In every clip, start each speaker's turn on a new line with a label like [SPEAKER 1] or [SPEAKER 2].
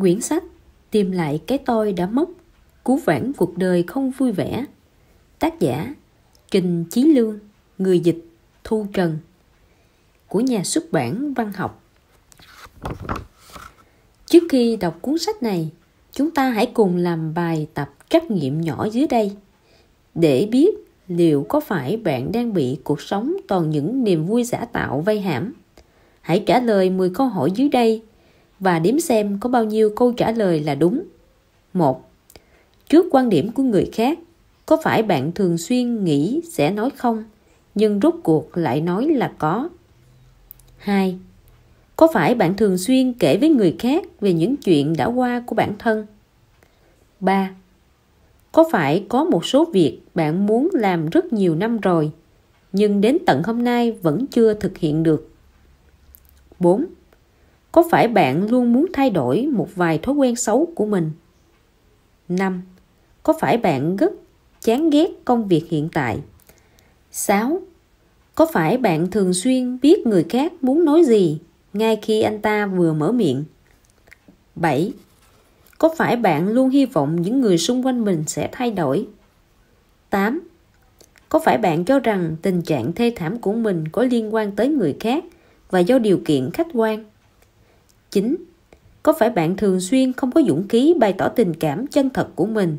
[SPEAKER 1] quyển sách tìm lại cái tôi đã mất cứu vãn cuộc đời không vui vẻ tác giả trình chí lương người dịch thu trần của nhà xuất bản văn học trước khi đọc cuốn sách này chúng ta hãy cùng làm bài tập trắc nghiệm nhỏ dưới đây để biết liệu có phải bạn đang bị cuộc sống toàn những niềm vui giả tạo vây hãm hãy trả lời 10 câu hỏi dưới đây và đếm xem có bao nhiêu câu trả lời là đúng. Một, Trước quan điểm của người khác, có phải bạn thường xuyên nghĩ sẽ nói không, nhưng rốt cuộc lại nói là có? 2. Có phải bạn thường xuyên kể với người khác về những chuyện đã qua của bản thân? 3. Có phải có một số việc bạn muốn làm rất nhiều năm rồi, nhưng đến tận hôm nay vẫn chưa thực hiện được? 4 có phải bạn luôn muốn thay đổi một vài thói quen xấu của mình năm Có phải bạn rất chán ghét công việc hiện tại? sáu Có phải bạn thường xuyên biết người khác muốn nói gì ngay khi anh ta vừa mở miệng? bảy Có phải bạn luôn hy vọng những người xung quanh mình sẽ thay đổi? tám Có phải bạn cho rằng tình trạng thê thảm của mình có liên quan tới người khác và do điều kiện khách quan? 9. Có phải bạn thường xuyên không có dũng khí bày tỏ tình cảm chân thật của mình?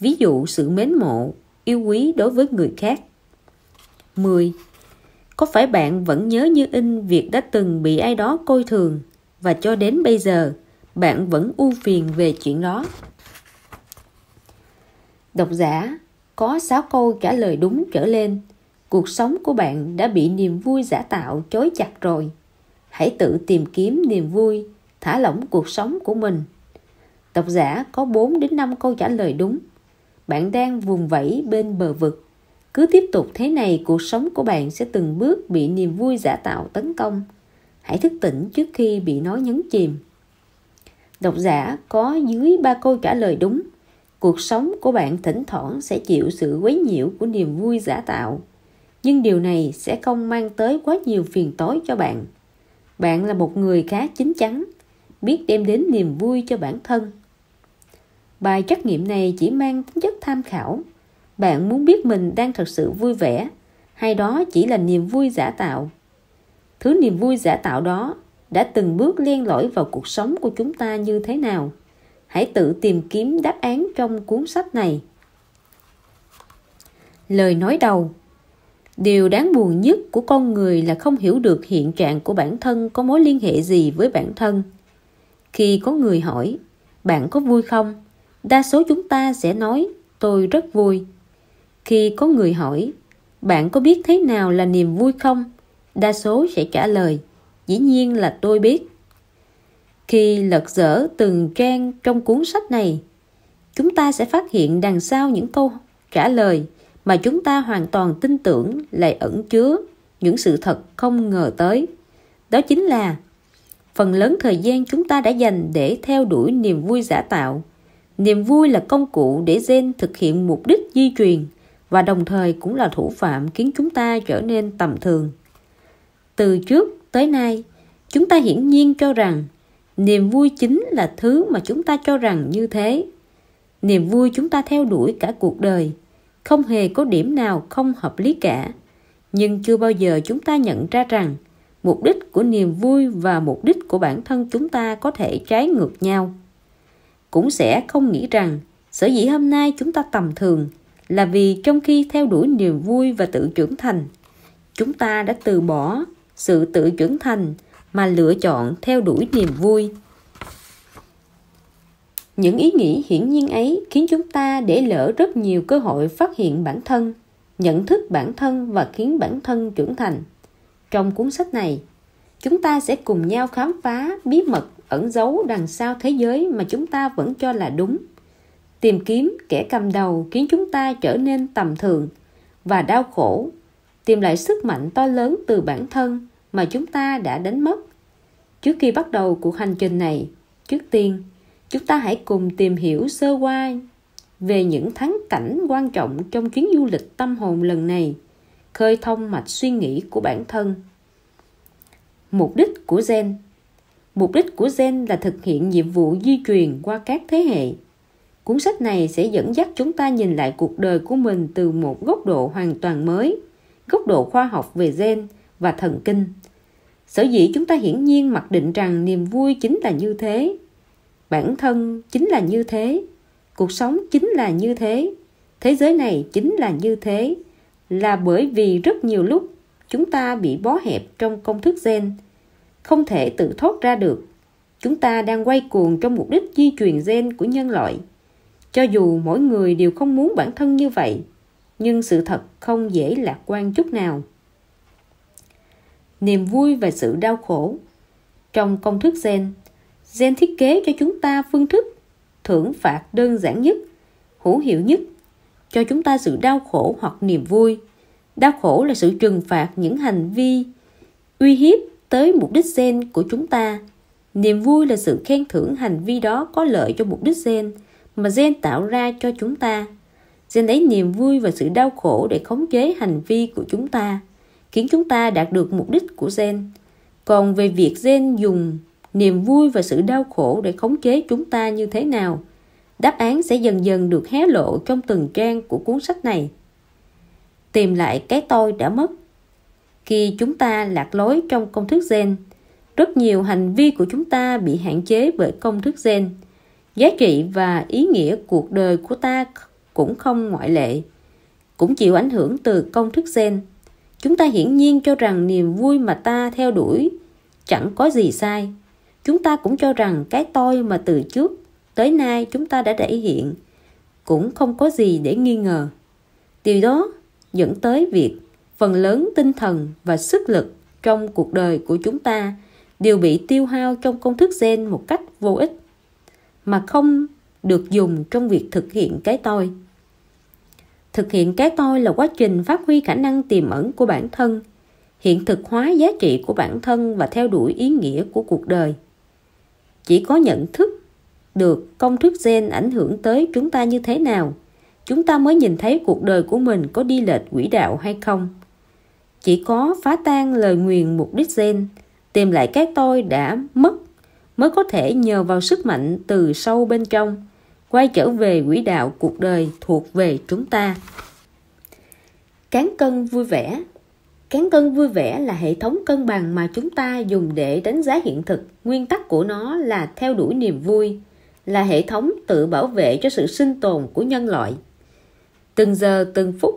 [SPEAKER 1] Ví dụ sự mến mộ, yêu quý đối với người khác. 10. Có phải bạn vẫn nhớ như in việc đã từng bị ai đó coi thường và cho đến bây giờ bạn vẫn u phiền về chuyện đó? Độc giả có 6 câu trả lời đúng trở lên. Cuộc sống của bạn đã bị niềm vui giả tạo chối chặt rồi hãy tự tìm kiếm niềm vui thả lỏng cuộc sống của mình độc giả có 4 đến 5 câu trả lời đúng bạn đang vùng vẫy bên bờ vực cứ tiếp tục thế này cuộc sống của bạn sẽ từng bước bị niềm vui giả tạo tấn công hãy thức tỉnh trước khi bị nó nhấn chìm độc giả có dưới ba câu trả lời đúng cuộc sống của bạn thỉnh thoảng sẽ chịu sự quấy nhiễu của niềm vui giả tạo nhưng điều này sẽ không mang tới quá nhiều phiền tối cho bạn bạn là một người khá chín chắn biết đem đến niềm vui cho bản thân bài trắc nghiệm này chỉ mang tính chất tham khảo bạn muốn biết mình đang thật sự vui vẻ hay đó chỉ là niềm vui giả tạo thứ niềm vui giả tạo đó đã từng bước len lỏi vào cuộc sống của chúng ta như thế nào hãy tự tìm kiếm đáp án trong cuốn sách này lời nói đầu điều đáng buồn nhất của con người là không hiểu được hiện trạng của bản thân có mối liên hệ gì với bản thân khi có người hỏi bạn có vui không đa số chúng ta sẽ nói tôi rất vui khi có người hỏi bạn có biết thế nào là niềm vui không đa số sẽ trả lời dĩ nhiên là tôi biết khi lật dở từng trang trong cuốn sách này chúng ta sẽ phát hiện đằng sau những câu trả lời mà chúng ta hoàn toàn tin tưởng lại ẩn chứa những sự thật không ngờ tới đó chính là phần lớn thời gian chúng ta đã dành để theo đuổi niềm vui giả tạo niềm vui là công cụ để gen thực hiện mục đích di truyền và đồng thời cũng là thủ phạm khiến chúng ta trở nên tầm thường từ trước tới nay chúng ta hiển nhiên cho rằng niềm vui chính là thứ mà chúng ta cho rằng như thế niềm vui chúng ta theo đuổi cả cuộc đời không hề có điểm nào không hợp lý cả nhưng chưa bao giờ chúng ta nhận ra rằng mục đích của niềm vui và mục đích của bản thân chúng ta có thể trái ngược nhau cũng sẽ không nghĩ rằng sở dĩ hôm nay chúng ta tầm thường là vì trong khi theo đuổi niềm vui và tự trưởng thành chúng ta đã từ bỏ sự tự trưởng thành mà lựa chọn theo đuổi niềm vui những ý nghĩ hiển nhiên ấy khiến chúng ta để lỡ rất nhiều cơ hội phát hiện bản thân nhận thức bản thân và khiến bản thân trưởng thành trong cuốn sách này chúng ta sẽ cùng nhau khám phá bí mật ẩn giấu đằng sau thế giới mà chúng ta vẫn cho là đúng tìm kiếm kẻ cầm đầu khiến chúng ta trở nên tầm thường và đau khổ tìm lại sức mạnh to lớn từ bản thân mà chúng ta đã đánh mất trước khi bắt đầu cuộc hành trình này trước tiên chúng ta hãy cùng tìm hiểu sơ qua về những thắng cảnh quan trọng trong chuyến du lịch tâm hồn lần này khơi thông mạch suy nghĩ của bản thân mục đích của gen mục đích của gen là thực hiện nhiệm vụ di truyền qua các thế hệ cuốn sách này sẽ dẫn dắt chúng ta nhìn lại cuộc đời của mình từ một góc độ hoàn toàn mới góc độ khoa học về gen và thần kinh sở dĩ chúng ta hiển nhiên mặc định rằng niềm vui chính là như thế bản thân chính là như thế cuộc sống chính là như thế thế giới này chính là như thế là bởi vì rất nhiều lúc chúng ta bị bó hẹp trong công thức gen không thể tự thoát ra được chúng ta đang quay cuồng trong mục đích di truyền gen của nhân loại cho dù mỗi người đều không muốn bản thân như vậy nhưng sự thật không dễ lạc quan chút nào niềm vui và sự đau khổ trong công thức gen Gen thiết kế cho chúng ta phương thức thưởng phạt đơn giản nhất, hữu hiệu nhất, cho chúng ta sự đau khổ hoặc niềm vui. Đau khổ là sự trừng phạt những hành vi uy hiếp tới mục đích gen của chúng ta. Niềm vui là sự khen thưởng hành vi đó có lợi cho mục đích gen mà gen tạo ra cho chúng ta. Gen lấy niềm vui và sự đau khổ để khống chế hành vi của chúng ta, khiến chúng ta đạt được mục đích của gen. Còn về việc gen dùng niềm vui và sự đau khổ để khống chế chúng ta như thế nào đáp án sẽ dần dần được hé lộ trong từng trang của cuốn sách này tìm lại cái tôi đã mất khi chúng ta lạc lối trong công thức gen rất nhiều hành vi của chúng ta bị hạn chế bởi công thức gen giá trị và ý nghĩa cuộc đời của ta cũng không ngoại lệ cũng chịu ảnh hưởng từ công thức gen chúng ta hiển nhiên cho rằng niềm vui mà ta theo đuổi chẳng có gì sai chúng ta cũng cho rằng cái tôi mà từ trước tới nay chúng ta đã thể hiện cũng không có gì để nghi ngờ điều đó dẫn tới việc phần lớn tinh thần và sức lực trong cuộc đời của chúng ta đều bị tiêu hao trong công thức gen một cách vô ích mà không được dùng trong việc thực hiện cái tôi thực hiện cái tôi là quá trình phát huy khả năng tiềm ẩn của bản thân hiện thực hóa giá trị của bản thân và theo đuổi ý nghĩa của cuộc đời chỉ có nhận thức được công thức gen ảnh hưởng tới chúng ta như thế nào chúng ta mới nhìn thấy cuộc đời của mình có đi lệch quỹ đạo hay không chỉ có phá tan lời nguyền mục đích gen tìm lại cái tôi đã mất mới có thể nhờ vào sức mạnh từ sâu bên trong quay trở về quỹ đạo cuộc đời thuộc về chúng ta cán cân vui vẻ cán cân vui vẻ là hệ thống cân bằng mà chúng ta dùng để đánh giá hiện thực nguyên tắc của nó là theo đuổi niềm vui là hệ thống tự bảo vệ cho sự sinh tồn của nhân loại từng giờ từng phút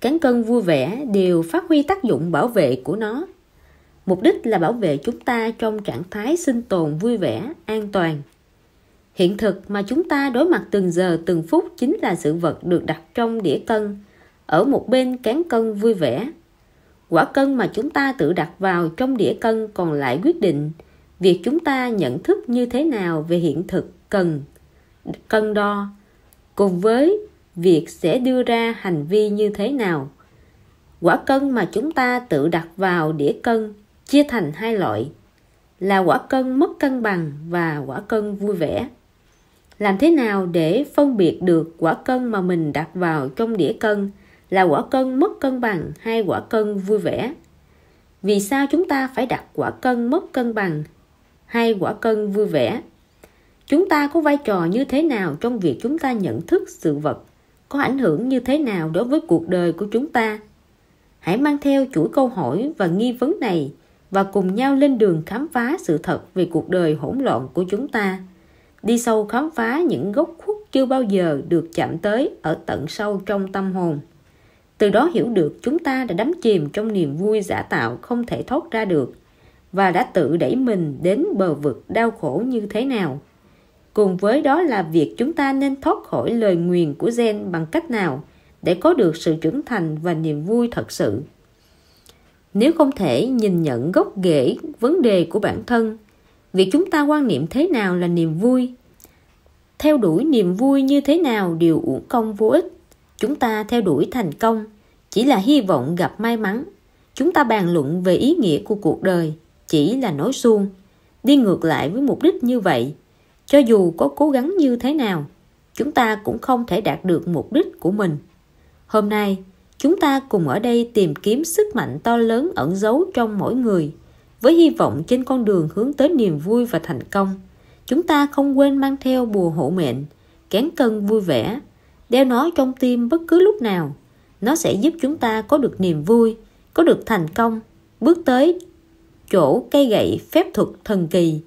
[SPEAKER 1] cán cân vui vẻ đều phát huy tác dụng bảo vệ của nó mục đích là bảo vệ chúng ta trong trạng thái sinh tồn vui vẻ an toàn hiện thực mà chúng ta đối mặt từng giờ từng phút chính là sự vật được đặt trong đĩa cân ở một bên cán cân vui vẻ quả cân mà chúng ta tự đặt vào trong đĩa cân còn lại quyết định việc chúng ta nhận thức như thế nào về hiện thực cần cân đo cùng với việc sẽ đưa ra hành vi như thế nào quả cân mà chúng ta tự đặt vào đĩa cân chia thành hai loại là quả cân mất cân bằng và quả cân vui vẻ làm thế nào để phân biệt được quả cân mà mình đặt vào trong đĩa cân là quả cân mất cân bằng hay quả cân vui vẻ vì sao chúng ta phải đặt quả cân mất cân bằng hay quả cân vui vẻ chúng ta có vai trò như thế nào trong việc chúng ta nhận thức sự vật có ảnh hưởng như thế nào đối với cuộc đời của chúng ta hãy mang theo chuỗi câu hỏi và nghi vấn này và cùng nhau lên đường khám phá sự thật về cuộc đời hỗn loạn của chúng ta đi sâu khám phá những gốc khuất chưa bao giờ được chạm tới ở tận sâu trong tâm hồn từ đó hiểu được chúng ta đã đắm chìm trong niềm vui giả tạo không thể thoát ra được và đã tự đẩy mình đến bờ vực đau khổ như thế nào cùng với đó là việc chúng ta nên thoát khỏi lời nguyền của gen bằng cách nào để có được sự trưởng thành và niềm vui thật sự nếu không thể nhìn nhận gốc rễ vấn đề của bản thân việc chúng ta quan niệm thế nào là niềm vui theo đuổi niềm vui như thế nào đều uổng công vô ích chúng ta theo đuổi thành công chỉ là hy vọng gặp may mắn chúng ta bàn luận về ý nghĩa của cuộc đời chỉ là nói suông đi ngược lại với mục đích như vậy cho dù có cố gắng như thế nào chúng ta cũng không thể đạt được mục đích của mình hôm nay chúng ta cùng ở đây tìm kiếm sức mạnh to lớn ẩn giấu trong mỗi người với hy vọng trên con đường hướng tới niềm vui và thành công chúng ta không quên mang theo bùa hộ mệnh cán cân vui vẻ đeo nó trong tim bất cứ lúc nào nó sẽ giúp chúng ta có được niềm vui có được thành công bước tới chỗ cây gậy phép thuật thần kỳ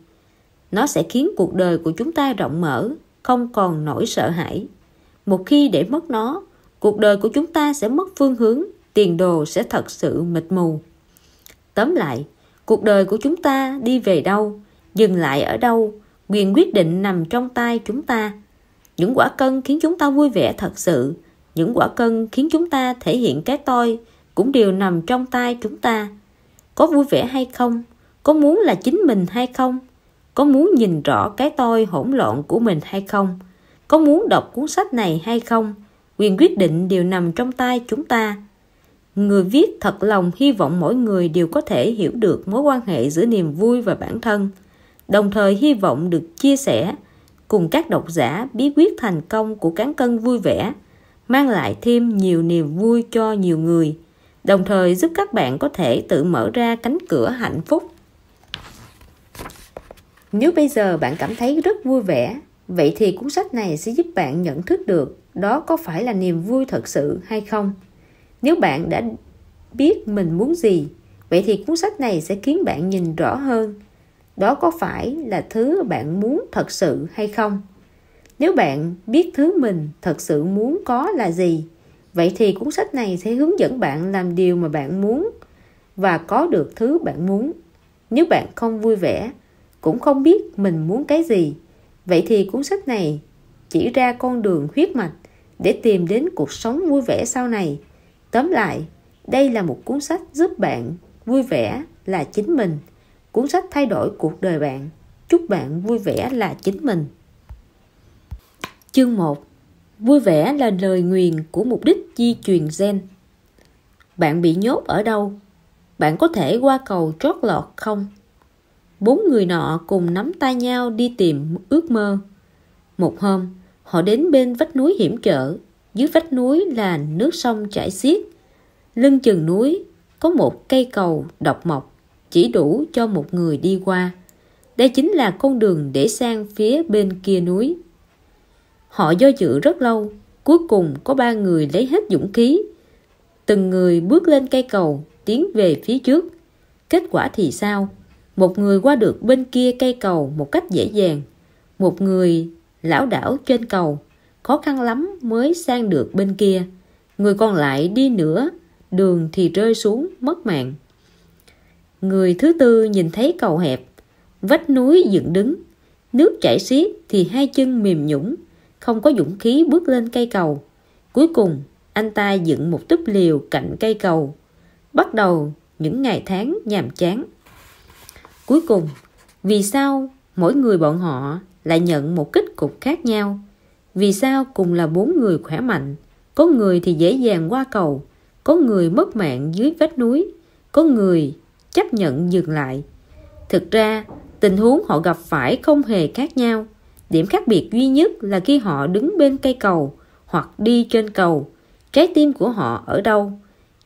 [SPEAKER 1] nó sẽ khiến cuộc đời của chúng ta rộng mở không còn nỗi sợ hãi một khi để mất nó cuộc đời của chúng ta sẽ mất phương hướng tiền đồ sẽ thật sự mịt mù tóm lại cuộc đời của chúng ta đi về đâu dừng lại ở đâu quyền quyết định nằm trong tay chúng ta những quả cân khiến chúng ta vui vẻ thật sự những quả cân khiến chúng ta thể hiện cái tôi cũng đều nằm trong tay chúng ta có vui vẻ hay không có muốn là chính mình hay không có muốn nhìn rõ cái tôi hỗn loạn của mình hay không có muốn đọc cuốn sách này hay không quyền quyết định đều nằm trong tay chúng ta người viết thật lòng hy vọng mỗi người đều có thể hiểu được mối quan hệ giữa niềm vui và bản thân đồng thời hy vọng được chia sẻ cùng các độc giả bí quyết thành công của cán cân vui vẻ mang lại thêm nhiều niềm vui cho nhiều người đồng thời giúp các bạn có thể tự mở ra cánh cửa hạnh phúc nếu bây giờ bạn cảm thấy rất vui vẻ vậy thì cuốn sách này sẽ giúp bạn nhận thức được đó có phải là niềm vui thật sự hay không nếu bạn đã biết mình muốn gì vậy thì cuốn sách này sẽ khiến bạn nhìn rõ hơn đó có phải là thứ bạn muốn thật sự hay không nếu bạn biết thứ mình thật sự muốn có là gì vậy thì cuốn sách này sẽ hướng dẫn bạn làm điều mà bạn muốn và có được thứ bạn muốn nếu bạn không vui vẻ cũng không biết mình muốn cái gì vậy thì cuốn sách này chỉ ra con đường huyết mạch để tìm đến cuộc sống vui vẻ sau này tóm lại đây là một cuốn sách giúp bạn vui vẻ là chính mình cuốn sách thay đổi cuộc đời bạn chúc bạn vui vẻ là chính mình chương 1 vui vẻ là lời nguyền của mục đích di truyền gen bạn bị nhốt ở đâu bạn có thể qua cầu trót lọt không bốn người nọ cùng nắm tay nhau đi tìm ước mơ một hôm họ đến bên vách núi hiểm trở dưới vách núi là nước sông chảy xiết lưng chừng núi có một cây cầu độc mộc chỉ đủ cho một người đi qua đây chính là con đường để sang phía bên kia núi họ do dự rất lâu cuối cùng có ba người lấy hết dũng khí từng người bước lên cây cầu tiến về phía trước kết quả thì sao một người qua được bên kia cây cầu một cách dễ dàng một người lão đảo trên cầu khó khăn lắm mới sang được bên kia người còn lại đi nữa đường thì rơi xuống mất mạng người thứ tư nhìn thấy cầu hẹp vách núi dựng đứng nước chảy xiết thì hai chân mềm nhũng không có dũng khí bước lên cây cầu cuối cùng anh ta dựng một túp liều cạnh cây cầu bắt đầu những ngày tháng nhàm chán cuối cùng vì sao mỗi người bọn họ lại nhận một kết cục khác nhau vì sao cùng là bốn người khỏe mạnh có người thì dễ dàng qua cầu có người mất mạng dưới vách núi có người chấp nhận dừng lại thực ra tình huống họ gặp phải không hề khác nhau điểm khác biệt duy nhất là khi họ đứng bên cây cầu hoặc đi trên cầu trái tim của họ ở đâu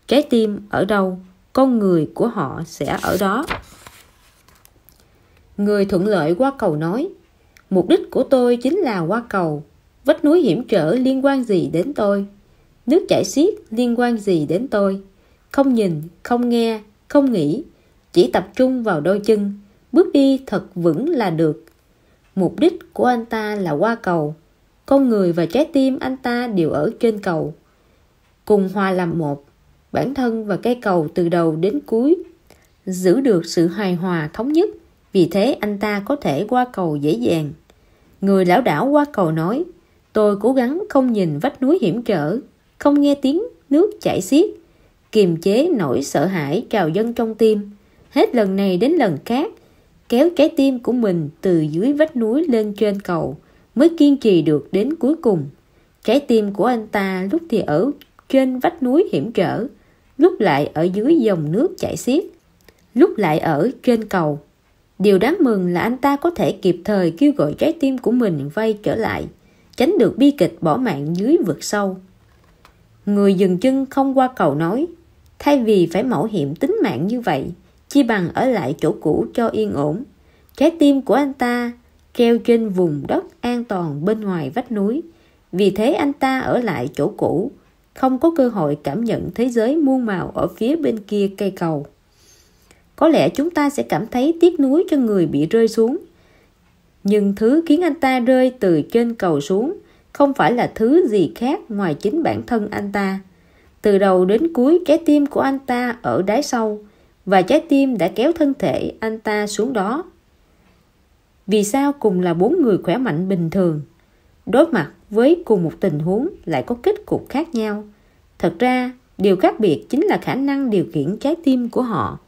[SPEAKER 1] trái tim ở đâu con người của họ sẽ ở đó người thuận lợi qua cầu nói mục đích của tôi chính là qua cầu vách núi hiểm trở liên quan gì đến tôi nước chảy xiết liên quan gì đến tôi không nhìn không nghe không nghĩ chỉ tập trung vào đôi chân bước đi thật vững là được mục đích của anh ta là qua cầu con người và trái tim anh ta đều ở trên cầu cùng hòa làm một bản thân và cây cầu từ đầu đến cuối giữ được sự hài hòa thống nhất vì thế anh ta có thể qua cầu dễ dàng người lão đảo qua cầu nói tôi cố gắng không nhìn vách núi hiểm trở không nghe tiếng nước chảy xiết kiềm chế nỗi sợ hãi trào dâng trong tim hết lần này đến lần khác kéo trái tim của mình từ dưới vách núi lên trên cầu mới kiên trì được đến cuối cùng trái tim của anh ta lúc thì ở trên vách núi hiểm trở lúc lại ở dưới dòng nước chảy xiết lúc lại ở trên cầu điều đáng mừng là anh ta có thể kịp thời kêu gọi trái tim của mình vay trở lại tránh được bi kịch bỏ mạng dưới vực sâu người dừng chân không qua cầu nói thay vì phải mạo hiểm tính mạng như vậy chi bằng ở lại chỗ cũ cho yên ổn trái tim của anh ta treo trên vùng đất an toàn bên ngoài vách núi vì thế anh ta ở lại chỗ cũ không có cơ hội cảm nhận thế giới muôn màu ở phía bên kia cây cầu có lẽ chúng ta sẽ cảm thấy tiếc nuối cho người bị rơi xuống nhưng thứ khiến anh ta rơi từ trên cầu xuống không phải là thứ gì khác ngoài chính bản thân anh ta từ đầu đến cuối trái tim của anh ta ở đáy sâu và trái tim đã kéo thân thể anh ta xuống đó vì sao cùng là bốn người khỏe mạnh bình thường đối mặt với cùng một tình huống lại có kết cục khác nhau thật ra điều khác biệt chính là khả năng điều khiển trái tim của họ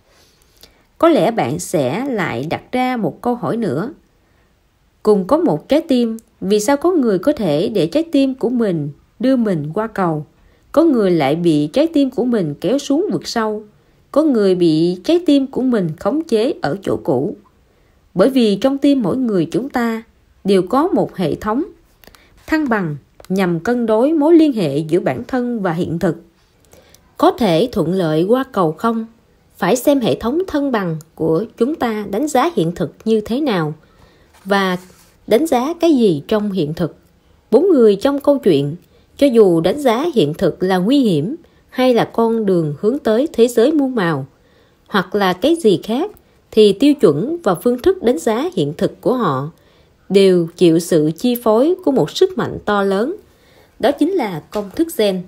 [SPEAKER 1] có lẽ bạn sẽ lại đặt ra một câu hỏi nữa cùng có một trái tim vì sao có người có thể để trái tim của mình đưa mình qua cầu có người lại bị trái tim của mình kéo xuống vực sâu có người bị trái tim của mình khống chế ở chỗ cũ bởi vì trong tim mỗi người chúng ta đều có một hệ thống thăng bằng nhằm cân đối mối liên hệ giữa bản thân và hiện thực có thể thuận lợi qua cầu không phải xem hệ thống thân bằng của chúng ta đánh giá hiện thực như thế nào và đánh giá cái gì trong hiện thực bốn người trong câu chuyện cho dù đánh giá hiện thực là nguy hiểm hay là con đường hướng tới thế giới muôn màu hoặc là cái gì khác thì tiêu chuẩn và phương thức đánh giá hiện thực của họ đều chịu sự chi phối của một sức mạnh to lớn đó chính là công thức gen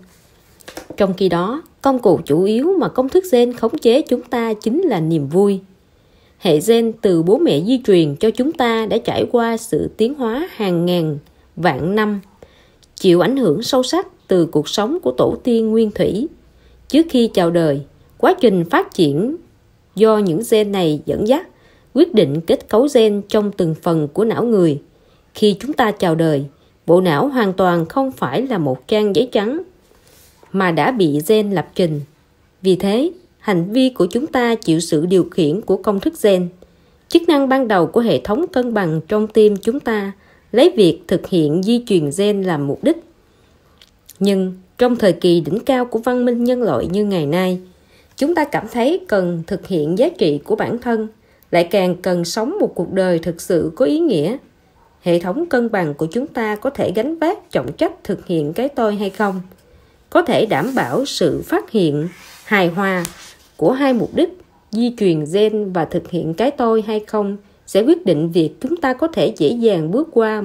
[SPEAKER 1] trong khi đó công cụ chủ yếu mà công thức gen khống chế chúng ta chính là niềm vui hệ gen từ bố mẹ di truyền cho chúng ta đã trải qua sự tiến hóa hàng ngàn vạn năm chịu ảnh hưởng sâu sắc từ cuộc sống của tổ tiên nguyên thủy trước khi chào đời quá trình phát triển do những gen này dẫn dắt quyết định kết cấu gen trong từng phần của não người khi chúng ta chào đời bộ não hoàn toàn không phải là một trang giấy trắng mà đã bị gen lập trình vì thế hành vi của chúng ta chịu sự điều khiển của công thức gen chức năng ban đầu của hệ thống cân bằng trong tim chúng ta lấy việc thực hiện di truyền gen làm mục đích nhưng trong thời kỳ đỉnh cao của văn minh nhân loại như ngày nay chúng ta cảm thấy cần thực hiện giá trị của bản thân lại càng cần sống một cuộc đời thực sự có ý nghĩa hệ thống cân bằng của chúng ta có thể gánh vác trọng trách thực hiện cái tôi hay không có thể đảm bảo sự phát hiện hài hòa của hai mục đích di truyền gen và thực hiện cái tôi hay không sẽ quyết định việc chúng ta có thể dễ dàng bước qua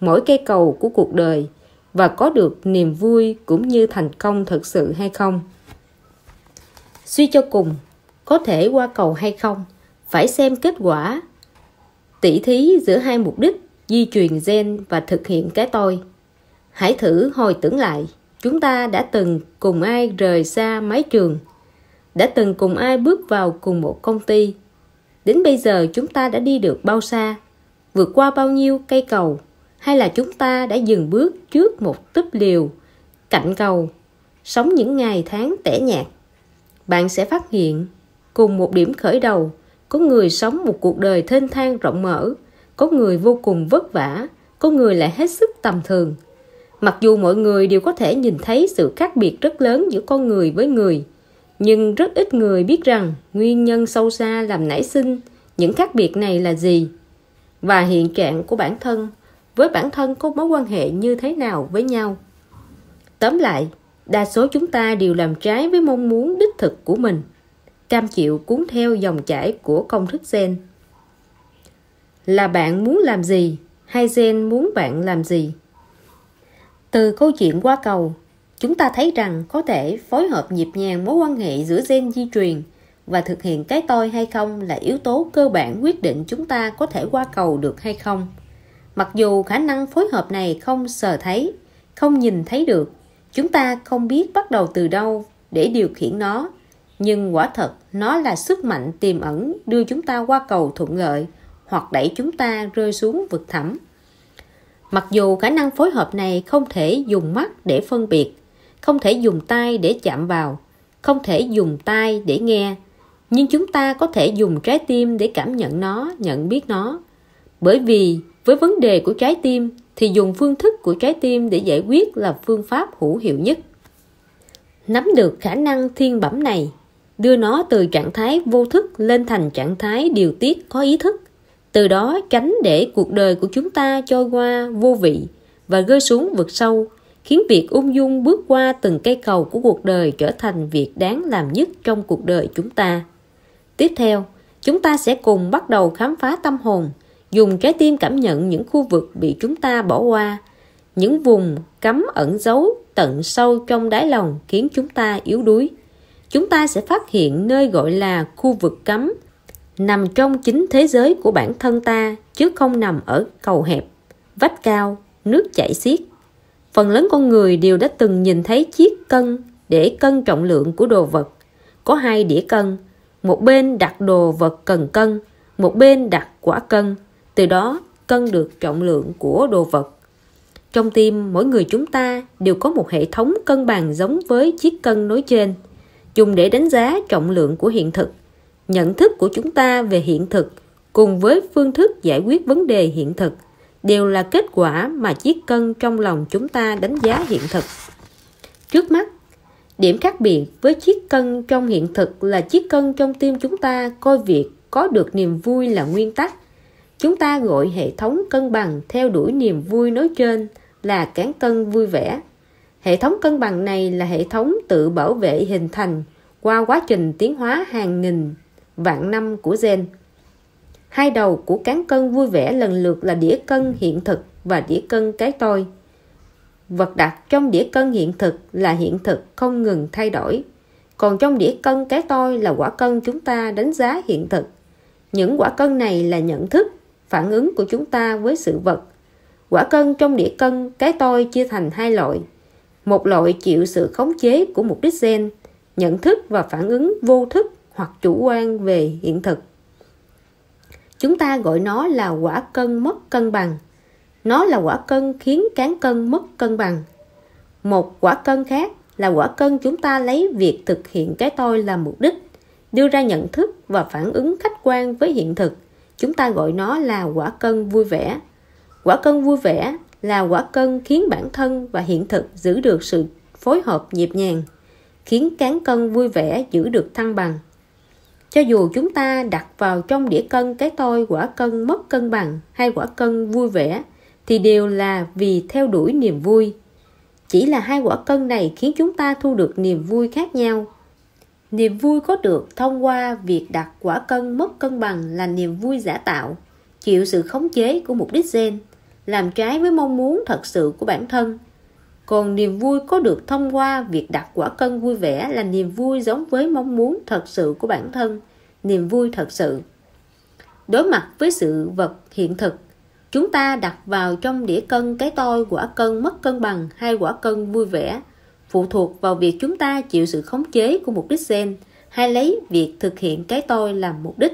[SPEAKER 1] mỗi cây cầu của cuộc đời và có được niềm vui cũng như thành công thực sự hay không suy cho cùng có thể qua cầu hay không phải xem kết quả tỷ thí giữa hai mục đích di truyền gen và thực hiện cái tôi hãy thử hồi tưởng lại chúng ta đã từng cùng ai rời xa mái trường đã từng cùng ai bước vào cùng một công ty đến bây giờ chúng ta đã đi được bao xa vượt qua bao nhiêu cây cầu hay là chúng ta đã dừng bước trước một túp liều cạnh cầu sống những ngày tháng tẻ nhạt bạn sẽ phát hiện cùng một điểm khởi đầu có người sống một cuộc đời thênh thang rộng mở có người vô cùng vất vả có người lại hết sức tầm thường mặc dù mọi người đều có thể nhìn thấy sự khác biệt rất lớn giữa con người với người nhưng rất ít người biết rằng nguyên nhân sâu xa làm nảy sinh những khác biệt này là gì và hiện trạng của bản thân với bản thân có mối quan hệ như thế nào với nhau tóm lại đa số chúng ta đều làm trái với mong muốn đích thực của mình cam chịu cuốn theo dòng chảy của công thức gen là bạn muốn làm gì hay gen muốn bạn làm gì từ câu chuyện qua cầu chúng ta thấy rằng có thể phối hợp nhịp nhàng mối quan hệ giữa gen di truyền và thực hiện cái tôi hay không là yếu tố cơ bản quyết định chúng ta có thể qua cầu được hay không mặc dù khả năng phối hợp này không sờ thấy không nhìn thấy được chúng ta không biết bắt đầu từ đâu để điều khiển nó nhưng quả thật nó là sức mạnh tiềm ẩn đưa chúng ta qua cầu thuận lợi hoặc đẩy chúng ta rơi xuống vực thẳm mặc dù khả năng phối hợp này không thể dùng mắt để phân biệt không thể dùng tay để chạm vào không thể dùng tai để nghe nhưng chúng ta có thể dùng trái tim để cảm nhận nó nhận biết nó bởi vì với vấn đề của trái tim thì dùng phương thức của trái tim để giải quyết là phương pháp hữu hiệu nhất nắm được khả năng thiên bẩm này đưa nó từ trạng thái vô thức lên thành trạng thái điều tiết có ý thức từ đó tránh để cuộc đời của chúng ta trôi qua vô vị và rơi xuống vực sâu khiến việc ung dung bước qua từng cây cầu của cuộc đời trở thành việc đáng làm nhất trong cuộc đời chúng ta tiếp theo chúng ta sẽ cùng bắt đầu khám phá tâm hồn dùng trái tim cảm nhận những khu vực bị chúng ta bỏ qua những vùng cấm ẩn giấu tận sâu trong đáy lòng khiến chúng ta yếu đuối chúng ta sẽ phát hiện nơi gọi là khu vực cấm nằm trong chính thế giới của bản thân ta chứ không nằm ở cầu hẹp vách cao nước chảy xiết phần lớn con người đều đã từng nhìn thấy chiếc cân để cân trọng lượng của đồ vật có hai đĩa cân một bên đặt đồ vật cần cân một bên đặt quả cân từ đó cân được trọng lượng của đồ vật trong tim mỗi người chúng ta đều có một hệ thống cân bằng giống với chiếc cân nói trên dùng để đánh giá trọng lượng của hiện thực nhận thức của chúng ta về hiện thực cùng với phương thức giải quyết vấn đề hiện thực đều là kết quả mà chiếc cân trong lòng chúng ta đánh giá hiện thực trước mắt điểm khác biệt với chiếc cân trong hiện thực là chiếc cân trong tim chúng ta coi việc có được niềm vui là nguyên tắc chúng ta gọi hệ thống cân bằng theo đuổi niềm vui nói trên là cán cân vui vẻ hệ thống cân bằng này là hệ thống tự bảo vệ hình thành qua quá trình tiến hóa hàng nghìn vạn năm của gen hai đầu của cán cân vui vẻ lần lượt là đĩa cân hiện thực và đĩa cân cái tôi vật đặt trong đĩa cân hiện thực là hiện thực không ngừng thay đổi còn trong đĩa cân cái tôi là quả cân chúng ta đánh giá hiện thực những quả cân này là nhận thức phản ứng của chúng ta với sự vật quả cân trong đĩa cân cái tôi chia thành hai loại một loại chịu sự khống chế của mục đích gen nhận thức và phản ứng vô thức hoặc chủ quan về hiện thực chúng ta gọi nó là quả cân mất cân bằng nó là quả cân khiến cán cân mất cân bằng một quả cân khác là quả cân chúng ta lấy việc thực hiện cái tôi làm mục đích đưa ra nhận thức và phản ứng khách quan với hiện thực chúng ta gọi nó là quả cân vui vẻ quả cân vui vẻ là quả cân khiến bản thân và hiện thực giữ được sự phối hợp nhịp nhàng khiến cán cân vui vẻ giữ được thăng bằng cho dù chúng ta đặt vào trong đĩa cân cái tôi quả cân mất cân bằng hay quả cân vui vẻ thì đều là vì theo đuổi niềm vui chỉ là hai quả cân này khiến chúng ta thu được niềm vui khác nhau niềm vui có được thông qua việc đặt quả cân mất cân bằng là niềm vui giả tạo chịu sự khống chế của mục đích gen làm trái với mong muốn thật sự của bản thân còn niềm vui có được thông qua việc đặt quả cân vui vẻ là niềm vui giống với mong muốn thật sự của bản thân niềm vui thật sự đối mặt với sự vật hiện thực chúng ta đặt vào trong đĩa cân cái tôi quả cân mất cân bằng hay quả cân vui vẻ phụ thuộc vào việc chúng ta chịu sự khống chế của mục đích gen hay lấy việc thực hiện cái tôi làm mục đích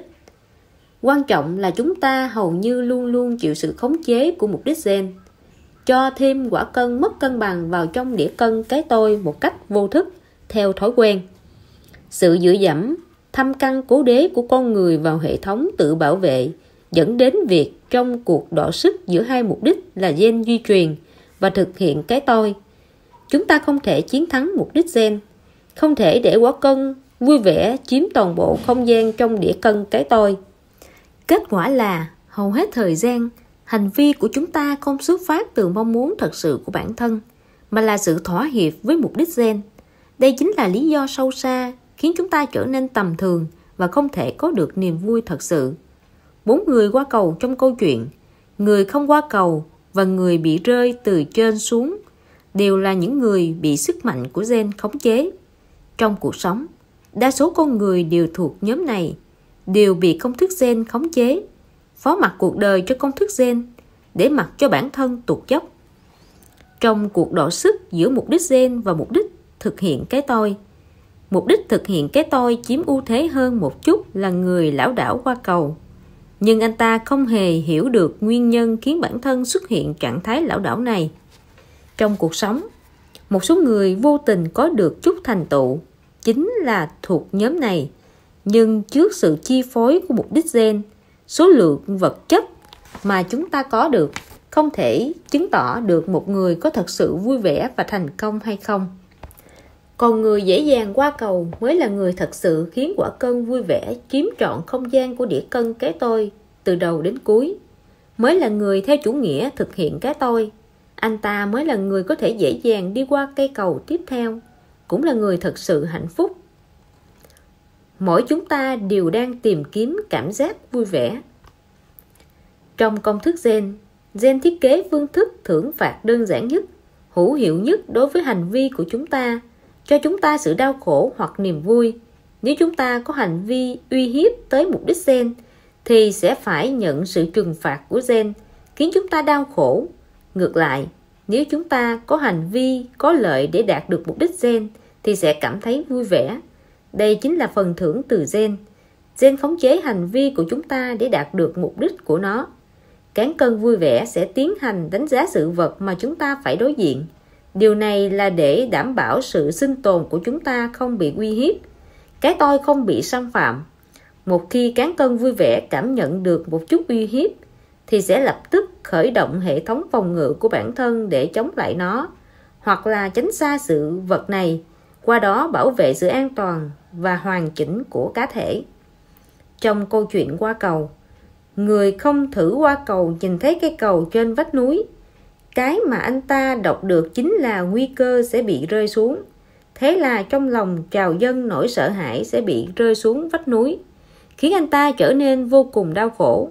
[SPEAKER 1] quan trọng là chúng ta hầu như luôn luôn chịu sự khống chế của mục đích gen cho thêm quả cân mất cân bằng vào trong đĩa cân cái tôi một cách vô thức theo thói quen sự dựa dẫm thâm căn cố đế của con người vào hệ thống tự bảo vệ dẫn đến việc trong cuộc đọ sức giữa hai mục đích là gen di truyền và thực hiện cái tôi chúng ta không thể chiến thắng mục đích gen không thể để quá cân vui vẻ chiếm toàn bộ không gian trong đĩa cân cái tôi kết quả là hầu hết thời gian hành vi của chúng ta không xuất phát từ mong muốn thật sự của bản thân mà là sự thỏa hiệp với mục đích gen đây chính là lý do sâu xa khiến chúng ta trở nên tầm thường và không thể có được niềm vui thật sự bốn người qua cầu trong câu chuyện người không qua cầu và người bị rơi từ trên xuống đều là những người bị sức mạnh của gen khống chế. Trong cuộc sống, đa số con người đều thuộc nhóm này, đều bị công thức gen khống chế, phó mặc cuộc đời cho công thức gen để mặc cho bản thân tuột dốc. Trong cuộc đọ sức giữa mục đích gen và mục đích thực hiện cái tôi, mục đích thực hiện cái tôi chiếm ưu thế hơn một chút là người lão đảo qua cầu. Nhưng anh ta không hề hiểu được nguyên nhân khiến bản thân xuất hiện trạng thái lão đảo này trong cuộc sống một số người vô tình có được chút thành tựu chính là thuộc nhóm này nhưng trước sự chi phối của mục đích gen số lượng vật chất mà chúng ta có được không thể chứng tỏ được một người có thật sự vui vẻ và thành công hay không còn người dễ dàng qua cầu mới là người thật sự khiến quả cân vui vẻ chiếm trọn không gian của đĩa cân cái tôi từ đầu đến cuối mới là người theo chủ nghĩa thực hiện cái tôi anh ta mới là người có thể dễ dàng đi qua cây cầu tiếp theo cũng là người thật sự hạnh phúc mỗi chúng ta đều đang tìm kiếm cảm giác vui vẻ trong công thức gen gen thiết kế phương thức thưởng phạt đơn giản nhất hữu hiệu nhất đối với hành vi của chúng ta cho chúng ta sự đau khổ hoặc niềm vui nếu chúng ta có hành vi uy hiếp tới mục đích gen thì sẽ phải nhận sự trừng phạt của gen khiến chúng ta đau khổ Ngược lại, nếu chúng ta có hành vi có lợi để đạt được mục đích gen thì sẽ cảm thấy vui vẻ. Đây chính là phần thưởng từ gen. Gen khống chế hành vi của chúng ta để đạt được mục đích của nó. Cán cân vui vẻ sẽ tiến hành đánh giá sự vật mà chúng ta phải đối diện. Điều này là để đảm bảo sự sinh tồn của chúng ta không bị uy hiếp, cái tôi không bị xâm phạm. Một khi cán cân vui vẻ cảm nhận được một chút uy hiếp, thì sẽ lập tức khởi động hệ thống phòng ngự của bản thân để chống lại nó hoặc là tránh xa sự vật này qua đó bảo vệ sự an toàn và hoàn chỉnh của cá thể trong câu chuyện qua cầu người không thử qua cầu nhìn thấy cái cầu trên vách núi cái mà anh ta đọc được chính là nguy cơ sẽ bị rơi xuống thế là trong lòng trào dân nỗi sợ hãi sẽ bị rơi xuống vách núi khiến anh ta trở nên vô cùng đau khổ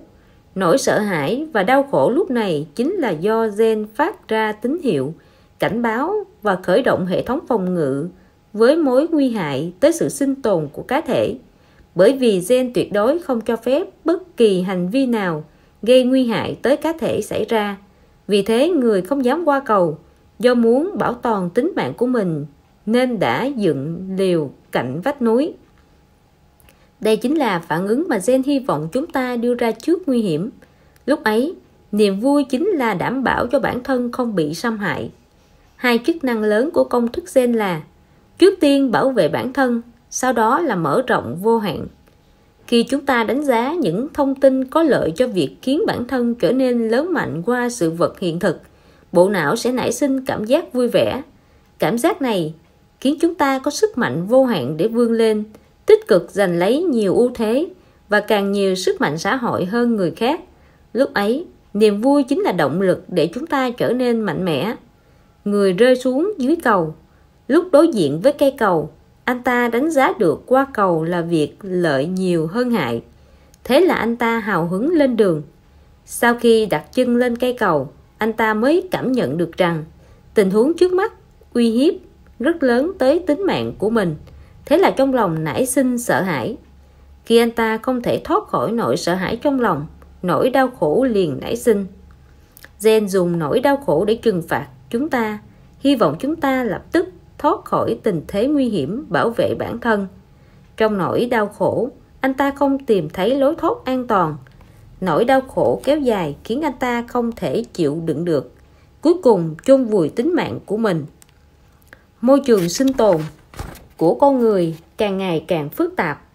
[SPEAKER 1] Nỗi sợ hãi và đau khổ lúc này chính là do gen phát ra tín hiệu, cảnh báo và khởi động hệ thống phòng ngự với mối nguy hại tới sự sinh tồn của cá thể. Bởi vì gen tuyệt đối không cho phép bất kỳ hành vi nào gây nguy hại tới cá thể xảy ra. Vì thế người không dám qua cầu do muốn bảo toàn tính mạng của mình nên đã dựng liều cạnh vách núi. Đây chính là phản ứng mà gen hy vọng chúng ta đưa ra trước nguy hiểm. Lúc ấy, niềm vui chính là đảm bảo cho bản thân không bị xâm hại. Hai chức năng lớn của công thức gen là trước tiên bảo vệ bản thân, sau đó là mở rộng vô hạn. Khi chúng ta đánh giá những thông tin có lợi cho việc khiến bản thân trở nên lớn mạnh qua sự vật hiện thực, bộ não sẽ nảy sinh cảm giác vui vẻ. Cảm giác này khiến chúng ta có sức mạnh vô hạn để vươn lên, tích cực giành lấy nhiều ưu thế và càng nhiều sức mạnh xã hội hơn người khác lúc ấy niềm vui chính là động lực để chúng ta trở nên mạnh mẽ người rơi xuống dưới cầu lúc đối diện với cây cầu anh ta đánh giá được qua cầu là việc lợi nhiều hơn hại thế là anh ta hào hứng lên đường sau khi đặt chân lên cây cầu anh ta mới cảm nhận được rằng tình huống trước mắt uy hiếp rất lớn tới tính mạng của mình thế là trong lòng nảy sinh sợ hãi khi anh ta không thể thoát khỏi nỗi sợ hãi trong lòng nỗi đau khổ liền nảy sinh gen dùng nỗi đau khổ để trừng phạt chúng ta hy vọng chúng ta lập tức thoát khỏi tình thế nguy hiểm bảo vệ bản thân trong nỗi đau khổ anh ta không tìm thấy lối thoát an toàn nỗi đau khổ kéo dài khiến anh ta không thể chịu đựng được cuối cùng chôn vùi tính mạng của mình môi trường sinh tồn của con người càng ngày càng phức tạp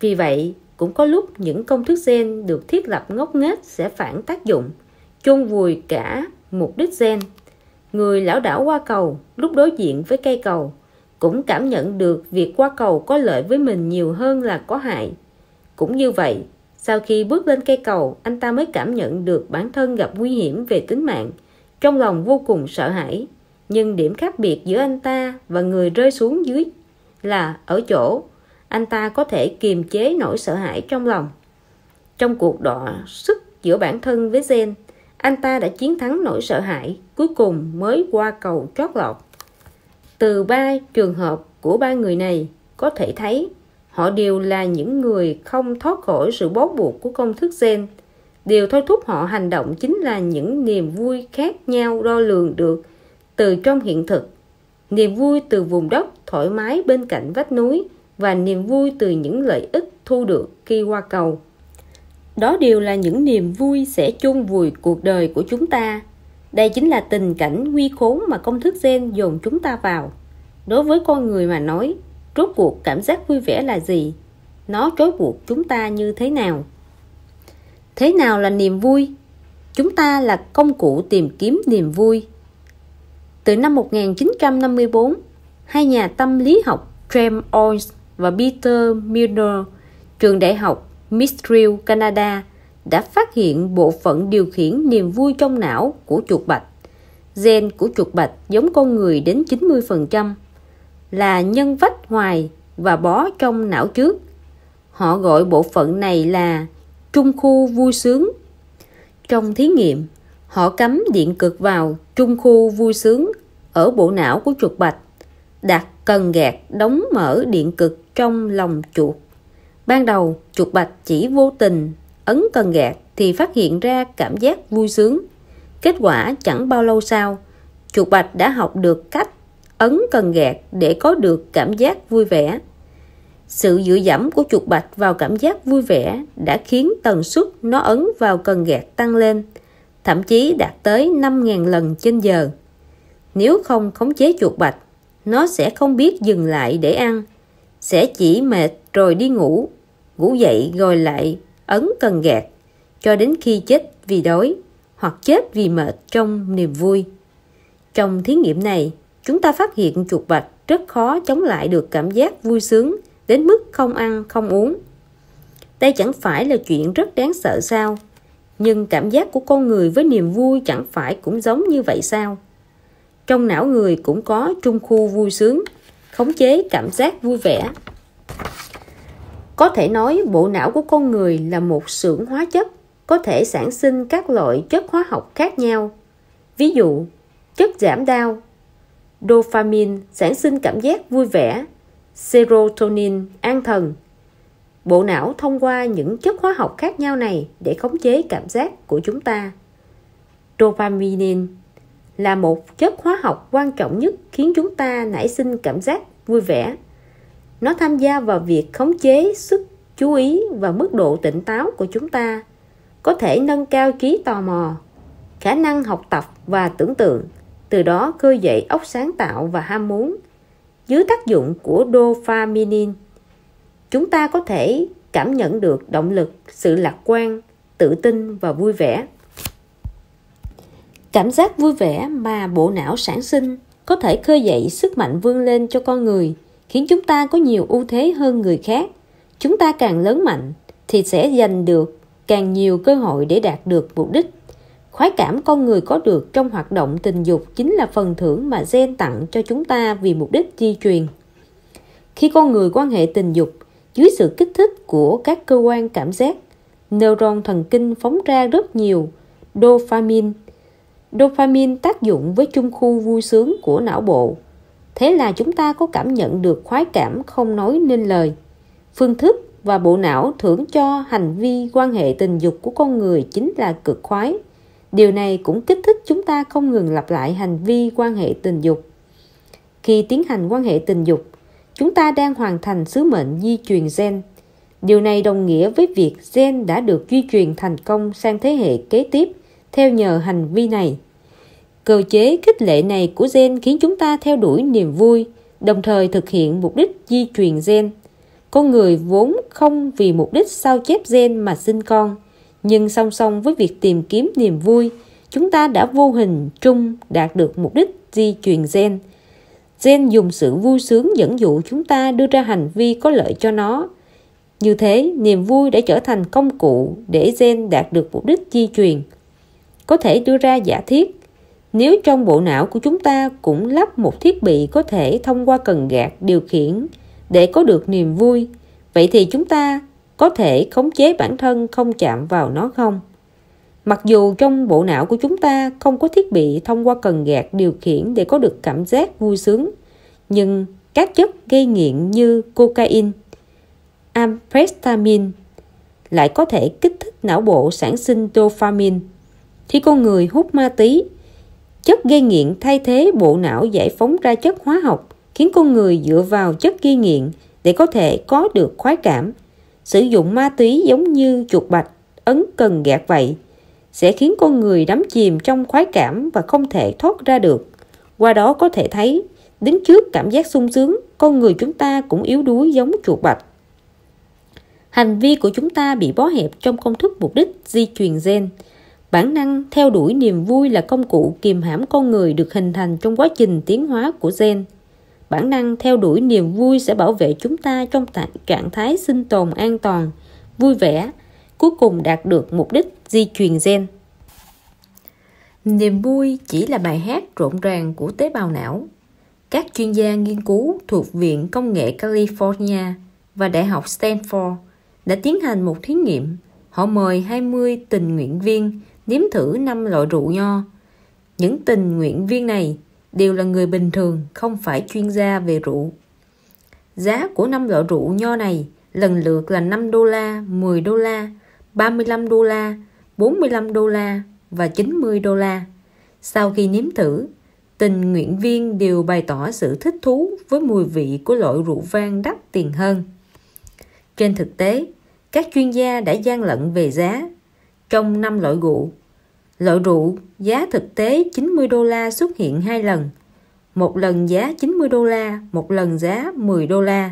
[SPEAKER 1] vì vậy cũng có lúc những công thức gen được thiết lập ngốc nghếch sẽ phản tác dụng chôn vùi cả mục đích gen người lão đảo qua cầu lúc đối diện với cây cầu cũng cảm nhận được việc qua cầu có lợi với mình nhiều hơn là có hại cũng như vậy sau khi bước lên cây cầu anh ta mới cảm nhận được bản thân gặp nguy hiểm về tính mạng trong lòng vô cùng sợ hãi nhưng điểm khác biệt giữa anh ta và người rơi xuống dưới là ở chỗ anh ta có thể kiềm chế nỗi sợ hãi trong lòng trong cuộc đọ sức giữa bản thân với gen anh ta đã chiến thắng nỗi sợ hãi cuối cùng mới qua cầu chót lọt từ ba trường hợp của ba người này có thể thấy họ đều là những người không thoát khỏi sự bó buộc của công thức gen điều thôi thúc họ hành động chính là những niềm vui khác nhau đo lường được từ trong hiện thực niềm vui từ vùng đất thoải mái bên cạnh vách núi và niềm vui từ những lợi ích thu được khi qua cầu. Đó đều là những niềm vui sẽ chôn vùi cuộc đời của chúng ta. Đây chính là tình cảnh nguy khốn mà công thức gen dồn chúng ta vào. Đối với con người mà nói, rốt cuộc cảm giác vui vẻ là gì? Nó trói buộc chúng ta như thế nào? Thế nào là niềm vui? Chúng ta là công cụ tìm kiếm niềm vui. Từ năm 1954, hai nhà tâm lý học James Oyles và Peter Milner, trường đại học Mistral, Canada, đã phát hiện bộ phận điều khiển niềm vui trong não của chuột bạch. Gen của chuột bạch giống con người đến 90%, là nhân vách ngoài và bó trong não trước. Họ gọi bộ phận này là trung khu vui sướng. Trong thí nghiệm, họ cắm điện cực vào trung khu vui sướng ở bộ não của chuột bạch đặt cần gạt đóng mở điện cực trong lòng chuột ban đầu chuột bạch chỉ vô tình ấn cần gạt thì phát hiện ra cảm giác vui sướng kết quả chẳng bao lâu sau chuột bạch đã học được cách ấn cần gạt để có được cảm giác vui vẻ sự dựa dẫm của chuột bạch vào cảm giác vui vẻ đã khiến tần suất nó ấn vào cần gạt tăng lên thậm chí đạt tới 5.000 lần trên giờ nếu không khống chế chuột bạch nó sẽ không biết dừng lại để ăn sẽ chỉ mệt rồi đi ngủ ngủ dậy rồi lại ấn cần gạt cho đến khi chết vì đói hoặc chết vì mệt trong niềm vui trong thí nghiệm này chúng ta phát hiện chuột bạch rất khó chống lại được cảm giác vui sướng đến mức không ăn không uống đây chẳng phải là chuyện rất đáng sợ sao nhưng cảm giác của con người với niềm vui chẳng phải cũng giống như vậy sao trong não người cũng có trung khu vui sướng khống chế cảm giác vui vẻ có thể nói bộ não của con người là một xưởng hóa chất có thể sản sinh các loại chất hóa học khác nhau ví dụ chất giảm đau dopamine sản sinh cảm giác vui vẻ serotonin an thần bộ não thông qua những chất hóa học khác nhau này để khống chế cảm giác của chúng ta dopamine là một chất hóa học quan trọng nhất khiến chúng ta nảy sinh cảm giác vui vẻ nó tham gia vào việc khống chế sức chú ý và mức độ tỉnh táo của chúng ta có thể nâng cao trí tò mò khả năng học tập và tưởng tượng từ đó khơi dậy óc sáng tạo và ham muốn dưới tác dụng của dopamine chúng ta có thể cảm nhận được động lực sự lạc quan tự tin và vui vẻ cảm giác vui vẻ mà bộ não sản sinh có thể khơi dậy sức mạnh vươn lên cho con người khiến chúng ta có nhiều ưu thế hơn người khác chúng ta càng lớn mạnh thì sẽ giành được càng nhiều cơ hội để đạt được mục đích khoái cảm con người có được trong hoạt động tình dục chính là phần thưởng mà gen tặng cho chúng ta vì mục đích di truyền khi con người quan hệ tình dục dưới sự kích thích của các cơ quan cảm giác neuron thần kinh phóng ra rất nhiều dopamine dopamine tác dụng với trung khu vui sướng của não bộ thế là chúng ta có cảm nhận được khoái cảm không nói nên lời phương thức và bộ não thưởng cho hành vi quan hệ tình dục của con người chính là cực khoái điều này cũng kích thích chúng ta không ngừng lặp lại hành vi quan hệ tình dục khi tiến hành quan hệ tình dục chúng ta đang hoàn thành sứ mệnh di truyền gen điều này đồng nghĩa với việc gen đã được di truyền thành công sang thế hệ kế tiếp theo nhờ hành vi này. Cơ chế khích lệ này của gen khiến chúng ta theo đuổi niềm vui, đồng thời thực hiện mục đích di truyền gen. Con người vốn không vì mục đích sao chép gen mà sinh con, nhưng song song với việc tìm kiếm niềm vui, chúng ta đã vô hình chung đạt được mục đích di truyền gen. Gen dùng sự vui sướng dẫn dụ chúng ta đưa ra hành vi có lợi cho nó. Như thế, niềm vui đã trở thành công cụ để gen đạt được mục đích di truyền có thể đưa ra giả thiết nếu trong bộ não của chúng ta cũng lắp một thiết bị có thể thông qua cần gạt điều khiển để có được niềm vui vậy thì chúng ta có thể khống chế bản thân không chạm vào nó không mặc dù trong bộ não của chúng ta không có thiết bị thông qua cần gạt điều khiển để có được cảm giác vui sướng nhưng các chất gây nghiện như cocaine amphetamine lại có thể kích thích não bộ sản sinh dopamine thì con người hút ma túy chất gây nghiện thay thế bộ não giải phóng ra chất hóa học khiến con người dựa vào chất gây nghiện để có thể có được khoái cảm sử dụng ma túy giống như chuột bạch ấn cần gạt vậy sẽ khiến con người đắm chìm trong khoái cảm và không thể thoát ra được qua đó có thể thấy đứng trước cảm giác sung sướng con người chúng ta cũng yếu đuối giống chuột bạch hành vi của chúng ta bị bó hẹp trong công thức mục đích di truyền gen bản năng theo đuổi niềm vui là công cụ kiềm hãm con người được hình thành trong quá trình tiến hóa của gen bản năng theo đuổi niềm vui sẽ bảo vệ chúng ta trong trạng thái sinh tồn an toàn vui vẻ cuối cùng đạt được mục đích di truyền gen niềm vui chỉ là bài hát rộn ràng của tế bào não các chuyên gia nghiên cứu thuộc viện công nghệ california và đại học stanford đã tiến hành một thí nghiệm họ mời 20 tình nguyện viên nếm thử năm loại rượu nho. Những tình nguyện viên này đều là người bình thường, không phải chuyên gia về rượu. Giá của năm loại rượu nho này lần lượt là 5 đô la, 10 đô la, 35 đô la, 45 đô la và 90 đô la. Sau khi nếm thử, tình nguyện viên đều bày tỏ sự thích thú với mùi vị của loại rượu vang đắt tiền hơn. Trên thực tế, các chuyên gia đã gian lận về giá. Trong năm loại rượu, Loại rượu giá thực tế 90 đô la xuất hiện hai lần, một lần giá 90 đô la, một lần giá 10 đô la.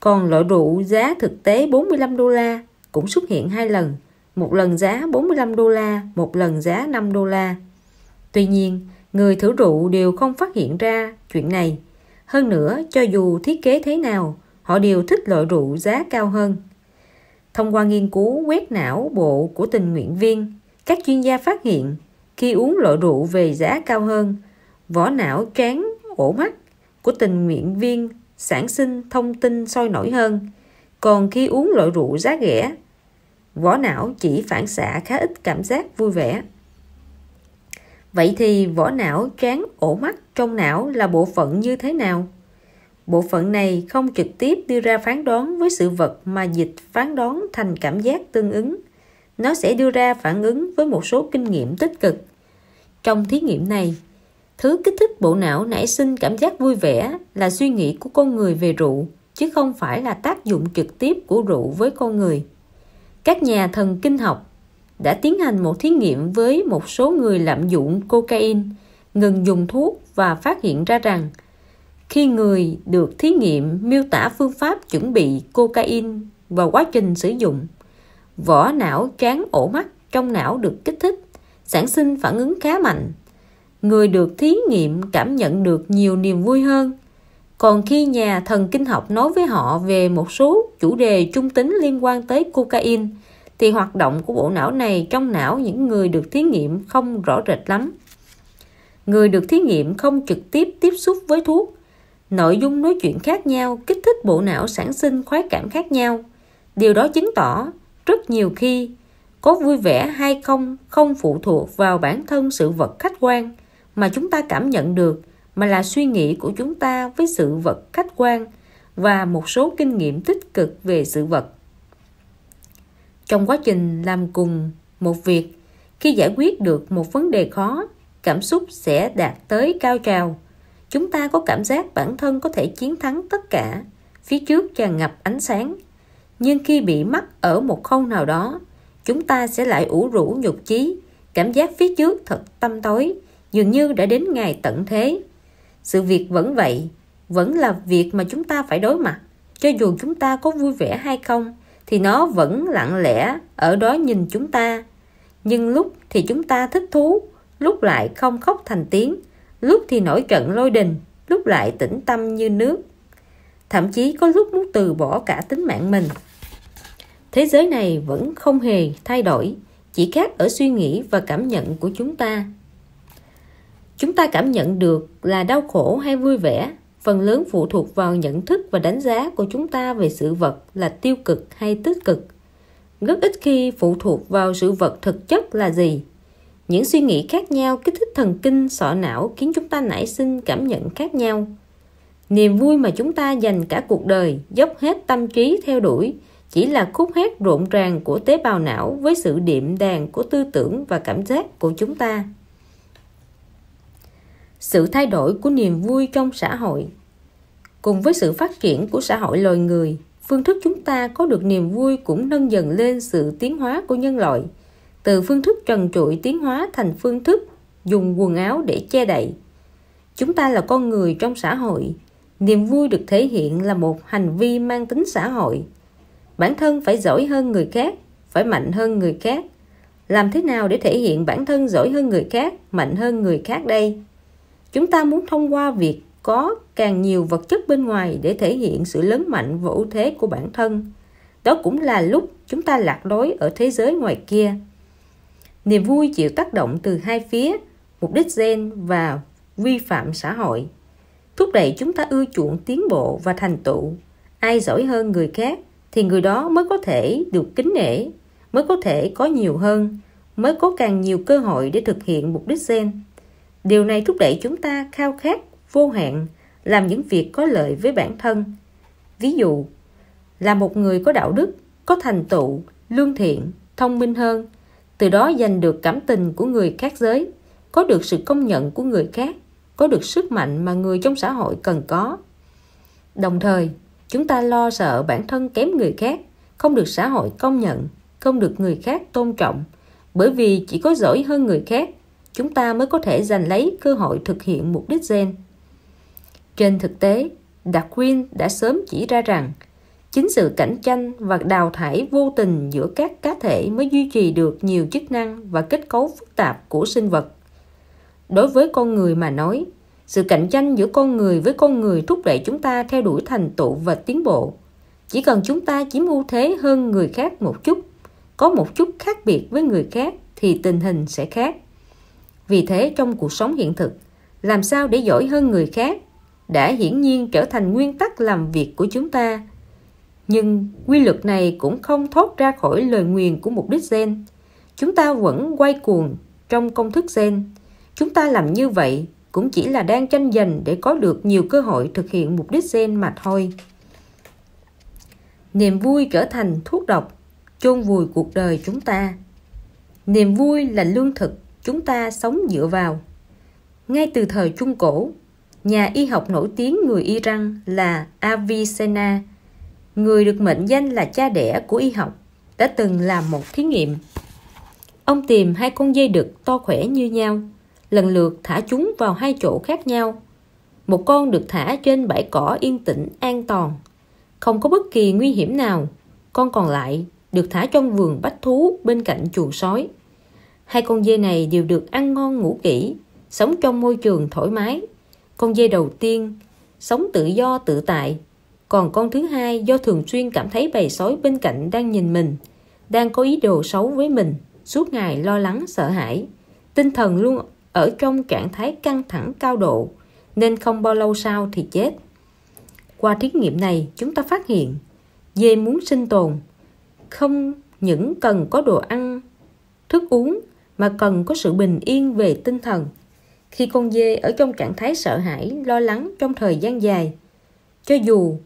[SPEAKER 1] Còn loại rượu giá thực tế 45 đô la cũng xuất hiện hai lần, một lần giá 45 đô la, một lần giá 5 đô la. Tuy nhiên, người thử rượu đều không phát hiện ra chuyện này. Hơn nữa, cho dù thiết kế thế nào, họ đều thích loại rượu giá cao hơn. Thông qua nghiên cứu quét não bộ của tình nguyện viên, các chuyên gia phát hiện khi uống loại rượu về giá cao hơn, vỏ não tráng ổ mắt của tình nguyện viên sản sinh thông tin sôi nổi hơn. Còn khi uống loại rượu giá rẻ, vỏ não chỉ phản xạ khá ít cảm giác vui vẻ. Vậy thì vỏ não tráng ổ mắt trong não là bộ phận như thế nào? Bộ phận này không trực tiếp đưa ra phán đoán với sự vật mà dịch phán đoán thành cảm giác tương ứng – nó sẽ đưa ra phản ứng với một số kinh nghiệm tích cực trong thí nghiệm này thứ kích thích bộ não nảy sinh cảm giác vui vẻ là suy nghĩ của con người về rượu chứ không phải là tác dụng trực tiếp của rượu với con người các nhà thần kinh học đã tiến hành một thí nghiệm với một số người lạm dụng cocaine ngừng dùng thuốc và phát hiện ra rằng khi người được thí nghiệm miêu tả phương pháp chuẩn bị cocaine và quá trình sử dụng vỏ não trán, ổ mắt trong não được kích thích sản sinh phản ứng khá mạnh người được thí nghiệm cảm nhận được nhiều niềm vui hơn còn khi nhà thần kinh học nói với họ về một số chủ đề trung tính liên quan tới cocaine thì hoạt động của bộ não này trong não những người được thí nghiệm không rõ rệt lắm người được thí nghiệm không trực tiếp tiếp xúc với thuốc nội dung nói chuyện khác nhau kích thích bộ não sản sinh khoái cảm khác nhau điều đó chứng tỏ rất nhiều khi có vui vẻ hay không không phụ thuộc vào bản thân sự vật khách quan mà chúng ta cảm nhận được mà là suy nghĩ của chúng ta với sự vật khách quan và một số kinh nghiệm tích cực về sự vật trong quá trình làm cùng một việc khi giải quyết được một vấn đề khó cảm xúc sẽ đạt tới cao trào chúng ta có cảm giác bản thân có thể chiến thắng tất cả phía trước tràn ngập ánh sáng nhưng khi bị mắc ở một khâu nào đó chúng ta sẽ lại ủ rũ nhục chí cảm giác phía trước thật tâm tối dường như đã đến ngày tận thế sự việc vẫn vậy vẫn là việc mà chúng ta phải đối mặt cho dù chúng ta có vui vẻ hay không thì nó vẫn lặng lẽ ở đó nhìn chúng ta nhưng lúc thì chúng ta thích thú lúc lại không khóc thành tiếng lúc thì nổi trận lôi đình lúc lại tĩnh tâm như nước thậm chí có lúc muốn từ bỏ cả tính mạng mình thế giới này vẫn không hề thay đổi chỉ khác ở suy nghĩ và cảm nhận của chúng ta chúng ta cảm nhận được là đau khổ hay vui vẻ phần lớn phụ thuộc vào nhận thức và đánh giá của chúng ta về sự vật là tiêu cực hay tích cực rất ít khi phụ thuộc vào sự vật thực chất là gì những suy nghĩ khác nhau kích thích thần kinh sọ não khiến chúng ta nảy sinh cảm nhận khác nhau niềm vui mà chúng ta dành cả cuộc đời dốc hết tâm trí theo đuổi chỉ là khúc hát rộn ràng của tế bào não với sự điệm đàn của tư tưởng và cảm giác của chúng ta sự thay đổi của niềm vui trong xã hội cùng với sự phát triển của xã hội loài người phương thức chúng ta có được niềm vui cũng nâng dần lên sự tiến hóa của nhân loại từ phương thức trần trụi tiến hóa thành phương thức dùng quần áo để che đậy chúng ta là con người trong xã hội niềm vui được thể hiện là một hành vi mang tính xã hội bản thân phải giỏi hơn người khác phải mạnh hơn người khác làm thế nào để thể hiện bản thân giỏi hơn người khác mạnh hơn người khác đây chúng ta muốn thông qua việc có càng nhiều vật chất bên ngoài để thể hiện sự lớn mạnh và ưu thế của bản thân đó cũng là lúc chúng ta lạc lối ở thế giới ngoài kia niềm vui chịu tác động từ hai phía mục đích gen và vi phạm xã hội thúc đẩy chúng ta ưa chuộng tiến bộ và thành tựu ai giỏi hơn người khác thì người đó mới có thể được kính nể mới có thể có nhiều hơn mới có càng nhiều cơ hội để thực hiện mục đích gen điều này thúc đẩy chúng ta khao khát vô hạn làm những việc có lợi với bản thân ví dụ là một người có đạo đức có thành tựu lương thiện thông minh hơn từ đó giành được cảm tình của người khác giới có được sự công nhận của người khác có được sức mạnh mà người trong xã hội cần có đồng thời chúng ta lo sợ bản thân kém người khác không được xã hội công nhận không được người khác tôn trọng bởi vì chỉ có giỏi hơn người khác chúng ta mới có thể giành lấy cơ hội thực hiện mục đích gen trên thực tế darwin đã sớm chỉ ra rằng chính sự cạnh tranh và đào thải vô tình giữa các cá thể mới duy trì được nhiều chức năng và kết cấu phức tạp của sinh vật đối với con người mà nói sự cạnh tranh giữa con người với con người thúc đẩy chúng ta theo đuổi thành tựu và tiến bộ chỉ cần chúng ta chiếm ưu thế hơn người khác một chút có một chút khác biệt với người khác thì tình hình sẽ khác vì thế trong cuộc sống hiện thực làm sao để giỏi hơn người khác đã hiển nhiên trở thành nguyên tắc làm việc của chúng ta nhưng quy luật này cũng không thoát ra khỏi lời nguyền của mục đích gen chúng ta vẫn quay cuồng trong công thức gen chúng ta làm như vậy cũng chỉ là đang tranh giành để có được nhiều cơ hội thực hiện mục đích gen mà thôi. Niềm vui trở thành thuốc độc, chôn vùi cuộc đời chúng ta. Niềm vui là lương thực chúng ta sống dựa vào. Ngay từ thời Trung Cổ, nhà y học nổi tiếng người Iran là Avicenna, người được mệnh danh là cha đẻ của y học, đã từng làm một thí nghiệm. Ông tìm hai con dây đực to khỏe như nhau, lần lượt thả chúng vào hai chỗ khác nhau một con được thả trên bãi cỏ yên tĩnh an toàn không có bất kỳ nguy hiểm nào con còn lại được thả trong vườn bách thú bên cạnh chuồng sói hai con dê này đều được ăn ngon ngủ kỹ sống trong môi trường thoải mái con dê đầu tiên sống tự do tự tại còn con thứ hai do thường xuyên cảm thấy bầy sói bên cạnh đang nhìn mình đang có ý đồ xấu với mình suốt ngày lo lắng sợ hãi tinh thần luôn ở trong trạng thái căng thẳng cao độ nên không bao lâu sau thì chết qua thí nghiệm này chúng ta phát hiện dê muốn sinh tồn không những cần có đồ ăn thức uống mà cần có sự bình yên về tinh thần khi con dê ở trong trạng thái sợ hãi lo lắng trong thời gian dài cho dù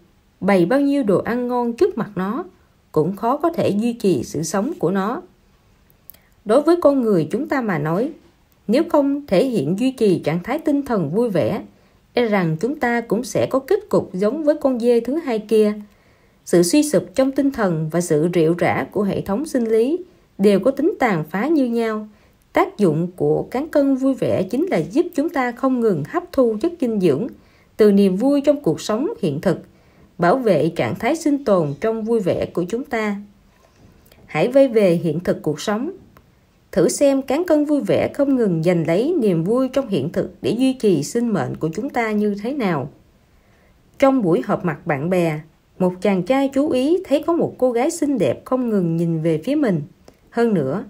[SPEAKER 1] bày bao nhiêu đồ ăn ngon trước mặt nó cũng khó có thể duy trì sự sống của nó đối với con người chúng ta mà nói nếu không thể hiện duy trì trạng thái tinh thần vui vẻ e rằng chúng ta cũng sẽ có kết cục giống với con dê thứ hai kia sự suy sụp trong tinh thần và sự rệu rã của hệ thống sinh lý đều có tính tàn phá như nhau tác dụng của cán cân vui vẻ chính là giúp chúng ta không ngừng hấp thu chất dinh dưỡng từ niềm vui trong cuộc sống hiện thực bảo vệ trạng thái sinh tồn trong vui vẻ của chúng ta hãy vây về hiện thực cuộc sống thử xem cán cân vui vẻ không ngừng giành lấy niềm vui trong hiện thực để duy trì sinh mệnh của chúng ta như thế nào trong buổi họp mặt bạn bè một chàng trai chú ý thấy có một cô gái xinh đẹp không ngừng nhìn về phía mình hơn nữa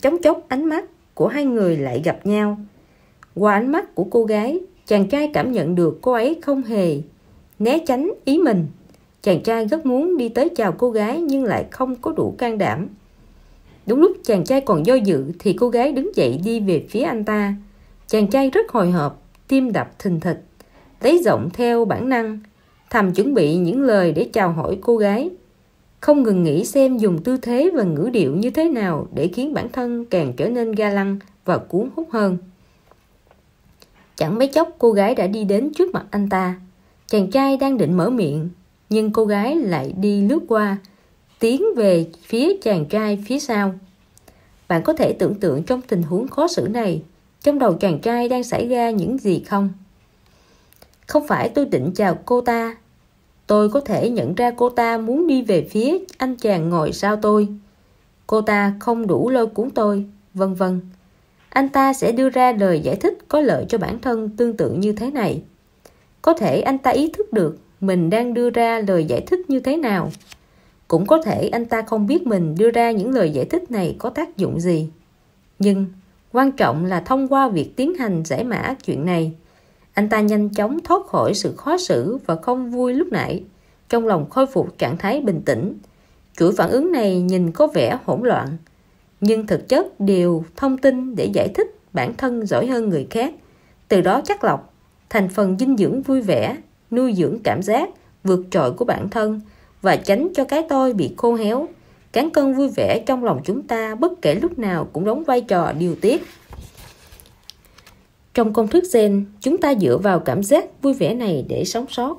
[SPEAKER 1] chóng chốc ánh mắt của hai người lại gặp nhau qua ánh mắt của cô gái chàng trai cảm nhận được cô ấy không hề né tránh ý mình chàng trai rất muốn đi tới chào cô gái nhưng lại không có đủ can đảm Đúng lúc chàng trai còn do dự thì cô gái đứng dậy đi về phía anh ta. Chàng trai rất hồi hộp, tim đập thình thịch, lấy giọng theo bản năng, thầm chuẩn bị những lời để chào hỏi cô gái. Không ngừng nghĩ xem dùng tư thế và ngữ điệu như thế nào để khiến bản thân càng trở nên ga lăng và cuốn hút hơn. Chẳng mấy chốc cô gái đã đi đến trước mặt anh ta. Chàng trai đang định mở miệng, nhưng cô gái lại đi lướt qua, tiến về phía chàng trai phía sau bạn có thể tưởng tượng trong tình huống khó xử này trong đầu chàng trai đang xảy ra những gì không không phải tôi định chào cô ta tôi có thể nhận ra cô ta muốn đi về phía anh chàng ngồi sau tôi cô ta không đủ lôi cuốn tôi vân vân anh ta sẽ đưa ra lời giải thích có lợi cho bản thân tương tự như thế này có thể anh ta ý thức được mình đang đưa ra lời giải thích như thế nào cũng có thể anh ta không biết mình đưa ra những lời giải thích này có tác dụng gì nhưng quan trọng là thông qua việc tiến hành giải mã chuyện này anh ta nhanh chóng thoát khỏi sự khó xử và không vui lúc nãy trong lòng khôi phục trạng thái bình tĩnh chuỗi phản ứng này nhìn có vẻ hỗn loạn nhưng thực chất đều thông tin để giải thích bản thân giỏi hơn người khác từ đó chắc lọc thành phần dinh dưỡng vui vẻ nuôi dưỡng cảm giác vượt trội của bản thân và tránh cho cái tôi bị khô héo. Cán cân vui vẻ trong lòng chúng ta bất kể lúc nào cũng đóng vai trò điều tiết. Trong công thức Zen, chúng ta dựa vào cảm giác vui vẻ này để sống sót.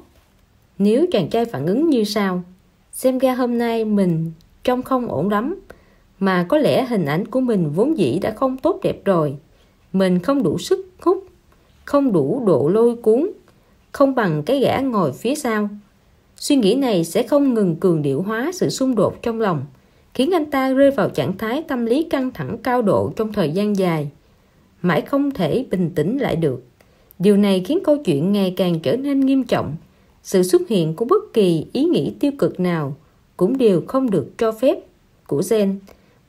[SPEAKER 1] Nếu chàng trai phản ứng như sau, xem ra hôm nay mình trông không ổn lắm, mà có lẽ hình ảnh của mình vốn dĩ đã không tốt đẹp rồi. Mình không đủ sức hút, không đủ độ lôi cuốn, không bằng cái gã ngồi phía sau Suy nghĩ này sẽ không ngừng cường điệu hóa sự xung đột trong lòng, khiến anh ta rơi vào trạng thái tâm lý căng thẳng cao độ trong thời gian dài, mãi không thể bình tĩnh lại được. Điều này khiến câu chuyện ngày càng trở nên nghiêm trọng. Sự xuất hiện của bất kỳ ý nghĩ tiêu cực nào cũng đều không được cho phép của gen,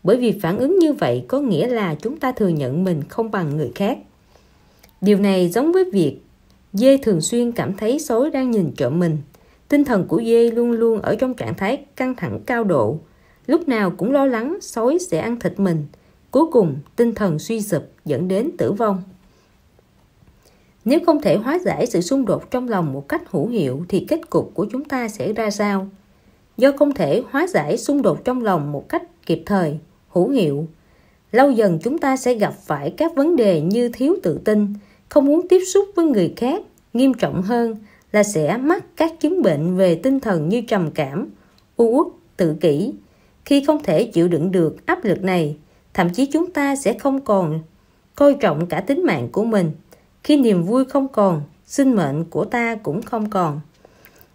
[SPEAKER 1] bởi vì phản ứng như vậy có nghĩa là chúng ta thừa nhận mình không bằng người khác. Điều này giống với việc dê thường xuyên cảm thấy sói đang nhìn trộm mình Tinh thần của dê luôn luôn ở trong trạng thái căng thẳng cao độ, lúc nào cũng lo lắng sói sẽ ăn thịt mình. Cuối cùng, tinh thần suy sụp dẫn đến tử vong. Nếu không thể hóa giải sự xung đột trong lòng một cách hữu hiệu thì kết cục của chúng ta sẽ ra sao? Do không thể hóa giải xung đột trong lòng một cách kịp thời, hữu hiệu, lâu dần chúng ta sẽ gặp phải các vấn đề như thiếu tự tin, không muốn tiếp xúc với người khác, nghiêm trọng hơn là sẽ mắc các chứng bệnh về tinh thần như trầm cảm, u uất, tự kỷ. Khi không thể chịu đựng được áp lực này, thậm chí chúng ta sẽ không còn coi trọng cả tính mạng của mình. Khi niềm vui không còn, sinh mệnh của ta cũng không còn.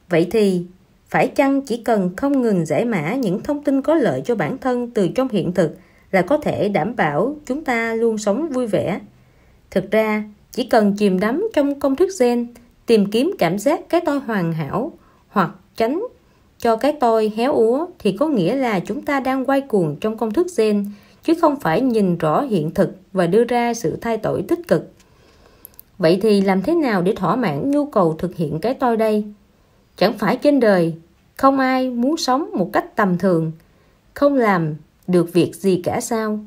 [SPEAKER 1] Vậy thì, phải chăng chỉ cần không ngừng giải mã những thông tin có lợi cho bản thân từ trong hiện thực là có thể đảm bảo chúng ta luôn sống vui vẻ? Thực ra, chỉ cần chìm đắm trong công thức gen tìm kiếm cảm giác cái tôi hoàn hảo hoặc tránh cho cái tôi héo úa thì có nghĩa là chúng ta đang quay cuồng trong công thức gen chứ không phải nhìn rõ hiện thực và đưa ra sự thay đổi tích cực vậy thì làm thế nào để thỏa mãn nhu cầu thực hiện cái tôi đây chẳng phải trên đời không ai muốn sống một cách tầm thường không làm được việc gì cả sao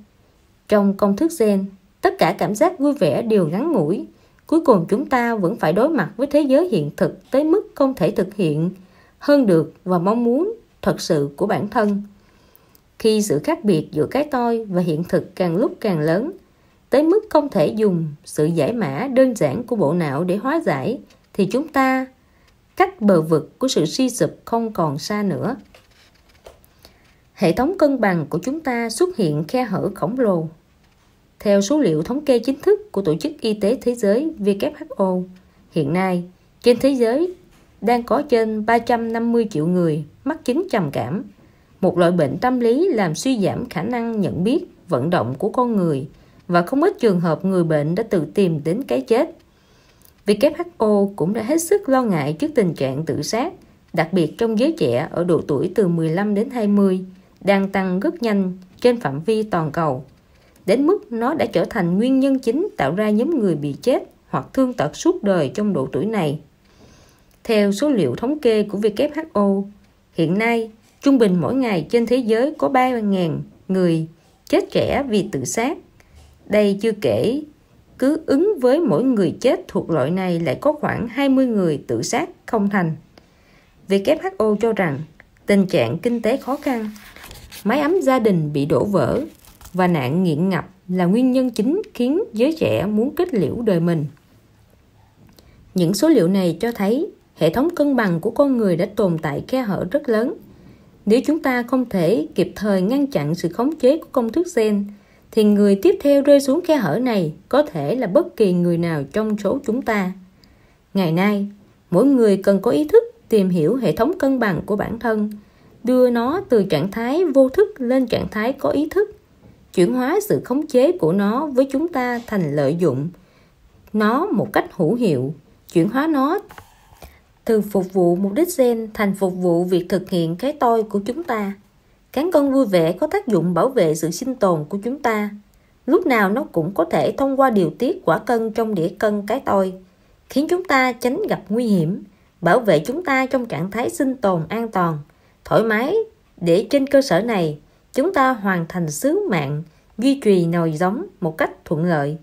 [SPEAKER 1] trong công thức gen tất cả cảm giác vui vẻ đều ngắn ngủi cuối cùng chúng ta vẫn phải đối mặt với thế giới hiện thực tới mức không thể thực hiện hơn được và mong muốn thật sự của bản thân khi sự khác biệt giữa cái tôi và hiện thực càng lúc càng lớn tới mức không thể dùng sự giải mã đơn giản của bộ não để hóa giải thì chúng ta cách bờ vực của sự suy sụp không còn xa nữa hệ thống cân bằng của chúng ta xuất hiện khe hở khổng lồ theo số liệu thống kê chính thức của Tổ chức Y tế Thế giới WHO, hiện nay trên thế giới đang có trên 350 triệu người mắc chứng trầm cảm, một loại bệnh tâm lý làm suy giảm khả năng nhận biết, vận động của con người và không ít trường hợp người bệnh đã tự tìm đến cái chết. WHO cũng đã hết sức lo ngại trước tình trạng tự sát, đặc biệt trong giới trẻ ở độ tuổi từ 15 đến 20, đang tăng rất nhanh trên phạm vi toàn cầu đến mức nó đã trở thành nguyên nhân chính tạo ra nhóm người bị chết hoặc thương tật suốt đời trong độ tuổi này. Theo số liệu thống kê của WHO, hiện nay trung bình mỗi ngày trên thế giới có 3.000 người chết trẻ vì tự sát. Đây chưa kể, cứ ứng với mỗi người chết thuộc loại này lại có khoảng 20 người tự sát không thành. WHO cho rằng tình trạng kinh tế khó khăn, máy ấm gia đình bị đổ vỡ và nạn nghiện ngập là nguyên nhân chính khiến giới trẻ muốn kết liễu đời mình. Những số liệu này cho thấy hệ thống cân bằng của con người đã tồn tại khe hở rất lớn. Nếu chúng ta không thể kịp thời ngăn chặn sự khống chế của công thức gen, thì người tiếp theo rơi xuống khe hở này có thể là bất kỳ người nào trong số chúng ta. Ngày nay, mỗi người cần có ý thức tìm hiểu hệ thống cân bằng của bản thân, đưa nó từ trạng thái vô thức lên trạng thái có ý thức chuyển hóa sự khống chế của nó với chúng ta thành lợi dụng nó một cách hữu hiệu chuyển hóa nó từ phục vụ mục đích gen thành phục vụ việc thực hiện cái tôi của chúng ta cán cân vui vẻ có tác dụng bảo vệ sự sinh tồn của chúng ta lúc nào nó cũng có thể thông qua điều tiết quả cân trong đĩa cân cái tôi khiến chúng ta tránh gặp nguy hiểm bảo vệ chúng ta trong trạng thái sinh tồn an toàn thoải mái để trên cơ sở này chúng ta hoàn thành sứ mạng duy trì nòi giống một cách thuận lợi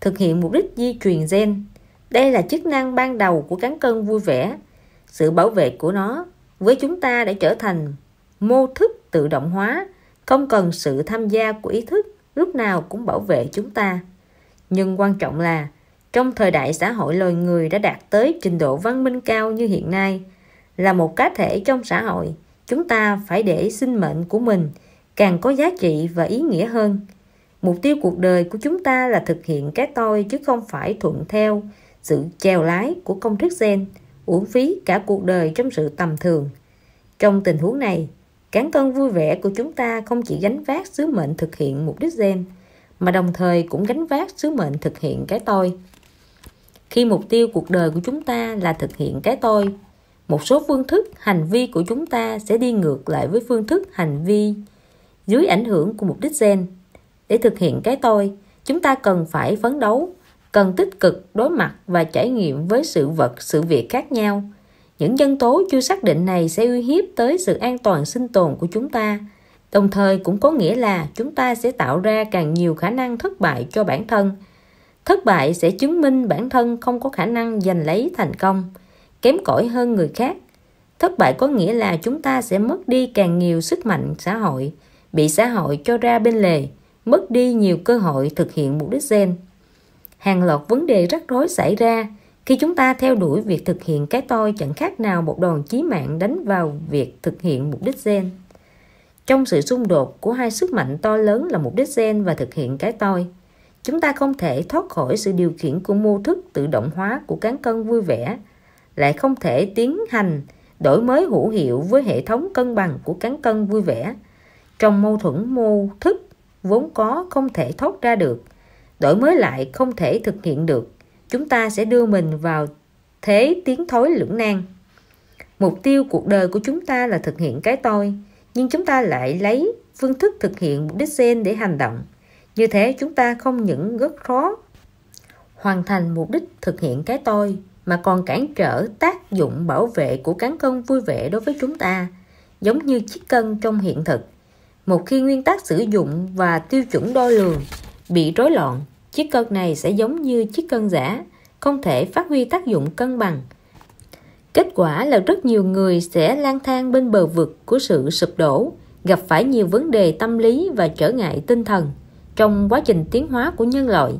[SPEAKER 1] thực hiện mục đích di truyền gen đây là chức năng ban đầu của cán cân vui vẻ sự bảo vệ của nó với chúng ta đã trở thành mô thức tự động hóa không cần sự tham gia của ý thức lúc nào cũng bảo vệ chúng ta nhưng quan trọng là trong thời đại xã hội loài người đã đạt tới trình độ văn minh cao như hiện nay là một cá thể trong xã hội chúng ta phải để sinh mệnh của mình càng có giá trị và ý nghĩa hơn mục tiêu cuộc đời của chúng ta là thực hiện cái tôi chứ không phải thuận theo sự chèo lái của công thức gen uổng phí cả cuộc đời trong sự tầm thường trong tình huống này cán cân vui vẻ của chúng ta không chỉ gánh vác sứ mệnh thực hiện mục đích gen mà đồng thời cũng gánh vác sứ mệnh thực hiện cái tôi khi mục tiêu cuộc đời của chúng ta là thực hiện cái tôi một số phương thức hành vi của chúng ta sẽ đi ngược lại với phương thức hành vi dưới ảnh hưởng của mục đích gen. Để thực hiện cái tôi, chúng ta cần phải phấn đấu, cần tích cực đối mặt và trải nghiệm với sự vật, sự việc khác nhau. Những nhân tố chưa xác định này sẽ uy hiếp tới sự an toàn sinh tồn của chúng ta, đồng thời cũng có nghĩa là chúng ta sẽ tạo ra càng nhiều khả năng thất bại cho bản thân. Thất bại sẽ chứng minh bản thân không có khả năng giành lấy thành công, kém cỏi hơn người khác. Thất bại có nghĩa là chúng ta sẽ mất đi càng nhiều sức mạnh xã hội, bị xã hội cho ra bên lề, mất đi nhiều cơ hội thực hiện mục đích gen. Hàng loạt vấn đề rắc rối xảy ra khi chúng ta theo đuổi việc thực hiện cái tôi chẳng khác nào một đòn chí mạng đánh vào việc thực hiện mục đích gen. Trong sự xung đột của hai sức mạnh to lớn là mục đích gen và thực hiện cái tôi, chúng ta không thể thoát khỏi sự điều khiển của mô thức tự động hóa của cán cân vui vẻ, lại không thể tiến hành đổi mới hữu hiệu với hệ thống cân bằng của cán cân vui vẻ trong mâu thuẫn mô thức vốn có không thể thoát ra được đổi mới lại không thể thực hiện được chúng ta sẽ đưa mình vào thế tiến thối lưỡng nan mục tiêu cuộc đời của chúng ta là thực hiện cái tôi nhưng chúng ta lại lấy phương thức thực hiện mục đích gen để hành động như thế chúng ta không những rất khó hoàn thành mục đích thực hiện cái tôi mà còn cản trở tác dụng bảo vệ của cán cân vui vẻ đối với chúng ta giống như chiếc cân trong hiện thực một khi nguyên tắc sử dụng và tiêu chuẩn đo lường bị rối loạn chiếc cân này sẽ giống như chiếc cân giả không thể phát huy tác dụng cân bằng kết quả là rất nhiều người sẽ lang thang bên bờ vực của sự sụp đổ gặp phải nhiều vấn đề tâm lý và trở ngại tinh thần trong quá trình tiến hóa của nhân loại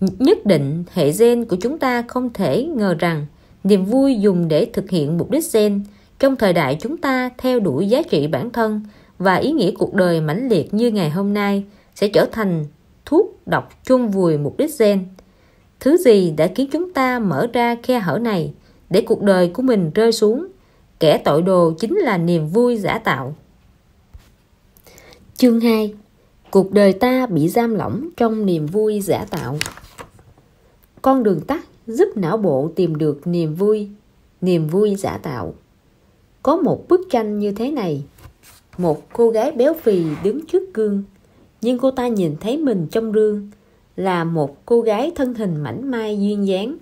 [SPEAKER 1] nhất định hệ gen của chúng ta không thể ngờ rằng niềm vui dùng để thực hiện mục đích gen trong thời đại chúng ta theo đuổi giá trị bản thân và ý nghĩa cuộc đời mãnh liệt như ngày hôm nay sẽ trở thành thuốc độc chung vùi mục đích gen. Thứ gì đã khiến chúng ta mở ra khe hở này để cuộc đời của mình rơi xuống? Kẻ tội đồ chính là niềm vui giả tạo. Chương 2 Cuộc đời ta bị giam lỏng trong niềm vui giả tạo. Con đường tắt giúp não bộ tìm được niềm vui, niềm vui giả tạo. Có một bức tranh như thế này một cô gái béo phì đứng trước gương nhưng cô ta nhìn thấy mình trong gương là một cô gái thân hình mảnh mai duyên dáng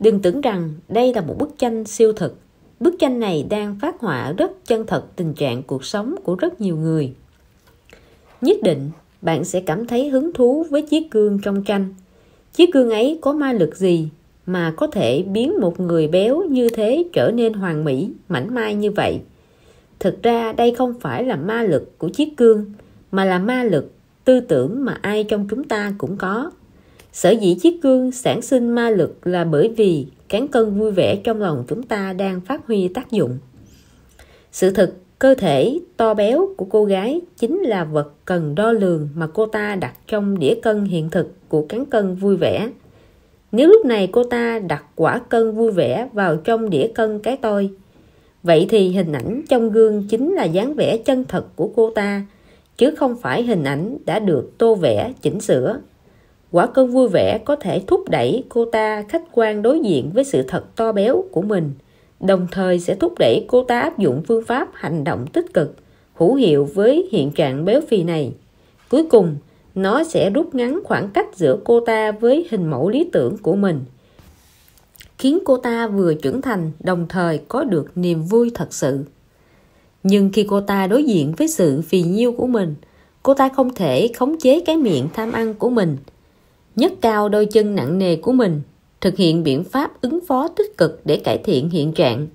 [SPEAKER 1] đừng tưởng rằng đây là một bức tranh siêu thực bức tranh này đang phát họa rất chân thật tình trạng cuộc sống của rất nhiều người nhất định bạn sẽ cảm thấy hứng thú với chiếc gương trong tranh chiếc gương ấy có ma lực gì mà có thể biến một người béo như thế trở nên hoàn mỹ mảnh mai như vậy thực ra đây không phải là ma lực của chiếc cương mà là ma lực tư tưởng mà ai trong chúng ta cũng có sở dĩ chiếc cương sản sinh ma lực là bởi vì cán cân vui vẻ trong lòng chúng ta đang phát huy tác dụng sự thật cơ thể to béo của cô gái chính là vật cần đo lường mà cô ta đặt trong đĩa cân hiện thực của cán cân vui vẻ nếu lúc này cô ta đặt quả cân vui vẻ vào trong đĩa cân cái tôi vậy thì hình ảnh trong gương chính là dáng vẻ chân thật của cô ta chứ không phải hình ảnh đã được tô vẽ chỉnh sửa quả cơn vui vẻ có thể thúc đẩy cô ta khách quan đối diện với sự thật to béo của mình đồng thời sẽ thúc đẩy cô ta áp dụng phương pháp hành động tích cực hữu hiệu với hiện trạng béo phì này cuối cùng nó sẽ rút ngắn khoảng cách giữa cô ta với hình mẫu lý tưởng của mình khiến cô ta vừa trưởng thành đồng thời có được niềm vui thật sự nhưng khi cô ta đối diện với sự phì nhiêu của mình cô ta không thể khống chế cái miệng tham ăn của mình nhấc cao đôi chân nặng nề của mình thực hiện biện pháp ứng phó tích cực để cải thiện hiện trạng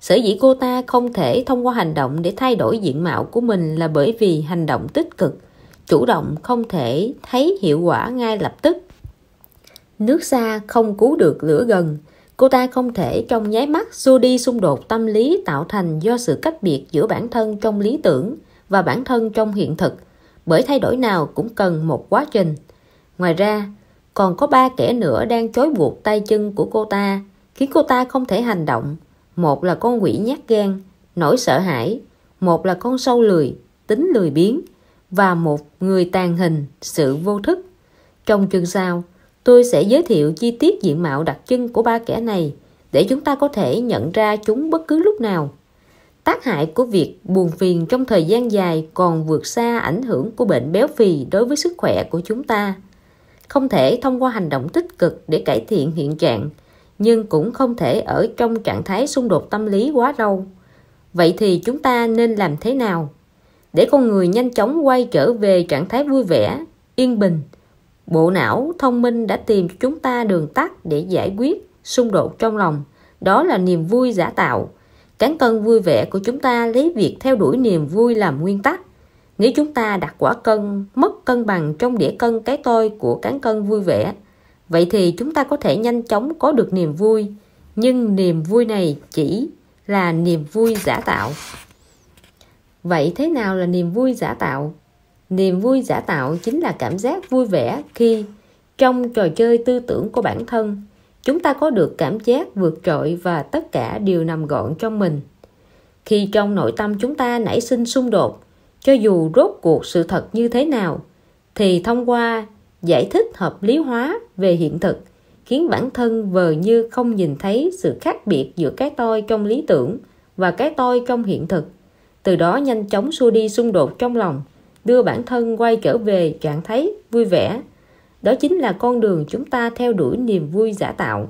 [SPEAKER 1] sở dĩ cô ta không thể thông qua hành động để thay đổi diện mạo của mình là bởi vì hành động tích cực chủ động không thể thấy hiệu quả ngay lập tức nước xa không cứu được lửa gần cô ta không thể trong nháy mắt xua đi xung đột tâm lý tạo thành do sự cách biệt giữa bản thân trong lý tưởng và bản thân trong hiện thực bởi thay đổi nào cũng cần một quá trình ngoài ra còn có ba kẻ nữa đang chối buộc tay chân của cô ta khiến cô ta không thể hành động một là con quỷ nhát gan nỗi sợ hãi một là con sâu lười tính lười biếng và một người tàn hình sự vô thức trong chương sau Tôi sẽ giới thiệu chi tiết diện mạo đặc trưng của ba kẻ này để chúng ta có thể nhận ra chúng bất cứ lúc nào. Tác hại của việc buồn phiền trong thời gian dài còn vượt xa ảnh hưởng của bệnh béo phì đối với sức khỏe của chúng ta. Không thể thông qua hành động tích cực để cải thiện hiện trạng, nhưng cũng không thể ở trong trạng thái xung đột tâm lý quá lâu. Vậy thì chúng ta nên làm thế nào? Để con người nhanh chóng quay trở về trạng thái vui vẻ, yên bình, bộ não thông minh đã tìm cho chúng ta đường tắt để giải quyết xung đột trong lòng đó là niềm vui giả tạo cán cân vui vẻ của chúng ta lấy việc theo đuổi niềm vui làm nguyên tắc nếu chúng ta đặt quả cân mất cân bằng trong đĩa cân cái tôi của cán cân vui vẻ vậy thì chúng ta có thể nhanh chóng có được niềm vui nhưng niềm vui này chỉ là niềm vui giả tạo vậy thế nào là niềm vui giả tạo niềm vui giả tạo chính là cảm giác vui vẻ khi trong trò chơi tư tưởng của bản thân chúng ta có được cảm giác vượt trội và tất cả đều nằm gọn trong mình khi trong nội tâm chúng ta nảy sinh xung đột cho dù rốt cuộc sự thật như thế nào thì thông qua giải thích hợp lý hóa về hiện thực khiến bản thân vờ như không nhìn thấy sự khác biệt giữa cái tôi trong lý tưởng và cái tôi trong hiện thực từ đó nhanh chóng xua đi xung đột trong lòng đưa bản thân quay trở về trạng thái vui vẻ đó chính là con đường chúng ta theo đuổi niềm vui giả tạo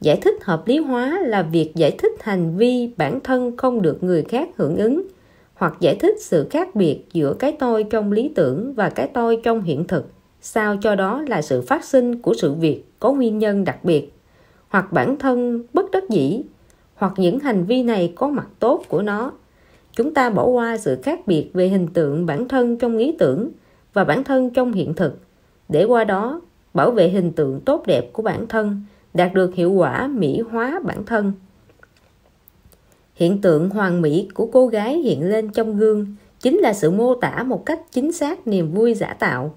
[SPEAKER 1] giải thích hợp lý hóa là việc giải thích hành vi bản thân không được người khác hưởng ứng hoặc giải thích sự khác biệt giữa cái tôi trong lý tưởng và cái tôi trong hiện thực sao cho đó là sự phát sinh của sự việc có nguyên nhân đặc biệt hoặc bản thân bất đắc dĩ hoặc những hành vi này có mặt tốt của nó chúng ta bỏ qua sự khác biệt về hình tượng bản thân trong ý tưởng và bản thân trong hiện thực để qua đó bảo vệ hình tượng tốt đẹp của bản thân đạt được hiệu quả mỹ hóa bản thân hiện tượng hoàn mỹ của cô gái hiện lên trong gương chính là sự mô tả một cách chính xác niềm vui giả tạo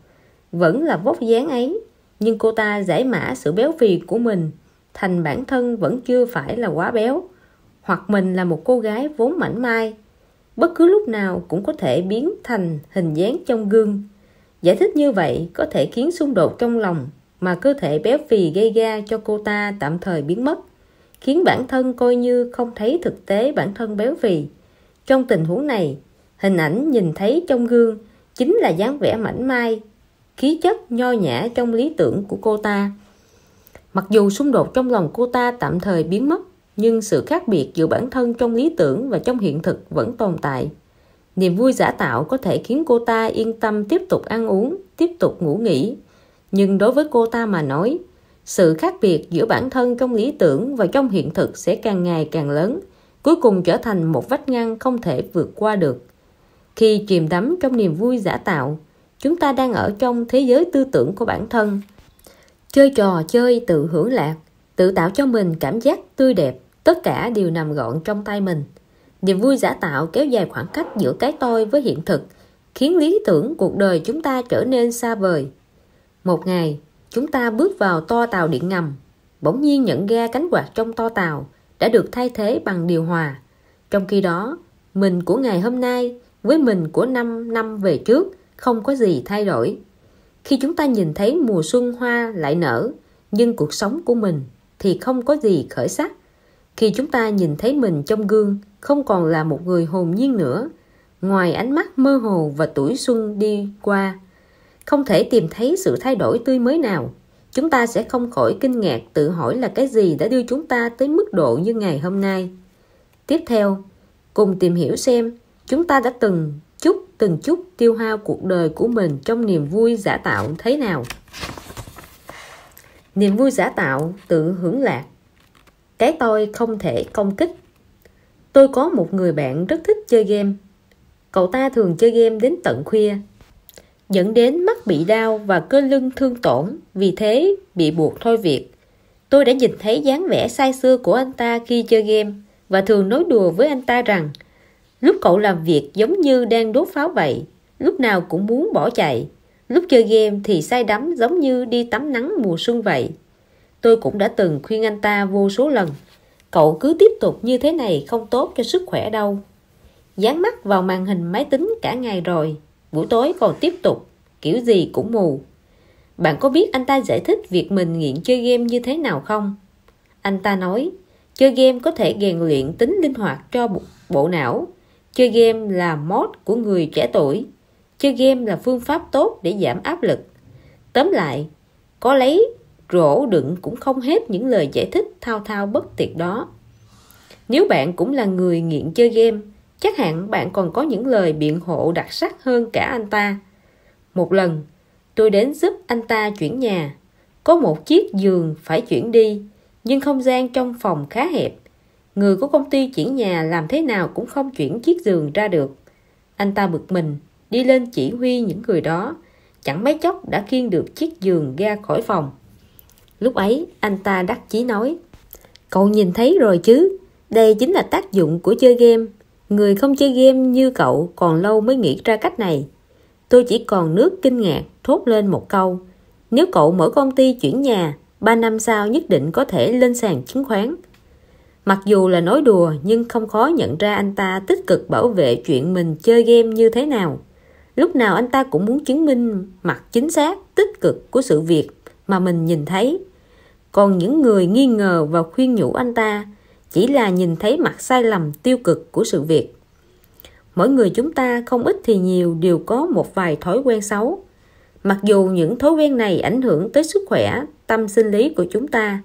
[SPEAKER 1] vẫn là vóc dáng ấy nhưng cô ta giải mã sự béo phì của mình thành bản thân vẫn chưa phải là quá béo hoặc mình là một cô gái vốn mảnh mai bất cứ lúc nào cũng có thể biến thành hình dáng trong gương giải thích như vậy có thể khiến xung đột trong lòng mà cơ thể béo phì gây ra cho cô ta tạm thời biến mất khiến bản thân coi như không thấy thực tế bản thân béo phì trong tình huống này hình ảnh nhìn thấy trong gương chính là dáng vẻ mảnh mai khí chất nho nhã trong lý tưởng của cô ta mặc dù xung đột trong lòng cô ta tạm thời biến mất nhưng sự khác biệt giữa bản thân trong lý tưởng và trong hiện thực vẫn tồn tại niềm vui giả tạo có thể khiến cô ta yên tâm tiếp tục ăn uống tiếp tục ngủ nghỉ nhưng đối với cô ta mà nói sự khác biệt giữa bản thân trong lý tưởng và trong hiện thực sẽ càng ngày càng lớn cuối cùng trở thành một vách ngăn không thể vượt qua được khi chìm đắm trong niềm vui giả tạo chúng ta đang ở trong thế giới tư tưởng của bản thân chơi trò chơi tự hưởng lạc tự tạo cho mình cảm giác tươi đẹp tất cả đều nằm gọn trong tay mình niềm vui giả tạo kéo dài khoảng cách giữa cái tôi với hiện thực khiến lý tưởng cuộc đời chúng ta trở nên xa vời một ngày chúng ta bước vào to tàu điện ngầm bỗng nhiên nhận ra cánh quạt trong to tàu đã được thay thế bằng điều hòa trong khi đó mình của ngày hôm nay với mình của 5 năm về trước không có gì thay đổi khi chúng ta nhìn thấy mùa xuân hoa lại nở nhưng cuộc sống của mình thì không có gì khởi sắc khi chúng ta nhìn thấy mình trong gương không còn là một người hồn nhiên nữa ngoài ánh mắt mơ hồ và tuổi xuân đi qua không thể tìm thấy sự thay đổi tươi mới nào chúng ta sẽ không khỏi kinh ngạc tự hỏi là cái gì đã đưa chúng ta tới mức độ như ngày hôm nay tiếp theo cùng tìm hiểu xem chúng ta đã từng chút từng chút tiêu hao cuộc đời của mình trong niềm vui giả tạo thế nào niềm vui giả tạo tự hưởng lạc cái tôi không thể công kích tôi có một người bạn rất thích chơi game cậu ta thường chơi game đến tận khuya dẫn đến mắt bị đau và cơ lưng thương tổn vì thế bị buộc thôi việc tôi đã nhìn thấy dáng vẻ say xưa của anh ta khi chơi game và thường nói đùa với anh ta rằng lúc cậu làm việc giống như đang đốt pháo vậy lúc nào cũng muốn bỏ chạy Lúc chơi game thì say đắm giống như đi tắm nắng mùa xuân vậy. Tôi cũng đã từng khuyên anh ta vô số lần. Cậu cứ tiếp tục như thế này không tốt cho sức khỏe đâu. Dán mắt vào màn hình máy tính cả ngày rồi. Buổi tối còn tiếp tục. Kiểu gì cũng mù. Bạn có biết anh ta giải thích việc mình nghiện chơi game như thế nào không? Anh ta nói, chơi game có thể rèn luyện tính linh hoạt cho bộ não. Chơi game là mod của người trẻ tuổi chơi game là phương pháp tốt để giảm áp lực tóm lại có lấy rổ đựng cũng không hết những lời giải thích thao thao bất tuyệt đó nếu bạn cũng là người nghiện chơi game chắc hẳn bạn còn có những lời biện hộ đặc sắc hơn cả anh ta một lần tôi đến giúp anh ta chuyển nhà có một chiếc giường phải chuyển đi nhưng không gian trong phòng khá hẹp người của công ty chuyển nhà làm thế nào cũng không chuyển chiếc giường ra được anh ta bực mình đi lên chỉ huy những người đó chẳng mấy chốc đã khiêng được chiếc giường ra khỏi phòng lúc ấy anh ta đắc chí nói cậu nhìn thấy rồi chứ đây chính là tác dụng của chơi game người không chơi game như cậu còn lâu mới nghĩ ra cách này tôi chỉ còn nước kinh ngạc thốt lên một câu nếu cậu mở công ty chuyển nhà ba năm sau nhất định có thể lên sàn chứng khoán mặc dù là nói đùa nhưng không khó nhận ra anh ta tích cực bảo vệ chuyện mình chơi game như thế nào lúc nào anh ta cũng muốn chứng minh mặt chính xác tích cực của sự việc mà mình nhìn thấy còn những người nghi ngờ và khuyên nhủ anh ta chỉ là nhìn thấy mặt sai lầm tiêu cực của sự việc mỗi người chúng ta không ít thì nhiều đều có một vài thói quen xấu mặc dù những thói quen này ảnh hưởng tới sức khỏe tâm sinh lý của chúng ta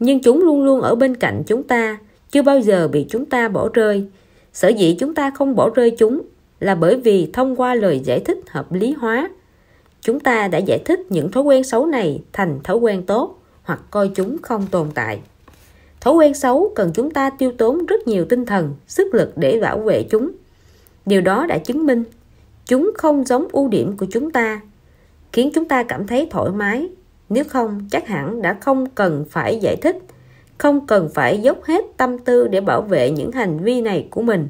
[SPEAKER 1] nhưng chúng luôn luôn ở bên cạnh chúng ta chưa bao giờ bị chúng ta bỏ rơi sở dĩ chúng ta không bỏ rơi chúng là bởi vì thông qua lời giải thích hợp lý hóa chúng ta đã giải thích những thói quen xấu này thành thói quen tốt hoặc coi chúng không tồn tại thói quen xấu cần chúng ta tiêu tốn rất nhiều tinh thần sức lực để bảo vệ chúng điều đó đã chứng minh chúng không giống ưu điểm của chúng ta khiến chúng ta cảm thấy thoải mái nếu không chắc hẳn đã không cần phải giải thích không cần phải dốc hết tâm tư để bảo vệ những hành vi này của mình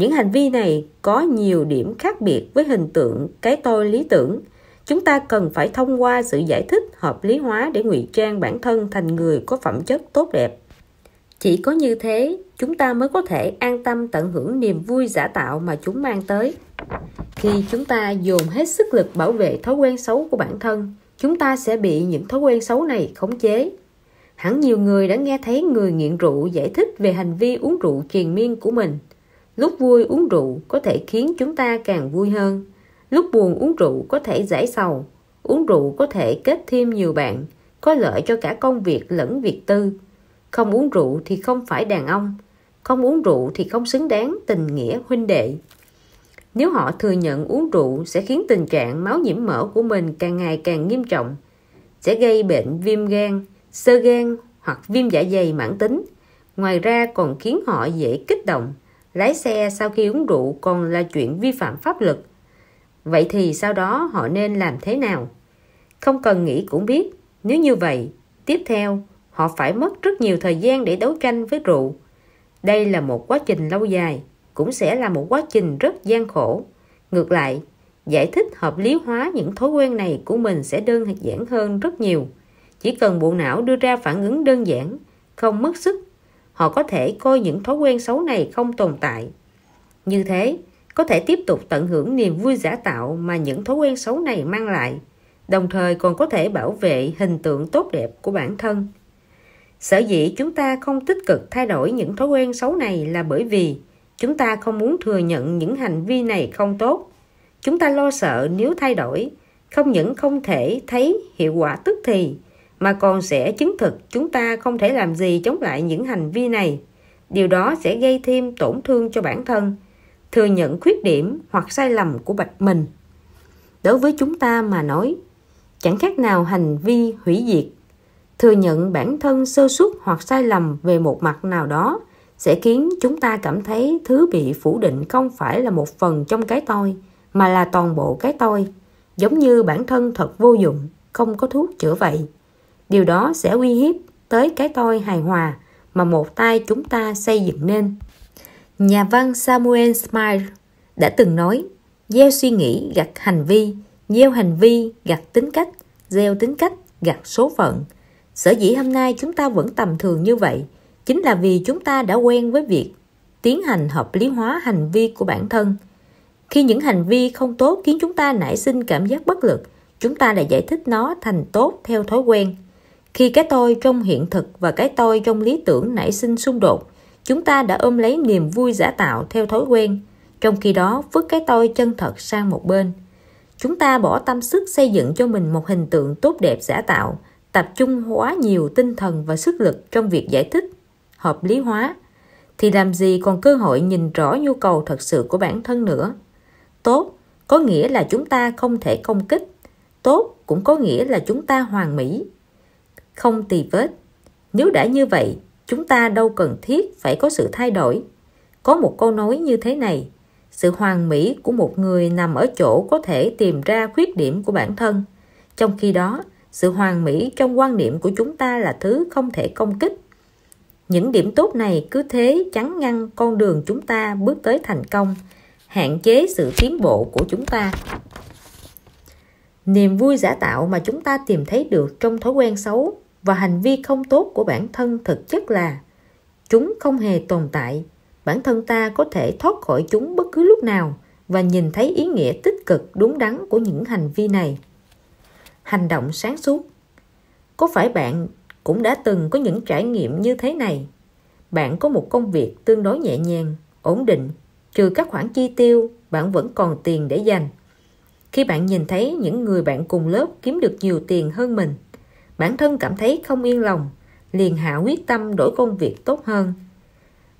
[SPEAKER 1] những hành vi này có nhiều điểm khác biệt với hình tượng cái tôi lý tưởng chúng ta cần phải thông qua sự giải thích hợp lý hóa để ngụy trang bản thân thành người có phẩm chất tốt đẹp chỉ có như thế chúng ta mới có thể an tâm tận hưởng niềm vui giả tạo mà chúng mang tới khi chúng ta dồn hết sức lực bảo vệ thói quen xấu của bản thân chúng ta sẽ bị những thói quen xấu này khống chế hẳn nhiều người đã nghe thấy người nghiện rượu giải thích về hành vi uống rượu triền miên của mình lúc vui uống rượu có thể khiến chúng ta càng vui hơn lúc buồn uống rượu có thể giải sầu uống rượu có thể kết thêm nhiều bạn có lợi cho cả công việc lẫn việc tư không uống rượu thì không phải đàn ông không uống rượu thì không xứng đáng tình nghĩa huynh đệ nếu họ thừa nhận uống rượu sẽ khiến tình trạng máu nhiễm mỡ của mình càng ngày càng nghiêm trọng sẽ gây bệnh viêm gan sơ gan hoặc viêm dạ dày mãn tính ngoài ra còn khiến họ dễ kích động lái xe sau khi uống rượu còn là chuyện vi phạm pháp luật. Vậy thì sau đó họ nên làm thế nào? Không cần nghĩ cũng biết, nếu như vậy, tiếp theo họ phải mất rất nhiều thời gian để đấu tranh với rượu. Đây là một quá trình lâu dài, cũng sẽ là một quá trình rất gian khổ. Ngược lại, giải thích hợp lý hóa những thói quen này của mình sẽ đơn giản hơn rất nhiều. Chỉ cần bộ não đưa ra phản ứng đơn giản, không mất sức họ có thể coi những thói quen xấu này không tồn tại như thế có thể tiếp tục tận hưởng niềm vui giả tạo mà những thói quen xấu này mang lại đồng thời còn có thể bảo vệ hình tượng tốt đẹp của bản thân sở dĩ chúng ta không tích cực thay đổi những thói quen xấu này là bởi vì chúng ta không muốn thừa nhận những hành vi này không tốt chúng ta lo sợ nếu thay đổi không những không thể thấy hiệu quả tức thì mà còn sẽ chứng thực chúng ta không thể làm gì chống lại những hành vi này điều đó sẽ gây thêm tổn thương cho bản thân thừa nhận khuyết điểm hoặc sai lầm của bạch mình đối với chúng ta mà nói chẳng khác nào hành vi hủy diệt thừa nhận bản thân sơ suất hoặc sai lầm về một mặt nào đó sẽ khiến chúng ta cảm thấy thứ bị phủ định không phải là một phần trong cái tôi mà là toàn bộ cái tôi giống như bản thân thật vô dụng không có thuốc chữa vậy điều đó sẽ uy hiếp tới cái tôi hài hòa mà một tay chúng ta xây dựng nên nhà văn Samuel Smile đã từng nói gieo suy nghĩ gặt hành vi gieo hành vi gặt tính cách gieo tính cách gặt số phận sở dĩ hôm nay chúng ta vẫn tầm thường như vậy chính là vì chúng ta đã quen với việc tiến hành hợp lý hóa hành vi của bản thân khi những hành vi không tốt khiến chúng ta nảy sinh cảm giác bất lực chúng ta lại giải thích nó thành tốt theo thói quen khi cái tôi trong hiện thực và cái tôi trong lý tưởng nảy sinh xung đột chúng ta đã ôm lấy niềm vui giả tạo theo thói quen trong khi đó vứt cái tôi chân thật sang một bên chúng ta bỏ tâm sức xây dựng cho mình một hình tượng tốt đẹp giả tạo tập trung hóa nhiều tinh thần và sức lực trong việc giải thích hợp lý hóa thì làm gì còn cơ hội nhìn rõ nhu cầu thật sự của bản thân nữa tốt có nghĩa là chúng ta không thể công kích tốt cũng có nghĩa là chúng ta hoàn mỹ không tì vết nếu đã như vậy chúng ta đâu cần thiết phải có sự thay đổi có một câu nói như thế này sự hoàn mỹ của một người nằm ở chỗ có thể tìm ra khuyết điểm của bản thân trong khi đó sự hoàn mỹ trong quan niệm của chúng ta là thứ không thể công kích những điểm tốt này cứ thế chắn ngăn con đường chúng ta bước tới thành công hạn chế sự tiến bộ của chúng ta niềm vui giả tạo mà chúng ta tìm thấy được trong thói quen xấu và hành vi không tốt của bản thân thực chất là chúng không hề tồn tại bản thân ta có thể thoát khỏi chúng bất cứ lúc nào và nhìn thấy ý nghĩa tích cực đúng đắn của những hành vi này hành động sáng suốt có phải bạn cũng đã từng có những trải nghiệm như thế này bạn có một công việc tương đối nhẹ nhàng ổn định trừ các khoản chi tiêu bạn vẫn còn tiền để dành khi bạn nhìn thấy những người bạn cùng lớp kiếm được nhiều tiền hơn mình bản thân cảm thấy không yên lòng liền hạ quyết tâm đổi công việc tốt hơn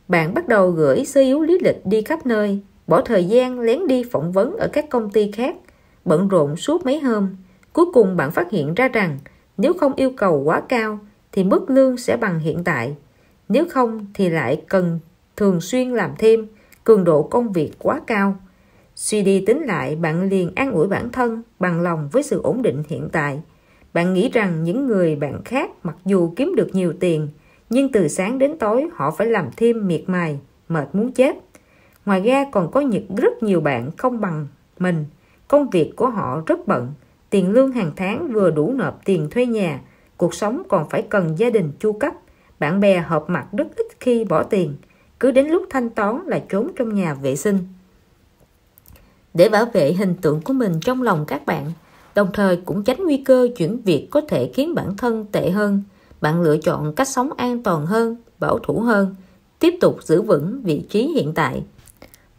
[SPEAKER 1] bạn bắt đầu gửi sơ yếu lý lịch đi khắp nơi bỏ thời gian lén đi phỏng vấn ở các công ty khác bận rộn suốt mấy hôm cuối cùng bạn phát hiện ra rằng nếu không yêu cầu quá cao thì mức lương sẽ bằng hiện tại nếu không thì lại cần thường xuyên làm thêm cường độ công việc quá cao suy đi tính lại bạn liền an ủi bản thân bằng lòng với sự ổn định hiện tại bạn nghĩ rằng những người bạn khác mặc dù kiếm được nhiều tiền, nhưng từ sáng đến tối họ phải làm thêm miệt mài, mệt muốn chết. Ngoài ra còn có những rất nhiều bạn không bằng mình, công việc của họ rất bận, tiền lương hàng tháng vừa đủ nộp tiền thuê nhà, cuộc sống còn phải cần gia đình chu cấp, bạn bè hợp mặt rất ít khi bỏ tiền, cứ đến lúc thanh toán là trốn trong nhà vệ sinh. Để bảo vệ hình tượng của mình trong lòng các bạn, đồng thời cũng tránh nguy cơ chuyển việc có thể khiến bản thân tệ hơn bạn lựa chọn cách sống an toàn hơn bảo thủ hơn tiếp tục giữ vững vị trí hiện tại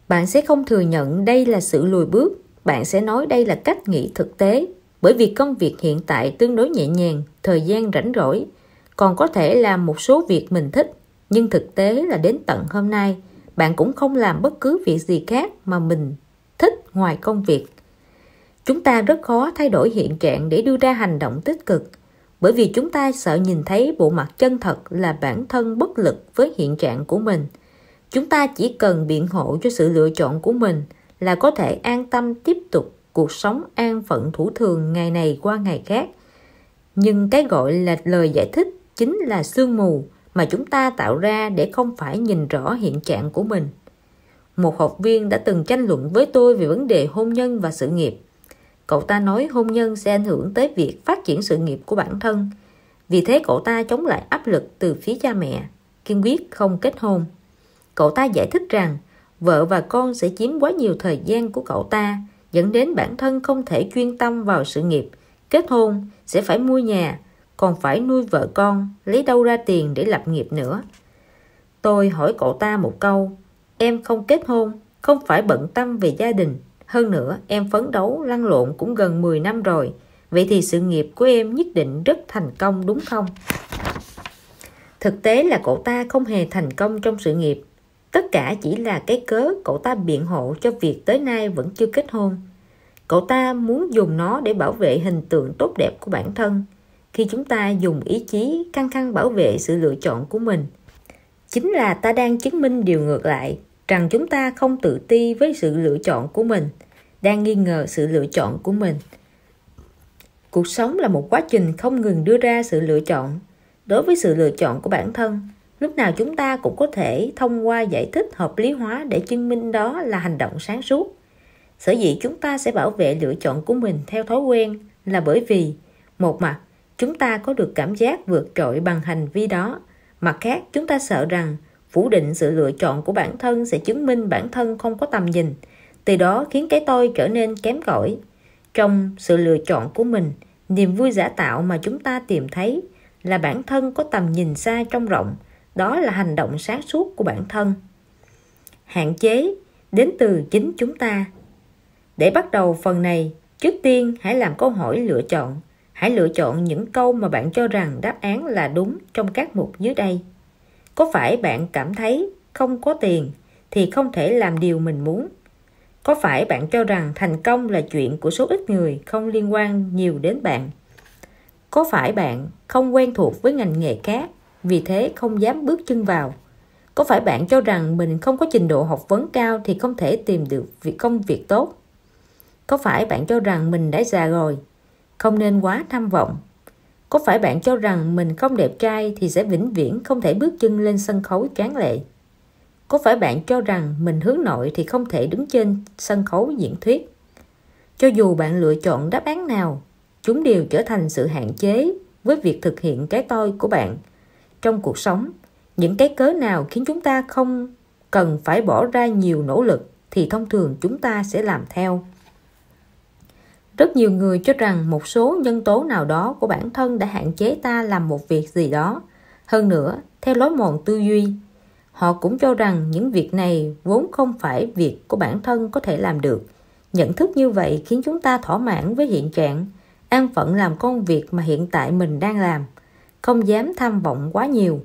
[SPEAKER 1] bạn sẽ không thừa nhận đây là sự lùi bước bạn sẽ nói đây là cách nghĩ thực tế bởi vì công việc hiện tại tương đối nhẹ nhàng thời gian rảnh rỗi còn có thể làm một số việc mình thích nhưng thực tế là đến tận hôm nay bạn cũng không làm bất cứ việc gì khác mà mình thích ngoài công việc chúng ta rất khó thay đổi hiện trạng để đưa ra hành động tích cực bởi vì chúng ta sợ nhìn thấy bộ mặt chân thật là bản thân bất lực với hiện trạng của mình chúng ta chỉ cần biện hộ cho sự lựa chọn của mình là có thể an tâm tiếp tục cuộc sống an phận thủ thường ngày này qua ngày khác nhưng cái gọi là lời giải thích chính là sương mù mà chúng ta tạo ra để không phải nhìn rõ hiện trạng của mình một học viên đã từng tranh luận với tôi về vấn đề hôn nhân và sự nghiệp cậu ta nói hôn nhân sẽ ảnh hưởng tới việc phát triển sự nghiệp của bản thân vì thế cậu ta chống lại áp lực từ phía cha mẹ kiên quyết không kết hôn cậu ta giải thích rằng vợ và con sẽ chiếm quá nhiều thời gian của cậu ta dẫn đến bản thân không thể chuyên tâm vào sự nghiệp kết hôn sẽ phải mua nhà còn phải nuôi vợ con lấy đâu ra tiền để lập nghiệp nữa tôi hỏi cậu ta một câu em không kết hôn không phải bận tâm về gia đình hơn nữa, em phấn đấu lăn lộn cũng gần 10 năm rồi. Vậy thì sự nghiệp của em nhất định rất thành công đúng không? Thực tế là cậu ta không hề thành công trong sự nghiệp. Tất cả chỉ là cái cớ cậu ta biện hộ cho việc tới nay vẫn chưa kết hôn. Cậu ta muốn dùng nó để bảo vệ hình tượng tốt đẹp của bản thân. Khi chúng ta dùng ý chí căng căng bảo vệ sự lựa chọn của mình, chính là ta đang chứng minh điều ngược lại rằng chúng ta không tự ti với sự lựa chọn của mình đang nghi ngờ sự lựa chọn của mình cuộc sống là một quá trình không ngừng đưa ra sự lựa chọn đối với sự lựa chọn của bản thân lúc nào chúng ta cũng có thể thông qua giải thích hợp lý hóa để chứng minh đó là hành động sáng suốt sở dĩ chúng ta sẽ bảo vệ lựa chọn của mình theo thói quen là bởi vì một mặt chúng ta có được cảm giác vượt trội bằng hành vi đó mặt khác chúng ta sợ rằng phủ định sự lựa chọn của bản thân sẽ chứng minh bản thân không có tầm nhìn từ đó khiến cái tôi trở nên kém cỏi trong sự lựa chọn của mình niềm vui giả tạo mà chúng ta tìm thấy là bản thân có tầm nhìn xa trong rộng đó là hành động sáng suốt của bản thân hạn chế đến từ chính chúng ta để bắt đầu phần này trước tiên hãy làm câu hỏi lựa chọn hãy lựa chọn những câu mà bạn cho rằng đáp án là đúng trong các mục dưới đây có phải bạn cảm thấy không có tiền thì không thể làm điều mình muốn có phải bạn cho rằng thành công là chuyện của số ít người không liên quan nhiều đến bạn có phải bạn không quen thuộc với ngành nghề khác vì thế không dám bước chân vào có phải bạn cho rằng mình không có trình độ học vấn cao thì không thể tìm được việc công việc tốt có phải bạn cho rằng mình đã già rồi không nên quá tham vọng có phải bạn cho rằng mình không đẹp trai thì sẽ vĩnh viễn không thể bước chân lên sân khấu tráng lệ có phải bạn cho rằng mình hướng nội thì không thể đứng trên sân khấu diễn thuyết cho dù bạn lựa chọn đáp án nào chúng đều trở thành sự hạn chế với việc thực hiện cái tôi của bạn trong cuộc sống những cái cớ nào khiến chúng ta không cần phải bỏ ra nhiều nỗ lực thì thông thường chúng ta sẽ làm theo rất nhiều người cho rằng một số nhân tố nào đó của bản thân đã hạn chế ta làm một việc gì đó hơn nữa theo lối mòn tư duy họ cũng cho rằng những việc này vốn không phải việc của bản thân có thể làm được nhận thức như vậy khiến chúng ta thỏa mãn với hiện trạng an phận làm công việc mà hiện tại mình đang làm không dám tham vọng quá nhiều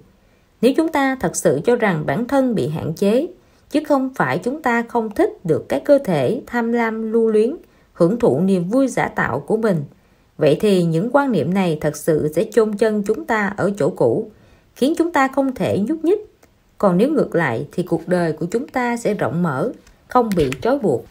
[SPEAKER 1] nếu chúng ta thật sự cho rằng bản thân bị hạn chế chứ không phải chúng ta không thích được cái cơ thể tham lam lưu luyến hưởng thụ niềm vui giả tạo của mình vậy thì những quan niệm này thật sự sẽ chôn chân chúng ta ở chỗ cũ khiến chúng ta không thể nhúc nhích còn nếu ngược lại thì cuộc đời của chúng ta sẽ rộng mở không bị trói buộc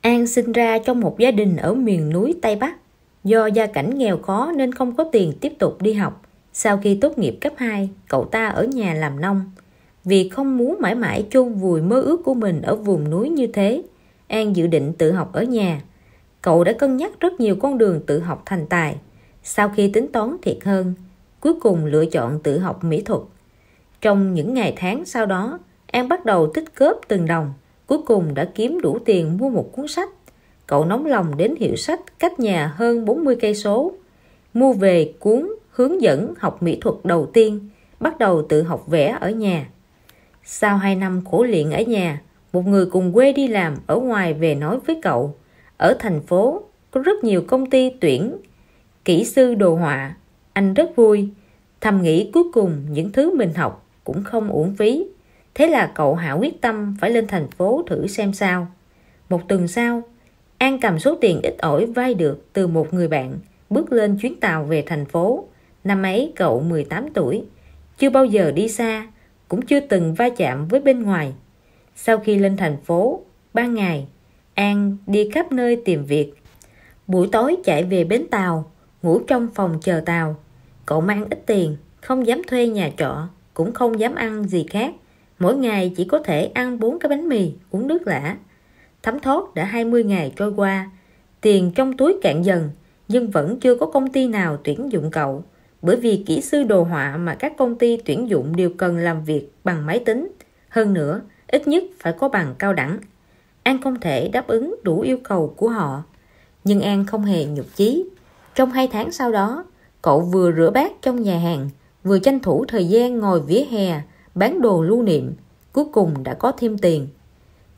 [SPEAKER 1] an sinh ra trong một gia đình ở miền núi tây bắc do gia cảnh nghèo khó nên không có tiền tiếp tục đi học sau khi tốt nghiệp cấp 2 cậu ta ở nhà làm nông vì không muốn mãi mãi chôn vùi mơ ước của mình ở vùng núi như thế an dự định tự học ở nhà cậu đã cân nhắc rất nhiều con đường tự học thành tài. Sau khi tính toán thiệt hơn, cuối cùng lựa chọn tự học mỹ thuật. Trong những ngày tháng sau đó, em bắt đầu tích góp từng đồng, cuối cùng đã kiếm đủ tiền mua một cuốn sách. Cậu nóng lòng đến hiệu sách cách nhà hơn 40 cây số, mua về cuốn hướng dẫn học mỹ thuật đầu tiên, bắt đầu tự học vẽ ở nhà. Sau 2 năm khổ luyện ở nhà, một người cùng quê đi làm ở ngoài về nói với cậu ở thành phố có rất nhiều công ty tuyển kỹ sư đồ họa anh rất vui thầm nghĩ cuối cùng những thứ mình học cũng không uổng phí thế là cậu hạ quyết tâm phải lên thành phố thử xem sao một tuần sau an cầm số tiền ít ỏi vay được từ một người bạn bước lên chuyến tàu về thành phố năm ấy cậu 18 tuổi chưa bao giờ đi xa cũng chưa từng va chạm với bên ngoài sau khi lên thành phố ba ngày An đi khắp nơi tìm việc. Buổi tối chạy về bến tàu, ngủ trong phòng chờ tàu. Cậu mang ít tiền, không dám thuê nhà trọ, cũng không dám ăn gì khác. Mỗi ngày chỉ có thể ăn bốn cái bánh mì, uống nước lã. Thấm thót đã 20 ngày trôi qua, tiền trong túi cạn dần, nhưng vẫn chưa có công ty nào tuyển dụng cậu bởi vì kỹ sư đồ họa mà các công ty tuyển dụng đều cần làm việc bằng máy tính hơn nữa ít nhất phải có bằng cao đẳng An không thể đáp ứng đủ yêu cầu của họ. Nhưng An không hề nhục chí. Trong hai tháng sau đó, cậu vừa rửa bát trong nhà hàng, vừa tranh thủ thời gian ngồi vỉa hè, bán đồ lưu niệm. Cuối cùng đã có thêm tiền.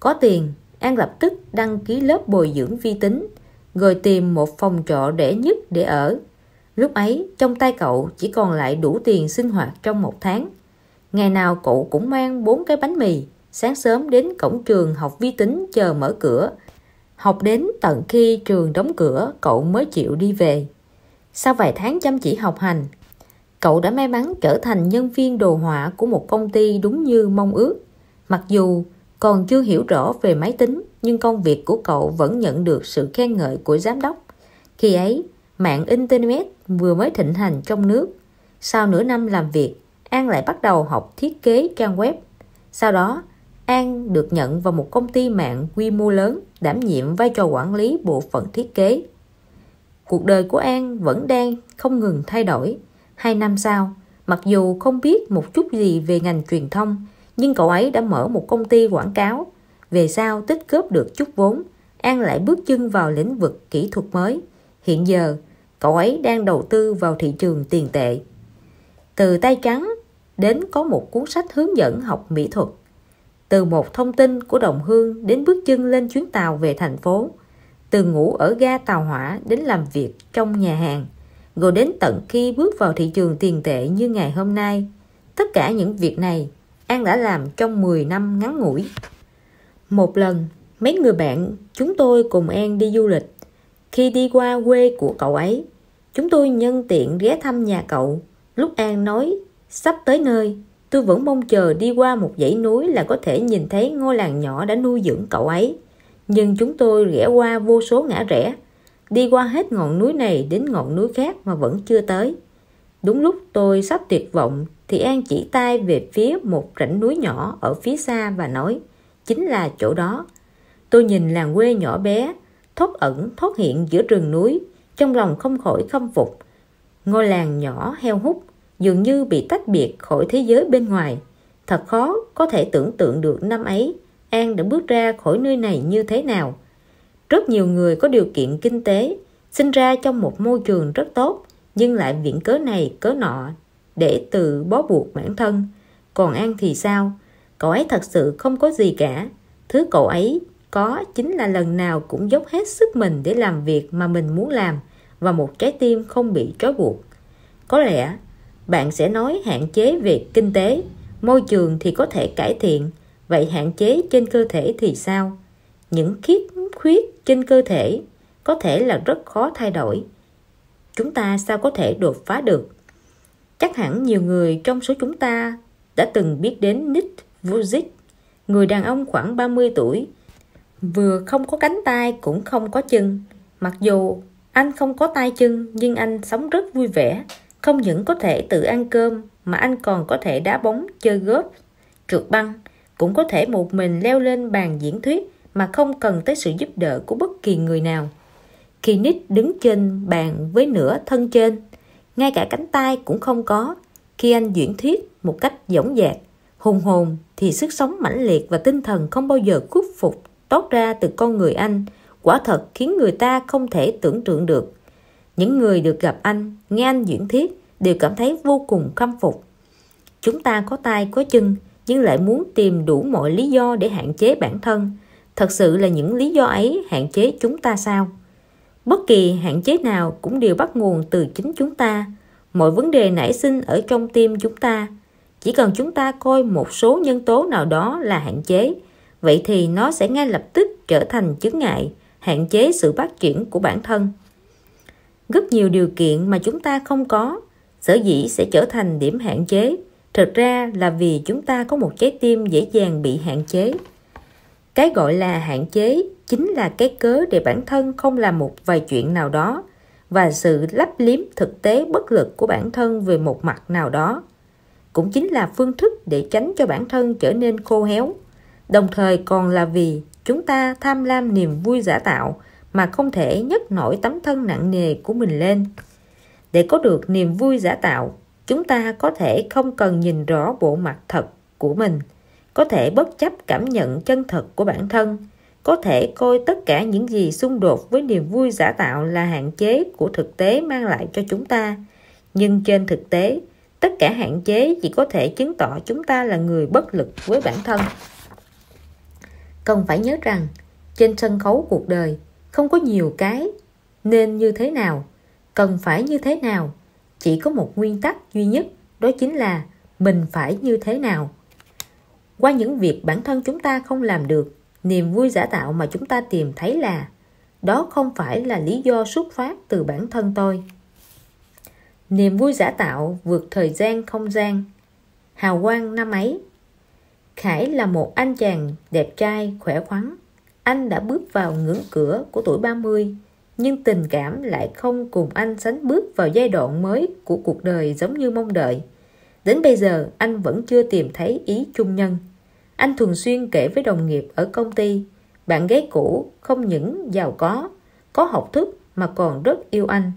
[SPEAKER 1] Có tiền, An lập tức đăng ký lớp bồi dưỡng vi tính, rồi tìm một phòng trọ rẻ nhất để ở. Lúc ấy, trong tay cậu chỉ còn lại đủ tiền sinh hoạt trong một tháng. Ngày nào cậu cũng mang bốn cái bánh mì, sáng sớm đến cổng trường học vi tính chờ mở cửa học đến tận khi trường đóng cửa cậu mới chịu đi về sau vài tháng chăm chỉ học hành cậu đã may mắn trở thành nhân viên đồ họa của một công ty đúng như mong ước mặc dù còn chưa hiểu rõ về máy tính nhưng công việc của cậu vẫn nhận được sự khen ngợi của giám đốc khi ấy mạng internet vừa mới thịnh hành trong nước sau nửa năm làm việc an lại bắt đầu học thiết kế trang web sau đó An được nhận vào một công ty mạng quy mô lớn đảm nhiệm vai trò quản lý bộ phận thiết kế. Cuộc đời của An vẫn đang không ngừng thay đổi. Hai năm sau, mặc dù không biết một chút gì về ngành truyền thông, nhưng cậu ấy đã mở một công ty quảng cáo. Về sau tích góp được chút vốn, An lại bước chân vào lĩnh vực kỹ thuật mới. Hiện giờ, cậu ấy đang đầu tư vào thị trường tiền tệ. Từ tay trắng đến có một cuốn sách hướng dẫn học mỹ thuật từ một thông tin của đồng hương đến bước chân lên chuyến tàu về thành phố từ ngủ ở ga tàu hỏa đến làm việc trong nhà hàng rồi đến tận khi bước vào thị trường tiền tệ như ngày hôm nay tất cả những việc này An đã làm trong 10 năm ngắn ngủi một lần mấy người bạn chúng tôi cùng An đi du lịch khi đi qua quê của cậu ấy chúng tôi nhân tiện ghé thăm nhà cậu lúc An nói sắp tới nơi Tôi vẫn mong chờ đi qua một dãy núi là có thể nhìn thấy ngôi làng nhỏ đã nuôi dưỡng cậu ấy. Nhưng chúng tôi rẽ qua vô số ngã rẽ, đi qua hết ngọn núi này đến ngọn núi khác mà vẫn chưa tới. Đúng lúc tôi sắp tuyệt vọng thì An chỉ tay về phía một rãnh núi nhỏ ở phía xa và nói chính là chỗ đó. Tôi nhìn làng quê nhỏ bé, thoát ẩn, thoát hiện giữa rừng núi, trong lòng không khỏi khâm phục. Ngôi làng nhỏ heo hút dường như bị tách biệt khỏi thế giới bên ngoài thật khó có thể tưởng tượng được năm ấy An đã bước ra khỏi nơi này như thế nào rất nhiều người có điều kiện kinh tế sinh ra trong một môi trường rất tốt nhưng lại viện cớ này cớ nọ để tự bó buộc bản thân còn An thì sao cậu ấy thật sự không có gì cả thứ cậu ấy có chính là lần nào cũng dốc hết sức mình để làm việc mà mình muốn làm và một trái tim không bị trói buộc có lẽ bạn sẽ nói hạn chế về kinh tế môi trường thì có thể cải thiện vậy hạn chế trên cơ thể thì sao những khiết khuyết trên cơ thể có thể là rất khó thay đổi chúng ta sao có thể đột phá được chắc hẳn nhiều người trong số chúng ta đã từng biết đến Nick Vujic người đàn ông khoảng 30 tuổi vừa không có cánh tay cũng không có chân mặc dù anh không có tay chân nhưng anh sống rất vui vẻ không những có thể tự ăn cơm mà anh còn có thể đá bóng chơi golf trượt băng cũng có thể một mình leo lên bàn diễn thuyết mà không cần tới sự giúp đỡ của bất kỳ người nào khi nick đứng trên bàn với nửa thân trên ngay cả cánh tay cũng không có khi anh diễn thuyết một cách dõng dạc hùng hồn thì sức sống mãnh liệt và tinh thần không bao giờ khuất phục tót ra từ con người anh quả thật khiến người ta không thể tưởng tượng được những người được gặp anh, nghe anh diễn thuyết đều cảm thấy vô cùng khâm phục. Chúng ta có tay có chân nhưng lại muốn tìm đủ mọi lý do để hạn chế bản thân. Thật sự là những lý do ấy hạn chế chúng ta sao? Bất kỳ hạn chế nào cũng đều bắt nguồn từ chính chúng ta. Mọi vấn đề nảy sinh ở trong tim chúng ta. Chỉ cần chúng ta coi một số nhân tố nào đó là hạn chế, vậy thì nó sẽ ngay lập tức trở thành chứng ngại, hạn chế sự phát triển của bản thân rất nhiều điều kiện mà chúng ta không có sở dĩ sẽ trở thành điểm hạn chế thực ra là vì chúng ta có một trái tim dễ dàng bị hạn chế cái gọi là hạn chế chính là cái cớ để bản thân không làm một vài chuyện nào đó và sự lấp liếm thực tế bất lực của bản thân về một mặt nào đó cũng chính là phương thức để tránh cho bản thân trở nên khô héo đồng thời còn là vì chúng ta tham lam niềm vui giả tạo mà không thể nhấc nổi tấm thân nặng nề của mình lên để có được niềm vui giả tạo chúng ta có thể không cần nhìn rõ bộ mặt thật của mình có thể bất chấp cảm nhận chân thật của bản thân có thể coi tất cả những gì xung đột với niềm vui giả tạo là hạn chế của thực tế mang lại cho chúng ta nhưng trên thực tế tất cả hạn chế chỉ có thể chứng tỏ chúng ta là người bất lực với bản thân cần phải nhớ rằng trên sân khấu cuộc đời không có nhiều cái nên như thế nào cần phải như thế nào chỉ có một nguyên tắc duy nhất đó chính là mình phải như thế nào qua những việc bản thân chúng ta không làm được niềm vui giả tạo mà chúng ta tìm thấy là đó không phải là lý do xuất phát từ bản thân tôi niềm vui giả tạo vượt thời gian không gian hào quang năm ấy khải là một anh chàng đẹp trai khỏe khoắn anh đã bước vào ngưỡng cửa của tuổi 30, nhưng tình cảm lại không cùng anh sánh bước vào giai đoạn mới của cuộc đời giống như mong đợi. Đến bây giờ, anh vẫn chưa tìm thấy ý chung nhân. Anh thường xuyên kể với đồng nghiệp ở công ty, bạn gái cũ không những giàu có, có học thức mà còn rất yêu anh.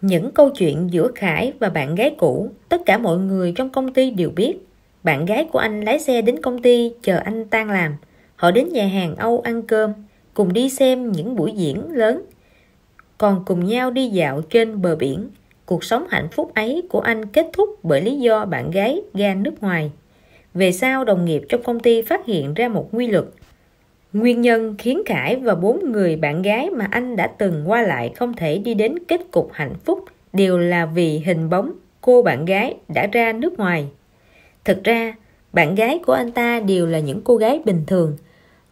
[SPEAKER 1] Những câu chuyện giữa Khải và bạn gái cũ, tất cả mọi người trong công ty đều biết. Bạn gái của anh lái xe đến công ty chờ anh tan làm – họ đến nhà hàng Âu ăn cơm, cùng đi xem những buổi diễn lớn, còn cùng nhau đi dạo trên bờ biển. Cuộc sống hạnh phúc ấy của anh kết thúc bởi lý do bạn gái ra nước ngoài. Về sau, đồng nghiệp trong công ty phát hiện ra một quy luật. Nguyên nhân khiến Khải và bốn người bạn gái mà anh đã từng qua lại không thể đi đến kết cục hạnh phúc đều là vì hình bóng cô bạn gái đã ra nước ngoài. Thực ra, bạn gái của anh ta đều là những cô gái bình thường –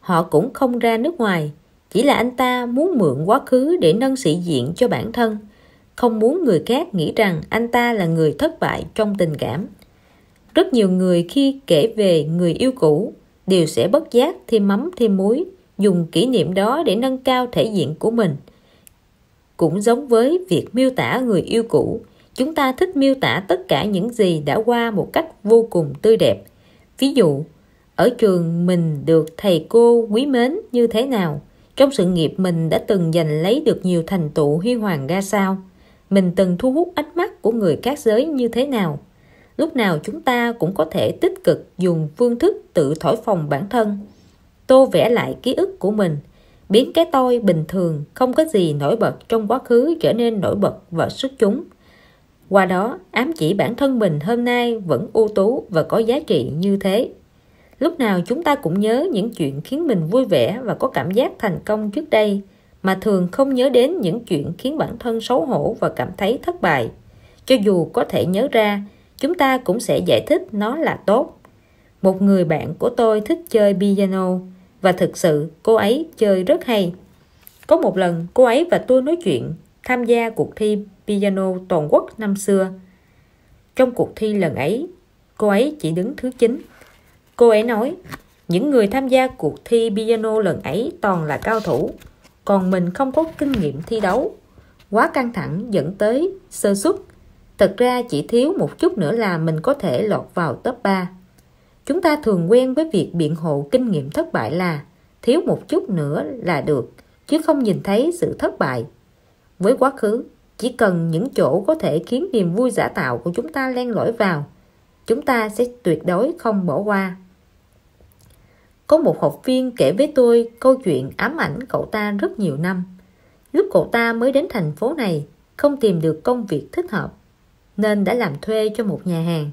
[SPEAKER 1] họ cũng không ra nước ngoài chỉ là anh ta muốn mượn quá khứ để nâng sĩ diện cho bản thân không muốn người khác nghĩ rằng anh ta là người thất bại trong tình cảm rất nhiều người khi kể về người yêu cũ đều sẽ bất giác thêm mắm thêm muối dùng kỷ niệm đó để nâng cao thể diện của mình cũng giống với việc miêu tả người yêu cũ chúng ta thích miêu tả tất cả những gì đã qua một cách vô cùng tươi đẹp ví dụ ở trường mình được thầy cô quý mến như thế nào trong sự nghiệp mình đã từng giành lấy được nhiều thành tựu huy hoàng ra sao mình từng thu hút ánh mắt của người các giới như thế nào lúc nào chúng ta cũng có thể tích cực dùng phương thức tự thổi phồng bản thân tô vẽ lại ký ức của mình biến cái tôi bình thường không có gì nổi bật trong quá khứ trở nên nổi bật và xuất chúng qua đó ám chỉ bản thân mình hôm nay vẫn ưu tú và có giá trị như thế lúc nào chúng ta cũng nhớ những chuyện khiến mình vui vẻ và có cảm giác thành công trước đây mà thường không nhớ đến những chuyện khiến bản thân xấu hổ và cảm thấy thất bại cho dù có thể nhớ ra chúng ta cũng sẽ giải thích nó là tốt một người bạn của tôi thích chơi piano và thực sự cô ấy chơi rất hay có một lần cô ấy và tôi nói chuyện tham gia cuộc thi piano toàn quốc năm xưa trong cuộc thi lần ấy cô ấy chỉ đứng thứ chín. Cô ấy nói, những người tham gia cuộc thi piano lần ấy toàn là cao thủ, còn mình không có kinh nghiệm thi đấu. Quá căng thẳng dẫn tới sơ suất. Thật ra chỉ thiếu một chút nữa là mình có thể lọt vào top 3. Chúng ta thường quen với việc biện hộ kinh nghiệm thất bại là thiếu một chút nữa là được, chứ không nhìn thấy sự thất bại. Với quá khứ, chỉ cần những chỗ có thể khiến niềm vui giả tạo của chúng ta len lỏi vào, chúng ta sẽ tuyệt đối không bỏ qua có một học viên kể với tôi câu chuyện ám ảnh cậu ta rất nhiều năm lúc cậu ta mới đến thành phố này không tìm được công việc thích hợp nên đã làm thuê cho một nhà hàng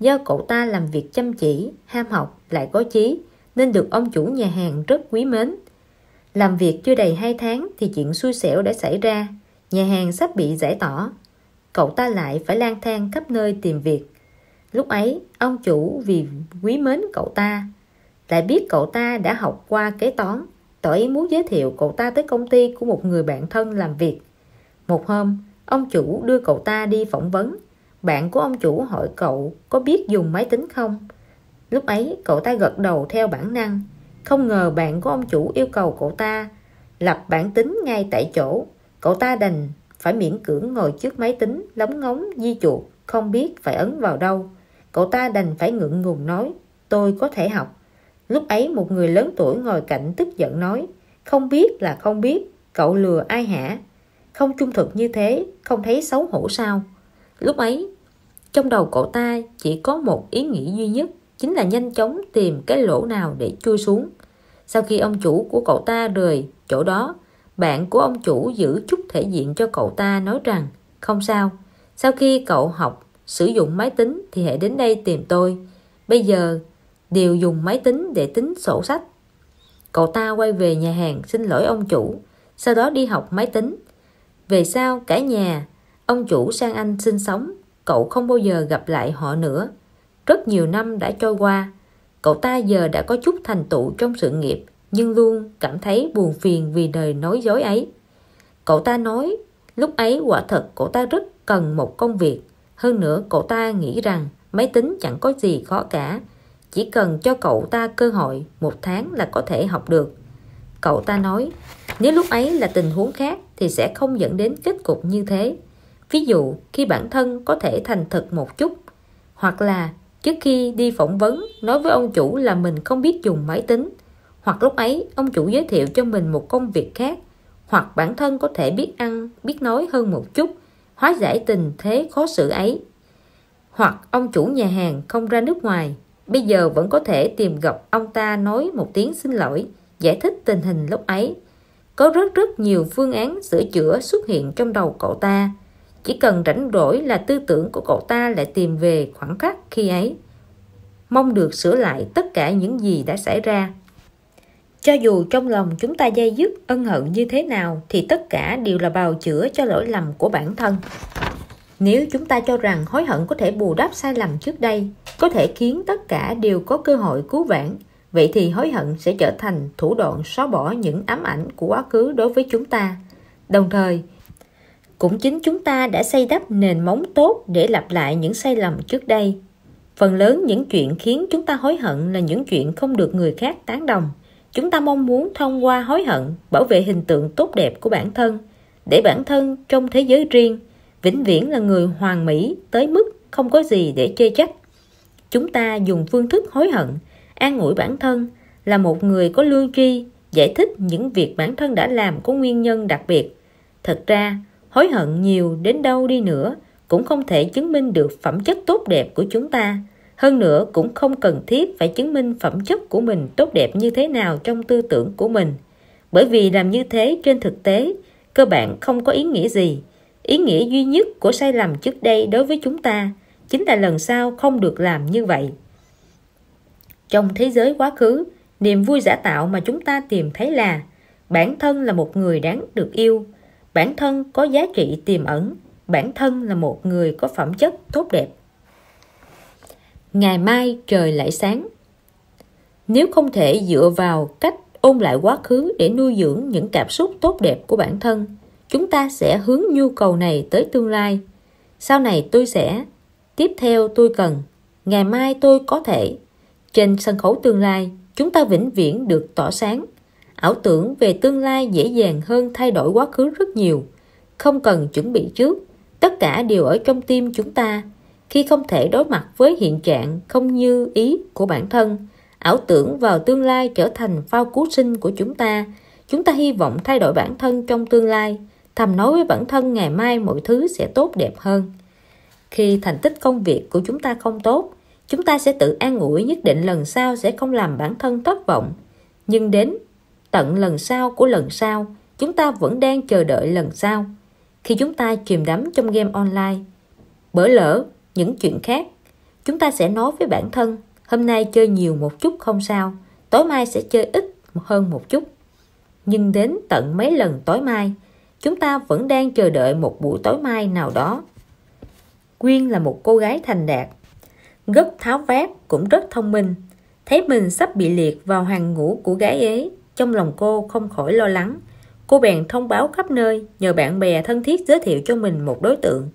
[SPEAKER 1] do cậu ta làm việc chăm chỉ ham học lại có chí nên được ông chủ nhà hàng rất quý mến làm việc chưa đầy hai tháng thì chuyện xui xẻo đã xảy ra nhà hàng sắp bị giải tỏ, cậu ta lại phải lang thang khắp nơi tìm việc lúc ấy ông chủ vì quý mến cậu ta lại biết cậu ta đã học qua kế toán tỏ ý muốn giới thiệu cậu ta tới công ty của một người bạn thân làm việc một hôm ông chủ đưa cậu ta đi phỏng vấn bạn của ông chủ hỏi cậu có biết dùng máy tính không lúc ấy cậu ta gật đầu theo bản năng không ngờ bạn của ông chủ yêu cầu cậu ta lập bản tính ngay tại chỗ cậu ta đành phải miễn cưỡng ngồi trước máy tính lóng ngóng di chuột không biết phải ấn vào đâu cậu ta đành phải ngượng ngùng nói tôi có thể học Lúc ấy một người lớn tuổi ngồi cạnh tức giận nói Không biết là không biết, cậu lừa ai hả? Không trung thực như thế, không thấy xấu hổ sao? Lúc ấy, trong đầu cậu ta chỉ có một ý nghĩ duy nhất Chính là nhanh chóng tìm cái lỗ nào để chui xuống Sau khi ông chủ của cậu ta rời chỗ đó Bạn của ông chủ giữ chút thể diện cho cậu ta nói rằng Không sao, sau khi cậu học sử dụng máy tính thì hãy đến đây tìm tôi Bây giờ đều dùng máy tính để tính sổ sách cậu ta quay về nhà hàng xin lỗi ông chủ sau đó đi học máy tính về sau cả nhà ông chủ sang anh sinh sống cậu không bao giờ gặp lại họ nữa rất nhiều năm đã trôi qua cậu ta giờ đã có chút thành tựu trong sự nghiệp nhưng luôn cảm thấy buồn phiền vì đời nói dối ấy cậu ta nói lúc ấy quả thật cậu ta rất cần một công việc hơn nữa cậu ta nghĩ rằng máy tính chẳng có gì khó cả chỉ cần cho cậu ta cơ hội một tháng là có thể học được cậu ta nói nếu lúc ấy là tình huống khác thì sẽ không dẫn đến kết cục như thế ví dụ khi bản thân có thể thành thật một chút hoặc là trước khi đi phỏng vấn nói với ông chủ là mình không biết dùng máy tính hoặc lúc ấy ông chủ giới thiệu cho mình một công việc khác hoặc bản thân có thể biết ăn biết nói hơn một chút hóa giải tình thế khó xử ấy hoặc ông chủ nhà hàng không ra nước ngoài Bây giờ vẫn có thể tìm gặp ông ta nói một tiếng xin lỗi, giải thích tình hình lúc ấy. Có rất rất nhiều phương án sửa chữa xuất hiện trong đầu cậu ta. Chỉ cần rảnh rỗi là tư tưởng của cậu ta lại tìm về khoảng khắc khi ấy. Mong được sửa lại tất cả những gì đã xảy ra. Cho dù trong lòng chúng ta dây dứt ân hận như thế nào thì tất cả đều là bào chữa cho lỗi lầm của bản thân. Nếu chúng ta cho rằng hối hận có thể bù đắp sai lầm trước đây có thể khiến tất cả đều có cơ hội cứu vãn vậy thì hối hận sẽ trở thành thủ đoạn xóa bỏ những ám ảnh của quá khứ đối với chúng ta đồng thời cũng chính chúng ta đã xây đắp nền móng tốt để lặp lại những sai lầm trước đây phần lớn những chuyện khiến chúng ta hối hận là những chuyện không được người khác tán đồng chúng ta mong muốn thông qua hối hận bảo vệ hình tượng tốt đẹp của bản thân để bản thân trong thế giới riêng vĩnh viễn là người hoàn mỹ tới mức không có gì để chê trách chúng ta dùng phương thức hối hận an ủi bản thân là một người có lương tri giải thích những việc bản thân đã làm có nguyên nhân đặc biệt thật ra hối hận nhiều đến đâu đi nữa cũng không thể chứng minh được phẩm chất tốt đẹp của chúng ta hơn nữa cũng không cần thiết phải chứng minh phẩm chất của mình tốt đẹp như thế nào trong tư tưởng của mình bởi vì làm như thế trên thực tế cơ bản không có ý nghĩa gì ý nghĩa duy nhất của sai lầm trước đây đối với chúng ta chính là lần sau không được làm như vậy trong thế giới quá khứ niềm vui giả tạo mà chúng ta tìm thấy là bản thân là một người đáng được yêu bản thân có giá trị tiềm ẩn bản thân là một người có phẩm chất tốt đẹp ngày mai trời lại sáng nếu không thể dựa vào cách ôn lại quá khứ để nuôi dưỡng những cảm xúc tốt đẹp của bản thân chúng ta sẽ hướng nhu cầu này tới tương lai sau này tôi sẽ tiếp theo tôi cần ngày mai tôi có thể trên sân khấu tương lai chúng ta vĩnh viễn được tỏa sáng ảo tưởng về tương lai dễ dàng hơn thay đổi quá khứ rất nhiều không cần chuẩn bị trước tất cả đều ở trong tim chúng ta khi không thể đối mặt với hiện trạng không như ý của bản thân ảo tưởng vào tương lai trở thành phao cứu sinh của chúng ta chúng ta hy vọng thay đổi bản thân trong tương lai thầm nói với bản thân ngày mai mọi thứ sẽ tốt đẹp hơn khi thành tích công việc của chúng ta không tốt chúng ta sẽ tự an ủi nhất định lần sau sẽ không làm bản thân thất vọng nhưng đến tận lần sau của lần sau chúng ta vẫn đang chờ đợi lần sau khi chúng ta chìm đắm trong game online bởi lỡ những chuyện khác chúng ta sẽ nói với bản thân hôm nay chơi nhiều một chút không sao tối mai sẽ chơi ít hơn một chút nhưng đến tận mấy lần tối mai chúng ta vẫn đang chờ đợi một buổi tối mai nào đó Nguyên là một cô gái thành đạt, gấp tháo vát cũng rất thông minh. Thấy mình sắp bị liệt vào hàng ngũ của gái ấy, trong lòng cô không khỏi lo lắng. Cô bèn thông báo khắp nơi, nhờ bạn bè thân thiết giới thiệu cho mình một đối tượng.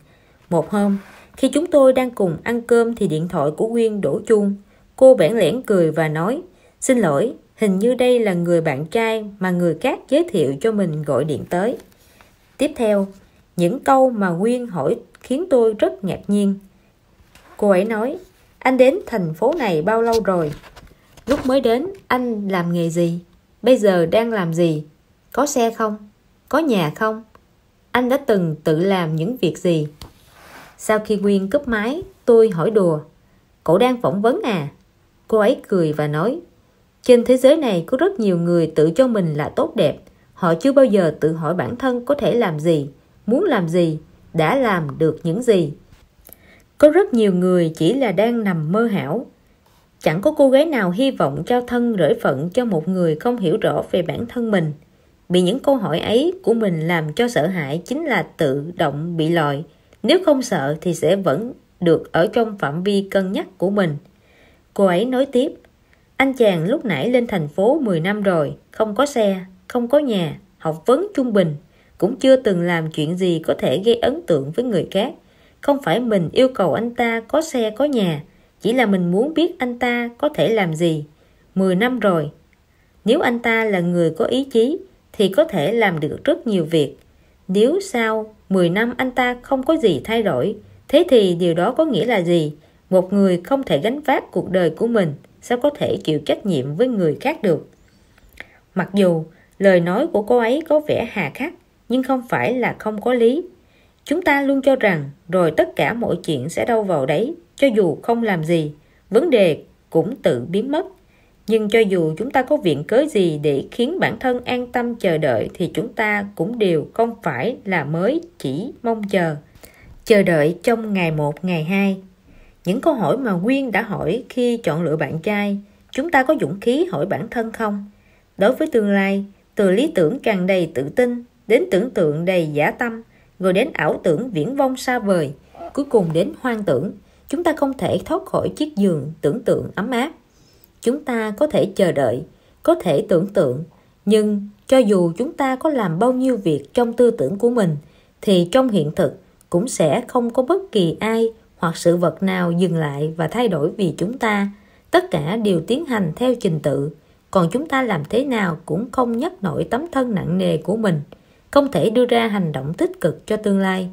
[SPEAKER 1] Một hôm, khi chúng tôi đang cùng ăn cơm thì điện thoại của Nguyên đổ chuông. Cô bẽn lẽn cười và nói, xin lỗi, hình như đây là người bạn trai mà người khác giới thiệu cho mình gọi điện tới. Tiếp theo, những câu mà Nguyên hỏi khiến tôi rất ngạc nhiên. Cô ấy nói, anh đến thành phố này bao lâu rồi? Lúc mới đến, anh làm nghề gì? Bây giờ đang làm gì? Có xe không? Có nhà không? Anh đã từng tự làm những việc gì? Sau khi Nguyên cúp máy, tôi hỏi đùa. Cậu đang phỏng vấn à? Cô ấy cười và nói, trên thế giới này có rất nhiều người tự cho mình là tốt đẹp, họ chưa bao giờ tự hỏi bản thân có thể làm gì muốn làm gì đã làm được những gì có rất nhiều người chỉ là đang nằm mơ hảo chẳng có cô gái nào hy vọng trao thân rễ phận cho một người không hiểu rõ về bản thân mình bị những câu hỏi ấy của mình làm cho sợ hãi chính là tự động bị lòi nếu không sợ thì sẽ vẫn được ở trong phạm vi cân nhắc của mình cô ấy nói tiếp anh chàng lúc nãy lên thành phố 10 năm rồi không có xe không có nhà học vấn trung bình cũng chưa từng làm chuyện gì có thể gây ấn tượng với người khác không phải mình yêu cầu anh ta có xe có nhà chỉ là mình muốn biết anh ta có thể làm gì 10 năm rồi nếu anh ta là người có ý chí thì có thể làm được rất nhiều việc nếu sau 10 năm anh ta không có gì thay đổi thế thì điều đó có nghĩa là gì một người không thể gánh vác cuộc đời của mình sao có thể chịu trách nhiệm với người khác được mặc dù lời nói của cô ấy có vẻ hà khắc nhưng không phải là không có lý chúng ta luôn cho rằng rồi tất cả mọi chuyện sẽ đâu vào đấy cho dù không làm gì vấn đề cũng tự biến mất nhưng cho dù chúng ta có viện cớ gì để khiến bản thân an tâm chờ đợi thì chúng ta cũng đều không phải là mới chỉ mong chờ chờ đợi trong ngày một ngày hai những câu hỏi mà Nguyên đã hỏi khi chọn lựa bạn trai chúng ta có dũng khí hỏi bản thân không đối với tương lai từ lý tưởng tràn đầy tự tin đến tưởng tượng đầy giả tâm rồi đến ảo tưởng viễn vông xa vời cuối cùng đến hoang tưởng chúng ta không thể thoát khỏi chiếc giường tưởng tượng ấm áp chúng ta có thể chờ đợi có thể tưởng tượng nhưng cho dù chúng ta có làm bao nhiêu việc trong tư tưởng của mình thì trong hiện thực cũng sẽ không có bất kỳ ai hoặc sự vật nào dừng lại và thay đổi vì chúng ta tất cả đều tiến hành theo trình tự còn chúng ta làm thế nào cũng không nhấc nổi tấm thân nặng nề của mình không thể đưa ra hành động tích cực cho tương lai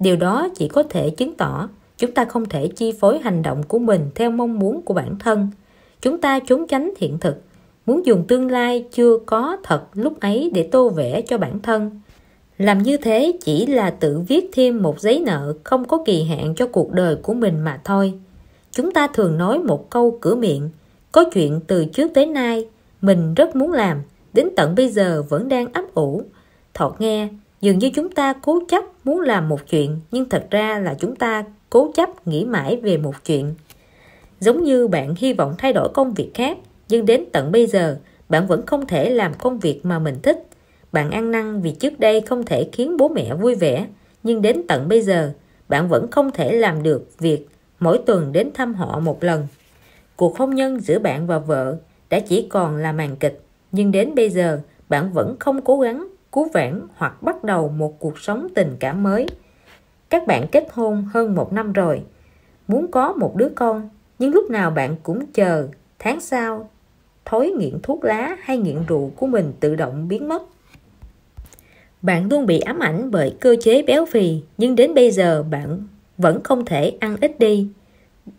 [SPEAKER 1] điều đó chỉ có thể chứng tỏ chúng ta không thể chi phối hành động của mình theo mong muốn của bản thân chúng ta trốn tránh hiện thực muốn dùng tương lai chưa có thật lúc ấy để tô vẽ cho bản thân làm như thế chỉ là tự viết thêm một giấy nợ không có kỳ hạn cho cuộc đời của mình mà thôi chúng ta thường nói một câu cửa miệng có chuyện từ trước tới nay mình rất muốn làm đến tận bây giờ vẫn đang ấp ủ Thọ nghe, dường như chúng ta cố chấp muốn làm một chuyện nhưng thật ra là chúng ta cố chấp nghĩ mãi về một chuyện. Giống như bạn hy vọng thay đổi công việc khác nhưng đến tận bây giờ bạn vẫn không thể làm công việc mà mình thích. Bạn ăn năn vì trước đây không thể khiến bố mẹ vui vẻ nhưng đến tận bây giờ bạn vẫn không thể làm được việc mỗi tuần đến thăm họ một lần. Cuộc hôn nhân giữa bạn và vợ đã chỉ còn là màn kịch nhưng đến bây giờ bạn vẫn không cố gắng cứu vãn hoặc bắt đầu một cuộc sống tình cảm mới các bạn kết hôn hơn một năm rồi muốn có một đứa con nhưng lúc nào bạn cũng chờ tháng sau thói nghiện thuốc lá hay nghiện rượu của mình tự động biến mất bạn luôn bị ám ảnh bởi cơ chế béo phì nhưng đến bây giờ bạn vẫn không thể ăn ít đi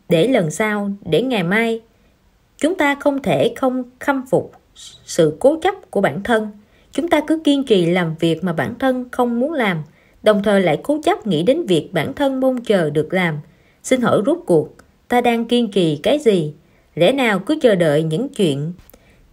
[SPEAKER 1] để lần sau để ngày mai chúng ta không thể không khâm phục sự cố chấp của bản thân chúng ta cứ kiên trì làm việc mà bản thân không muốn làm đồng thời lại cố chấp nghĩ đến việc bản thân mong chờ được làm xin hỏi rút cuộc ta đang kiên trì cái gì lẽ nào cứ chờ đợi những chuyện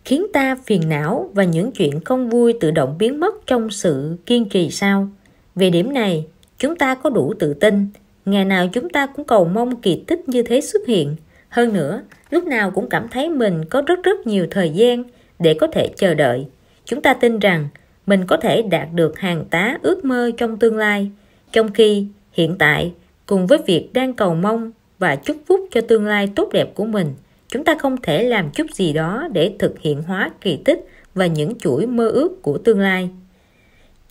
[SPEAKER 1] khiến ta phiền não và những chuyện không vui tự động biến mất trong sự kiên trì sao về điểm này chúng ta có đủ tự tin ngày nào chúng ta cũng cầu mong kỳ tích như thế xuất hiện hơn nữa lúc nào cũng cảm thấy mình có rất rất nhiều thời gian để có thể chờ đợi chúng ta tin rằng mình có thể đạt được hàng tá ước mơ trong tương lai trong khi hiện tại cùng với việc đang cầu mong và chúc phúc cho tương lai tốt đẹp của mình chúng ta không thể làm chút gì đó để thực hiện hóa kỳ tích và những chuỗi mơ ước của tương lai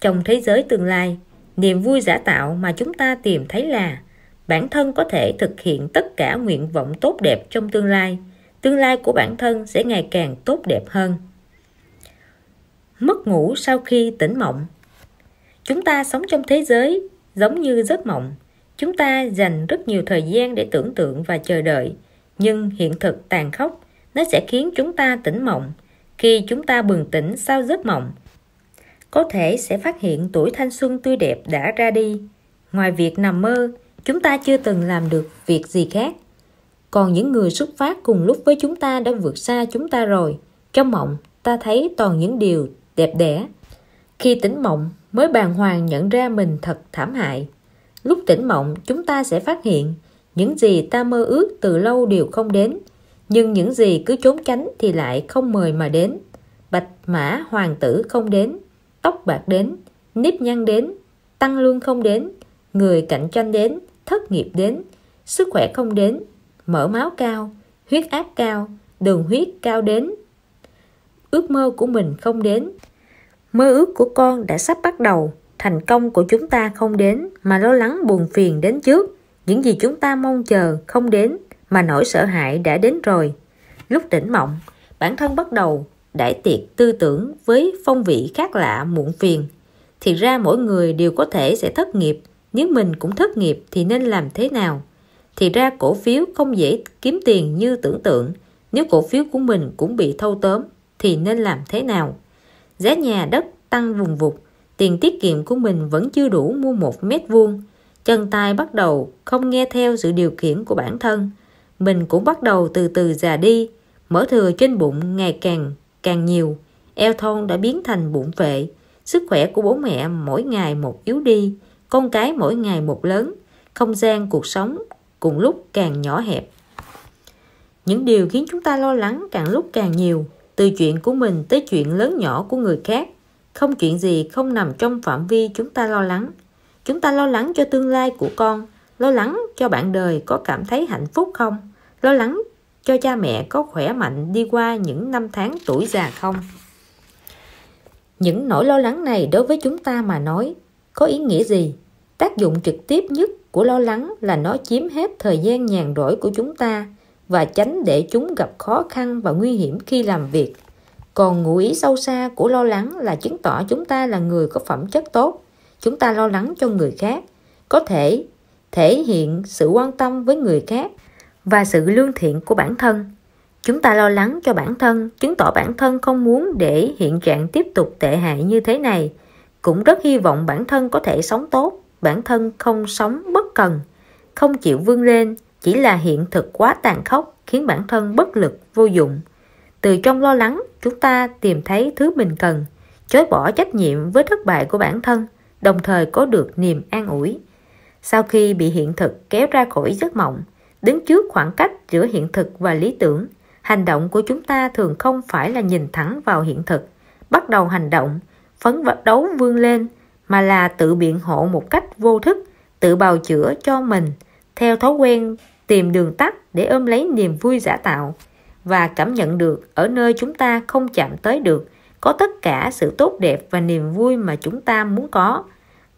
[SPEAKER 1] trong thế giới tương lai niềm vui giả tạo mà chúng ta tìm thấy là bản thân có thể thực hiện tất cả nguyện vọng tốt đẹp trong tương lai tương lai của bản thân sẽ ngày càng tốt đẹp hơn mất ngủ sau khi tỉnh mộng chúng ta sống trong thế giới giống như giấc mộng chúng ta dành rất nhiều thời gian để tưởng tượng và chờ đợi nhưng hiện thực tàn khốc nó sẽ khiến chúng ta tỉnh mộng khi chúng ta bừng tỉnh sau giấc mộng có thể sẽ phát hiện tuổi thanh xuân tươi đẹp đã ra đi ngoài việc nằm mơ chúng ta chưa từng làm được việc gì khác còn những người xuất phát cùng lúc với chúng ta đã vượt xa chúng ta rồi trong mộng ta thấy toàn những điều đẹp đẽ khi tỉnh mộng mới bàng hoàng nhận ra mình thật thảm hại lúc tỉnh mộng chúng ta sẽ phát hiện những gì ta mơ ước từ lâu đều không đến nhưng những gì cứ trốn tránh thì lại không mời mà đến bạch mã hoàng tử không đến tóc bạc đến nếp nhăn đến tăng lương không đến người cạnh tranh đến thất nghiệp đến sức khỏe không đến mỡ máu cao huyết áp cao đường huyết cao đến ước mơ của mình không đến mơ ước của con đã sắp bắt đầu thành công của chúng ta không đến mà lo lắng buồn phiền đến trước những gì chúng ta mong chờ không đến mà nỗi sợ hãi đã đến rồi lúc tỉnh mộng bản thân bắt đầu đại tiệc tư tưởng với phong vị khác lạ muộn phiền thì ra mỗi người đều có thể sẽ thất nghiệp nếu mình cũng thất nghiệp thì nên làm thế nào thì ra cổ phiếu không dễ kiếm tiền như tưởng tượng nếu cổ phiếu của mình cũng bị thâu tóm thì nên làm thế nào giá nhà đất tăng vùng vụt tiền tiết kiệm của mình vẫn chưa đủ mua một mét vuông chân tay bắt đầu không nghe theo sự điều khiển của bản thân mình cũng bắt đầu từ từ già đi mỡ thừa trên bụng ngày càng càng nhiều eo thon đã biến thành bụng vệ sức khỏe của bố mẹ mỗi ngày một yếu đi con cái mỗi ngày một lớn không gian cuộc sống cùng lúc càng nhỏ hẹp những điều khiến chúng ta lo lắng càng lúc càng nhiều từ chuyện của mình tới chuyện lớn nhỏ của người khác không chuyện gì không nằm trong phạm vi chúng ta lo lắng chúng ta lo lắng cho tương lai của con lo lắng cho bạn đời có cảm thấy hạnh phúc không lo lắng cho cha mẹ có khỏe mạnh đi qua những năm tháng tuổi già không những nỗi lo lắng này đối với chúng ta mà nói có ý nghĩa gì tác dụng trực tiếp nhất của lo lắng là nó chiếm hết thời gian nhàn rỗi của chúng ta và tránh để chúng gặp khó khăn và nguy hiểm khi làm việc còn ngụ ý sâu xa của lo lắng là chứng tỏ chúng ta là người có phẩm chất tốt chúng ta lo lắng cho người khác có thể thể hiện sự quan tâm với người khác và sự lương thiện của bản thân chúng ta lo lắng cho bản thân chứng tỏ bản thân không muốn để hiện trạng tiếp tục tệ hại như thế này cũng rất hy vọng bản thân có thể sống tốt bản thân không sống bất cần không chịu vươn lên chỉ là hiện thực quá tàn khốc khiến bản thân bất lực vô dụng từ trong lo lắng chúng ta tìm thấy thứ mình cần chối bỏ trách nhiệm với thất bại của bản thân đồng thời có được niềm an ủi sau khi bị hiện thực kéo ra khỏi giấc mộng đứng trước khoảng cách giữa hiện thực và lý tưởng hành động của chúng ta thường không phải là nhìn thẳng vào hiện thực bắt đầu hành động phấn đấu vươn lên mà là tự biện hộ một cách vô thức tự bào chữa cho mình theo thói quen tìm đường tắt để ôm lấy niềm vui giả tạo và cảm nhận được ở nơi chúng ta không chạm tới được có tất cả sự tốt đẹp và niềm vui mà chúng ta muốn có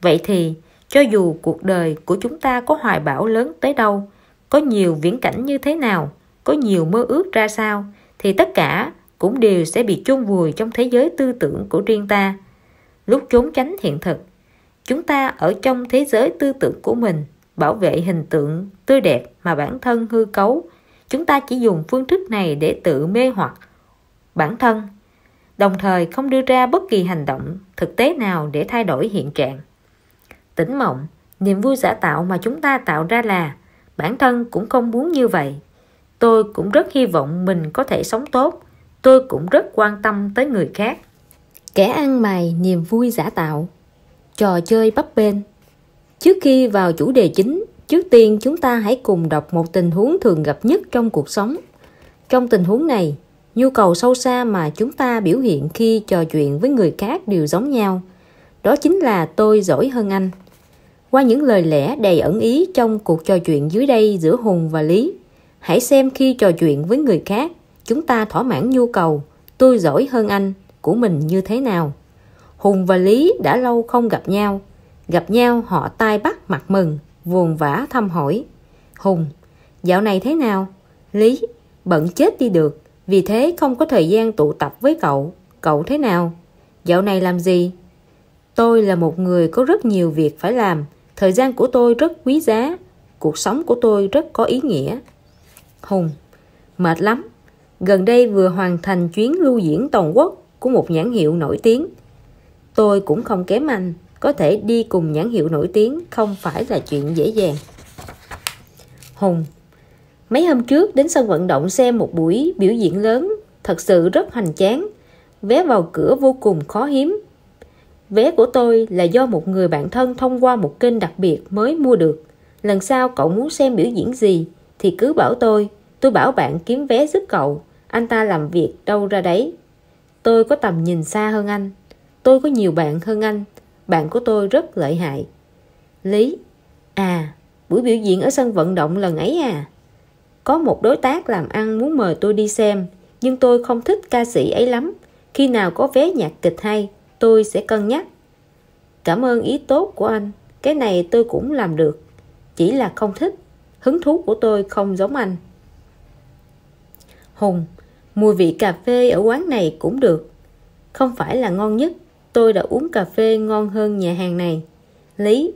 [SPEAKER 1] vậy thì cho dù cuộc đời của chúng ta có hoài bão lớn tới đâu có nhiều viễn cảnh như thế nào có nhiều mơ ước ra sao thì tất cả cũng đều sẽ bị chôn vùi trong thế giới tư tưởng của riêng ta lúc trốn tránh hiện thực chúng ta ở trong thế giới tư tưởng của mình bảo vệ hình tượng tươi đẹp mà bản thân hư cấu chúng ta chỉ dùng phương thức này để tự mê hoặc bản thân đồng thời không đưa ra bất kỳ hành động thực tế nào để thay đổi hiện trạng tỉnh mộng niềm vui giả tạo mà chúng ta tạo ra là bản thân cũng không muốn như vậy tôi cũng rất hy vọng mình có thể sống tốt tôi cũng rất quan tâm tới người khác kẻ ăn mày niềm vui giả tạo trò chơi bắp bênh Trước khi vào chủ đề chính, trước tiên chúng ta hãy cùng đọc một tình huống thường gặp nhất trong cuộc sống. Trong tình huống này, nhu cầu sâu xa mà chúng ta biểu hiện khi trò chuyện với người khác đều giống nhau. Đó chính là tôi giỏi hơn anh. Qua những lời lẽ đầy ẩn ý trong cuộc trò chuyện dưới đây giữa Hùng và Lý, hãy xem khi trò chuyện với người khác, chúng ta thỏa mãn nhu cầu tôi giỏi hơn anh của mình như thế nào. Hùng và Lý đã lâu không gặp nhau gặp nhau họ tai bắt mặt mừng vuồn vã thăm hỏi hùng dạo này thế nào lý bận chết đi được vì thế không có thời gian tụ tập với cậu cậu thế nào dạo này làm gì tôi là một người có rất nhiều việc phải làm thời gian của tôi rất quý giá cuộc sống của tôi rất có ý nghĩa hùng mệt lắm gần đây vừa hoàn thành chuyến lưu diễn toàn quốc của một nhãn hiệu nổi tiếng tôi cũng không kém anh có thể đi cùng nhãn hiệu nổi tiếng không phải là chuyện dễ dàng. Hùng Mấy hôm trước đến sân vận động xem một buổi biểu diễn lớn, thật sự rất hoành tráng. Vé vào cửa vô cùng khó hiếm. Vé của tôi là do một người bạn thân thông qua một kênh đặc biệt mới mua được. Lần sau cậu muốn xem biểu diễn gì thì cứ bảo tôi, tôi bảo bạn kiếm vé giúp cậu. Anh ta làm việc đâu ra đấy. Tôi có tầm nhìn xa hơn anh. Tôi có nhiều bạn hơn anh bạn của tôi rất lợi hại lý à buổi biểu diễn ở sân vận động lần ấy à có một đối tác làm ăn muốn mời tôi đi xem nhưng tôi không thích ca sĩ ấy lắm khi nào có vé nhạc kịch hay tôi sẽ cân nhắc cảm ơn ý tốt của anh cái này tôi cũng làm được chỉ là không thích hứng thú của tôi không giống anh hùng mùi vị cà phê ở quán này cũng được không phải là ngon nhất tôi đã uống cà phê ngon hơn nhà hàng này lý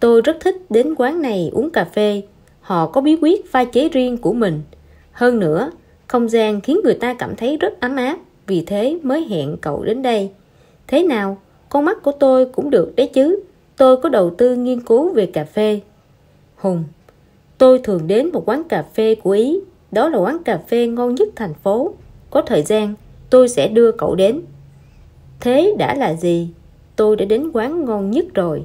[SPEAKER 1] tôi rất thích đến quán này uống cà phê họ có bí quyết pha chế riêng của mình hơn nữa không gian khiến người ta cảm thấy rất ấm áp vì thế mới hẹn cậu đến đây thế nào con mắt của tôi cũng được đấy chứ tôi có đầu tư nghiên cứu về cà phê hùng tôi thường đến một quán cà phê của ý đó là quán cà phê ngon nhất thành phố có thời gian tôi sẽ đưa cậu đến thế đã là gì tôi đã đến quán ngon nhất rồi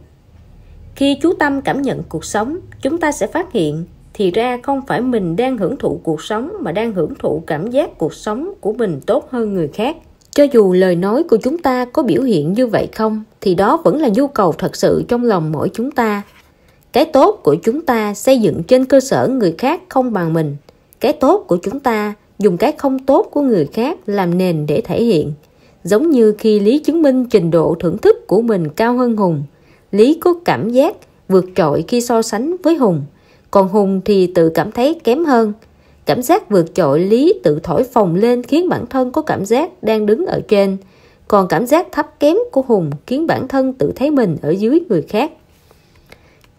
[SPEAKER 1] khi chú tâm cảm nhận cuộc sống chúng ta sẽ phát hiện thì ra không phải mình đang hưởng thụ cuộc sống mà đang hưởng thụ cảm giác cuộc sống của mình tốt hơn người khác cho dù lời nói của chúng ta có biểu hiện như vậy không thì đó vẫn là nhu cầu thật sự trong lòng mỗi chúng ta cái tốt của chúng ta xây dựng trên cơ sở người khác không bằng mình cái tốt của chúng ta dùng cái không tốt của người khác làm nền để thể hiện giống như khi lý chứng minh trình độ thưởng thức của mình cao hơn hùng lý có cảm giác vượt trội khi so sánh với hùng còn hùng thì tự cảm thấy kém hơn cảm giác vượt trội lý tự thổi phồng lên khiến bản thân có cảm giác đang đứng ở trên còn cảm giác thấp kém của hùng khiến bản thân tự thấy mình ở dưới người khác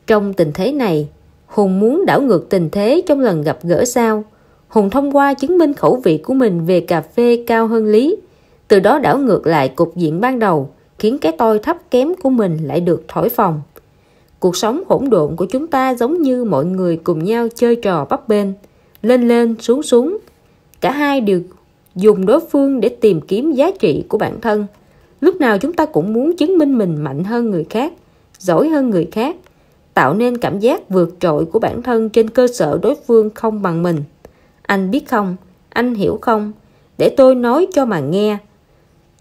[SPEAKER 1] trong tình thế này hùng muốn đảo ngược tình thế trong lần gặp gỡ sao hùng thông qua chứng minh khẩu vị của mình về cà phê cao hơn lý từ đó đảo ngược lại cục diện ban đầu khiến cái tôi thấp kém của mình lại được thổi phồng cuộc sống hỗn độn của chúng ta giống như mọi người cùng nhau chơi trò bắp bên lên lên xuống xuống cả hai đều dùng đối phương để tìm kiếm giá trị của bản thân lúc nào chúng ta cũng muốn chứng minh mình mạnh hơn người khác giỏi hơn người khác tạo nên cảm giác vượt trội của bản thân trên cơ sở đối phương không bằng mình anh biết không anh hiểu không để tôi nói cho mà nghe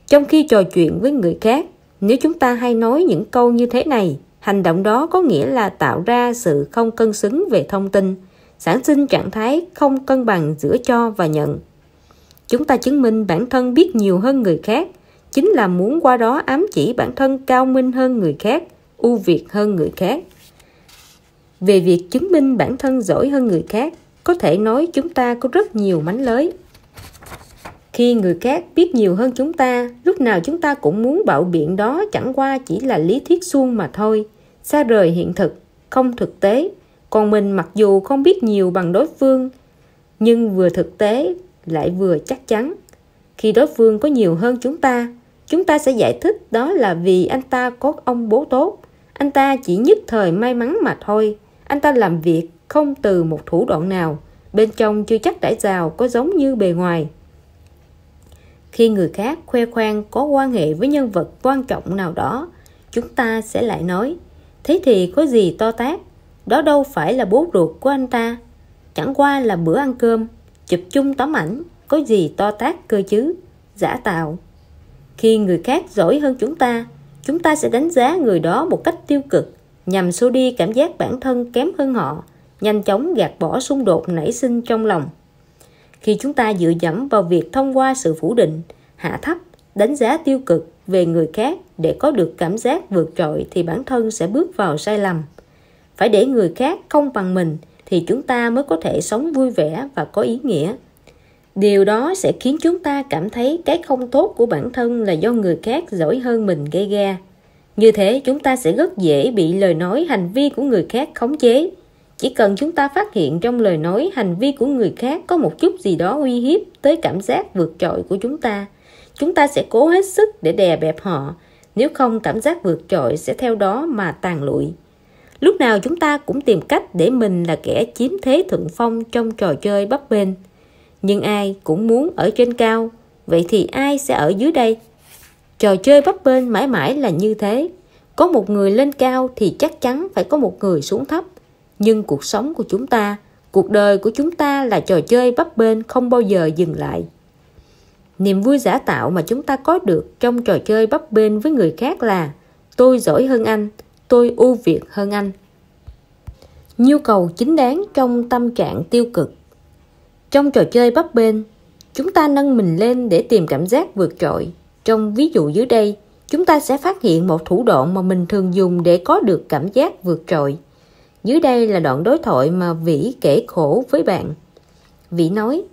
[SPEAKER 1] trong khi trò chuyện với người khác nếu chúng ta hay nói những câu như thế này hành động đó có nghĩa là tạo ra sự không cân xứng về thông tin sản sinh trạng thái không cân bằng giữa cho và nhận chúng ta chứng minh bản thân biết nhiều hơn người khác chính là muốn qua đó ám chỉ bản thân cao minh hơn người khác ưu việt hơn người khác về việc chứng minh bản thân giỏi hơn người khác có thể nói chúng ta có rất nhiều mánh lới khi người khác biết nhiều hơn chúng ta lúc nào chúng ta cũng muốn bảo biện đó chẳng qua chỉ là lý thuyết suông mà thôi xa rời hiện thực không thực tế còn mình mặc dù không biết nhiều bằng đối phương nhưng vừa thực tế lại vừa chắc chắn khi đối phương có nhiều hơn chúng ta chúng ta sẽ giải thích đó là vì anh ta có ông bố tốt anh ta chỉ nhất thời may mắn mà thôi anh ta làm việc không từ một thủ đoạn nào bên trong chưa chắc đã giàu có giống như bề ngoài khi người khác khoe khoang có quan hệ với nhân vật quan trọng nào đó chúng ta sẽ lại nói thế thì có gì to tát đó đâu phải là bố ruột của anh ta chẳng qua là bữa ăn cơm chụp chung tấm ảnh có gì to tát cơ chứ giả tạo khi người khác giỏi hơn chúng ta chúng ta sẽ đánh giá người đó một cách tiêu cực nhằm xô đi cảm giác bản thân kém hơn họ nhanh chóng gạt bỏ xung đột nảy sinh trong lòng khi chúng ta dựa dẫm vào việc thông qua sự phủ định hạ thấp đánh giá tiêu cực về người khác để có được cảm giác vượt trội thì bản thân sẽ bước vào sai lầm phải để người khác không bằng mình thì chúng ta mới có thể sống vui vẻ và có ý nghĩa điều đó sẽ khiến chúng ta cảm thấy cái không tốt của bản thân là do người khác giỏi hơn mình gây ra như thế chúng ta sẽ rất dễ bị lời nói hành vi của người khác khống chế chỉ cần chúng ta phát hiện trong lời nói hành vi của người khác có một chút gì đó uy hiếp tới cảm giác vượt trội của chúng ta chúng ta sẽ cố hết sức để đè bẹp họ nếu không cảm giác vượt trội sẽ theo đó mà tàn lụi lúc nào chúng ta cũng tìm cách để mình là kẻ chiếm thế thượng phong trong trò chơi bấp bên nhưng ai cũng muốn ở trên cao vậy thì ai sẽ ở dưới đây trò chơi bấp bên mãi mãi là như thế có một người lên cao thì chắc chắn phải có một người xuống thấp nhưng cuộc sống của chúng ta cuộc đời của chúng ta là trò chơi bấp bênh không bao giờ dừng lại niềm vui giả tạo mà chúng ta có được trong trò chơi bấp bênh với người khác là tôi giỏi hơn anh tôi ưu việt hơn anh nhu cầu chính đáng trong tâm trạng tiêu cực trong trò chơi bấp bênh chúng ta nâng mình lên để tìm cảm giác vượt trội trong ví dụ dưới đây chúng ta sẽ phát hiện một thủ đoạn mà mình thường dùng để có được cảm giác vượt trội dưới đây là đoạn đối thoại mà Vĩ kể khổ với bạn. Vĩ nói,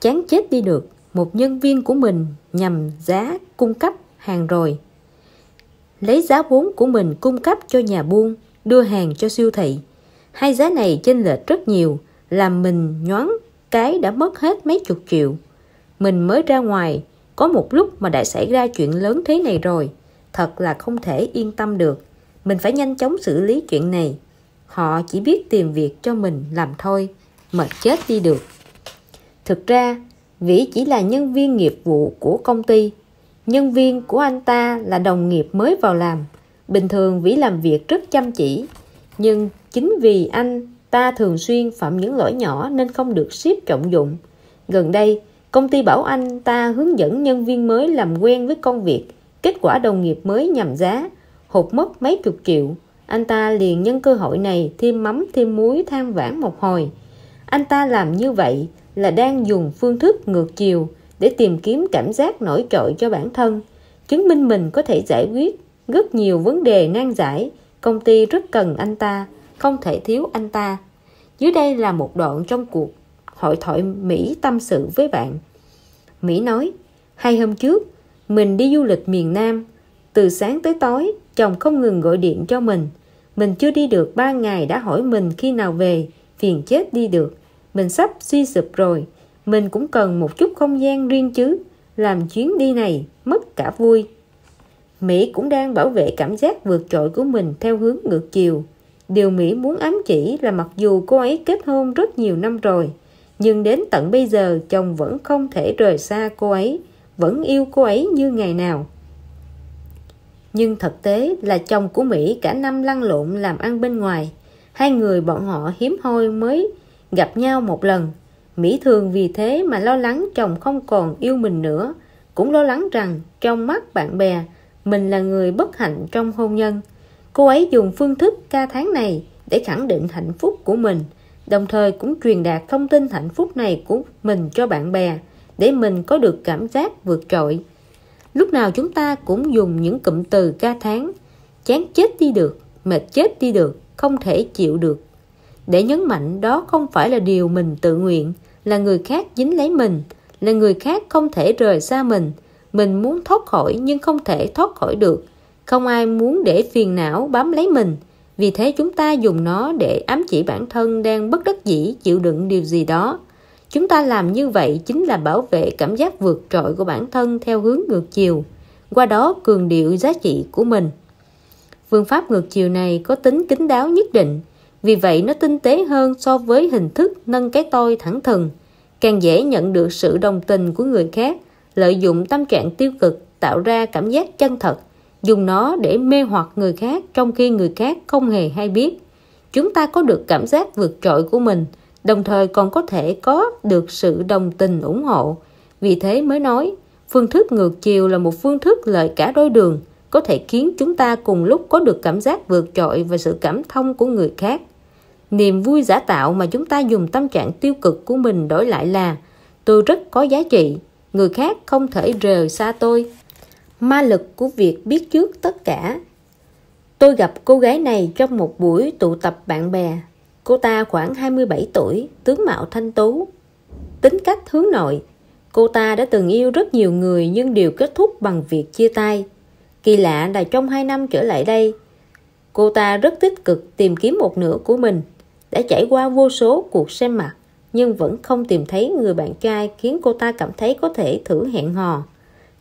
[SPEAKER 1] chán chết đi được, một nhân viên của mình nhằm giá cung cấp hàng rồi. Lấy giá vốn của mình cung cấp cho nhà buôn, đưa hàng cho siêu thị. Hai giá này chênh lệch rất nhiều, làm mình nhoáng cái đã mất hết mấy chục triệu. Mình mới ra ngoài, có một lúc mà đã xảy ra chuyện lớn thế này rồi. Thật là không thể yên tâm được. Mình phải nhanh chóng xử lý chuyện này họ chỉ biết tìm việc cho mình làm thôi mệt chết đi được thực ra vĩ chỉ là nhân viên nghiệp vụ của công ty nhân viên của anh ta là đồng nghiệp mới vào làm bình thường vĩ làm việc rất chăm chỉ nhưng chính vì anh ta thường xuyên phạm những lỗi nhỏ nên không được xếp trọng dụng gần đây công ty bảo anh ta hướng dẫn nhân viên mới làm quen với công việc kết quả đồng nghiệp mới nhầm giá hụt mất mấy chục triệu anh ta liền nhân cơ hội này thêm mắm thêm muối than vãn một hồi. Anh ta làm như vậy là đang dùng phương thức ngược chiều để tìm kiếm cảm giác nổi trội cho bản thân, chứng minh mình có thể giải quyết rất nhiều vấn đề nan giải. Công ty rất cần anh ta, không thể thiếu anh ta. Dưới đây là một đoạn trong cuộc hội thoại Mỹ tâm sự với bạn. Mỹ nói, hai hôm trước, mình đi du lịch miền Nam. Từ sáng tới tối, chồng không ngừng gọi điện cho mình. Mình chưa đi được ba ngày đã hỏi mình khi nào về, phiền chết đi được. Mình sắp suy sụp rồi. Mình cũng cần một chút không gian riêng chứ. Làm chuyến đi này, mất cả vui. Mỹ cũng đang bảo vệ cảm giác vượt trội của mình theo hướng ngược chiều. Điều Mỹ muốn ám chỉ là mặc dù cô ấy kết hôn rất nhiều năm rồi, nhưng đến tận bây giờ chồng vẫn không thể rời xa cô ấy, vẫn yêu cô ấy như ngày nào nhưng thực tế là chồng của Mỹ cả năm lăn lộn làm ăn bên ngoài. Hai người bọn họ hiếm hoi mới gặp nhau một lần. Mỹ thường vì thế mà lo lắng chồng không còn yêu mình nữa, cũng lo lắng rằng trong mắt bạn bè mình là người bất hạnh trong hôn nhân. Cô ấy dùng phương thức ca tháng này để khẳng định hạnh phúc của mình, đồng thời cũng truyền đạt thông tin hạnh phúc này của mình cho bạn bè để mình có được cảm giác vượt trội lúc nào chúng ta cũng dùng những cụm từ ca tháng chán chết đi được mệt chết đi được không thể chịu được để nhấn mạnh đó không phải là điều mình tự nguyện là người khác dính lấy mình là người khác không thể rời xa mình mình muốn thoát khỏi nhưng không thể thoát khỏi được không ai muốn để phiền não bám lấy mình vì thế chúng ta dùng nó để ám chỉ bản thân đang bất đắc dĩ chịu đựng điều gì đó chúng ta làm như vậy chính là bảo vệ cảm giác vượt trội của bản thân theo hướng ngược chiều qua đó cường điệu giá trị của mình phương pháp ngược chiều này có tính kín đáo nhất định vì vậy nó tinh tế hơn so với hình thức nâng cái tôi thẳng thừng càng dễ nhận được sự đồng tình của người khác lợi dụng tâm trạng tiêu cực tạo ra cảm giác chân thật dùng nó để mê hoặc người khác trong khi người khác không hề hay biết chúng ta có được cảm giác vượt trội của mình đồng thời còn có thể có được sự đồng tình ủng hộ. Vì thế mới nói, phương thức ngược chiều là một phương thức lợi cả đôi đường, có thể khiến chúng ta cùng lúc có được cảm giác vượt trội và sự cảm thông của người khác. Niềm vui giả tạo mà chúng ta dùng tâm trạng tiêu cực của mình đổi lại là tôi rất có giá trị, người khác không thể rời xa tôi. Ma lực của việc biết trước tất cả Tôi gặp cô gái này trong một buổi tụ tập bạn bè Cô ta khoảng 27 tuổi, tướng mạo thanh tú. Tính cách hướng nội, cô ta đã từng yêu rất nhiều người nhưng đều kết thúc bằng việc chia tay. Kỳ lạ là trong hai năm trở lại đây, cô ta rất tích cực tìm kiếm một nửa của mình, đã trải qua vô số cuộc xem mặt nhưng vẫn không tìm thấy người bạn trai khiến cô ta cảm thấy có thể thử hẹn hò.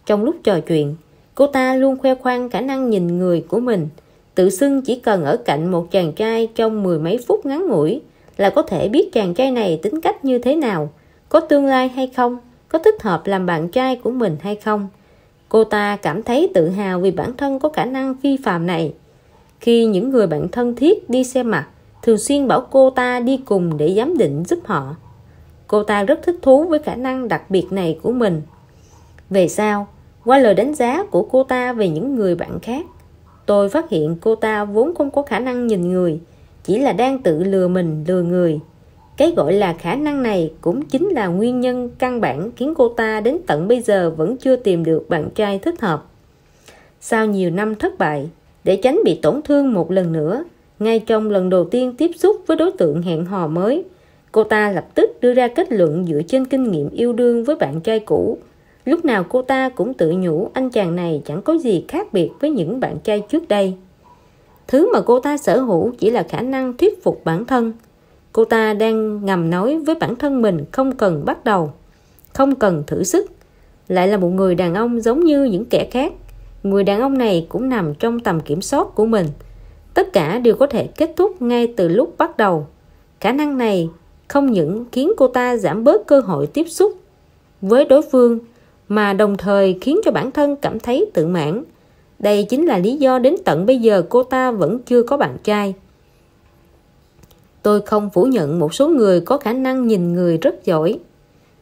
[SPEAKER 1] Trong lúc trò chuyện, cô ta luôn khoe khoang khả năng nhìn người của mình – tự xưng chỉ cần ở cạnh một chàng trai trong mười mấy phút ngắn ngủi là có thể biết chàng trai này tính cách như thế nào có tương lai hay không có thích hợp làm bạn trai của mình hay không cô ta cảm thấy tự hào vì bản thân có khả năng phi phàm này khi những người bạn thân thiết đi xem mặt thường xuyên bảo cô ta đi cùng để giám định giúp họ cô ta rất thích thú với khả năng đặc biệt này của mình về sau qua lời đánh giá của cô ta về những người bạn khác tôi phát hiện cô ta vốn không có khả năng nhìn người chỉ là đang tự lừa mình lừa người cái gọi là khả năng này cũng chính là nguyên nhân căn bản khiến cô ta đến tận bây giờ vẫn chưa tìm được bạn trai thích hợp sau nhiều năm thất bại để tránh bị tổn thương một lần nữa ngay trong lần đầu tiên tiếp xúc với đối tượng hẹn hò mới cô ta lập tức đưa ra kết luận dựa trên kinh nghiệm yêu đương với bạn trai cũ lúc nào cô ta cũng tự nhủ anh chàng này chẳng có gì khác biệt với những bạn trai trước đây thứ mà cô ta sở hữu chỉ là khả năng thuyết phục bản thân cô ta đang ngầm nói với bản thân mình không cần bắt đầu không cần thử sức lại là một người đàn ông giống như những kẻ khác người đàn ông này cũng nằm trong tầm kiểm soát của mình tất cả đều có thể kết thúc ngay từ lúc bắt đầu khả năng này không những khiến cô ta giảm bớt cơ hội tiếp xúc với đối phương mà đồng thời khiến cho bản thân cảm thấy tự mãn đây chính là lý do đến tận bây giờ cô ta vẫn chưa có bạn trai tôi không phủ nhận một số người có khả năng nhìn người rất giỏi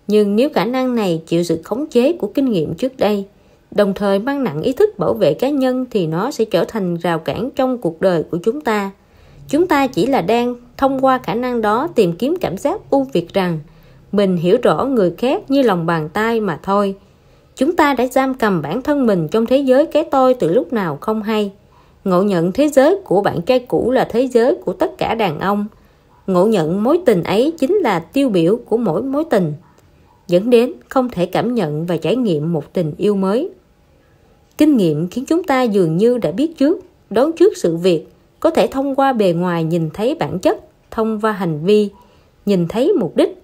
[SPEAKER 1] nhưng nếu khả năng này chịu sự khống chế của kinh nghiệm trước đây đồng thời mang nặng ý thức bảo vệ cá nhân thì nó sẽ trở thành rào cản trong cuộc đời của chúng ta chúng ta chỉ là đang thông qua khả năng đó tìm kiếm cảm giác ưu việt rằng mình hiểu rõ người khác như lòng bàn tay mà thôi Chúng ta đã giam cầm bản thân mình trong thế giới cái tôi từ lúc nào không hay. Ngộ nhận thế giới của bạn trai cũ là thế giới của tất cả đàn ông. Ngộ nhận mối tình ấy chính là tiêu biểu của mỗi mối tình, dẫn đến không thể cảm nhận và trải nghiệm một tình yêu mới. Kinh nghiệm khiến chúng ta dường như đã biết trước, đón trước sự việc, có thể thông qua bề ngoài nhìn thấy bản chất, thông qua hành vi, nhìn thấy mục đích.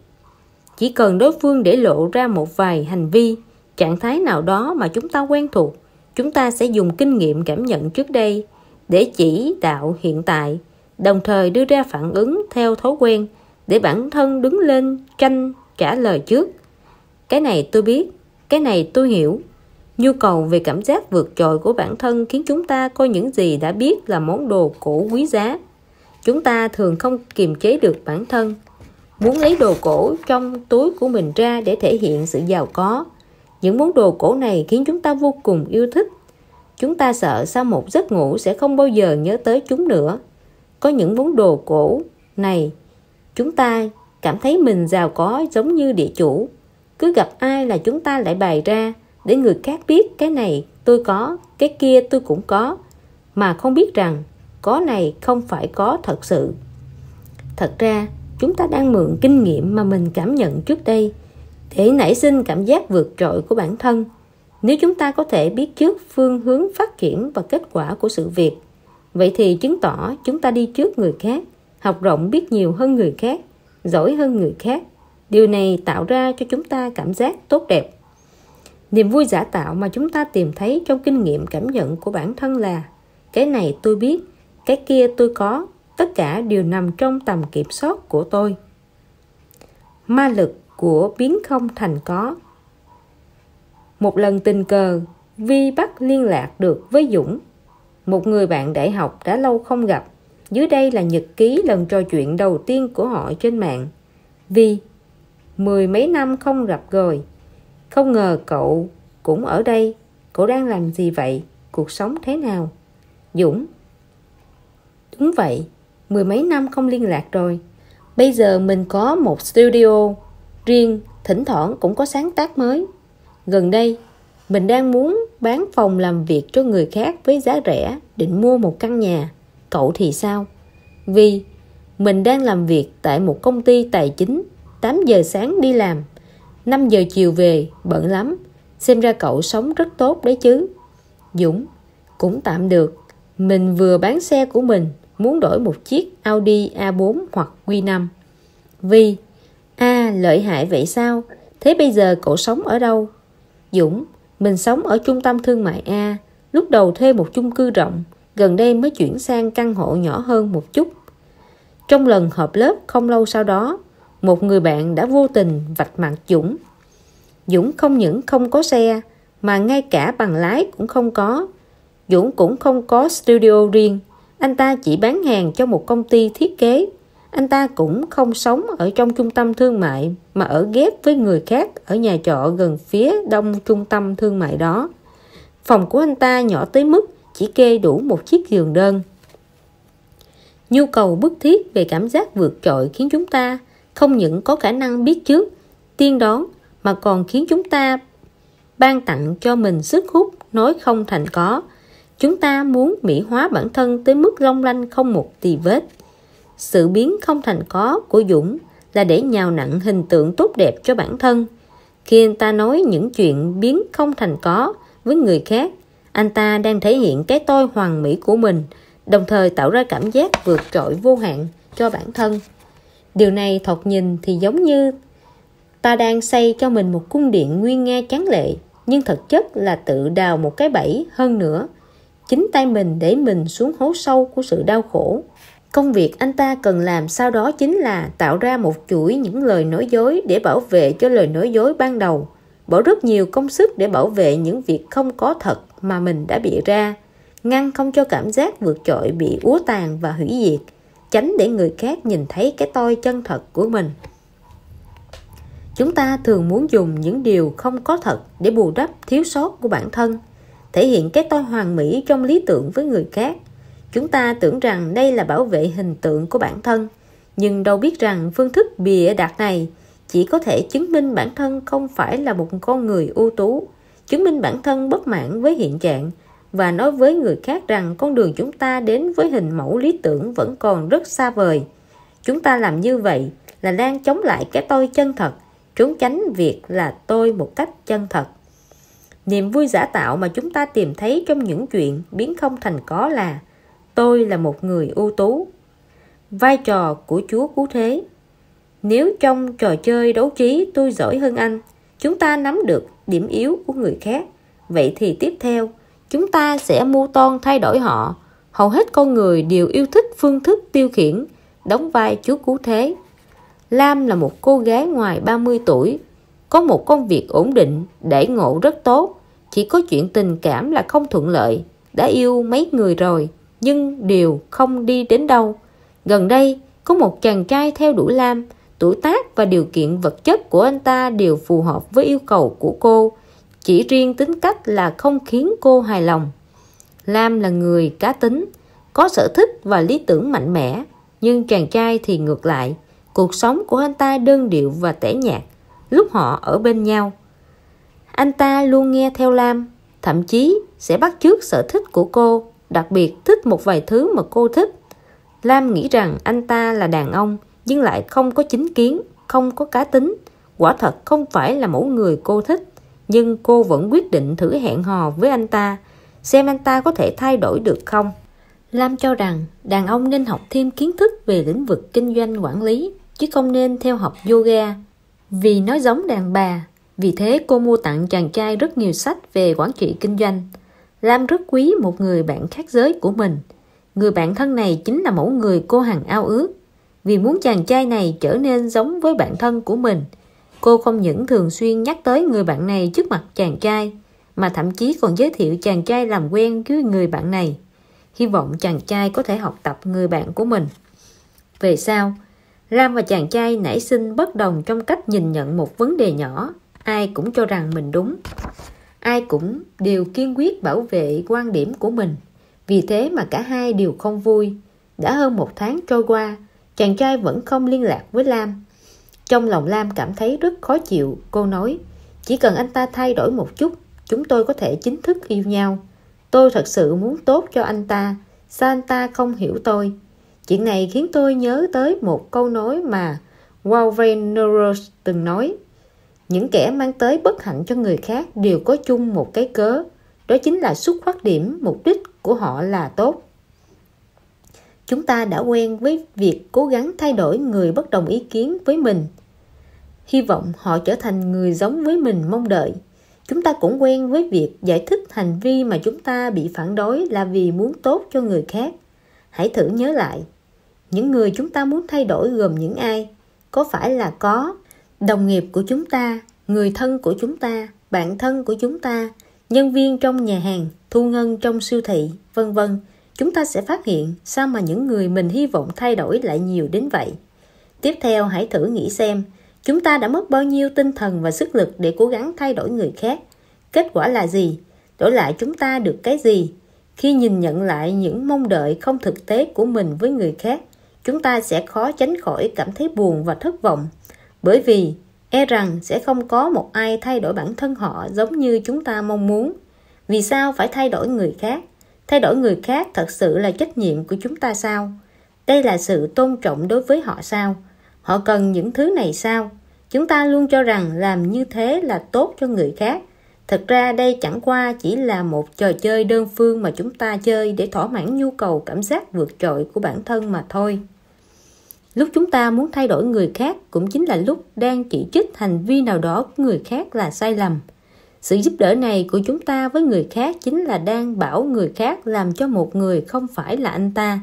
[SPEAKER 1] Chỉ cần đối phương để lộ ra một vài hành vi, trạng thái nào đó mà chúng ta quen thuộc chúng ta sẽ dùng kinh nghiệm cảm nhận trước đây để chỉ đạo hiện tại đồng thời đưa ra phản ứng theo thói quen để bản thân đứng lên tranh trả lời trước cái này tôi biết cái này tôi hiểu nhu cầu về cảm giác vượt trội của bản thân khiến chúng ta coi những gì đã biết là món đồ cổ quý giá chúng ta thường không kiềm chế được bản thân muốn lấy đồ cổ trong túi của mình ra để thể hiện sự giàu có những món đồ cổ này khiến chúng ta vô cùng yêu thích chúng ta sợ sau một giấc ngủ sẽ không bao giờ nhớ tới chúng nữa có những món đồ cổ này chúng ta cảm thấy mình giàu có giống như địa chủ cứ gặp ai là chúng ta lại bày ra để người khác biết cái này tôi có cái kia tôi cũng có mà không biết rằng có này không phải có thật sự thật ra chúng ta đang mượn kinh nghiệm mà mình cảm nhận trước đây để nảy sinh cảm giác vượt trội của bản thân nếu chúng ta có thể biết trước phương hướng phát triển và kết quả của sự việc vậy thì chứng tỏ chúng ta đi trước người khác học rộng biết nhiều hơn người khác giỏi hơn người khác điều này tạo ra cho chúng ta cảm giác tốt đẹp niềm vui giả tạo mà chúng ta tìm thấy trong kinh nghiệm cảm nhận của bản thân là cái này tôi biết cái kia tôi có tất cả đều nằm trong tầm kiểm soát của tôi ma lực của biến không thành có một lần tình cờ vi bắt liên lạc được với dũng một người bạn đại học đã lâu không gặp dưới đây là nhật ký lần trò chuyện đầu tiên của họ trên mạng vi mười mấy năm không gặp rồi không ngờ cậu cũng ở đây cậu đang làm gì vậy cuộc sống thế nào dũng đúng vậy mười mấy năm không liên lạc rồi bây giờ mình có một studio riêng thỉnh thoảng cũng có sáng tác mới gần đây mình đang muốn bán phòng làm việc cho người khác với giá rẻ định mua một căn nhà cậu thì sao vì mình đang làm việc tại một công ty tài chính 8 giờ sáng đi làm 5 giờ chiều về bận lắm xem ra cậu sống rất tốt đấy chứ Dũng cũng tạm được mình vừa bán xe của mình muốn đổi một chiếc Audi A4 hoặc Q5 vì lợi hại vậy sao Thế bây giờ cậu sống ở đâu Dũng Mình sống ở trung tâm thương mại A Lúc đầu thuê một chung cư rộng Gần đây mới chuyển sang căn hộ nhỏ hơn một chút Trong lần họp lớp không lâu sau đó Một người bạn đã vô tình vạch mặt Dũng Dũng không những không có xe Mà ngay cả bằng lái cũng không có Dũng cũng không có studio riêng Anh ta chỉ bán hàng cho một công ty thiết kế anh ta cũng không sống ở trong trung tâm thương mại mà ở ghép với người khác ở nhà trọ gần phía đông trung tâm thương mại đó phòng của anh ta nhỏ tới mức chỉ kê đủ một chiếc giường đơn nhu cầu bức thiết về cảm giác vượt trội khiến chúng ta không những có khả năng biết trước tiên đoán mà còn khiến chúng ta ban tặng cho mình sức hút nói không thành có chúng ta muốn mỹ hóa bản thân tới mức long lanh không một tì vết sự biến không thành có của Dũng là để nhào nặng hình tượng tốt đẹp cho bản thân. Khi anh ta nói những chuyện biến không thành có với người khác, anh ta đang thể hiện cái tôi hoàn mỹ của mình, đồng thời tạo ra cảm giác vượt trội vô hạn cho bản thân. Điều này thoạt nhìn thì giống như ta đang xây cho mình một cung điện nguyên nga tráng lệ, nhưng thực chất là tự đào một cái bẫy hơn nữa. Chính tay mình để mình xuống hố sâu của sự đau khổ Công việc anh ta cần làm sau đó chính là tạo ra một chuỗi những lời nói dối để bảo vệ cho lời nói dối ban đầu, bỏ rất nhiều công sức để bảo vệ những việc không có thật mà mình đã bị ra, ngăn không cho cảm giác vượt trội bị úa tàn và hủy diệt, tránh để người khác nhìn thấy cái tôi chân thật của mình. Chúng ta thường muốn dùng những điều không có thật để bù đắp thiếu sót của bản thân, thể hiện cái tôi hoàn mỹ trong lý tưởng với người khác – chúng ta tưởng rằng đây là bảo vệ hình tượng của bản thân nhưng đâu biết rằng phương thức bịa đặt này chỉ có thể chứng minh bản thân không phải là một con người ưu tú chứng minh bản thân bất mãn với hiện trạng và nói với người khác rằng con đường chúng ta đến với hình mẫu lý tưởng vẫn còn rất xa vời chúng ta làm như vậy là đang chống lại cái tôi chân thật trốn tránh việc là tôi một cách chân thật niềm vui giả tạo mà chúng ta tìm thấy trong những chuyện biến không thành có là tôi là một người ưu tú vai trò của chúa cứu thế nếu trong trò chơi đấu trí tôi giỏi hơn anh chúng ta nắm được điểm yếu của người khác vậy thì tiếp theo chúng ta sẽ mua toan thay đổi họ hầu hết con người đều yêu thích phương thức tiêu khiển đóng vai chúa cứu thế Lam là một cô gái ngoài 30 tuổi có một công việc ổn định để ngộ rất tốt chỉ có chuyện tình cảm là không thuận lợi đã yêu mấy người rồi nhưng đều không đi đến đâu. Gần đây, có một chàng trai theo đuổi Lam, tuổi tác và điều kiện vật chất của anh ta đều phù hợp với yêu cầu của cô, chỉ riêng tính cách là không khiến cô hài lòng. Lam là người cá tính, có sở thích và lý tưởng mạnh mẽ, nhưng chàng trai thì ngược lại, cuộc sống của anh ta đơn điệu và tẻ nhạt lúc họ ở bên nhau. Anh ta luôn nghe theo Lam, thậm chí sẽ bắt chước sở thích của cô đặc biệt thích một vài thứ mà cô thích. Lam nghĩ rằng anh ta là đàn ông nhưng lại không có chính kiến, không có cá tính. Quả thật không phải là mẫu người cô thích nhưng cô vẫn quyết định thử hẹn hò với anh ta xem anh ta có thể thay đổi được không. Lam cho rằng đàn ông nên học thêm kiến thức về lĩnh vực kinh doanh quản lý chứ không nên theo học yoga vì nó giống đàn bà. Vì thế cô mua tặng chàng trai rất nhiều sách về quản trị kinh doanh. Lam rất quý một người bạn khác giới của mình. Người bạn thân này chính là mẫu người cô hằng ao ước. Vì muốn chàng trai này trở nên giống với bạn thân của mình, cô không những thường xuyên nhắc tới người bạn này trước mặt chàng trai, mà thậm chí còn giới thiệu chàng trai làm quen với người bạn này. Hy vọng chàng trai có thể học tập người bạn của mình. Về sau, Lam và chàng trai nảy sinh bất đồng trong cách nhìn nhận một vấn đề nhỏ, ai cũng cho rằng mình đúng ai cũng đều kiên quyết bảo vệ quan điểm của mình vì thế mà cả hai đều không vui đã hơn một tháng trôi qua chàng trai vẫn không liên lạc với lam trong lòng lam cảm thấy rất khó chịu cô nói chỉ cần anh ta thay đổi một chút chúng tôi có thể chính thức yêu nhau tôi thật sự muốn tốt cho anh ta sao anh ta không hiểu tôi chuyện này khiến tôi nhớ tới một câu nói mà Warren Neuros từng nói những kẻ mang tới bất hạnh cho người khác đều có chung một cái cớ đó chính là xuất phát điểm mục đích của họ là tốt chúng ta đã quen với việc cố gắng thay đổi người bất đồng ý kiến với mình hy vọng họ trở thành người giống với mình mong đợi chúng ta cũng quen với việc giải thích hành vi mà chúng ta bị phản đối là vì muốn tốt cho người khác hãy thử nhớ lại những người chúng ta muốn thay đổi gồm những ai có phải là có đồng nghiệp của chúng ta người thân của chúng ta bạn thân của chúng ta nhân viên trong nhà hàng thu ngân trong siêu thị vân vân chúng ta sẽ phát hiện sao mà những người mình hy vọng thay đổi lại nhiều đến vậy tiếp theo hãy thử nghĩ xem chúng ta đã mất bao nhiêu tinh thần và sức lực để cố gắng thay đổi người khác kết quả là gì đổi lại chúng ta được cái gì khi nhìn nhận lại những mong đợi không thực tế của mình với người khác chúng ta sẽ khó tránh khỏi cảm thấy buồn và thất vọng bởi vì e rằng sẽ không có một ai thay đổi bản thân họ giống như chúng ta mong muốn vì sao phải thay đổi người khác thay đổi người khác thật sự là trách nhiệm của chúng ta sao đây là sự tôn trọng đối với họ sao họ cần những thứ này sao chúng ta luôn cho rằng làm như thế là tốt cho người khác thật ra đây chẳng qua chỉ là một trò chơi đơn phương mà chúng ta chơi để thỏa mãn nhu cầu cảm giác vượt trội của bản thân mà thôi lúc chúng ta muốn thay đổi người khác cũng chính là lúc đang chỉ trích hành vi nào đó của người khác là sai lầm sự giúp đỡ này của chúng ta với người khác chính là đang bảo người khác làm cho một người không phải là anh ta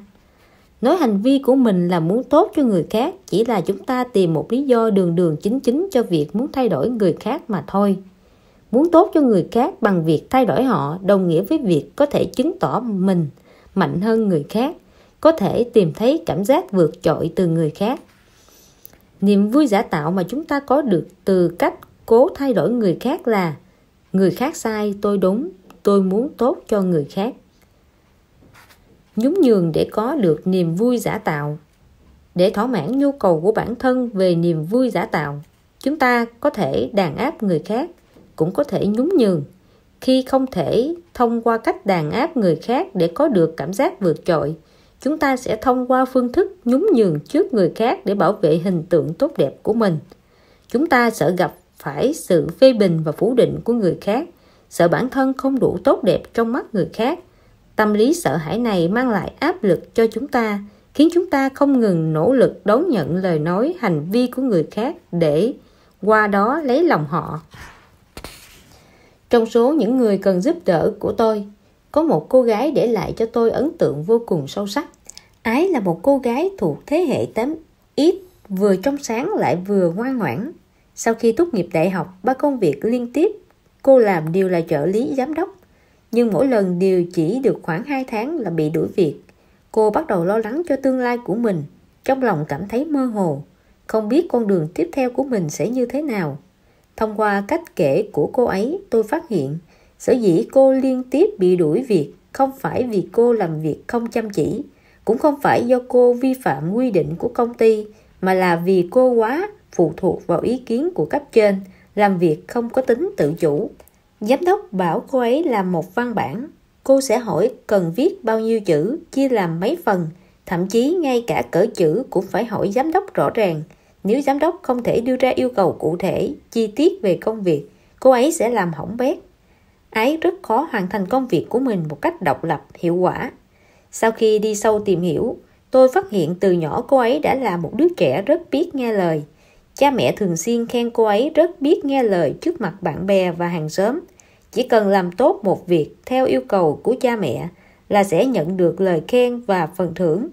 [SPEAKER 1] nói hành vi của mình là muốn tốt cho người khác chỉ là chúng ta tìm một lý do đường đường chính chính cho việc muốn thay đổi người khác mà thôi muốn tốt cho người khác bằng việc thay đổi họ đồng nghĩa với việc có thể chứng tỏ mình mạnh hơn người khác có thể tìm thấy cảm giác vượt trội từ người khác niềm vui giả tạo mà chúng ta có được từ cách cố thay đổi người khác là người khác sai tôi đúng tôi muốn tốt cho người khác nhún nhường để có được niềm vui giả tạo để thỏa mãn nhu cầu của bản thân về niềm vui giả tạo chúng ta có thể đàn áp người khác cũng có thể nhún nhường khi không thể thông qua cách đàn áp người khác để có được cảm giác vượt trội chúng ta sẽ thông qua phương thức nhún nhường trước người khác để bảo vệ hình tượng tốt đẹp của mình chúng ta sợ gặp phải sự phê bình và phủ định của người khác sợ bản thân không đủ tốt đẹp trong mắt người khác tâm lý sợ hãi này mang lại áp lực cho chúng ta khiến chúng ta không ngừng nỗ lực đón nhận lời nói hành vi của người khác để qua đó lấy lòng họ trong số những người cần giúp đỡ của tôi có một cô gái để lại cho tôi ấn tượng vô cùng sâu sắc ái là một cô gái thuộc thế hệ 8 ít vừa trong sáng lại vừa ngoan ngoãn sau khi tốt nghiệp đại học ba công việc liên tiếp cô làm đều là trợ lý giám đốc nhưng mỗi lần đều chỉ được khoảng 2 tháng là bị đuổi việc cô bắt đầu lo lắng cho tương lai của mình trong lòng cảm thấy mơ hồ không biết con đường tiếp theo của mình sẽ như thế nào thông qua cách kể của cô ấy tôi phát hiện sở dĩ cô liên tiếp bị đuổi việc không phải vì cô làm việc không chăm chỉ cũng không phải do cô vi phạm quy định của công ty mà là vì cô quá phụ thuộc vào ý kiến của cấp trên làm việc không có tính tự chủ giám đốc bảo cô ấy làm một văn bản cô sẽ hỏi cần viết bao nhiêu chữ chia làm mấy phần thậm chí ngay cả cỡ chữ cũng phải hỏi giám đốc rõ ràng nếu giám đốc không thể đưa ra yêu cầu cụ thể chi tiết về công việc cô ấy sẽ làm hỏng bét ái rất khó hoàn thành công việc của mình một cách độc lập hiệu quả sau khi đi sâu tìm hiểu tôi phát hiện từ nhỏ cô ấy đã là một đứa trẻ rất biết nghe lời cha mẹ thường xuyên khen cô ấy rất biết nghe lời trước mặt bạn bè và hàng xóm chỉ cần làm tốt một việc theo yêu cầu của cha mẹ là sẽ nhận được lời khen và phần thưởng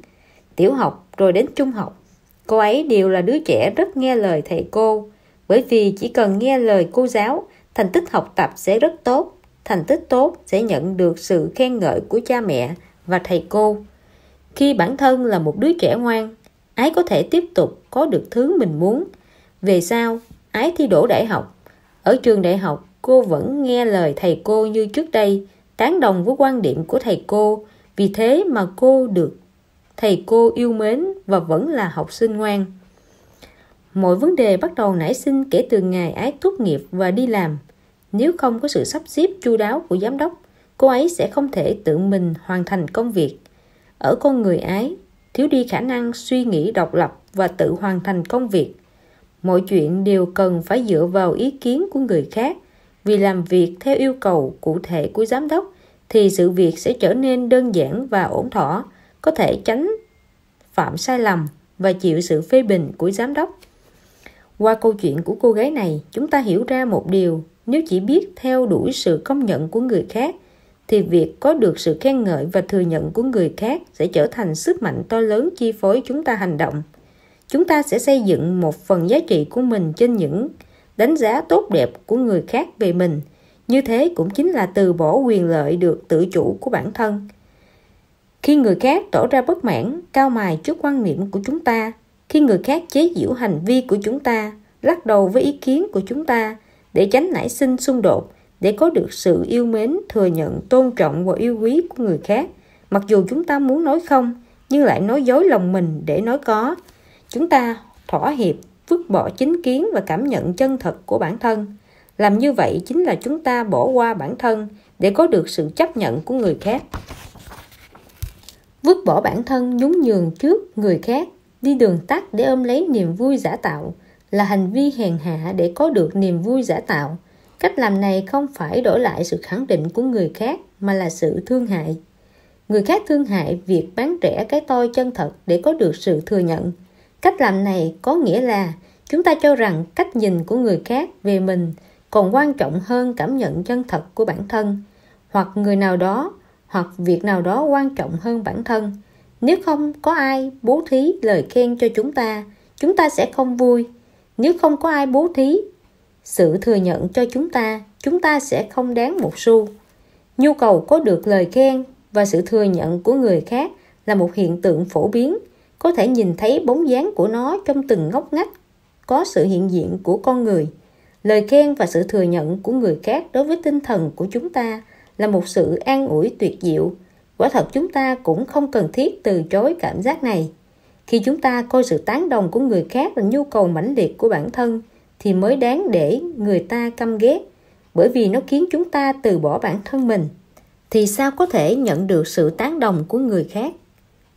[SPEAKER 1] tiểu học rồi đến trung học cô ấy đều là đứa trẻ rất nghe lời thầy cô bởi vì chỉ cần nghe lời cô giáo thành tích học tập sẽ rất tốt thành tích tốt sẽ nhận được sự khen ngợi của cha mẹ và thầy cô khi bản thân là một đứa trẻ ngoan ái có thể tiếp tục có được thứ mình muốn về sau ái thi đỗ đại học ở trường đại học cô vẫn nghe lời thầy cô như trước đây tán đồng với quan điểm của thầy cô vì thế mà cô được thầy cô yêu mến và vẫn là học sinh ngoan mọi vấn đề bắt đầu nảy sinh kể từ ngày ái tốt nghiệp và đi làm nếu không có sự sắp xếp chu đáo của giám đốc cô ấy sẽ không thể tự mình hoàn thành công việc ở con người ấy thiếu đi khả năng suy nghĩ độc lập và tự hoàn thành công việc mọi chuyện đều cần phải dựa vào ý kiến của người khác vì làm việc theo yêu cầu cụ thể của giám đốc thì sự việc sẽ trở nên đơn giản và ổn thỏa có thể tránh phạm sai lầm và chịu sự phê bình của giám đốc qua câu chuyện của cô gái này chúng ta hiểu ra một điều nếu chỉ biết theo đuổi sự công nhận của người khác thì việc có được sự khen ngợi và thừa nhận của người khác sẽ trở thành sức mạnh to lớn chi phối chúng ta hành động chúng ta sẽ xây dựng một phần giá trị của mình trên những đánh giá tốt đẹp của người khác về mình như thế cũng chính là từ bỏ quyền lợi được tự chủ của bản thân khi người khác tỏ ra bất mãn cao mài trước quan niệm của chúng ta khi người khác chế giễu hành vi của chúng ta lắc đầu với ý kiến của chúng ta để tránh nảy sinh xung đột để có được sự yêu mến thừa nhận tôn trọng và yêu quý của người khác mặc dù chúng ta muốn nói không nhưng lại nói dối lòng mình để nói có chúng ta thỏa hiệp vứt bỏ chính kiến và cảm nhận chân thật của bản thân làm như vậy chính là chúng ta bỏ qua bản thân để có được sự chấp nhận của người khác vứt bỏ bản thân nhún nhường trước người khác đi đường tắt để ôm lấy niềm vui giả tạo là hành vi hèn hạ để có được niềm vui giả tạo cách làm này không phải đổi lại sự khẳng định của người khác mà là sự thương hại người khác thương hại việc bán rẻ cái tôi chân thật để có được sự thừa nhận cách làm này có nghĩa là chúng ta cho rằng cách nhìn của người khác về mình còn quan trọng hơn cảm nhận chân thật của bản thân hoặc người nào đó hoặc việc nào đó quan trọng hơn bản thân nếu không có ai bố thí lời khen cho chúng ta chúng ta sẽ không vui nếu không có ai bố thí sự thừa nhận cho chúng ta chúng ta sẽ không đáng một xu nhu cầu có được lời khen và sự thừa nhận của người khác là một hiện tượng phổ biến có thể nhìn thấy bóng dáng của nó trong từng ngóc ngách có sự hiện diện của con người lời khen và sự thừa nhận của người khác đối với tinh thần của chúng ta là một sự an ủi tuyệt diệu quả thật chúng ta cũng không cần thiết từ chối cảm giác này khi chúng ta coi sự tán đồng của người khác là nhu cầu mãnh liệt của bản thân thì mới đáng để người ta căm ghét bởi vì nó khiến chúng ta từ bỏ bản thân mình thì sao có thể nhận được sự tán đồng của người khác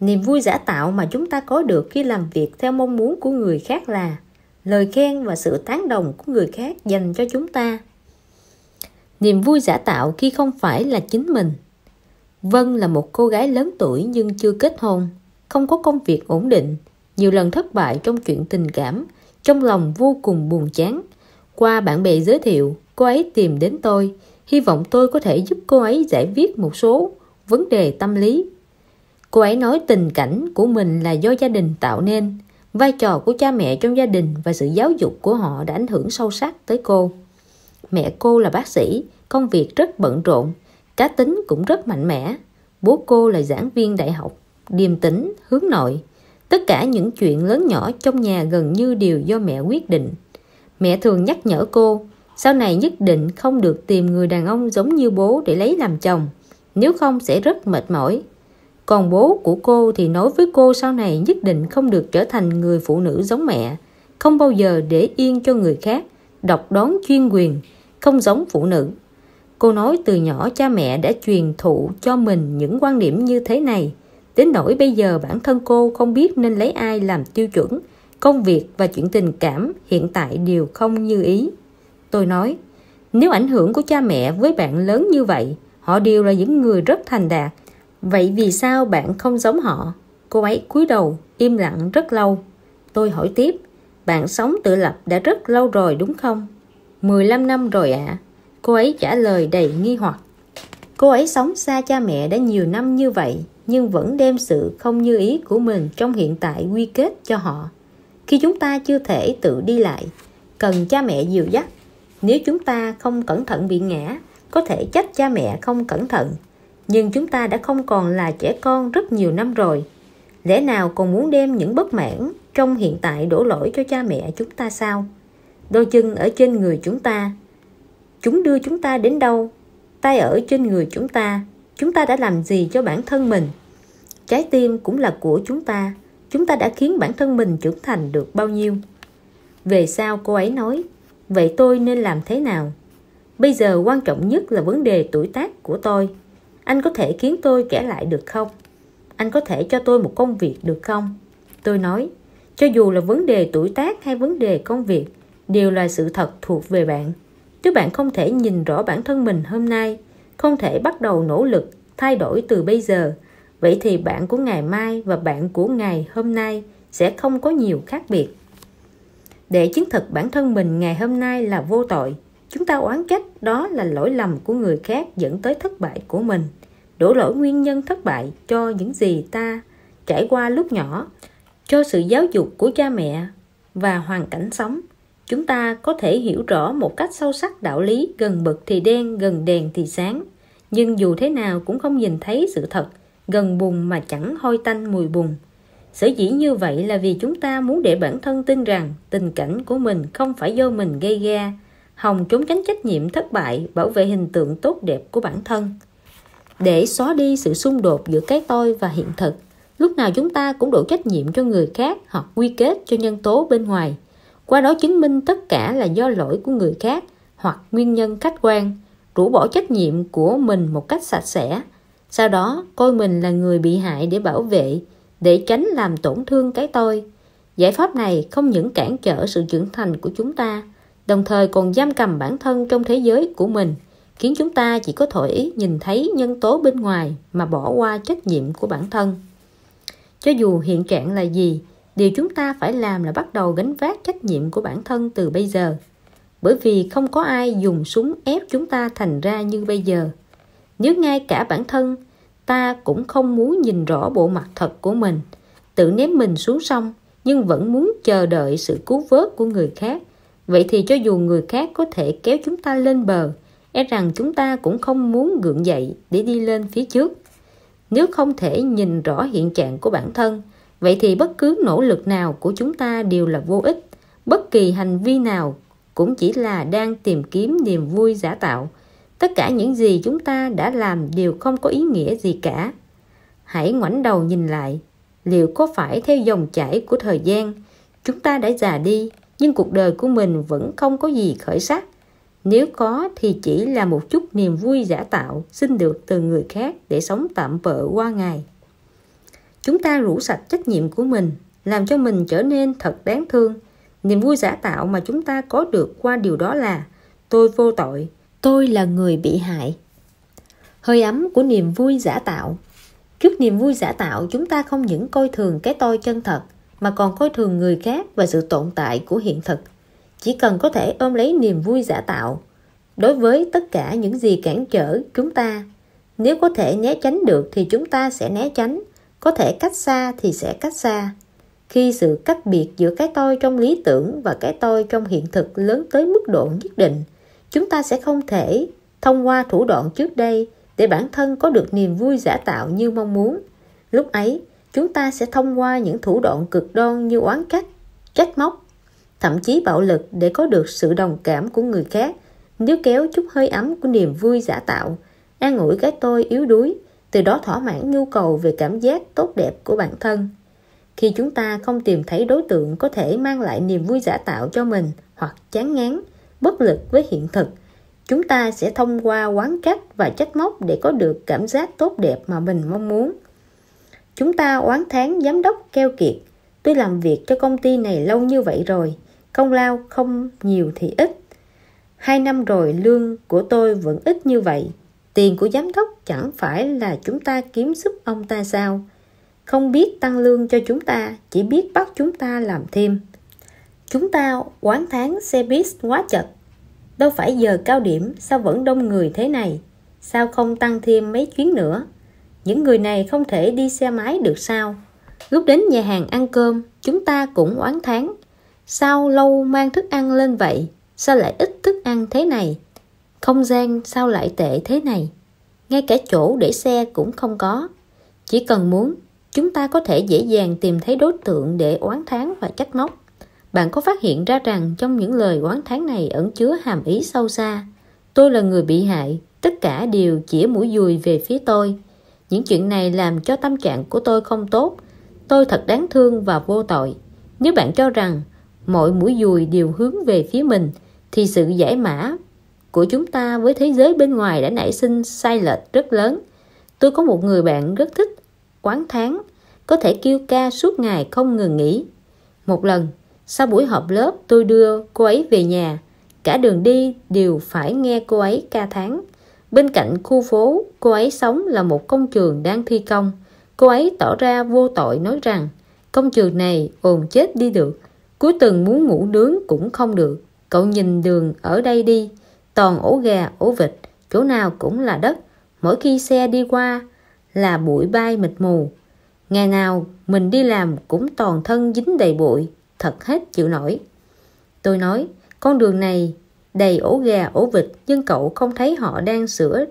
[SPEAKER 1] niềm vui giả tạo mà chúng ta có được khi làm việc theo mong muốn của người khác là lời khen và sự tán đồng của người khác dành cho chúng ta niềm vui giả tạo khi không phải là chính mình vân là một cô gái lớn tuổi nhưng chưa kết hôn không có công việc ổn định, nhiều lần thất bại trong chuyện tình cảm, trong lòng vô cùng buồn chán. Qua bạn bè giới thiệu, cô ấy tìm đến tôi, hy vọng tôi có thể giúp cô ấy giải quyết một số vấn đề tâm lý. Cô ấy nói tình cảnh của mình là do gia đình tạo nên, vai trò của cha mẹ trong gia đình và sự giáo dục của họ đã ảnh hưởng sâu sắc tới cô. Mẹ cô là bác sĩ, công việc rất bận rộn, cá tính cũng rất mạnh mẽ. Bố cô là giảng viên đại học điềm tĩnh, hướng nội. Tất cả những chuyện lớn nhỏ trong nhà gần như đều do mẹ quyết định. Mẹ thường nhắc nhở cô, sau này nhất định không được tìm người đàn ông giống như bố để lấy làm chồng, nếu không sẽ rất mệt mỏi. Còn bố của cô thì nói với cô sau này nhất định không được trở thành người phụ nữ giống mẹ, không bao giờ để yên cho người khác, độc đoán chuyên quyền, không giống phụ nữ. Cô nói từ nhỏ cha mẹ đã truyền thụ cho mình những quan điểm như thế này, Đến nỗi bây giờ bản thân cô không biết nên lấy ai làm tiêu chuẩn, công việc và chuyện tình cảm hiện tại đều không như ý. Tôi nói, nếu ảnh hưởng của cha mẹ với bạn lớn như vậy, họ đều là những người rất thành đạt. Vậy vì sao bạn không giống họ? Cô ấy cúi đầu, im lặng rất lâu. Tôi hỏi tiếp, bạn sống tự lập đã rất lâu rồi đúng không? 15 năm rồi ạ. À. Cô ấy trả lời đầy nghi hoặc. Cô ấy sống xa cha mẹ đã nhiều năm như vậy, nhưng vẫn đem sự không như ý của mình trong hiện tại quy kết cho họ khi chúng ta chưa thể tự đi lại cần cha mẹ dìu dắt nếu chúng ta không cẩn thận bị ngã có thể trách cha mẹ không cẩn thận nhưng chúng ta đã không còn là trẻ con rất nhiều năm rồi lẽ nào còn muốn đem những bất mãn trong hiện tại đổ lỗi cho cha mẹ chúng ta sao đôi chân ở trên người chúng ta chúng đưa chúng ta đến đâu tay ở trên người chúng ta chúng ta đã làm gì cho bản thân mình trái tim cũng là của chúng ta chúng ta đã khiến bản thân mình trưởng thành được bao nhiêu về sau cô ấy nói vậy tôi nên làm thế nào bây giờ quan trọng nhất là vấn đề tuổi tác của tôi anh có thể khiến tôi trẻ lại được không anh có thể cho tôi một công việc được không tôi nói cho dù là vấn đề tuổi tác hay vấn đề công việc đều là sự thật thuộc về bạn chứ bạn không thể nhìn rõ bản thân mình hôm nay không thể bắt đầu nỗ lực thay đổi từ bây giờ vậy thì bạn của ngày mai và bạn của ngày hôm nay sẽ không có nhiều khác biệt để chứng thực bản thân mình ngày hôm nay là vô tội chúng ta oán trách đó là lỗi lầm của người khác dẫn tới thất bại của mình đổ lỗi nguyên nhân thất bại cho những gì ta trải qua lúc nhỏ cho sự giáo dục của cha mẹ và hoàn cảnh sống chúng ta có thể hiểu rõ một cách sâu sắc đạo lý gần bực thì đen gần đèn thì sáng nhưng dù thế nào cũng không nhìn thấy sự thật gần bùn mà chẳng hôi tanh mùi bùn sở dĩ như vậy là vì chúng ta muốn để bản thân tin rằng tình cảnh của mình không phải do mình gây ra hòng trốn tránh trách nhiệm thất bại bảo vệ hình tượng tốt đẹp của bản thân để xóa đi sự xung đột giữa cái tôi và hiện thực lúc nào chúng ta cũng đổ trách nhiệm cho người khác hoặc quy kết cho nhân tố bên ngoài qua đó chứng minh tất cả là do lỗi của người khác hoặc nguyên nhân khách quan rũ bỏ trách nhiệm của mình một cách sạch sẽ sau đó coi mình là người bị hại để bảo vệ để tránh làm tổn thương cái tôi giải pháp này không những cản trở sự trưởng thành của chúng ta đồng thời còn giam cầm bản thân trong thế giới của mình khiến chúng ta chỉ có thể nhìn thấy nhân tố bên ngoài mà bỏ qua trách nhiệm của bản thân cho dù hiện trạng là gì điều chúng ta phải làm là bắt đầu gánh vác trách nhiệm của bản thân từ bây giờ bởi vì không có ai dùng súng ép chúng ta thành ra như bây giờ nếu ngay cả bản thân ta cũng không muốn nhìn rõ bộ mặt thật của mình tự ném mình xuống sông nhưng vẫn muốn chờ đợi sự cứu vớt của người khác vậy thì cho dù người khác có thể kéo chúng ta lên bờ e rằng chúng ta cũng không muốn gượng dậy để đi lên phía trước nếu không thể nhìn rõ hiện trạng của bản thân vậy thì bất cứ nỗ lực nào của chúng ta đều là vô ích bất kỳ hành vi nào cũng chỉ là đang tìm kiếm niềm vui giả tạo tất cả những gì chúng ta đã làm đều không có ý nghĩa gì cả hãy ngoảnh đầu nhìn lại liệu có phải theo dòng chảy của thời gian chúng ta đã già đi nhưng cuộc đời của mình vẫn không có gì khởi sắc nếu có thì chỉ là một chút niềm vui giả tạo xin được từ người khác để sống tạm bợ qua ngày chúng ta rủ sạch trách nhiệm của mình làm cho mình trở nên thật đáng thương niềm vui giả tạo mà chúng ta có được qua điều đó là tôi vô tội tôi là người bị hại hơi ấm của niềm vui giả tạo trước niềm vui giả tạo chúng ta không những coi thường cái tôi chân thật mà còn coi thường người khác và sự tồn tại của hiện thực chỉ cần có thể ôm lấy niềm vui giả tạo đối với tất cả những gì cản trở chúng ta nếu có thể né tránh được thì chúng ta sẽ né tránh có thể cách xa thì sẽ cách xa khi sự cách biệt giữa cái tôi trong lý tưởng và cái tôi trong hiện thực lớn tới mức độ nhất định chúng ta sẽ không thể thông qua thủ đoạn trước đây để bản thân có được niềm vui giả tạo như mong muốn lúc ấy chúng ta sẽ thông qua những thủ đoạn cực đoan như oán trách trách móc thậm chí bạo lực để có được sự đồng cảm của người khác nếu kéo chút hơi ấm của niềm vui giả tạo an ủi cái tôi yếu đuối từ đó thỏa mãn nhu cầu về cảm giác tốt đẹp của bản thân khi chúng ta không tìm thấy đối tượng có thể mang lại niềm vui giả tạo cho mình hoặc chán ngán bất lực với hiện thực chúng ta sẽ thông qua quán trách và trách móc để có được cảm giác tốt đẹp mà mình mong muốn chúng ta oán tháng giám đốc keo kiệt tôi làm việc cho công ty này lâu như vậy rồi công lao không nhiều thì ít hai năm rồi lương của tôi vẫn ít như vậy tiền của giám đốc chẳng phải là chúng ta kiếm giúp ông ta sao không biết tăng lương cho chúng ta chỉ biết bắt chúng ta làm thêm Chúng ta quán tháng xe buýt quá chật. Đâu phải giờ cao điểm sao vẫn đông người thế này? Sao không tăng thêm mấy chuyến nữa? Những người này không thể đi xe máy được sao? Lúc đến nhà hàng ăn cơm, chúng ta cũng oán tháng. Sao lâu mang thức ăn lên vậy? Sao lại ít thức ăn thế này? Không gian sao lại tệ thế này? Ngay cả chỗ để xe cũng không có. Chỉ cần muốn, chúng ta có thể dễ dàng tìm thấy đối tượng để oán tháng và trách móc bạn có phát hiện ra rằng trong những lời quán tháng này ẩn chứa hàm ý sâu xa tôi là người bị hại tất cả đều chỉ mũi dùi về phía tôi những chuyện này làm cho tâm trạng của tôi không tốt tôi thật đáng thương và vô tội nếu bạn cho rằng mọi mũi dùi đều hướng về phía mình thì sự giải mã của chúng ta với thế giới bên ngoài đã nảy sinh sai lệch rất lớn tôi có một người bạn rất thích quán tháng có thể kêu ca suốt ngày không ngừng nghỉ một lần sau buổi họp lớp tôi đưa cô ấy về nhà Cả đường đi đều phải nghe cô ấy ca thán Bên cạnh khu phố cô ấy sống là một công trường đang thi công Cô ấy tỏ ra vô tội nói rằng Công trường này ồn chết đi được Cuối tuần muốn ngủ nướng cũng không được Cậu nhìn đường ở đây đi Toàn ổ gà ổ vịt Chỗ nào cũng là đất Mỗi khi xe đi qua là bụi bay mịt mù Ngày nào mình đi làm cũng toàn thân dính đầy bụi thật hết chịu nổi tôi nói con đường này đầy ổ gà ổ vịt nhưng cậu không thấy họ đang sửa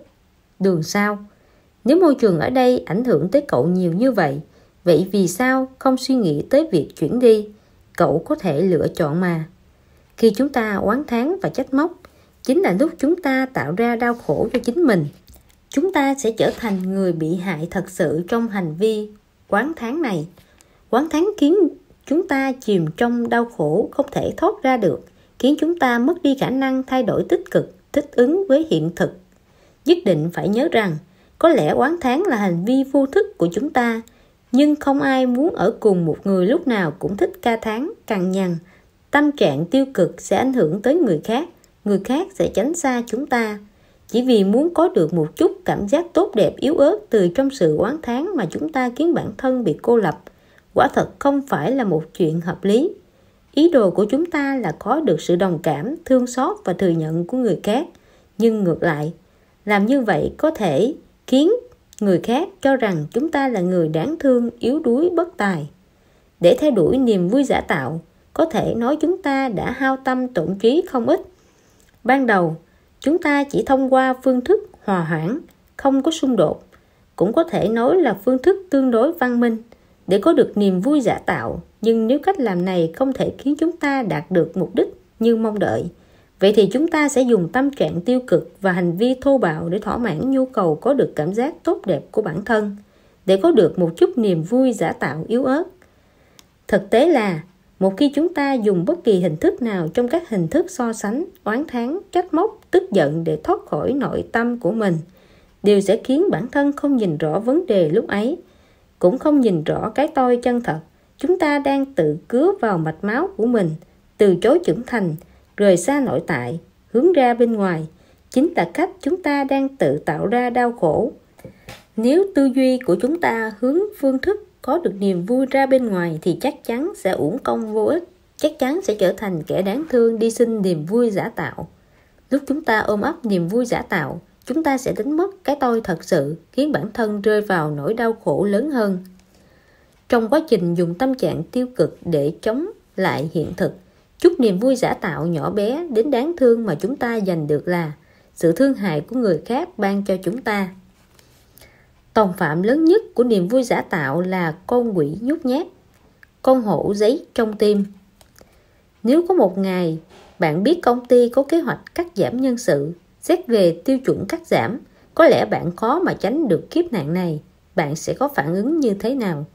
[SPEAKER 1] đường sao nếu môi trường ở đây ảnh hưởng tới cậu nhiều như vậy vậy vì sao không suy nghĩ tới việc chuyển đi cậu có thể lựa chọn mà khi chúng ta oán thán và trách móc chính là lúc chúng ta tạo ra đau khổ cho chính mình chúng ta sẽ trở thành người bị hại thật sự trong hành vi quán tháng này quán tháng khiến chúng ta chìm trong đau khổ không thể thoát ra được khiến chúng ta mất đi khả năng thay đổi tích cực thích ứng với hiện thực nhất định phải nhớ rằng có lẽ oán tháng là hành vi vô thức của chúng ta nhưng không ai muốn ở cùng một người lúc nào cũng thích ca tháng cằn nhằn tâm trạng tiêu cực sẽ ảnh hưởng tới người khác người khác sẽ tránh xa chúng ta chỉ vì muốn có được một chút cảm giác tốt đẹp yếu ớt từ trong sự oán tháng mà chúng ta khiến bản thân bị cô lập quả thật không phải là một chuyện hợp lý ý đồ của chúng ta là có được sự đồng cảm thương xót và thừa nhận của người khác nhưng ngược lại làm như vậy có thể khiến người khác cho rằng chúng ta là người đáng thương yếu đuối bất tài để theo đuổi niềm vui giả tạo có thể nói chúng ta đã hao tâm tổn trí không ít ban đầu chúng ta chỉ thông qua phương thức hòa hoãn không có xung đột cũng có thể nói là phương thức tương đối văn minh để có được niềm vui giả tạo nhưng nếu cách làm này không thể khiến chúng ta đạt được mục đích như mong đợi vậy thì chúng ta sẽ dùng tâm trạng tiêu cực và hành vi thô bạo để thỏa mãn nhu cầu có được cảm giác tốt đẹp của bản thân để có được một chút niềm vui giả tạo yếu ớt thực tế là một khi chúng ta dùng bất kỳ hình thức nào trong các hình thức so sánh oán thán trách móc tức giận để thoát khỏi nội tâm của mình điều sẽ khiến bản thân không nhìn rõ vấn đề lúc ấy cũng không nhìn rõ cái tôi chân thật chúng ta đang tự cứa vào mạch máu của mình từ chối trưởng thành rời xa nội tại hướng ra bên ngoài chính là cách chúng ta đang tự tạo ra đau khổ nếu tư duy của chúng ta hướng phương thức có được niềm vui ra bên ngoài thì chắc chắn sẽ uổng công vô ích chắc chắn sẽ trở thành kẻ đáng thương đi xin niềm vui giả tạo lúc chúng ta ôm ấp niềm vui giả tạo chúng ta sẽ đánh mất cái tôi thật sự khiến bản thân rơi vào nỗi đau khổ lớn hơn trong quá trình dùng tâm trạng tiêu cực để chống lại hiện thực chút niềm vui giả tạo nhỏ bé đến đáng thương mà chúng ta giành được là sự thương hại của người khác ban cho chúng ta tòng phạm lớn nhất của niềm vui giả tạo là con quỷ nhút nhát con hổ giấy trong tim nếu có một ngày bạn biết công ty có kế hoạch cắt giảm nhân sự Xét về tiêu chuẩn cắt giảm, có lẽ bạn khó mà tránh được kiếp nạn này. Bạn sẽ có phản ứng như thế nào?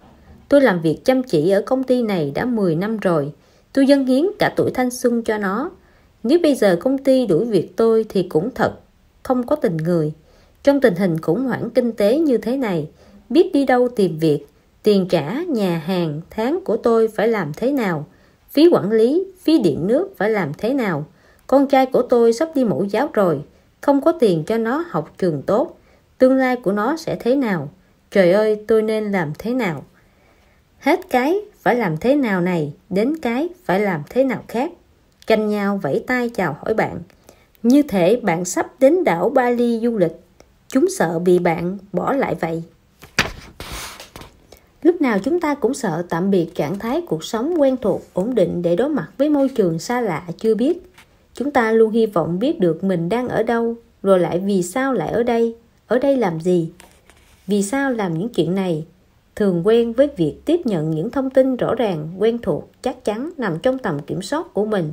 [SPEAKER 1] Tôi làm việc chăm chỉ ở công ty này đã 10 năm rồi. Tôi dâng hiến cả tuổi thanh xuân cho nó. Nếu bây giờ công ty đuổi việc tôi thì cũng thật, không có tình người. Trong tình hình khủng hoảng kinh tế như thế này, biết đi đâu tìm việc, tiền trả nhà hàng tháng của tôi phải làm thế nào, phí quản lý, phí điện nước phải làm thế nào. Con trai của tôi sắp đi mẫu giáo rồi, không có tiền cho nó học trường tốt tương lai của nó sẽ thế nào trời ơi tôi nên làm thế nào hết cái phải làm thế nào này đến cái phải làm thế nào khác tranh nhau vẫy tay chào hỏi bạn như thể bạn sắp đến đảo Bali du lịch chúng sợ bị bạn bỏ lại vậy lúc nào chúng ta cũng sợ tạm biệt trạng thái cuộc sống quen thuộc ổn định để đối mặt với môi trường xa lạ chưa biết chúng ta luôn hy vọng biết được mình đang ở đâu rồi lại vì sao lại ở đây ở đây làm gì vì sao làm những chuyện này thường quen với việc tiếp nhận những thông tin rõ ràng quen thuộc chắc chắn nằm trong tầm kiểm soát của mình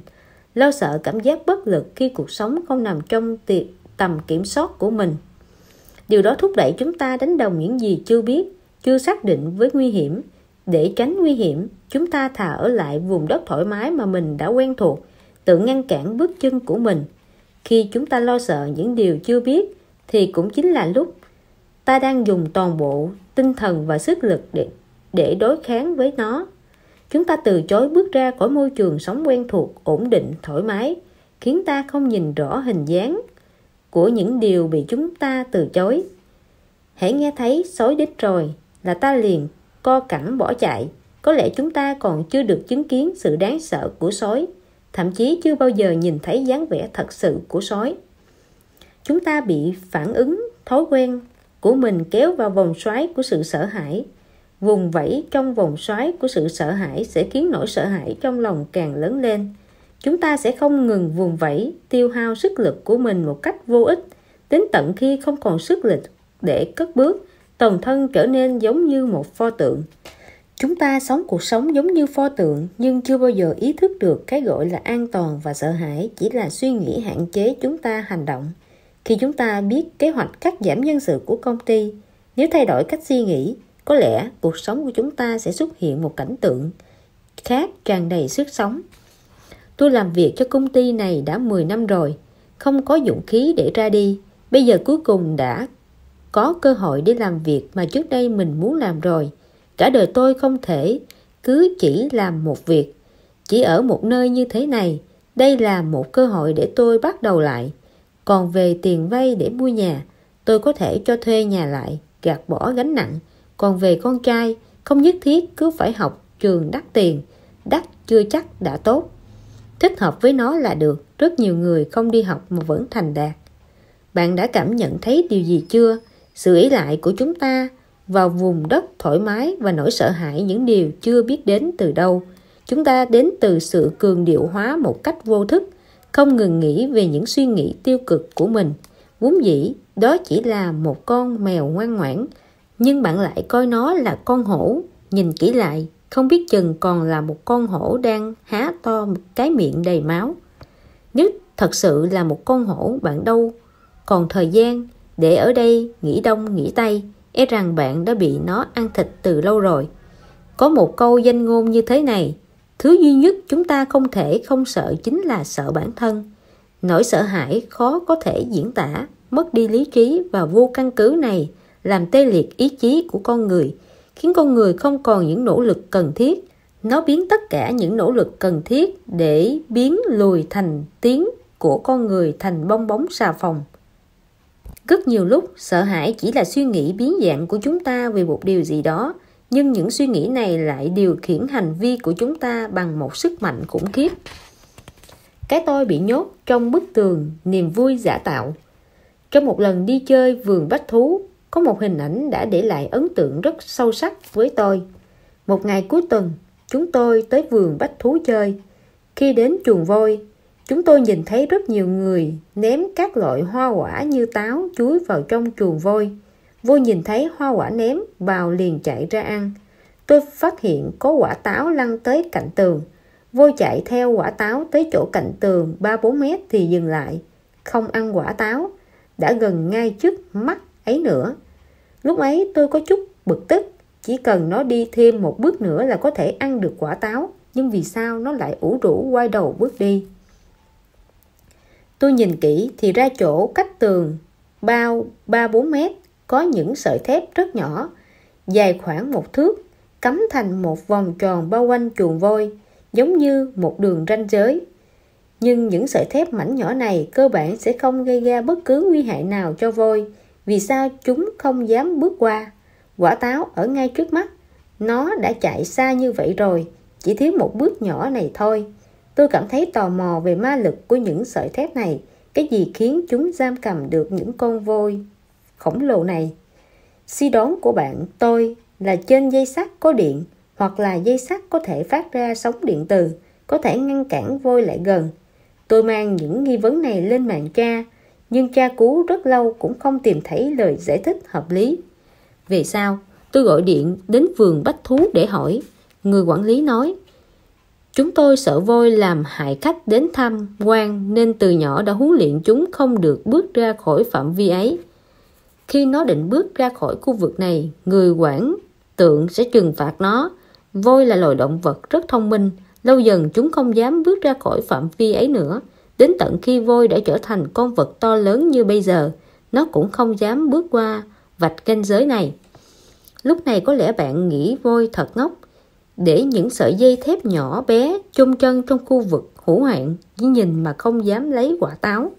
[SPEAKER 1] lo sợ cảm giác bất lực khi cuộc sống không nằm trong tầm kiểm soát của mình điều đó thúc đẩy chúng ta đánh đồng những gì chưa biết chưa xác định với nguy hiểm để tránh nguy hiểm chúng ta thà ở lại vùng đất thoải mái mà mình đã quen thuộc tự ngăn cản bước chân của mình khi chúng ta lo sợ những điều chưa biết thì cũng chính là lúc ta đang dùng toàn bộ tinh thần và sức lực để để đối kháng với nó chúng ta từ chối bước ra khỏi môi trường sống quen thuộc ổn định thoải mái khiến ta không nhìn rõ hình dáng của những điều bị chúng ta từ chối hãy nghe thấy sói đít rồi là ta liền co cẳng bỏ chạy có lẽ chúng ta còn chưa được chứng kiến sự đáng sợ của sói thậm chí chưa bao giờ nhìn thấy dáng vẻ thật sự của sói chúng ta bị phản ứng thói quen của mình kéo vào vòng xoáy của sự sợ hãi vùng vẫy trong vòng xoáy của sự sợ hãi sẽ khiến nỗi sợ hãi trong lòng càng lớn lên chúng ta sẽ không ngừng vùng vẫy tiêu hao sức lực của mình một cách vô ích đến tận khi không còn sức lực để cất bước toàn thân trở nên giống như một pho tượng chúng ta sống cuộc sống giống như pho tượng nhưng chưa bao giờ ý thức được cái gọi là an toàn và sợ hãi chỉ là suy nghĩ hạn chế chúng ta hành động khi chúng ta biết kế hoạch cắt giảm nhân sự của công ty nếu thay đổi cách suy nghĩ có lẽ cuộc sống của chúng ta sẽ xuất hiện một cảnh tượng khác tràn đầy sức sống tôi làm việc cho công ty này đã 10 năm rồi không có dũng khí để ra đi bây giờ cuối cùng đã có cơ hội để làm việc mà trước đây mình muốn làm rồi cả đời tôi không thể cứ chỉ làm một việc chỉ ở một nơi như thế này đây là một cơ hội để tôi bắt đầu lại còn về tiền vay để mua nhà tôi có thể cho thuê nhà lại gạt bỏ gánh nặng còn về con trai không nhất thiết cứ phải học trường đắt tiền đắt chưa chắc đã tốt thích hợp với nó là được rất nhiều người không đi học mà vẫn thành đạt bạn đã cảm nhận thấy điều gì chưa sự ý lại của chúng ta vào vùng đất thoải mái và nỗi sợ hãi những điều chưa biết đến từ đâu chúng ta đến từ sự cường điệu hóa một cách vô thức không ngừng nghĩ về những suy nghĩ tiêu cực của mình vốn dĩ đó chỉ là một con mèo ngoan ngoãn nhưng bạn lại coi nó là con hổ nhìn kỹ lại không biết chừng còn là một con hổ đang há to cái miệng đầy máu nếu thật sự là một con hổ bạn đâu còn thời gian để ở đây nghỉ đông nghỉ tây e rằng bạn đã bị nó ăn thịt từ lâu rồi có một câu danh ngôn như thế này thứ duy nhất chúng ta không thể không sợ chính là sợ bản thân nỗi sợ hãi khó có thể diễn tả mất đi lý trí và vô căn cứ này làm tê liệt ý chí của con người khiến con người không còn những nỗ lực cần thiết nó biến tất cả những nỗ lực cần thiết để biến lùi thành tiếng của con người thành bong bóng xà phòng rất nhiều lúc, sợ hãi chỉ là suy nghĩ biến dạng của chúng ta về một điều gì đó, nhưng những suy nghĩ này lại điều khiển hành vi của chúng ta bằng một sức mạnh khủng khiếp. Cái tôi bị nhốt trong bức tường niềm vui giả tạo. Trong một lần đi chơi vườn bách thú, có một hình ảnh đã để lại ấn tượng rất sâu sắc với tôi. Một ngày cuối tuần, chúng tôi tới vườn bách thú chơi. Khi đến chuồng voi, Chúng tôi nhìn thấy rất nhiều người ném các loại hoa quả như táo, chuối vào trong chuồng voi. Voi nhìn thấy hoa quả ném vào liền chạy ra ăn. Tôi phát hiện có quả táo lăn tới cạnh tường. Voi chạy theo quả táo tới chỗ cạnh tường ba bốn mét thì dừng lại. Không ăn quả táo, đã gần ngay trước mắt ấy nữa. Lúc ấy tôi có chút bực tức, chỉ cần nó đi thêm một bước nữa là có thể ăn được quả táo. Nhưng vì sao nó lại ủ rũ quay đầu bước đi? Tôi nhìn kỹ thì ra chỗ cách tường bao ba bốn mét có những sợi thép rất nhỏ, dài khoảng một thước, cắm thành một vòng tròn bao quanh chuồng voi, giống như một đường ranh giới. Nhưng những sợi thép mảnh nhỏ này cơ bản sẽ không gây ra bất cứ nguy hại nào cho voi, vì sao chúng không dám bước qua. Quả táo ở ngay trước mắt, nó đã chạy xa như vậy rồi, chỉ thiếu một bước nhỏ này thôi. Tôi cảm thấy tò mò về ma lực của những sợi thép này, cái gì khiến chúng giam cầm được những con voi khổng lồ này. Suy đoán của bạn tôi là trên dây sắt có điện hoặc là dây sắt có thể phát ra sóng điện từ, có thể ngăn cản voi lại gần. Tôi mang những nghi vấn này lên mạng cha, nhưng cha cú rất lâu cũng không tìm thấy lời giải thích hợp lý. Vì sao? Tôi gọi điện đến vườn bách thú để hỏi. Người quản lý nói, Chúng tôi sợ voi làm hại khách đến thăm quan nên từ nhỏ đã huấn luyện chúng không được bước ra khỏi phạm vi ấy. Khi nó định bước ra khỏi khu vực này, người quản tượng sẽ trừng phạt nó. Voi là loài động vật rất thông minh, lâu dần chúng không dám bước ra khỏi phạm vi ấy nữa. Đến tận khi voi đã trở thành con vật to lớn như bây giờ, nó cũng không dám bước qua vạch ranh giới này. Lúc này có lẽ bạn nghĩ voi thật ngốc, để những sợi dây thép nhỏ bé chung chân trong khu vực hữu hạn chỉ nhìn mà không dám lấy quả táo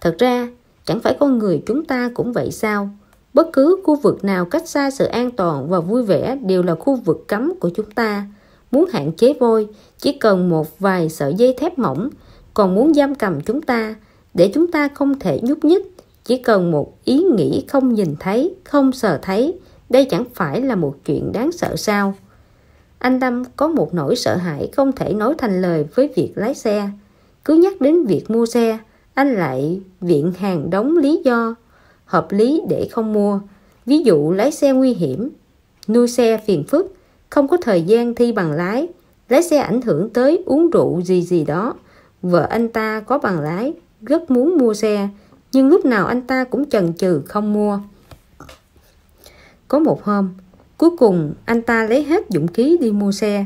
[SPEAKER 1] thật ra chẳng phải con người chúng ta cũng vậy sao bất cứ khu vực nào cách xa sự an toàn và vui vẻ đều là khu vực cấm của chúng ta muốn hạn chế vôi chỉ cần một vài sợi dây thép mỏng còn muốn giam cầm chúng ta để chúng ta không thể nhúc nhích chỉ cần một ý nghĩ không nhìn thấy không sờ thấy đây chẳng phải là một chuyện đáng sợ sao anh Tâm có một nỗi sợ hãi không thể nói thành lời với việc lái xe. Cứ nhắc đến việc mua xe, anh lại viện hàng đống lý do hợp lý để không mua. Ví dụ lái xe nguy hiểm, nuôi xe phiền phức, không có thời gian thi bằng lái, lái xe ảnh hưởng tới uống rượu gì gì đó. Vợ anh ta có bằng lái, rất muốn mua xe, nhưng lúc nào anh ta cũng chần chừ không mua. Có một hôm, Cuối cùng, anh ta lấy hết dũng khí đi mua xe.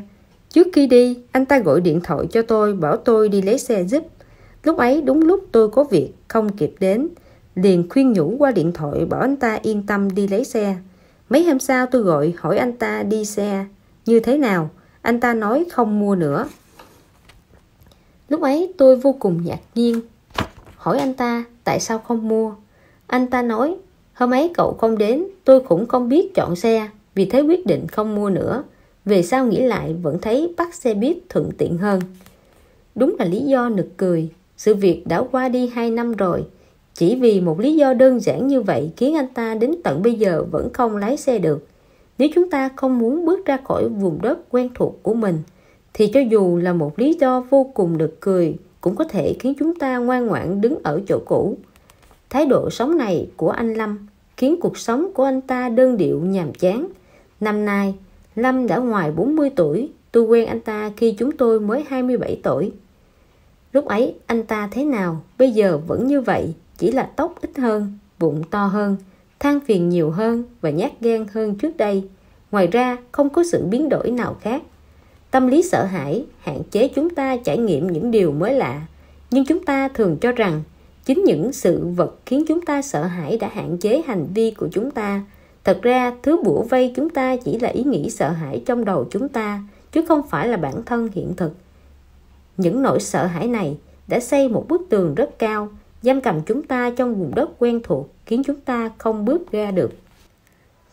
[SPEAKER 1] Trước khi đi, anh ta gọi điện thoại cho tôi bảo tôi đi lấy xe giúp. Lúc ấy đúng lúc tôi có việc, không kịp đến. Liền khuyên nhủ qua điện thoại bảo anh ta yên tâm đi lấy xe. Mấy hôm sau tôi gọi hỏi anh ta đi xe như thế nào. Anh ta nói không mua nữa. Lúc ấy tôi vô cùng ngạc nhiên. Hỏi anh ta tại sao không mua. Anh ta nói hôm ấy cậu không đến tôi cũng không biết chọn xe vì thế quyết định không mua nữa về sau nghĩ lại vẫn thấy bắt xe buýt thuận tiện hơn đúng là lý do nực cười sự việc đã qua đi hai năm rồi chỉ vì một lý do đơn giản như vậy khiến anh ta đến tận bây giờ vẫn không lái xe được nếu chúng ta không muốn bước ra khỏi vùng đất quen thuộc của mình thì cho dù là một lý do vô cùng nực cười cũng có thể khiến chúng ta ngoan ngoãn đứng ở chỗ cũ thái độ sống này của anh lâm khiến cuộc sống của anh ta đơn điệu nhàm chán Năm nay, Lâm đã ngoài 40 tuổi, tôi quen anh ta khi chúng tôi mới 27 tuổi. Lúc ấy anh ta thế nào, bây giờ vẫn như vậy, chỉ là tóc ít hơn, bụng to hơn, than phiền nhiều hơn và nhát gan hơn trước đây. Ngoài ra, không có sự biến đổi nào khác. Tâm lý sợ hãi hạn chế chúng ta trải nghiệm những điều mới lạ, nhưng chúng ta thường cho rằng chính những sự vật khiến chúng ta sợ hãi đã hạn chế hành vi của chúng ta thật ra thứ bủa vây chúng ta chỉ là ý nghĩ sợ hãi trong đầu chúng ta chứ không phải là bản thân hiện thực những nỗi sợ hãi này đã xây một bức tường rất cao giam cầm chúng ta trong vùng đất quen thuộc khiến chúng ta không bước ra được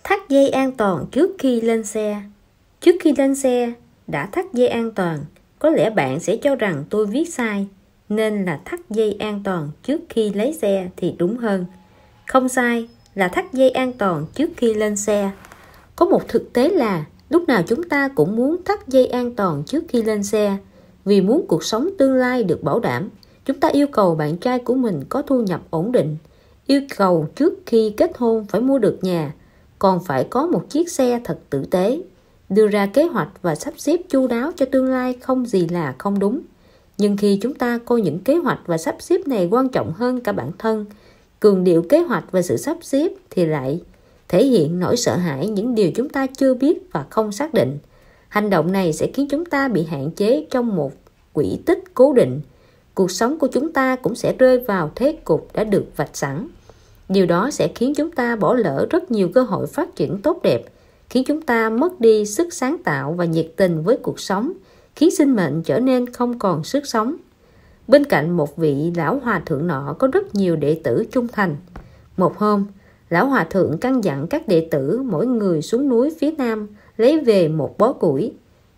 [SPEAKER 1] thắt dây an toàn trước khi lên xe trước khi lên xe đã thắt dây an toàn có lẽ bạn sẽ cho rằng tôi viết sai nên là thắt dây an toàn trước khi lấy xe thì đúng hơn không sai là thắt dây an toàn trước khi lên xe có một thực tế là lúc nào chúng ta cũng muốn thắt dây an toàn trước khi lên xe vì muốn cuộc sống tương lai được bảo đảm chúng ta yêu cầu bạn trai của mình có thu nhập ổn định yêu cầu trước khi kết hôn phải mua được nhà còn phải có một chiếc xe thật tử tế đưa ra kế hoạch và sắp xếp chu đáo cho tương lai không gì là không đúng nhưng khi chúng ta coi những kế hoạch và sắp xếp này quan trọng hơn cả bản thân cường điệu kế hoạch và sự sắp xếp thì lại thể hiện nỗi sợ hãi những điều chúng ta chưa biết và không xác định hành động này sẽ khiến chúng ta bị hạn chế trong một quỹ tích cố định cuộc sống của chúng ta cũng sẽ rơi vào thế cục đã được vạch sẵn điều đó sẽ khiến chúng ta bỏ lỡ rất nhiều cơ hội phát triển tốt đẹp khiến chúng ta mất đi sức sáng tạo và nhiệt tình với cuộc sống khiến sinh mệnh trở nên không còn sức sống bên cạnh một vị lão hòa thượng nọ có rất nhiều đệ tử trung thành một hôm lão hòa thượng căn dặn các đệ tử mỗi người xuống núi phía nam lấy về một bó củi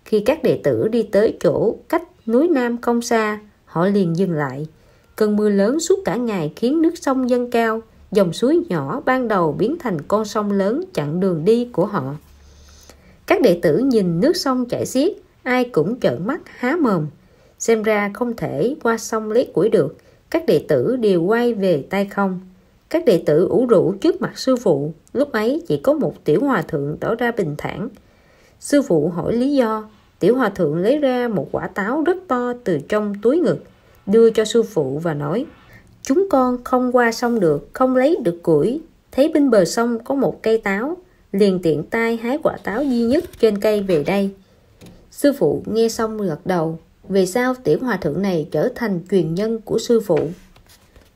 [SPEAKER 1] khi các đệ tử đi tới chỗ cách núi nam không xa họ liền dừng lại cơn mưa lớn suốt cả ngày khiến nước sông dâng cao dòng suối nhỏ ban đầu biến thành con sông lớn chặn đường đi của họ các đệ tử nhìn nước sông chảy xiết ai cũng trợn mắt há mồm xem ra không thể qua sông lấy củi được các đệ tử đều quay về tay không các đệ tử ủ rũ trước mặt sư phụ lúc ấy chỉ có một tiểu hòa thượng tỏ ra bình thản sư phụ hỏi lý do tiểu hòa thượng lấy ra một quả táo rất to từ trong túi ngực đưa cho sư phụ và nói chúng con không qua sông được không lấy được củi thấy bên bờ sông có một cây táo liền tiện tay hái quả táo duy nhất trên cây về đây sư phụ nghe xong gật đầu vì sao tiểu hòa thượng này trở thành truyền nhân của sư phụ?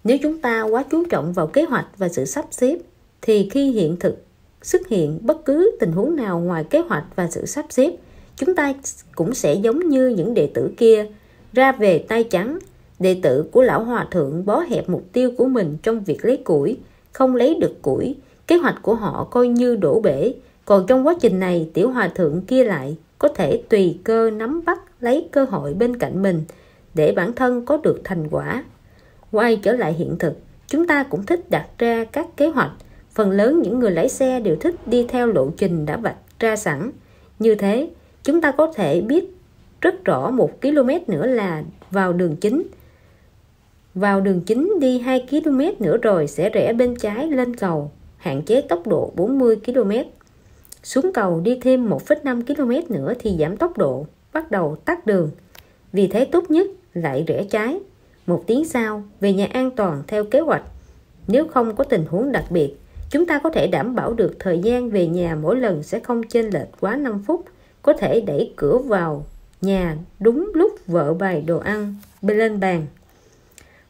[SPEAKER 1] Nếu chúng ta quá chú trọng vào kế hoạch và sự sắp xếp, thì khi hiện thực xuất hiện bất cứ tình huống nào ngoài kế hoạch và sự sắp xếp, chúng ta cũng sẽ giống như những đệ tử kia, ra về tay trắng, đệ tử của lão hòa thượng bó hẹp mục tiêu của mình trong việc lấy củi, không lấy được củi, kế hoạch của họ coi như đổ bể, còn trong quá trình này tiểu hòa thượng kia lại có thể tùy cơ nắm bắt lấy cơ hội bên cạnh mình để bản thân có được thành quả quay trở lại hiện thực chúng ta cũng thích đặt ra các kế hoạch phần lớn những người lái xe đều thích đi theo lộ trình đã vạch ra sẵn như thế chúng ta có thể biết rất rõ một km nữa là vào đường chính vào đường chính đi 2 km nữa rồi sẽ rẽ bên trái lên cầu hạn chế tốc độ 40 km xuống cầu đi thêm 1,5 km nữa thì giảm tốc độ bắt đầu tắt đường vì thế tốt nhất lại rẽ trái một tiếng sau về nhà an toàn theo kế hoạch nếu không có tình huống đặc biệt chúng ta có thể đảm bảo được thời gian về nhà mỗi lần sẽ không chênh lệch quá 5 phút có thể đẩy cửa vào nhà đúng lúc vợ bày đồ ăn lên bàn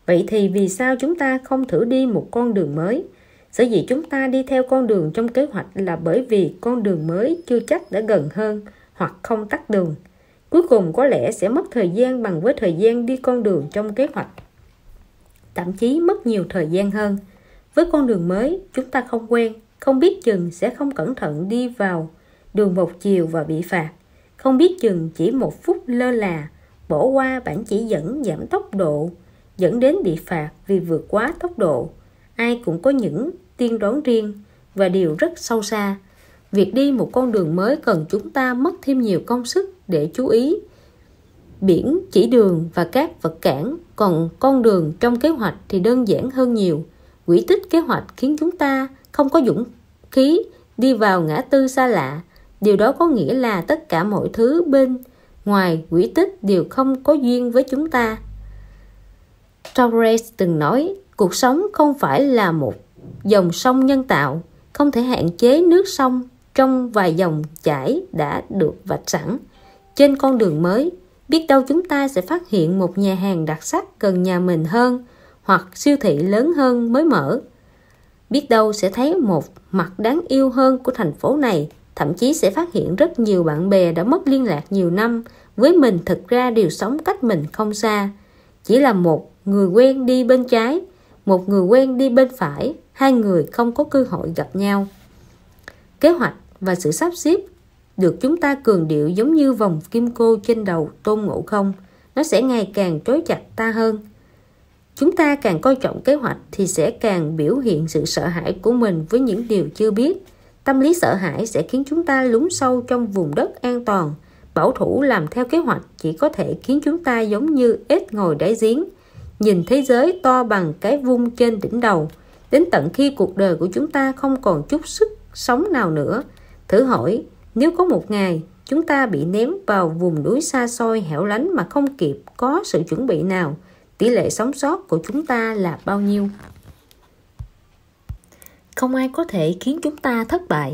[SPEAKER 1] vậy thì vì sao chúng ta không thử đi một con đường mới sở dĩ chúng ta đi theo con đường trong kế hoạch là bởi vì con đường mới chưa chắc đã gần hơn hoặc không tắt đường cuối cùng có lẽ sẽ mất thời gian bằng với thời gian đi con đường trong kế hoạch thậm chí mất nhiều thời gian hơn với con đường mới chúng ta không quen không biết chừng sẽ không cẩn thận đi vào đường một chiều và bị phạt không biết chừng chỉ một phút lơ là bỏ qua bản chỉ dẫn giảm tốc độ dẫn đến bị phạt vì vượt quá tốc độ ai cũng có những tiên đoán riêng và điều rất sâu xa việc đi một con đường mới cần chúng ta mất thêm nhiều công sức để chú ý biển chỉ đường và các vật cản còn con đường trong kế hoạch thì đơn giản hơn nhiều quỹ tích kế hoạch khiến chúng ta không có dũng khí đi vào ngã tư xa lạ điều đó có nghĩa là tất cả mọi thứ bên ngoài quỹ tích đều không có duyên với chúng ta Torres từng nói cuộc sống không phải là một dòng sông nhân tạo không thể hạn chế nước sông trong vài dòng chảy đã được vạch sẵn trên con đường mới biết đâu chúng ta sẽ phát hiện một nhà hàng đặc sắc gần nhà mình hơn hoặc siêu thị lớn hơn mới mở biết đâu sẽ thấy một mặt đáng yêu hơn của thành phố này thậm chí sẽ phát hiện rất nhiều bạn bè đã mất liên lạc nhiều năm với mình thực ra đều sống cách mình không xa chỉ là một người quen đi bên trái một người quen đi bên phải hai người không có cơ hội gặp nhau kế hoạch và sự sắp xếp được chúng ta cường điệu giống như vòng kim cô trên đầu tôn ngộ không nó sẽ ngày càng trói chặt ta hơn chúng ta càng coi trọng kế hoạch thì sẽ càng biểu hiện sự sợ hãi của mình với những điều chưa biết tâm lý sợ hãi sẽ khiến chúng ta lún sâu trong vùng đất an toàn bảo thủ làm theo kế hoạch chỉ có thể khiến chúng ta giống như ếch ngồi đáy giếng nhìn thế giới to bằng cái vung trên đỉnh đầu đến tận khi cuộc đời của chúng ta không còn chút sức sống nào nữa Thử hỏi, nếu có một ngày chúng ta bị ném vào vùng núi xa xôi hẻo lánh mà không kịp có sự chuẩn bị nào, tỷ lệ sống sót của chúng ta là bao nhiêu? Không ai có thể khiến chúng ta thất bại.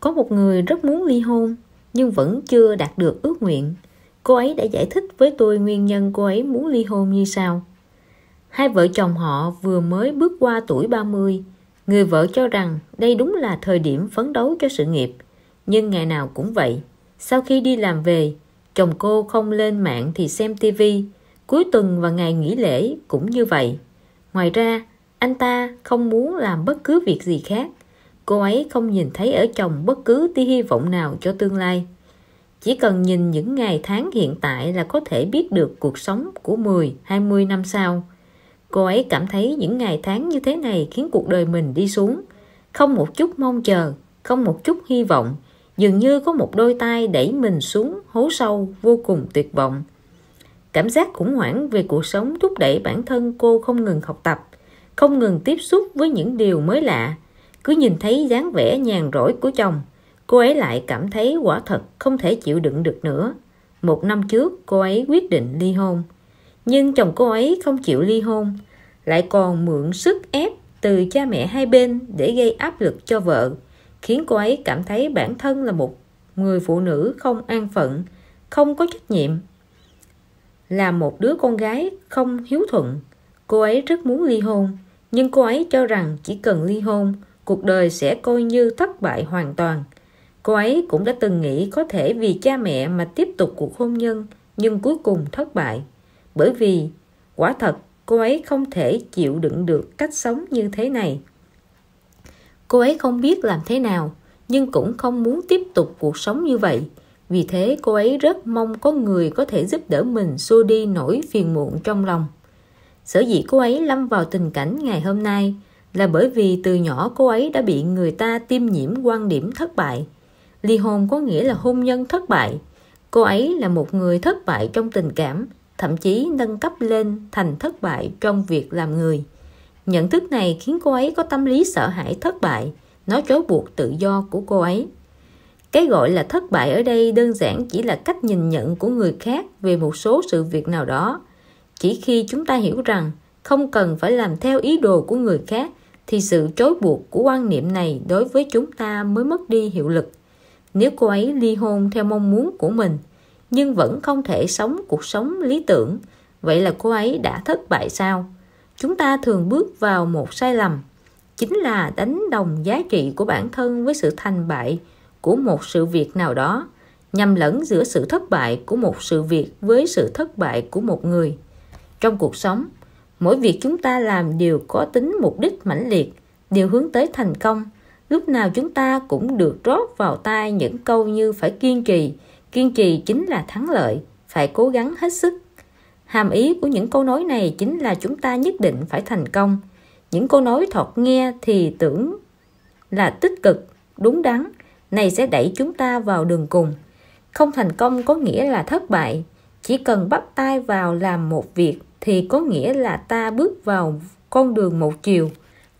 [SPEAKER 1] Có một người rất muốn ly hôn nhưng vẫn chưa đạt được ước nguyện. Cô ấy đã giải thích với tôi nguyên nhân cô ấy muốn ly hôn như sau. Hai vợ chồng họ vừa mới bước qua tuổi 30, Người vợ cho rằng đây đúng là thời điểm phấn đấu cho sự nghiệp, nhưng ngày nào cũng vậy. Sau khi đi làm về, chồng cô không lên mạng thì xem tivi, cuối tuần và ngày nghỉ lễ cũng như vậy. Ngoài ra, anh ta không muốn làm bất cứ việc gì khác. Cô ấy không nhìn thấy ở chồng bất cứ tí hy vọng nào cho tương lai. Chỉ cần nhìn những ngày tháng hiện tại là có thể biết được cuộc sống của 10, 20 năm sau. Cô ấy cảm thấy những ngày tháng như thế này khiến cuộc đời mình đi xuống. Không một chút mong chờ, không một chút hy vọng, dường như có một đôi tay đẩy mình xuống hố sâu vô cùng tuyệt vọng. Cảm giác khủng hoảng về cuộc sống thúc đẩy bản thân cô không ngừng học tập, không ngừng tiếp xúc với những điều mới lạ. Cứ nhìn thấy dáng vẻ nhàn rỗi của chồng, cô ấy lại cảm thấy quả thật không thể chịu đựng được nữa. Một năm trước, cô ấy quyết định ly hôn nhưng chồng cô ấy không chịu ly hôn lại còn mượn sức ép từ cha mẹ hai bên để gây áp lực cho vợ khiến cô ấy cảm thấy bản thân là một người phụ nữ không an phận không có trách nhiệm là một đứa con gái không hiếu thuận cô ấy rất muốn ly hôn nhưng cô ấy cho rằng chỉ cần ly hôn cuộc đời sẽ coi như thất bại hoàn toàn cô ấy cũng đã từng nghĩ có thể vì cha mẹ mà tiếp tục cuộc hôn nhân nhưng cuối cùng thất bại bởi vì quả thật cô ấy không thể chịu đựng được cách sống như thế này cô ấy không biết làm thế nào nhưng cũng không muốn tiếp tục cuộc sống như vậy vì thế cô ấy rất mong có người có thể giúp đỡ mình xua đi nỗi phiền muộn trong lòng sở dĩ cô ấy lâm vào tình cảnh ngày hôm nay là bởi vì từ nhỏ cô ấy đã bị người ta tiêm nhiễm quan điểm thất bại ly hôn có nghĩa là hôn nhân thất bại cô ấy là một người thất bại trong tình cảm thậm chí nâng cấp lên thành thất bại trong việc làm người nhận thức này khiến cô ấy có tâm lý sợ hãi thất bại nó trói buộc tự do của cô ấy cái gọi là thất bại ở đây đơn giản chỉ là cách nhìn nhận của người khác về một số sự việc nào đó chỉ khi chúng ta hiểu rằng không cần phải làm theo ý đồ của người khác thì sự trói buộc của quan niệm này đối với chúng ta mới mất đi hiệu lực nếu cô ấy ly hôn theo mong muốn của mình nhưng vẫn không thể sống cuộc sống lý tưởng vậy là cô ấy đã thất bại sao chúng ta thường bước vào một sai lầm chính là đánh đồng giá trị của bản thân với sự thành bại của một sự việc nào đó nhầm lẫn giữa sự thất bại của một sự việc với sự thất bại của một người trong cuộc sống mỗi việc chúng ta làm đều có tính mục đích mãnh liệt đều hướng tới thành công lúc nào chúng ta cũng được rót vào tai những câu như phải kiên trì kiên trì chính là thắng lợi phải cố gắng hết sức hàm ý của những câu nói này chính là chúng ta nhất định phải thành công những câu nói thọt nghe thì tưởng là tích cực đúng đắn này sẽ đẩy chúng ta vào đường cùng không thành công có nghĩa là thất bại chỉ cần bắt tay vào làm một việc thì có nghĩa là ta bước vào con đường một chiều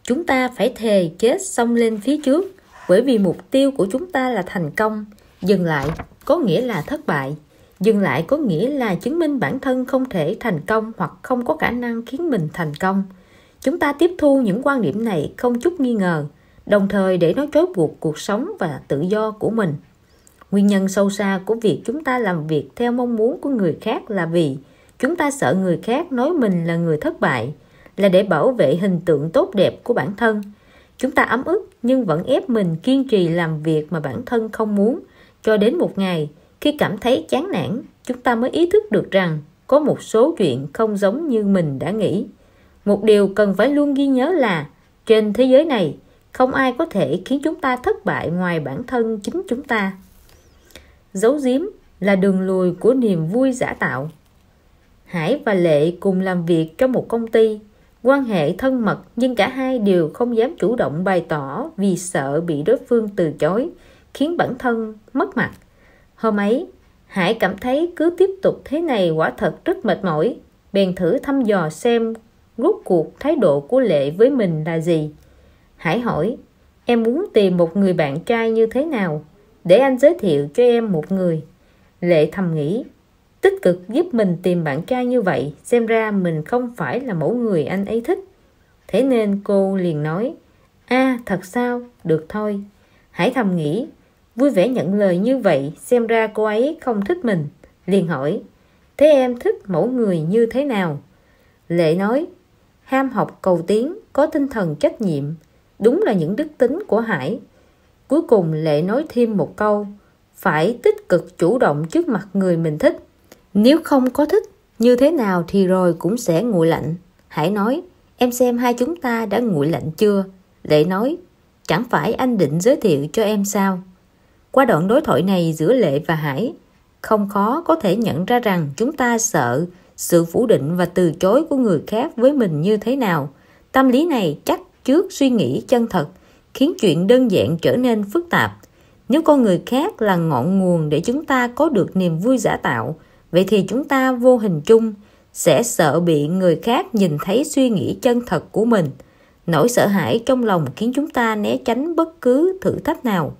[SPEAKER 1] chúng ta phải thề chết xông lên phía trước bởi vì mục tiêu của chúng ta là thành công dừng lại có nghĩa là thất bại dừng lại có nghĩa là chứng minh bản thân không thể thành công hoặc không có khả năng khiến mình thành công chúng ta tiếp thu những quan điểm này không chút nghi ngờ đồng thời để nó trói buộc cuộc sống và tự do của mình nguyên nhân sâu xa của việc chúng ta làm việc theo mong muốn của người khác là vì chúng ta sợ người khác nói mình là người thất bại là để bảo vệ hình tượng tốt đẹp của bản thân chúng ta ấm ức nhưng vẫn ép mình kiên trì làm việc mà bản thân không muốn cho đến một ngày, khi cảm thấy chán nản, chúng ta mới ý thức được rằng có một số chuyện không giống như mình đã nghĩ. Một điều cần phải luôn ghi nhớ là trên thế giới này, không ai có thể khiến chúng ta thất bại ngoài bản thân chính chúng ta. Giấu giếm là đường lùi của niềm vui giả tạo. Hải và Lệ cùng làm việc trong một công ty, quan hệ thân mật nhưng cả hai đều không dám chủ động bày tỏ vì sợ bị đối phương từ chối khiến bản thân mất mặt hôm ấy hải cảm thấy cứ tiếp tục thế này quả thật rất mệt mỏi bèn thử thăm dò xem rốt cuộc thái độ của lệ với mình là gì hải hỏi em muốn tìm một người bạn trai như thế nào để anh giới thiệu cho em một người lệ thầm nghĩ tích cực giúp mình tìm bạn trai như vậy xem ra mình không phải là mẫu người anh ấy thích thế nên cô liền nói a thật sao được thôi hãy thầm nghĩ Vui vẻ nhận lời như vậy, xem ra cô ấy không thích mình. Liền hỏi, thế em thích mẫu người như thế nào? Lệ nói, ham học cầu tiến, có tinh thần trách nhiệm. Đúng là những đức tính của Hải. Cuối cùng Lệ nói thêm một câu, phải tích cực chủ động trước mặt người mình thích. Nếu không có thích, như thế nào thì rồi cũng sẽ nguội lạnh. Hải nói, em xem hai chúng ta đã nguội lạnh chưa? Lệ nói, chẳng phải anh định giới thiệu cho em sao? Qua đoạn đối thoại này giữa Lệ và Hải, không khó có thể nhận ra rằng chúng ta sợ sự phủ định và từ chối của người khác với mình như thế nào. Tâm lý này chắc trước suy nghĩ chân thật, khiến chuyện đơn giản trở nên phức tạp. Nếu con người khác là ngọn nguồn để chúng ta có được niềm vui giả tạo, vậy thì chúng ta vô hình chung sẽ sợ bị người khác nhìn thấy suy nghĩ chân thật của mình. Nỗi sợ hãi trong lòng khiến chúng ta né tránh bất cứ thử thách nào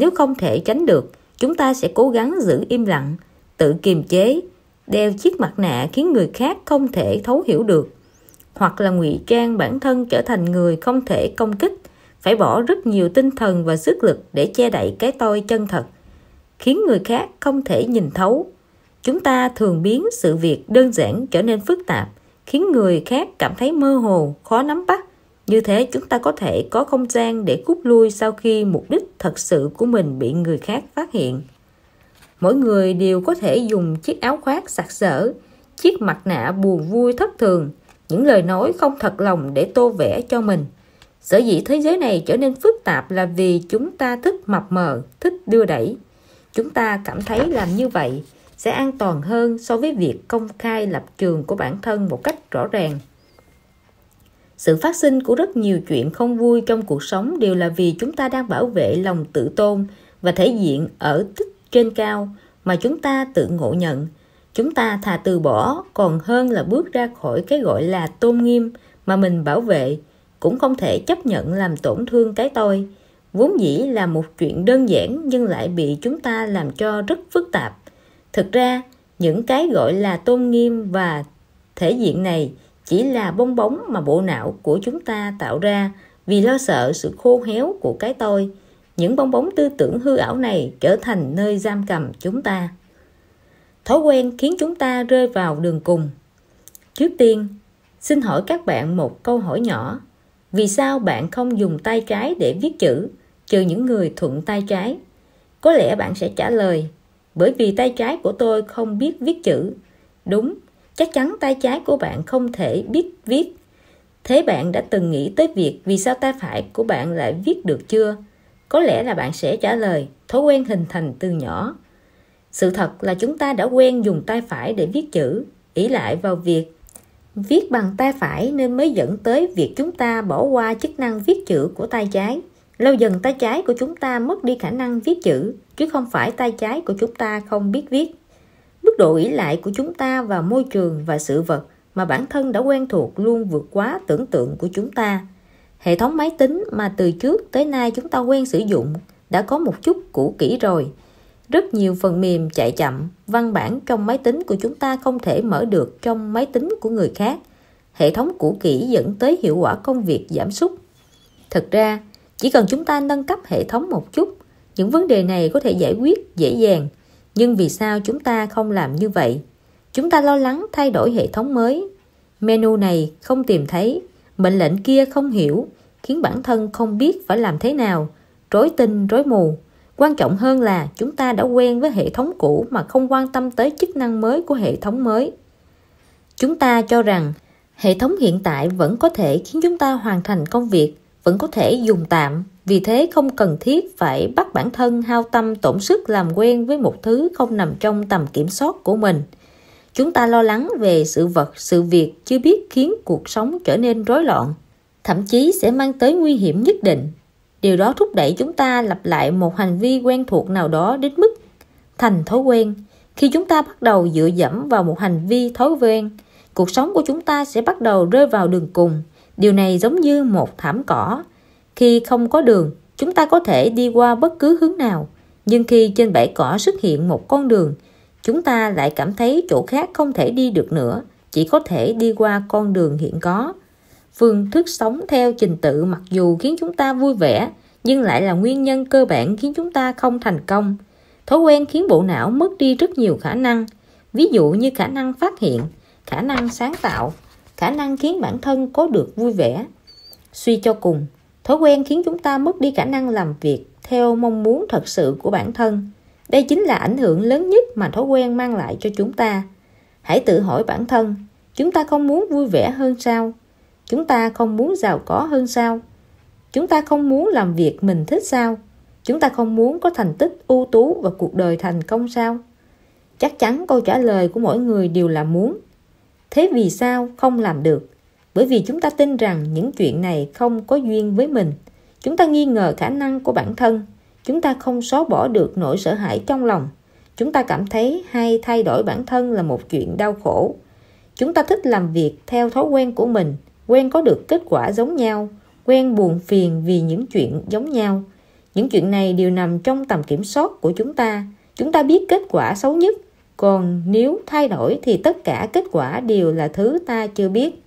[SPEAKER 1] nếu không thể tránh được, chúng ta sẽ cố gắng giữ im lặng, tự kiềm chế, đeo chiếc mặt nạ khiến người khác không thể thấu hiểu được. Hoặc là ngụy trang bản thân trở thành người không thể công kích, phải bỏ rất nhiều tinh thần và sức lực để che đậy cái tôi chân thật, khiến người khác không thể nhìn thấu. Chúng ta thường biến sự việc đơn giản trở nên phức tạp, khiến người khác cảm thấy mơ hồ, khó nắm bắt như thế chúng ta có thể có không gian để rút lui sau khi mục đích thật sự của mình bị người khác phát hiện mỗi người đều có thể dùng chiếc áo khoác sặc sỡ chiếc mặt nạ buồn vui thất thường những lời nói không thật lòng để tô vẽ cho mình sở dĩ thế giới này trở nên phức tạp là vì chúng ta thích mập mờ thích đưa đẩy chúng ta cảm thấy làm như vậy sẽ an toàn hơn so với việc công khai lập trường của bản thân một cách rõ ràng sự phát sinh của rất nhiều chuyện không vui trong cuộc sống đều là vì chúng ta đang bảo vệ lòng tự tôn và thể diện ở tích trên cao mà chúng ta tự ngộ nhận chúng ta thà từ bỏ còn hơn là bước ra khỏi cái gọi là tôn nghiêm mà mình bảo vệ cũng không thể chấp nhận làm tổn thương cái tôi vốn dĩ là một chuyện đơn giản nhưng lại bị chúng ta làm cho rất phức tạp thực ra những cái gọi là tôn nghiêm và thể diện này chỉ là bong bóng mà bộ não của chúng ta tạo ra vì lo sợ sự khô héo của cái tôi những bong bóng tư tưởng hư ảo này trở thành nơi giam cầm chúng ta thói quen khiến chúng ta rơi vào đường cùng trước tiên xin hỏi các bạn một câu hỏi nhỏ vì sao bạn không dùng tay trái để viết chữ trừ những người thuận tay trái có lẽ bạn sẽ trả lời bởi vì tay trái của tôi không biết viết chữ đúng chắc chắn tay trái của bạn không thể biết viết thế bạn đã từng nghĩ tới việc vì sao tay phải của bạn lại viết được chưa có lẽ là bạn sẽ trả lời thói quen hình thành từ nhỏ sự thật là chúng ta đã quen dùng tay phải để viết chữ ỷ lại vào việc viết bằng tay phải nên mới dẫn tới việc chúng ta bỏ qua chức năng viết chữ của tay trái lâu dần tay trái của chúng ta mất đi khả năng viết chữ chứ không phải tay trái của chúng ta không biết viết mức độ ỷ lại của chúng ta vào môi trường và sự vật mà bản thân đã quen thuộc luôn vượt quá tưởng tượng của chúng ta hệ thống máy tính mà từ trước tới nay chúng ta quen sử dụng đã có một chút cũ kỹ rồi rất nhiều phần mềm chạy chậm văn bản trong máy tính của chúng ta không thể mở được trong máy tính của người khác hệ thống cũ kỹ dẫn tới hiệu quả công việc giảm sút thực ra chỉ cần chúng ta nâng cấp hệ thống một chút những vấn đề này có thể giải quyết dễ dàng nhưng vì sao chúng ta không làm như vậy chúng ta lo lắng thay đổi hệ thống mới menu này không tìm thấy mệnh lệnh kia không hiểu khiến bản thân không biết phải làm thế nào rối tinh rối mù quan trọng hơn là chúng ta đã quen với hệ thống cũ mà không quan tâm tới chức năng mới của hệ thống mới chúng ta cho rằng hệ thống hiện tại vẫn có thể khiến chúng ta hoàn thành công việc vẫn có thể dùng tạm vì thế không cần thiết phải bắt bản thân hao tâm tổn sức làm quen với một thứ không nằm trong tầm kiểm soát của mình chúng ta lo lắng về sự vật sự việc chưa biết khiến cuộc sống trở nên rối loạn thậm chí sẽ mang tới nguy hiểm nhất định điều đó thúc đẩy chúng ta lặp lại một hành vi quen thuộc nào đó đến mức thành thói quen khi chúng ta bắt đầu dựa dẫm vào một hành vi thói quen cuộc sống của chúng ta sẽ bắt đầu rơi vào đường cùng điều này giống như một thảm cỏ khi không có đường, chúng ta có thể đi qua bất cứ hướng nào, nhưng khi trên bãi cỏ xuất hiện một con đường, chúng ta lại cảm thấy chỗ khác không thể đi được nữa, chỉ có thể đi qua con đường hiện có. Phương thức sống theo trình tự mặc dù khiến chúng ta vui vẻ, nhưng lại là nguyên nhân cơ bản khiến chúng ta không thành công. Thói quen khiến bộ não mất đi rất nhiều khả năng, ví dụ như khả năng phát hiện, khả năng sáng tạo, khả năng khiến bản thân có được vui vẻ. Suy cho cùng, thói quen khiến chúng ta mất đi khả năng làm việc theo mong muốn thật sự của bản thân đây chính là ảnh hưởng lớn nhất mà thói quen mang lại cho chúng ta hãy tự hỏi bản thân chúng ta không muốn vui vẻ hơn sao chúng ta không muốn giàu có hơn sao chúng ta không muốn làm việc mình thích sao chúng ta không muốn có thành tích ưu tú và cuộc đời thành công sao chắc chắn câu trả lời của mỗi người đều là muốn thế vì sao không làm được bởi vì chúng ta tin rằng những chuyện này không có duyên với mình chúng ta nghi ngờ khả năng của bản thân chúng ta không xóa bỏ được nỗi sợ hãi trong lòng chúng ta cảm thấy hay thay đổi bản thân là một chuyện đau khổ chúng ta thích làm việc theo thói quen của mình quen có được kết quả giống nhau quen buồn phiền vì những chuyện giống nhau những chuyện này đều nằm trong tầm kiểm soát của chúng ta chúng ta biết kết quả xấu nhất còn nếu thay đổi thì tất cả kết quả đều là thứ ta chưa biết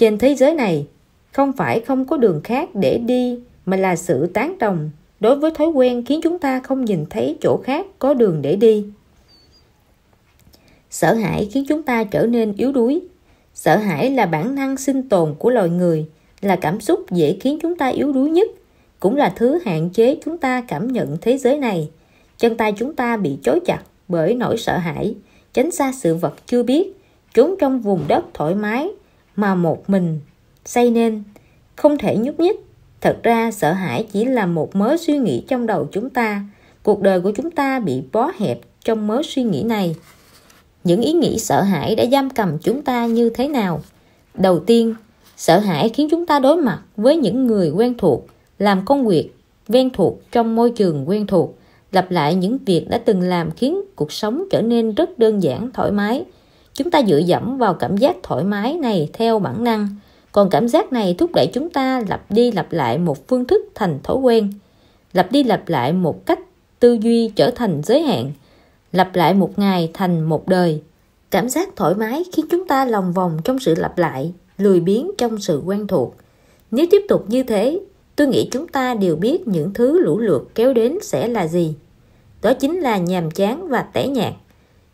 [SPEAKER 1] trên thế giới này không phải không có đường khác để đi mà là sự tán đồng đối với thói quen khiến chúng ta không nhìn thấy chỗ khác có đường để đi sợ hãi khiến chúng ta trở nên yếu đuối sợ hãi là bản năng sinh tồn của loài người là cảm xúc dễ khiến chúng ta yếu đuối nhất cũng là thứ hạn chế chúng ta cảm nhận thế giới này chân tay chúng ta bị chối chặt bởi nỗi sợ hãi tránh xa sự vật chưa biết trốn trong vùng đất thoải mái mà một mình xây nên không thể nhúc nhích thật ra sợ hãi chỉ là một mớ suy nghĩ trong đầu chúng ta cuộc đời của chúng ta bị bó hẹp trong mớ suy nghĩ này những ý nghĩ sợ hãi đã giam cầm chúng ta như thế nào đầu tiên sợ hãi khiến chúng ta đối mặt với những người quen thuộc làm công việc quen thuộc trong môi trường quen thuộc lặp lại những việc đã từng làm khiến cuộc sống trở nên rất đơn giản thoải mái chúng ta dựa dẫm vào cảm giác thoải mái này theo bản năng còn cảm giác này thúc đẩy chúng ta lặp đi lặp lại một phương thức thành thói quen lặp đi lặp lại một cách tư duy trở thành giới hạn lặp lại một ngày thành một đời cảm giác thoải mái khiến chúng ta lòng vòng trong sự lặp lại lười biếng trong sự quen thuộc nếu tiếp tục như thế tôi nghĩ chúng ta đều biết những thứ lũ lượt kéo đến sẽ là gì đó chính là nhàm chán và tẻ nhạt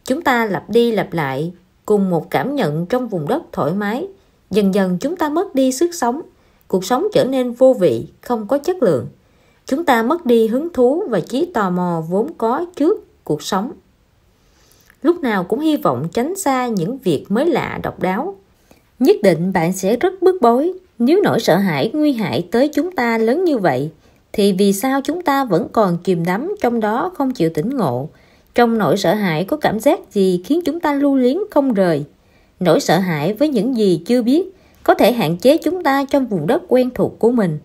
[SPEAKER 1] chúng ta lặp đi lặp lại cùng một cảm nhận trong vùng đất thoải mái dần dần chúng ta mất đi sức sống cuộc sống trở nên vô vị không có chất lượng chúng ta mất đi hứng thú và trí tò mò vốn có trước cuộc sống lúc nào cũng hy vọng tránh xa những việc mới lạ độc đáo nhất định bạn sẽ rất bức bối nếu nỗi sợ hãi nguy hại tới chúng ta lớn như vậy thì vì sao chúng ta vẫn còn chìm đắm trong đó không chịu tỉnh ngộ trong nỗi sợ hãi có cảm giác gì khiến chúng ta lưu luyến không rời nỗi sợ hãi với những gì chưa biết có thể hạn chế chúng ta trong vùng đất quen thuộc của mình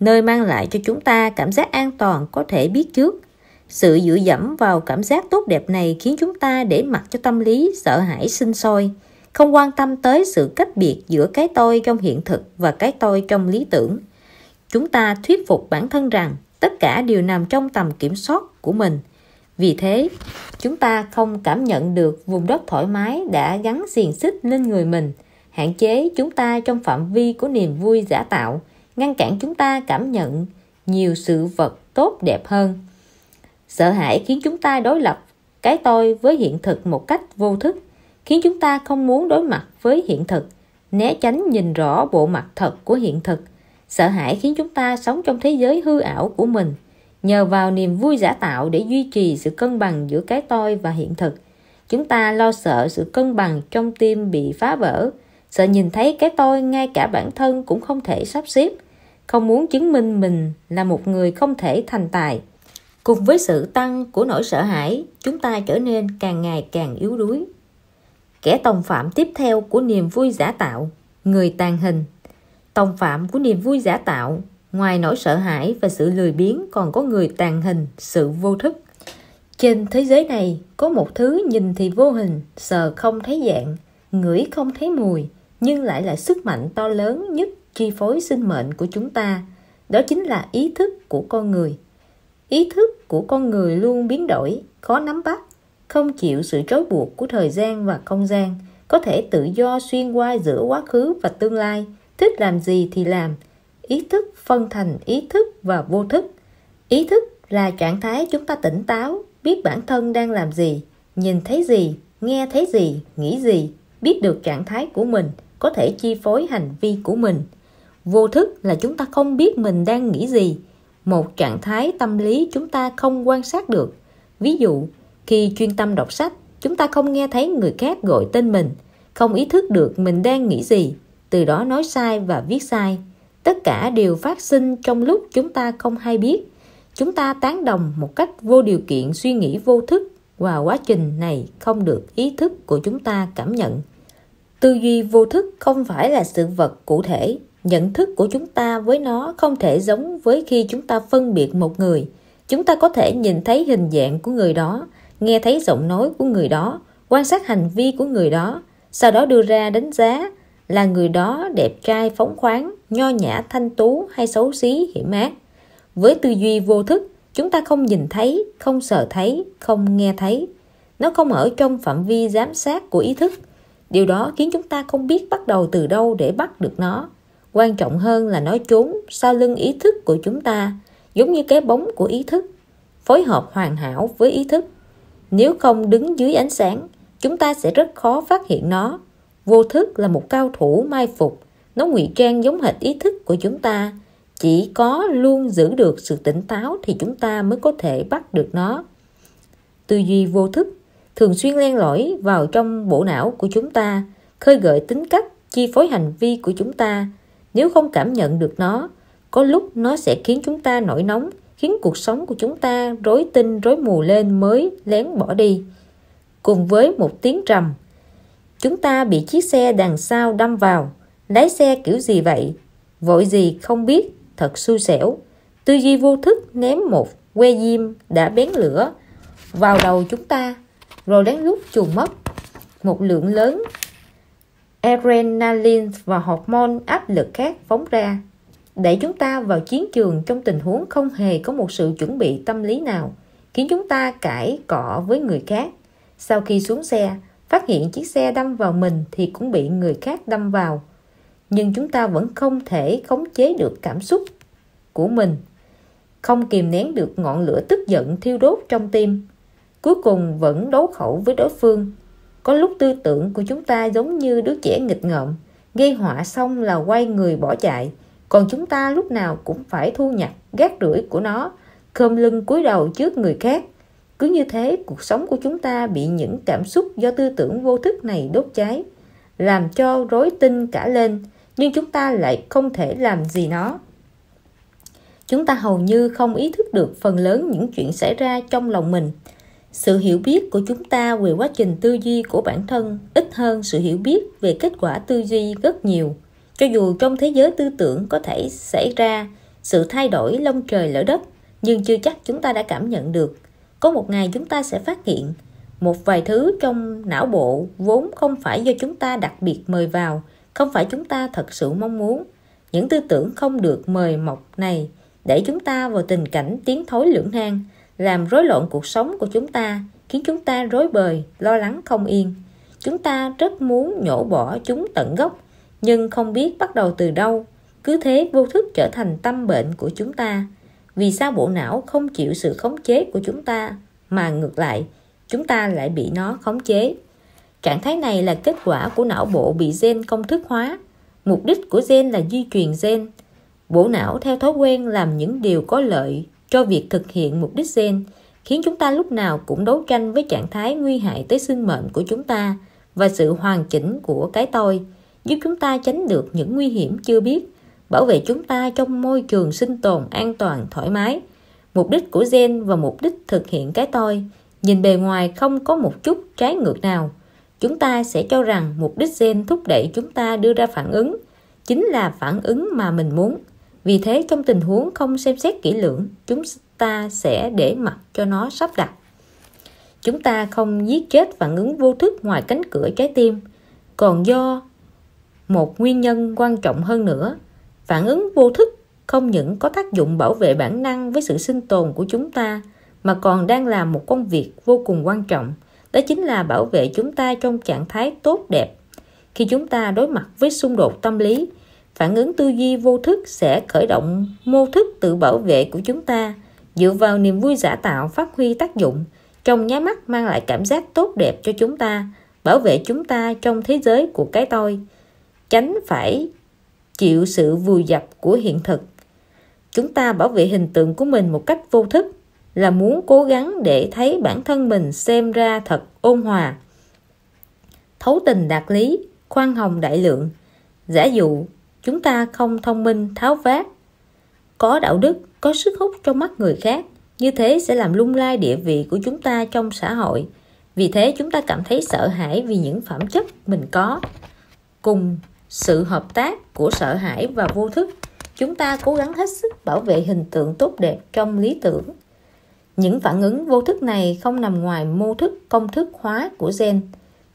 [SPEAKER 1] nơi mang lại cho chúng ta cảm giác an toàn có thể biết trước sự dựa dẫm vào cảm giác tốt đẹp này khiến chúng ta để mặc cho tâm lý sợ hãi sinh sôi không quan tâm tới sự cách biệt giữa cái tôi trong hiện thực và cái tôi trong lý tưởng chúng ta thuyết phục bản thân rằng tất cả đều nằm trong tầm kiểm soát của mình vì thế chúng ta không cảm nhận được vùng đất thoải mái đã gắn xiềng xích lên người mình hạn chế chúng ta trong phạm vi của niềm vui giả tạo ngăn cản chúng ta cảm nhận nhiều sự vật tốt đẹp hơn sợ hãi khiến chúng ta đối lập cái tôi với hiện thực một cách vô thức khiến chúng ta không muốn đối mặt với hiện thực né tránh nhìn rõ bộ mặt thật của hiện thực sợ hãi khiến chúng ta sống trong thế giới hư ảo của mình nhờ vào niềm vui giả tạo để duy trì sự cân bằng giữa cái tôi và hiện thực chúng ta lo sợ sự cân bằng trong tim bị phá vỡ sợ nhìn thấy cái tôi ngay cả bản thân cũng không thể sắp xếp không muốn chứng minh mình là một người không thể thành tài cùng với sự tăng của nỗi sợ hãi chúng ta trở nên càng ngày càng yếu đuối kẻ tòng phạm tiếp theo của niềm vui giả tạo người tàn hình tòng phạm của niềm vui giả tạo Ngoài nỗi sợ hãi và sự lười biếng còn có người tàn hình, sự vô thức. Trên thế giới này có một thứ nhìn thì vô hình, sờ không thấy dạng, ngửi không thấy mùi, nhưng lại là sức mạnh to lớn nhất chi phối sinh mệnh của chúng ta. Đó chính là ý thức của con người. Ý thức của con người luôn biến đổi, khó nắm bắt, không chịu sự trói buộc của thời gian và không gian, có thể tự do xuyên qua giữa quá khứ và tương lai, thích làm gì thì làm, ý thức phân thành ý thức và vô thức ý thức là trạng thái chúng ta tỉnh táo biết bản thân đang làm gì nhìn thấy gì nghe thấy gì nghĩ gì biết được trạng thái của mình có thể chi phối hành vi của mình vô thức là chúng ta không biết mình đang nghĩ gì một trạng thái tâm lý chúng ta không quan sát được ví dụ khi chuyên tâm đọc sách chúng ta không nghe thấy người khác gọi tên mình không ý thức được mình đang nghĩ gì từ đó nói sai và viết sai tất cả đều phát sinh trong lúc chúng ta không hay biết chúng ta tán đồng một cách vô điều kiện suy nghĩ vô thức và quá trình này không được ý thức của chúng ta cảm nhận tư duy vô thức không phải là sự vật cụ thể nhận thức của chúng ta với nó không thể giống với khi chúng ta phân biệt một người chúng ta có thể nhìn thấy hình dạng của người đó nghe thấy giọng nói của người đó quan sát hành vi của người đó sau đó đưa ra đánh giá là người đó đẹp trai phóng khoáng nho nhã thanh tú hay xấu xí hiểm ác với tư duy vô thức chúng ta không nhìn thấy không sợ thấy không nghe thấy nó không ở trong phạm vi giám sát của ý thức điều đó khiến chúng ta không biết bắt đầu từ đâu để bắt được nó quan trọng hơn là nó trốn sau lưng ý thức của chúng ta giống như cái bóng của ý thức phối hợp hoàn hảo với ý thức nếu không đứng dưới ánh sáng chúng ta sẽ rất khó phát hiện nó vô thức là một cao thủ mai phục nó ngụy trang giống hệt ý thức của chúng ta chỉ có luôn giữ được sự tỉnh táo thì chúng ta mới có thể bắt được nó tư duy vô thức thường xuyên len lỏi vào trong bộ não của chúng ta khơi gợi tính cách chi phối hành vi của chúng ta nếu không cảm nhận được nó có lúc nó sẽ khiến chúng ta nổi nóng khiến cuộc sống của chúng ta rối tinh rối mù lên mới lén bỏ đi cùng với một tiếng trầm chúng ta bị chiếc xe đằng sau đâm vào lái xe kiểu gì vậy vội gì không biết thật xui xẻo tư duy vô thức ném một que diêm đã bén lửa vào đầu chúng ta rồi lén lút chuồn mất một lượng lớn adrenaline và hormone áp lực khác phóng ra đẩy chúng ta vào chiến trường trong tình huống không hề có một sự chuẩn bị tâm lý nào khiến chúng ta cãi cọ với người khác sau khi xuống xe phát hiện chiếc xe đâm vào mình thì cũng bị người khác đâm vào nhưng chúng ta vẫn không thể khống chế được cảm xúc của mình không kìm nén được ngọn lửa tức giận thiêu đốt trong tim cuối cùng vẫn đấu khẩu với đối phương có lúc tư tưởng của chúng ta giống như đứa trẻ nghịch ngợm gây họa xong là quay người bỏ chạy còn chúng ta lúc nào cũng phải thu nhặt gác rưởi của nó khom lưng cúi đầu trước người khác cứ như thế cuộc sống của chúng ta bị những cảm xúc do tư tưởng vô thức này đốt cháy làm cho rối tinh cả lên nhưng chúng ta lại không thể làm gì nó chúng ta hầu như không ý thức được phần lớn những chuyện xảy ra trong lòng mình sự hiểu biết của chúng ta về quá trình tư duy của bản thân ít hơn sự hiểu biết về kết quả tư duy rất nhiều cho dù trong thế giới tư tưởng có thể xảy ra sự thay đổi lông trời lở đất nhưng chưa chắc chúng ta đã cảm nhận được có một ngày chúng ta sẽ phát hiện một vài thứ trong não bộ vốn không phải do chúng ta đặc biệt mời vào không phải chúng ta thật sự mong muốn những tư tưởng không được mời mọc này để chúng ta vào tình cảnh tiến thối lưỡng nan làm rối loạn cuộc sống của chúng ta khiến chúng ta rối bời lo lắng không yên chúng ta rất muốn nhổ bỏ chúng tận gốc nhưng không biết bắt đầu từ đâu cứ thế vô thức trở thành tâm bệnh của chúng ta vì sao bộ não không chịu sự khống chế của chúng ta mà ngược lại chúng ta lại bị nó khống chế trạng thái này là kết quả của não bộ bị gen công thức hóa mục đích của gen là di truyền gen bộ não theo thói quen làm những điều có lợi cho việc thực hiện mục đích gen khiến chúng ta lúc nào cũng đấu tranh với trạng thái nguy hại tới sinh mệnh của chúng ta và sự hoàn chỉnh của cái tôi giúp chúng ta tránh được những nguy hiểm chưa biết bảo vệ chúng ta trong môi trường sinh tồn an toàn thoải mái mục đích của gen và mục đích thực hiện cái tôi nhìn bề ngoài không có một chút trái ngược nào chúng ta sẽ cho rằng mục đích gen thúc đẩy chúng ta đưa ra phản ứng chính là phản ứng mà mình muốn vì thế trong tình huống không xem xét kỹ lưỡng chúng ta sẽ để mặc cho nó sắp đặt chúng ta không giết chết phản ứng vô thức ngoài cánh cửa trái tim còn do một nguyên nhân quan trọng hơn nữa phản ứng vô thức không những có tác dụng bảo vệ bản năng với sự sinh tồn của chúng ta mà còn đang làm một công việc vô cùng quan trọng đó chính là bảo vệ chúng ta trong trạng thái tốt đẹp khi chúng ta đối mặt với xung đột tâm lý phản ứng tư duy vô thức sẽ khởi động mô thức tự bảo vệ của chúng ta dựa vào niềm vui giả tạo phát huy tác dụng trong nháy mắt mang lại cảm giác tốt đẹp cho chúng ta bảo vệ chúng ta trong thế giới của cái tôi tránh phải chịu sự vùi dập của hiện thực chúng ta bảo vệ hình tượng của mình một cách vô thức là muốn cố gắng để thấy bản thân mình xem ra thật ôn hòa thấu tình đạt lý khoan hồng đại lượng giả dụ chúng ta không thông minh tháo vát có đạo đức có sức hút trong mắt người khác như thế sẽ làm lung lai địa vị của chúng ta trong xã hội vì thế chúng ta cảm thấy sợ hãi vì những phẩm chất mình có cùng sự hợp tác của sợ hãi và vô thức chúng ta cố gắng hết sức bảo vệ hình tượng tốt đẹp trong lý tưởng những phản ứng vô thức này không nằm ngoài mô thức công thức hóa của gen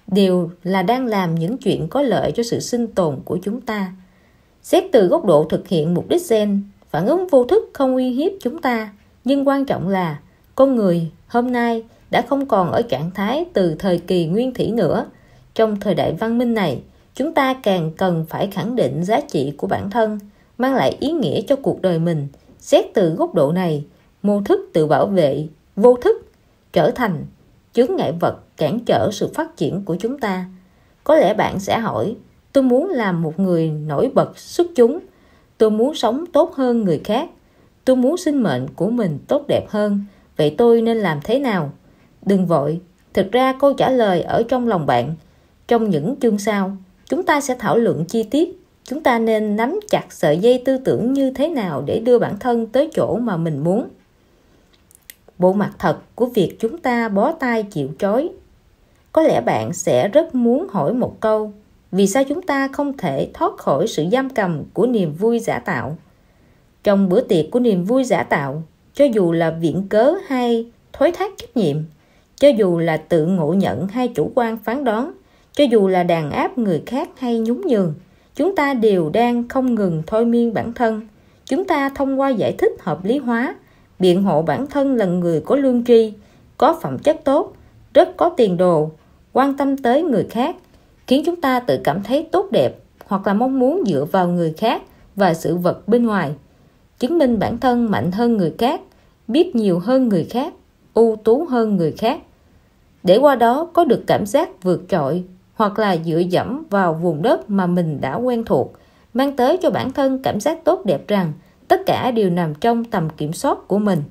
[SPEAKER 1] đều là đang làm những chuyện có lợi cho sự sinh tồn của chúng ta xét từ góc độ thực hiện mục đích gen phản ứng vô thức không uy hiếp chúng ta nhưng quan trọng là con người hôm nay đã không còn ở trạng thái từ thời kỳ nguyên thủy nữa trong thời đại văn minh này chúng ta càng cần phải khẳng định giá trị của bản thân mang lại ý nghĩa cho cuộc đời mình xét từ góc độ này mô thức tự bảo vệ vô thức trở thành chướng ngại vật cản trở sự phát triển của chúng ta có lẽ bạn sẽ hỏi tôi muốn làm một người nổi bật xuất chúng tôi muốn sống tốt hơn người khác tôi muốn sinh mệnh của mình tốt đẹp hơn vậy tôi nên làm thế nào đừng vội thực ra câu trả lời ở trong lòng bạn trong những chương sau chúng ta sẽ thảo luận chi tiết chúng ta nên nắm chặt sợi dây tư tưởng như thế nào để đưa bản thân tới chỗ mà mình muốn bộ mặt thật của việc chúng ta bó tay chịu chối có lẽ bạn sẽ rất muốn hỏi một câu vì sao chúng ta không thể thoát khỏi sự giam cầm của niềm vui giả tạo trong bữa tiệc của niềm vui giả tạo cho dù là viện cớ hay thoái thác trách nhiệm cho dù là tự ngộ nhận hay chủ quan phán đoán cho dù là đàn áp người khác hay nhún nhường chúng ta đều đang không ngừng thôi miên bản thân chúng ta thông qua giải thích hợp lý hóa biện hộ bản thân là người có lương tri có phẩm chất tốt rất có tiền đồ quan tâm tới người khác khiến chúng ta tự cảm thấy tốt đẹp hoặc là mong muốn dựa vào người khác và sự vật bên ngoài chứng minh bản thân mạnh hơn người khác biết nhiều hơn người khác ưu tú hơn người khác để qua đó có được cảm giác vượt trội hoặc là dựa dẫm vào vùng đất mà mình đã quen thuộc mang tới cho bản thân cảm giác tốt đẹp rằng tất cả đều nằm trong tầm kiểm soát của mình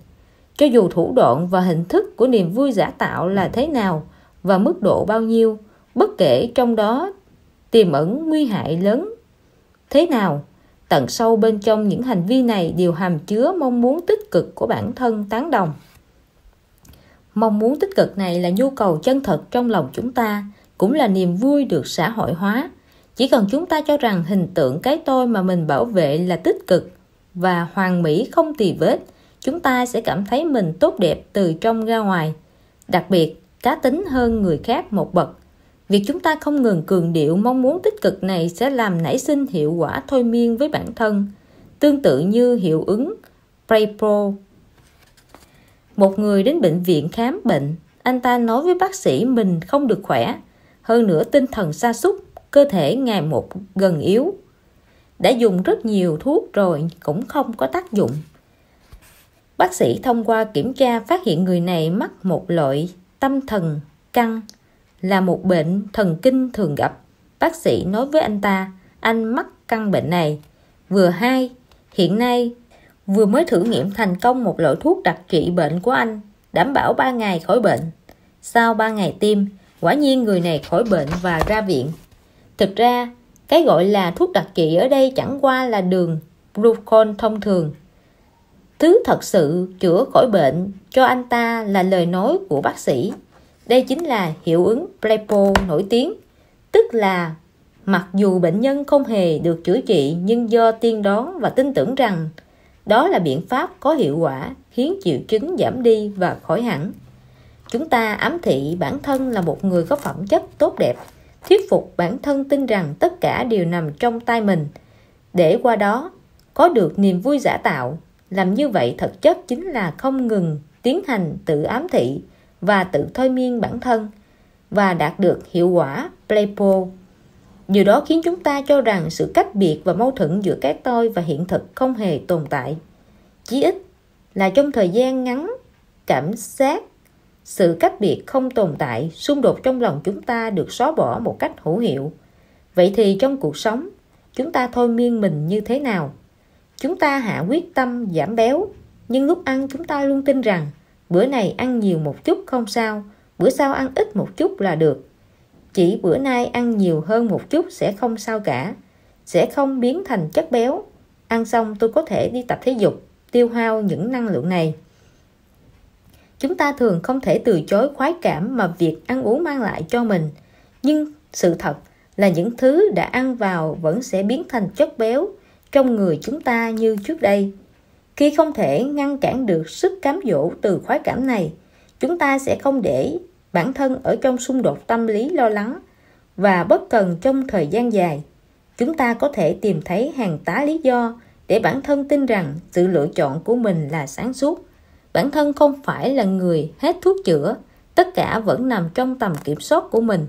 [SPEAKER 1] cho dù thủ đoạn và hình thức của niềm vui giả tạo là thế nào và mức độ bao nhiêu bất kể trong đó tiềm ẩn nguy hại lớn thế nào tận sâu bên trong những hành vi này đều hàm chứa mong muốn tích cực của bản thân tán đồng mong muốn tích cực này là nhu cầu chân thật trong lòng chúng ta cũng là niềm vui được xã hội hóa chỉ cần chúng ta cho rằng hình tượng cái tôi mà mình bảo vệ là tích cực và hoàn mỹ không tì vết chúng ta sẽ cảm thấy mình tốt đẹp từ trong ra ngoài đặc biệt cá tính hơn người khác một bậc việc chúng ta không ngừng cường điệu mong muốn tích cực này sẽ làm nảy sinh hiệu quả thôi miên với bản thân tương tự như hiệu ứng pro một người đến bệnh viện khám bệnh anh ta nói với bác sĩ mình không được khỏe hơn nữa tinh thần sa sút cơ thể ngày một gần yếu đã dùng rất nhiều thuốc rồi cũng không có tác dụng bác sĩ thông qua kiểm tra phát hiện người này mắc một loại tâm thần căng là một bệnh thần kinh thường gặp bác sĩ nói với anh ta anh mắc căn bệnh này vừa hay hiện nay vừa mới thử nghiệm thành công một loại thuốc đặc trị bệnh của anh đảm bảo ba ngày khỏi bệnh sau ba ngày tiêm quả nhiên người này khỏi bệnh và ra viện thực ra cái gọi là thuốc đặc trị ở đây chẳng qua là đường glucon thông thường thứ thật sự chữa khỏi bệnh cho anh ta là lời nói của bác sĩ đây chính là hiệu ứng plepo nổi tiếng tức là mặc dù bệnh nhân không hề được chữa trị nhưng do tiên đoán và tin tưởng rằng đó là biện pháp có hiệu quả khiến triệu chứng giảm đi và khỏi hẳn chúng ta ám thị bản thân là một người có phẩm chất tốt đẹp thuyết phục bản thân tin rằng tất cả đều nằm trong tay mình để qua đó có được niềm vui giả tạo làm như vậy thực chất chính là không ngừng tiến hành tự ám thị và tự thôi miên bản thân và đạt được hiệu quả playful điều đó khiến chúng ta cho rằng sự cách biệt và mâu thuẫn giữa các tôi và hiện thực không hề tồn tại chí ít là trong thời gian ngắn cảm giác sự cách biệt không tồn tại xung đột trong lòng chúng ta được xóa bỏ một cách hữu hiệu vậy thì trong cuộc sống chúng ta thôi miên mình như thế nào chúng ta hạ quyết tâm giảm béo nhưng lúc ăn chúng ta luôn tin rằng bữa này ăn nhiều một chút không sao bữa sau ăn ít một chút là được chỉ bữa nay ăn nhiều hơn một chút sẽ không sao cả sẽ không biến thành chất béo ăn xong tôi có thể đi tập thể dục tiêu hao những năng lượng này chúng ta thường không thể từ chối khoái cảm mà việc ăn uống mang lại cho mình nhưng sự thật là những thứ đã ăn vào vẫn sẽ biến thành chất béo trong người chúng ta như trước đây khi không thể ngăn cản được sức cám dỗ từ khoái cảm này chúng ta sẽ không để bản thân ở trong xung đột tâm lý lo lắng và bất cần trong thời gian dài chúng ta có thể tìm thấy hàng tá lý do để bản thân tin rằng sự lựa chọn của mình là sáng suốt bản thân không phải là người hết thuốc chữa tất cả vẫn nằm trong tầm kiểm soát của mình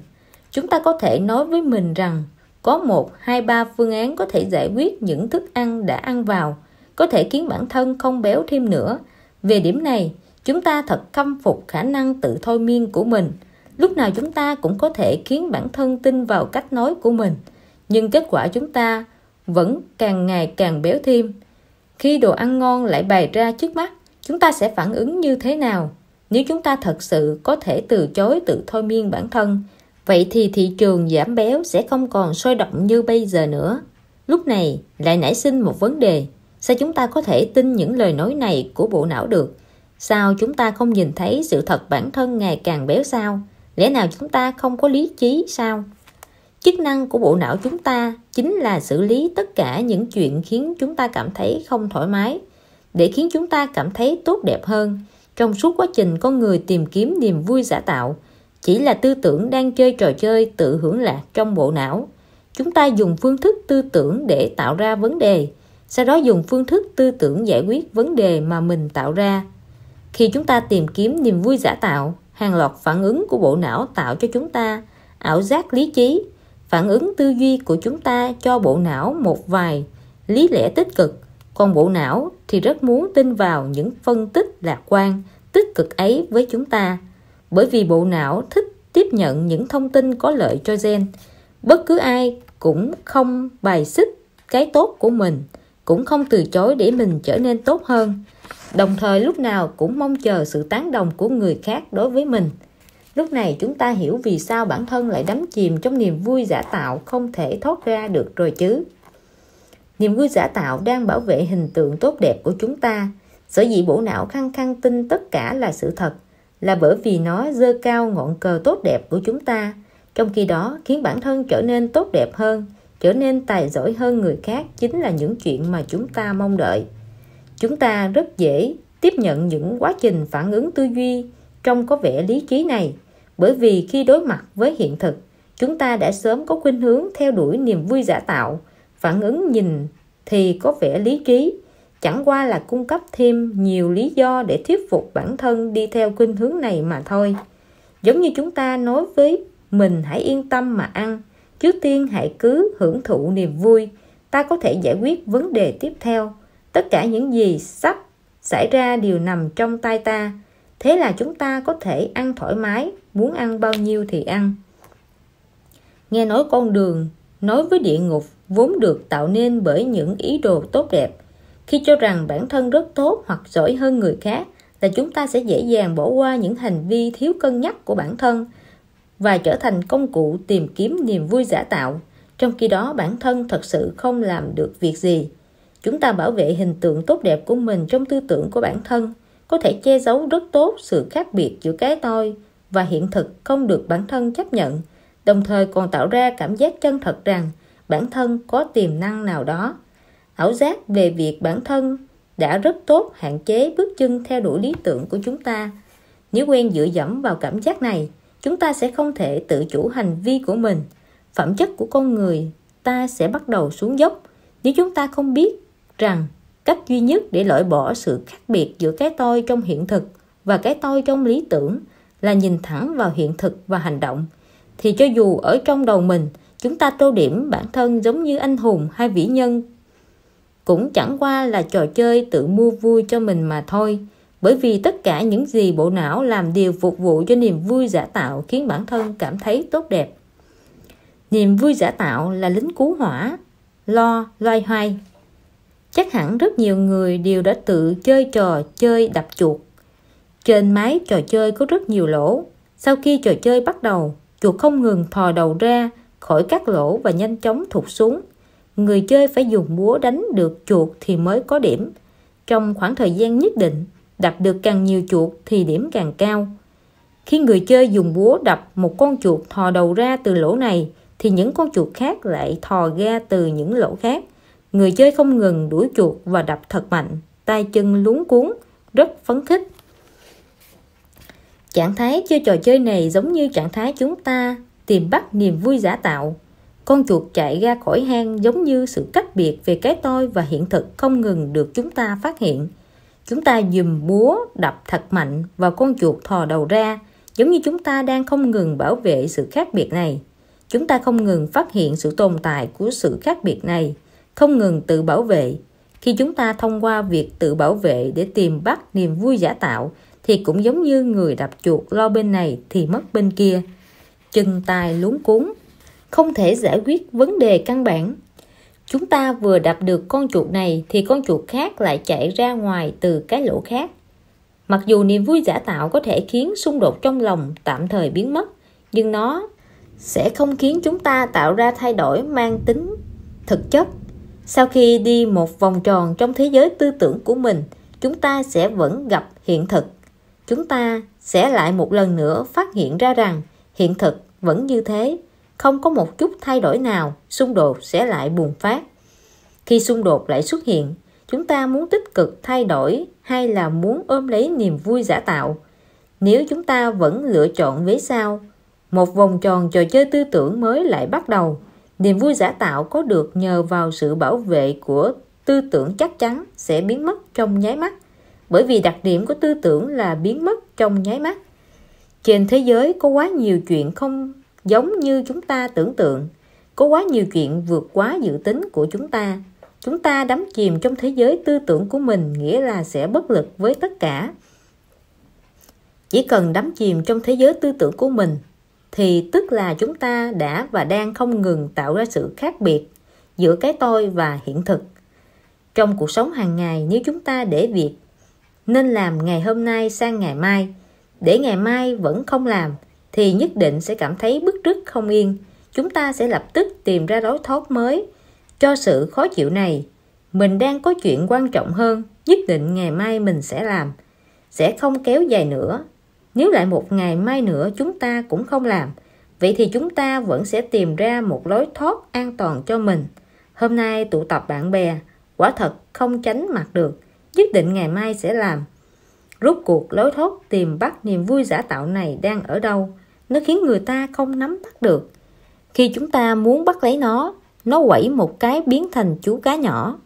[SPEAKER 1] chúng ta có thể nói với mình rằng có một hai ba phương án có thể giải quyết những thức ăn đã ăn vào có thể khiến bản thân không béo thêm nữa về điểm này chúng ta thật khâm phục khả năng tự thôi miên của mình lúc nào chúng ta cũng có thể khiến bản thân tin vào cách nói của mình nhưng kết quả chúng ta vẫn càng ngày càng béo thêm khi đồ ăn ngon lại bày ra trước mắt chúng ta sẽ phản ứng như thế nào nếu chúng ta thật sự có thể từ chối tự thôi miên bản thân vậy thì thị trường giảm béo sẽ không còn sôi động như bây giờ nữa lúc này lại nảy sinh một vấn đề sao chúng ta có thể tin những lời nói này của bộ não được sao chúng ta không nhìn thấy sự thật bản thân ngày càng béo sao lẽ nào chúng ta không có lý trí sao chức năng của bộ não chúng ta chính là xử lý tất cả những chuyện khiến chúng ta cảm thấy không thoải mái để khiến chúng ta cảm thấy tốt đẹp hơn trong suốt quá trình con người tìm kiếm niềm vui giả tạo chỉ là tư tưởng đang chơi trò chơi tự hưởng lạc trong bộ não chúng ta dùng phương thức tư tưởng để tạo ra vấn đề sau đó dùng phương thức tư tưởng giải quyết vấn đề mà mình tạo ra khi chúng ta tìm kiếm niềm vui giả tạo hàng loạt phản ứng của bộ não tạo cho chúng ta ảo giác lý trí phản ứng tư duy của chúng ta cho bộ não một vài lý lẽ tích cực con bộ não thì rất muốn tin vào những phân tích lạc quan tích cực ấy với chúng ta bởi vì bộ não thích tiếp nhận những thông tin có lợi cho gen bất cứ ai cũng không bài xích cái tốt của mình cũng không từ chối để mình trở nên tốt hơn đồng thời lúc nào cũng mong chờ sự tán đồng của người khác đối với mình lúc này chúng ta hiểu vì sao bản thân lại đắm chìm trong niềm vui giả tạo không thể thoát ra được rồi chứ niềm vui giả tạo đang bảo vệ hình tượng tốt đẹp của chúng ta sở dĩ bộ não khăng khăng tin tất cả là sự thật là bởi vì nó dơ cao ngọn cờ tốt đẹp của chúng ta trong khi đó khiến bản thân trở nên tốt đẹp hơn trở nên tài giỏi hơn người khác chính là những chuyện mà chúng ta mong đợi chúng ta rất dễ tiếp nhận những quá trình phản ứng tư duy trong có vẻ lý trí này bởi vì khi đối mặt với hiện thực chúng ta đã sớm có khuynh hướng theo đuổi niềm vui giả tạo phản ứng nhìn thì có vẻ lý trí chẳng qua là cung cấp thêm nhiều lý do để thuyết phục bản thân đi theo khuynh hướng này mà thôi giống như chúng ta nói với mình hãy yên tâm mà ăn trước tiên hãy cứ hưởng thụ niềm vui ta có thể giải quyết vấn đề tiếp theo tất cả những gì sắp xảy ra đều nằm trong tay ta thế là chúng ta có thể ăn thoải mái muốn ăn bao nhiêu thì ăn nghe nói con đường nói với địa ngục vốn được tạo nên bởi những ý đồ tốt đẹp khi cho rằng bản thân rất tốt hoặc giỏi hơn người khác là chúng ta sẽ dễ dàng bỏ qua những hành vi thiếu cân nhắc của bản thân và trở thành công cụ tìm kiếm niềm vui giả tạo trong khi đó bản thân thật sự không làm được việc gì chúng ta bảo vệ hình tượng tốt đẹp của mình trong tư tưởng của bản thân có thể che giấu rất tốt sự khác biệt giữa cái tôi và hiện thực không được bản thân chấp nhận đồng thời còn tạo ra cảm giác chân thật rằng bản thân có tiềm năng nào đó ảo giác về việc bản thân đã rất tốt hạn chế bước chân theo đuổi lý tưởng của chúng ta nếu quen dựa dẫm vào cảm giác này chúng ta sẽ không thể tự chủ hành vi của mình phẩm chất của con người ta sẽ bắt đầu xuống dốc nếu chúng ta không biết rằng cách duy nhất để loại bỏ sự khác biệt giữa cái tôi trong hiện thực và cái tôi trong lý tưởng là nhìn thẳng vào hiện thực và hành động thì cho dù ở trong đầu mình chúng ta tô điểm bản thân giống như anh hùng hay vĩ nhân cũng chẳng qua là trò chơi tự mua vui cho mình mà thôi bởi vì tất cả những gì bộ não làm đều phục vụ cho niềm vui giả tạo khiến bản thân cảm thấy tốt đẹp niềm vui giả tạo là lính cứu hỏa lo loay hoay chắc hẳn rất nhiều người đều đã tự chơi trò chơi đập chuột trên máy trò chơi có rất nhiều lỗ sau khi trò chơi bắt đầu chuột không ngừng thò đầu ra khỏi các lỗ và nhanh chóng thụt xuống. Người chơi phải dùng búa đánh được chuột thì mới có điểm. Trong khoảng thời gian nhất định, đập được càng nhiều chuột thì điểm càng cao. Khi người chơi dùng búa đập một con chuột thò đầu ra từ lỗ này thì những con chuột khác lại thò ra từ những lỗ khác. Người chơi không ngừng đuổi chuột và đập thật mạnh, tay chân luống cuốn, rất phấn khích. Trạng thái chơi trò chơi này giống như trạng thái chúng ta tìm bắt niềm vui giả tạo con chuột chạy ra khỏi hang giống như sự cách biệt về cái tôi và hiện thực không ngừng được chúng ta phát hiện chúng ta dùm búa đập thật mạnh và con chuột thò đầu ra giống như chúng ta đang không ngừng bảo vệ sự khác biệt này chúng ta không ngừng phát hiện sự tồn tại của sự khác biệt này không ngừng tự bảo vệ khi chúng ta thông qua việc tự bảo vệ để tìm bắt niềm vui giả tạo thì cũng giống như người đập chuột lo bên này thì mất bên kia chân tay luống cuốn không thể giải quyết vấn đề căn bản chúng ta vừa đập được con chuột này thì con chuột khác lại chạy ra ngoài từ cái lỗ khác mặc dù niềm vui giả tạo có thể khiến xung đột trong lòng tạm thời biến mất nhưng nó sẽ không khiến chúng ta tạo ra thay đổi mang tính thực chất sau khi đi một vòng tròn trong thế giới tư tưởng của mình chúng ta sẽ vẫn gặp hiện thực chúng ta sẽ lại một lần nữa phát hiện ra rằng hiện thực vẫn như thế không có một chút thay đổi nào xung đột sẽ lại bùng phát khi xung đột lại xuất hiện chúng ta muốn tích cực thay đổi hay là muốn ôm lấy niềm vui giả tạo nếu chúng ta vẫn lựa chọn vế sao, một vòng tròn trò chơi tư tưởng mới lại bắt đầu niềm vui giả tạo có được nhờ vào sự bảo vệ của tư tưởng chắc chắn sẽ biến mất trong nháy mắt bởi vì đặc điểm của tư tưởng là biến mất trong nháy mắt trên thế giới có quá nhiều chuyện không giống như chúng ta tưởng tượng có quá nhiều chuyện vượt quá dự tính của chúng ta chúng ta đắm chìm trong thế giới tư tưởng của mình nghĩa là sẽ bất lực với tất cả chỉ cần đắm chìm trong thế giới tư tưởng của mình thì tức là chúng ta đã và đang không ngừng tạo ra sự khác biệt giữa cái tôi và hiện thực trong cuộc sống hàng ngày nếu chúng ta để việc nên làm ngày hôm nay sang ngày mai để ngày mai vẫn không làm thì nhất định sẽ cảm thấy bức rứt không yên chúng ta sẽ lập tức tìm ra lối thoát mới cho sự khó chịu này mình đang có chuyện quan trọng hơn nhất định ngày mai mình sẽ làm sẽ không kéo dài nữa nếu lại một ngày mai nữa chúng ta cũng không làm vậy thì chúng ta vẫn sẽ tìm ra một lối thoát an toàn cho mình hôm nay tụ tập bạn bè quả thật không tránh mặt được nhất định ngày mai sẽ làm rút cuộc lối thoát tìm bắt niềm vui giả tạo này đang ở đâu nó khiến người ta không nắm bắt được khi chúng ta muốn bắt lấy nó nó quẩy một cái biến thành chú cá nhỏ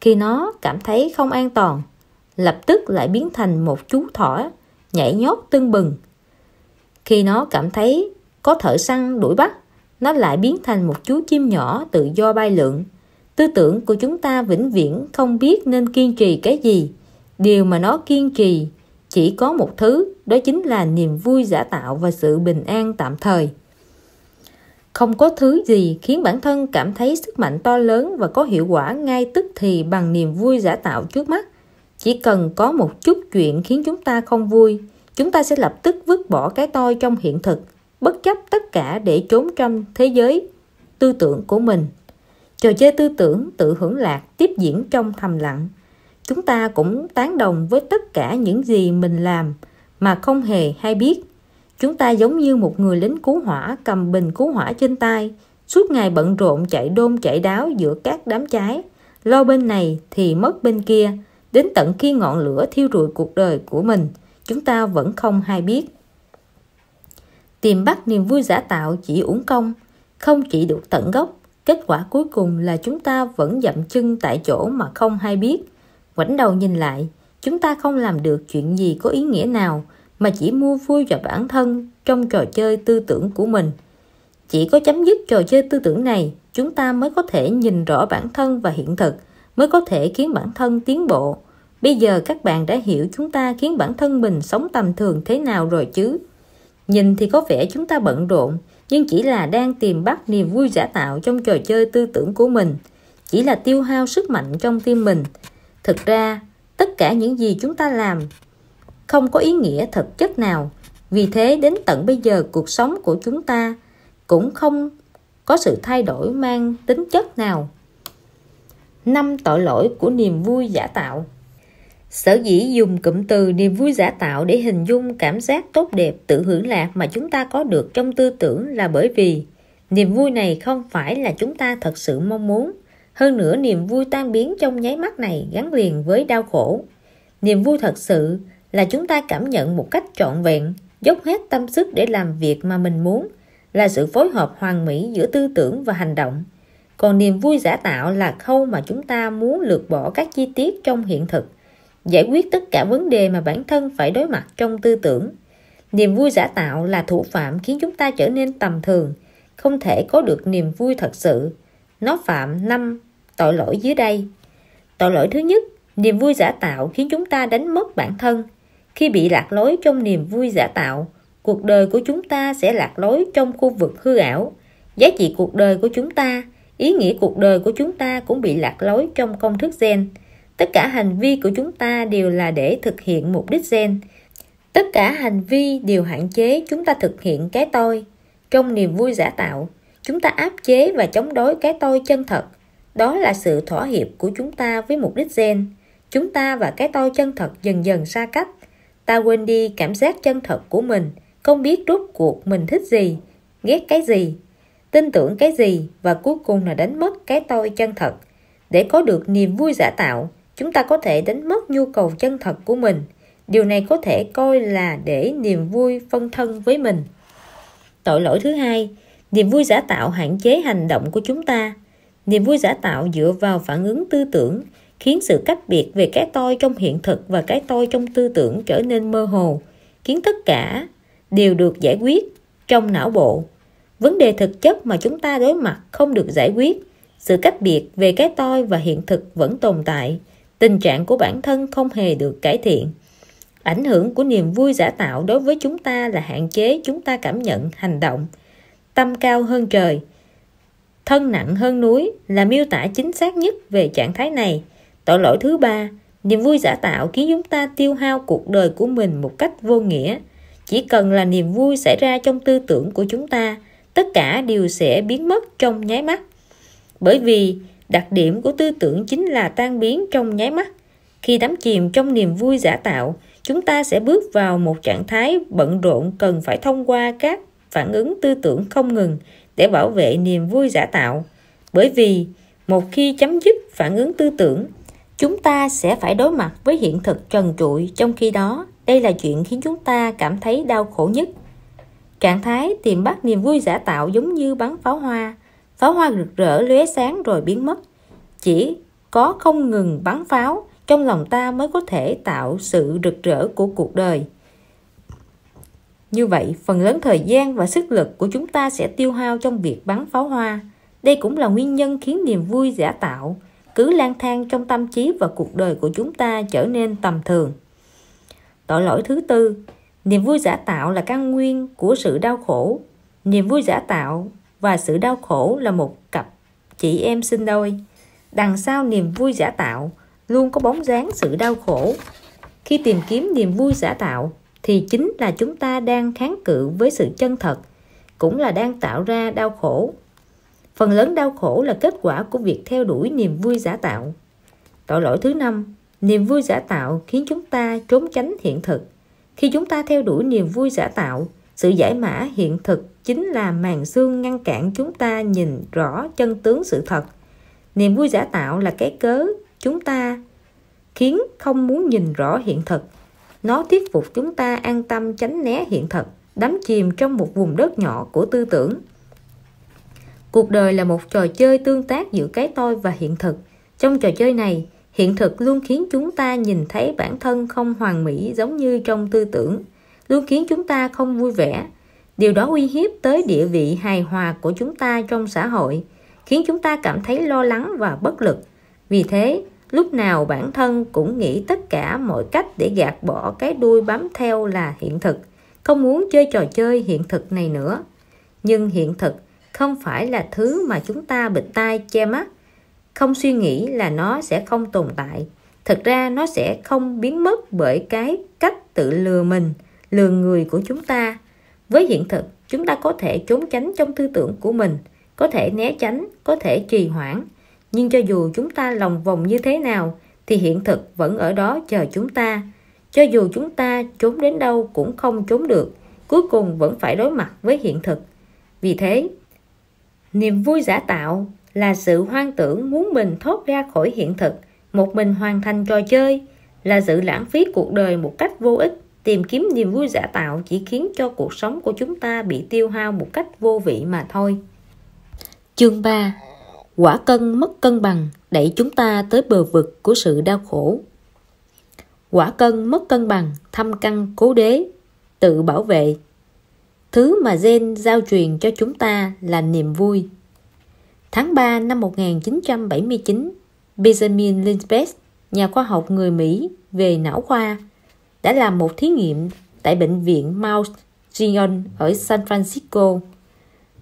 [SPEAKER 1] khi nó cảm thấy không an toàn lập tức lại biến thành một chú thỏ nhảy nhót tưng bừng khi nó cảm thấy có thợ săn đuổi bắt nó lại biến thành một chú chim nhỏ tự do bay lượn tư tưởng của chúng ta vĩnh viễn không biết nên kiên trì cái gì điều mà nó kiên trì chỉ có một thứ đó chính là niềm vui giả tạo và sự bình an tạm thời không có thứ gì khiến bản thân cảm thấy sức mạnh to lớn và có hiệu quả ngay tức thì bằng niềm vui giả tạo trước mắt chỉ cần có một chút chuyện khiến chúng ta không vui chúng ta sẽ lập tức vứt bỏ cái tôi trong hiện thực bất chấp tất cả để trốn trong thế giới tư tưởng của mình trò chơi tư tưởng tự hưởng lạc tiếp diễn trong thầm lặng chúng ta cũng tán đồng với tất cả những gì mình làm mà không hề hay biết chúng ta giống như một người lính cứu hỏa cầm bình cứu hỏa trên tay suốt ngày bận rộn chạy đôn chạy đáo giữa các đám cháy lo bên này thì mất bên kia đến tận khi ngọn lửa thiêu rụi cuộc đời của mình chúng ta vẫn không hay biết tìm bắt niềm vui giả tạo chỉ uổng công không chỉ được tận gốc kết quả cuối cùng là chúng ta vẫn dậm chân tại chỗ mà không hay biết ngoảnh đầu nhìn lại chúng ta không làm được chuyện gì có ý nghĩa nào mà chỉ mua vui cho bản thân trong trò chơi tư tưởng của mình chỉ có chấm dứt trò chơi tư tưởng này chúng ta mới có thể nhìn rõ bản thân và hiện thực mới có thể khiến bản thân tiến bộ bây giờ các bạn đã hiểu chúng ta khiến bản thân mình sống tầm thường thế nào rồi chứ nhìn thì có vẻ chúng ta bận rộn nhưng chỉ là đang tìm bắt niềm vui giả tạo trong trò chơi tư tưởng của mình chỉ là tiêu hao sức mạnh trong tim mình thực ra tất cả những gì chúng ta làm không có ý nghĩa thực chất nào vì thế đến tận bây giờ cuộc sống của chúng ta cũng không có sự thay đổi mang tính chất nào năm tội lỗi của niềm vui giả tạo sở dĩ dùng cụm từ niềm vui giả tạo để hình dung cảm giác tốt đẹp tự hưởng lạc mà chúng ta có được trong tư tưởng là bởi vì niềm vui này không phải là chúng ta thật sự mong muốn hơn nữa niềm vui tan biến trong nháy mắt này gắn liền với đau khổ. Niềm vui thật sự là chúng ta cảm nhận một cách trọn vẹn, dốc hết tâm sức để làm việc mà mình muốn, là sự phối hợp hoàn mỹ giữa tư tưởng và hành động. Còn niềm vui giả tạo là khâu mà chúng ta muốn lược bỏ các chi tiết trong hiện thực, giải quyết tất cả vấn đề mà bản thân phải đối mặt trong tư tưởng. Niềm vui giả tạo là thủ phạm khiến chúng ta trở nên tầm thường, không thể có được niềm vui thật sự. Nó phạm năm tội lỗi dưới đây tội lỗi thứ nhất niềm vui giả tạo khiến chúng ta đánh mất bản thân khi bị lạc lối trong niềm vui giả tạo cuộc đời của chúng ta sẽ lạc lối trong khu vực hư ảo giá trị cuộc đời của chúng ta ý nghĩa cuộc đời của chúng ta cũng bị lạc lối trong công thức gen tất cả hành vi của chúng ta đều là để thực hiện mục đích gen tất cả hành vi đều hạn chế chúng ta thực hiện cái tôi trong niềm vui giả tạo chúng ta áp chế và chống đối cái tôi chân thật đó là sự thỏa hiệp của chúng ta với mục đích gen chúng ta và cái tôi chân thật dần dần xa cách ta quên đi cảm giác chân thật của mình không biết rốt cuộc mình thích gì ghét cái gì tin tưởng cái gì và cuối cùng là đánh mất cái tôi chân thật để có được niềm vui giả tạo chúng ta có thể đánh mất nhu cầu chân thật của mình điều này có thể coi là để niềm vui phân thân với mình tội lỗi thứ hai niềm vui giả tạo hạn chế hành động của chúng ta niềm vui giả tạo dựa vào phản ứng tư tưởng khiến sự cách biệt về cái tôi trong hiện thực và cái tôi trong tư tưởng trở nên mơ hồ khiến tất cả đều được giải quyết trong não bộ vấn đề thực chất mà chúng ta đối mặt không được giải quyết sự cách biệt về cái tôi và hiện thực vẫn tồn tại tình trạng của bản thân không hề được cải thiện ảnh hưởng của niềm vui giả tạo đối với chúng ta là hạn chế chúng ta cảm nhận hành động tâm cao hơn trời thân nặng hơn núi là miêu tả chính xác nhất về trạng thái này tội lỗi thứ ba niềm vui giả tạo khiến chúng ta tiêu hao cuộc đời của mình một cách vô nghĩa chỉ cần là niềm vui xảy ra trong tư tưởng của chúng ta tất cả đều sẽ biến mất trong nháy mắt bởi vì đặc điểm của tư tưởng chính là tan biến trong nháy mắt khi đắm chìm trong niềm vui giả tạo chúng ta sẽ bước vào một trạng thái bận rộn cần phải thông qua các phản ứng tư tưởng không ngừng để bảo vệ niềm vui giả tạo bởi vì một khi chấm dứt phản ứng tư tưởng chúng ta sẽ phải đối mặt với hiện thực trần trụi trong khi đó đây là chuyện khiến chúng ta cảm thấy đau khổ nhất trạng thái tìm bắt niềm vui giả tạo giống như bắn pháo hoa pháo hoa rực rỡ lóe sáng rồi biến mất chỉ có không ngừng bắn pháo trong lòng ta mới có thể tạo sự rực rỡ của cuộc đời như vậy, phần lớn thời gian và sức lực của chúng ta sẽ tiêu hao trong việc bắn pháo hoa. Đây cũng là nguyên nhân khiến niềm vui giả tạo cứ lang thang trong tâm trí và cuộc đời của chúng ta trở nên tầm thường. Tội lỗi thứ tư, niềm vui giả tạo là căn nguyên của sự đau khổ. Niềm vui giả tạo và sự đau khổ là một cặp chị em sinh đôi. Đằng sau niềm vui giả tạo luôn có bóng dáng sự đau khổ. Khi tìm kiếm niềm vui giả tạo, thì chính là chúng ta đang kháng cự với sự chân thật cũng là đang tạo ra đau khổ phần lớn đau khổ là kết quả của việc theo đuổi niềm vui giả tạo tội lỗi thứ năm niềm vui giả tạo khiến chúng ta trốn tránh hiện thực khi chúng ta theo đuổi niềm vui giả tạo sự giải mã hiện thực chính là màn xương ngăn cản chúng ta nhìn rõ chân tướng sự thật niềm vui giả tạo là cái cớ chúng ta khiến không muốn nhìn rõ hiện thực nó thuyết phục chúng ta an tâm tránh né hiện thực đắm chìm trong một vùng đất nhỏ của tư tưởng cuộc đời là một trò chơi tương tác giữa cái tôi và hiện thực trong trò chơi này hiện thực luôn khiến chúng ta nhìn thấy bản thân không hoàn mỹ giống như trong tư tưởng luôn khiến chúng ta không vui vẻ điều đó uy hiếp tới địa vị hài hòa của chúng ta trong xã hội khiến chúng ta cảm thấy lo lắng và bất lực vì thế lúc nào bản thân cũng nghĩ tất cả mọi cách để gạt bỏ cái đuôi bám theo là hiện thực không muốn chơi trò chơi hiện thực này nữa nhưng hiện thực không phải là thứ mà chúng ta bịt tai che mắt không suy nghĩ là nó sẽ không tồn tại thực ra nó sẽ không biến mất bởi cái cách tự lừa mình lừa người của chúng ta với hiện thực chúng ta có thể trốn tránh trong tư tưởng của mình có thể né tránh có thể trì hoãn nhưng cho dù chúng ta lòng vòng như thế nào thì hiện thực vẫn ở đó chờ chúng ta cho dù chúng ta trốn đến đâu cũng không trốn được cuối cùng vẫn phải đối mặt với hiện thực vì thế niềm vui giả tạo là sự hoang tưởng muốn mình thoát ra khỏi hiện thực một mình hoàn thành trò chơi là sự lãng phí cuộc đời một cách vô ích tìm kiếm niềm vui giả tạo chỉ khiến cho cuộc sống của chúng ta bị tiêu hao một cách vô vị mà thôi chương 3 quả cân mất cân bằng đẩy chúng ta tới bờ vực của sự đau khổ quả cân mất cân bằng thăm căn cố đế tự bảo vệ thứ mà gen giao truyền cho chúng ta là niềm vui tháng 3 năm 1979 Benjamin Lindbergh nhà khoa học người Mỹ về não khoa đã làm một thí nghiệm tại bệnh viện Mount Zion ở San Francisco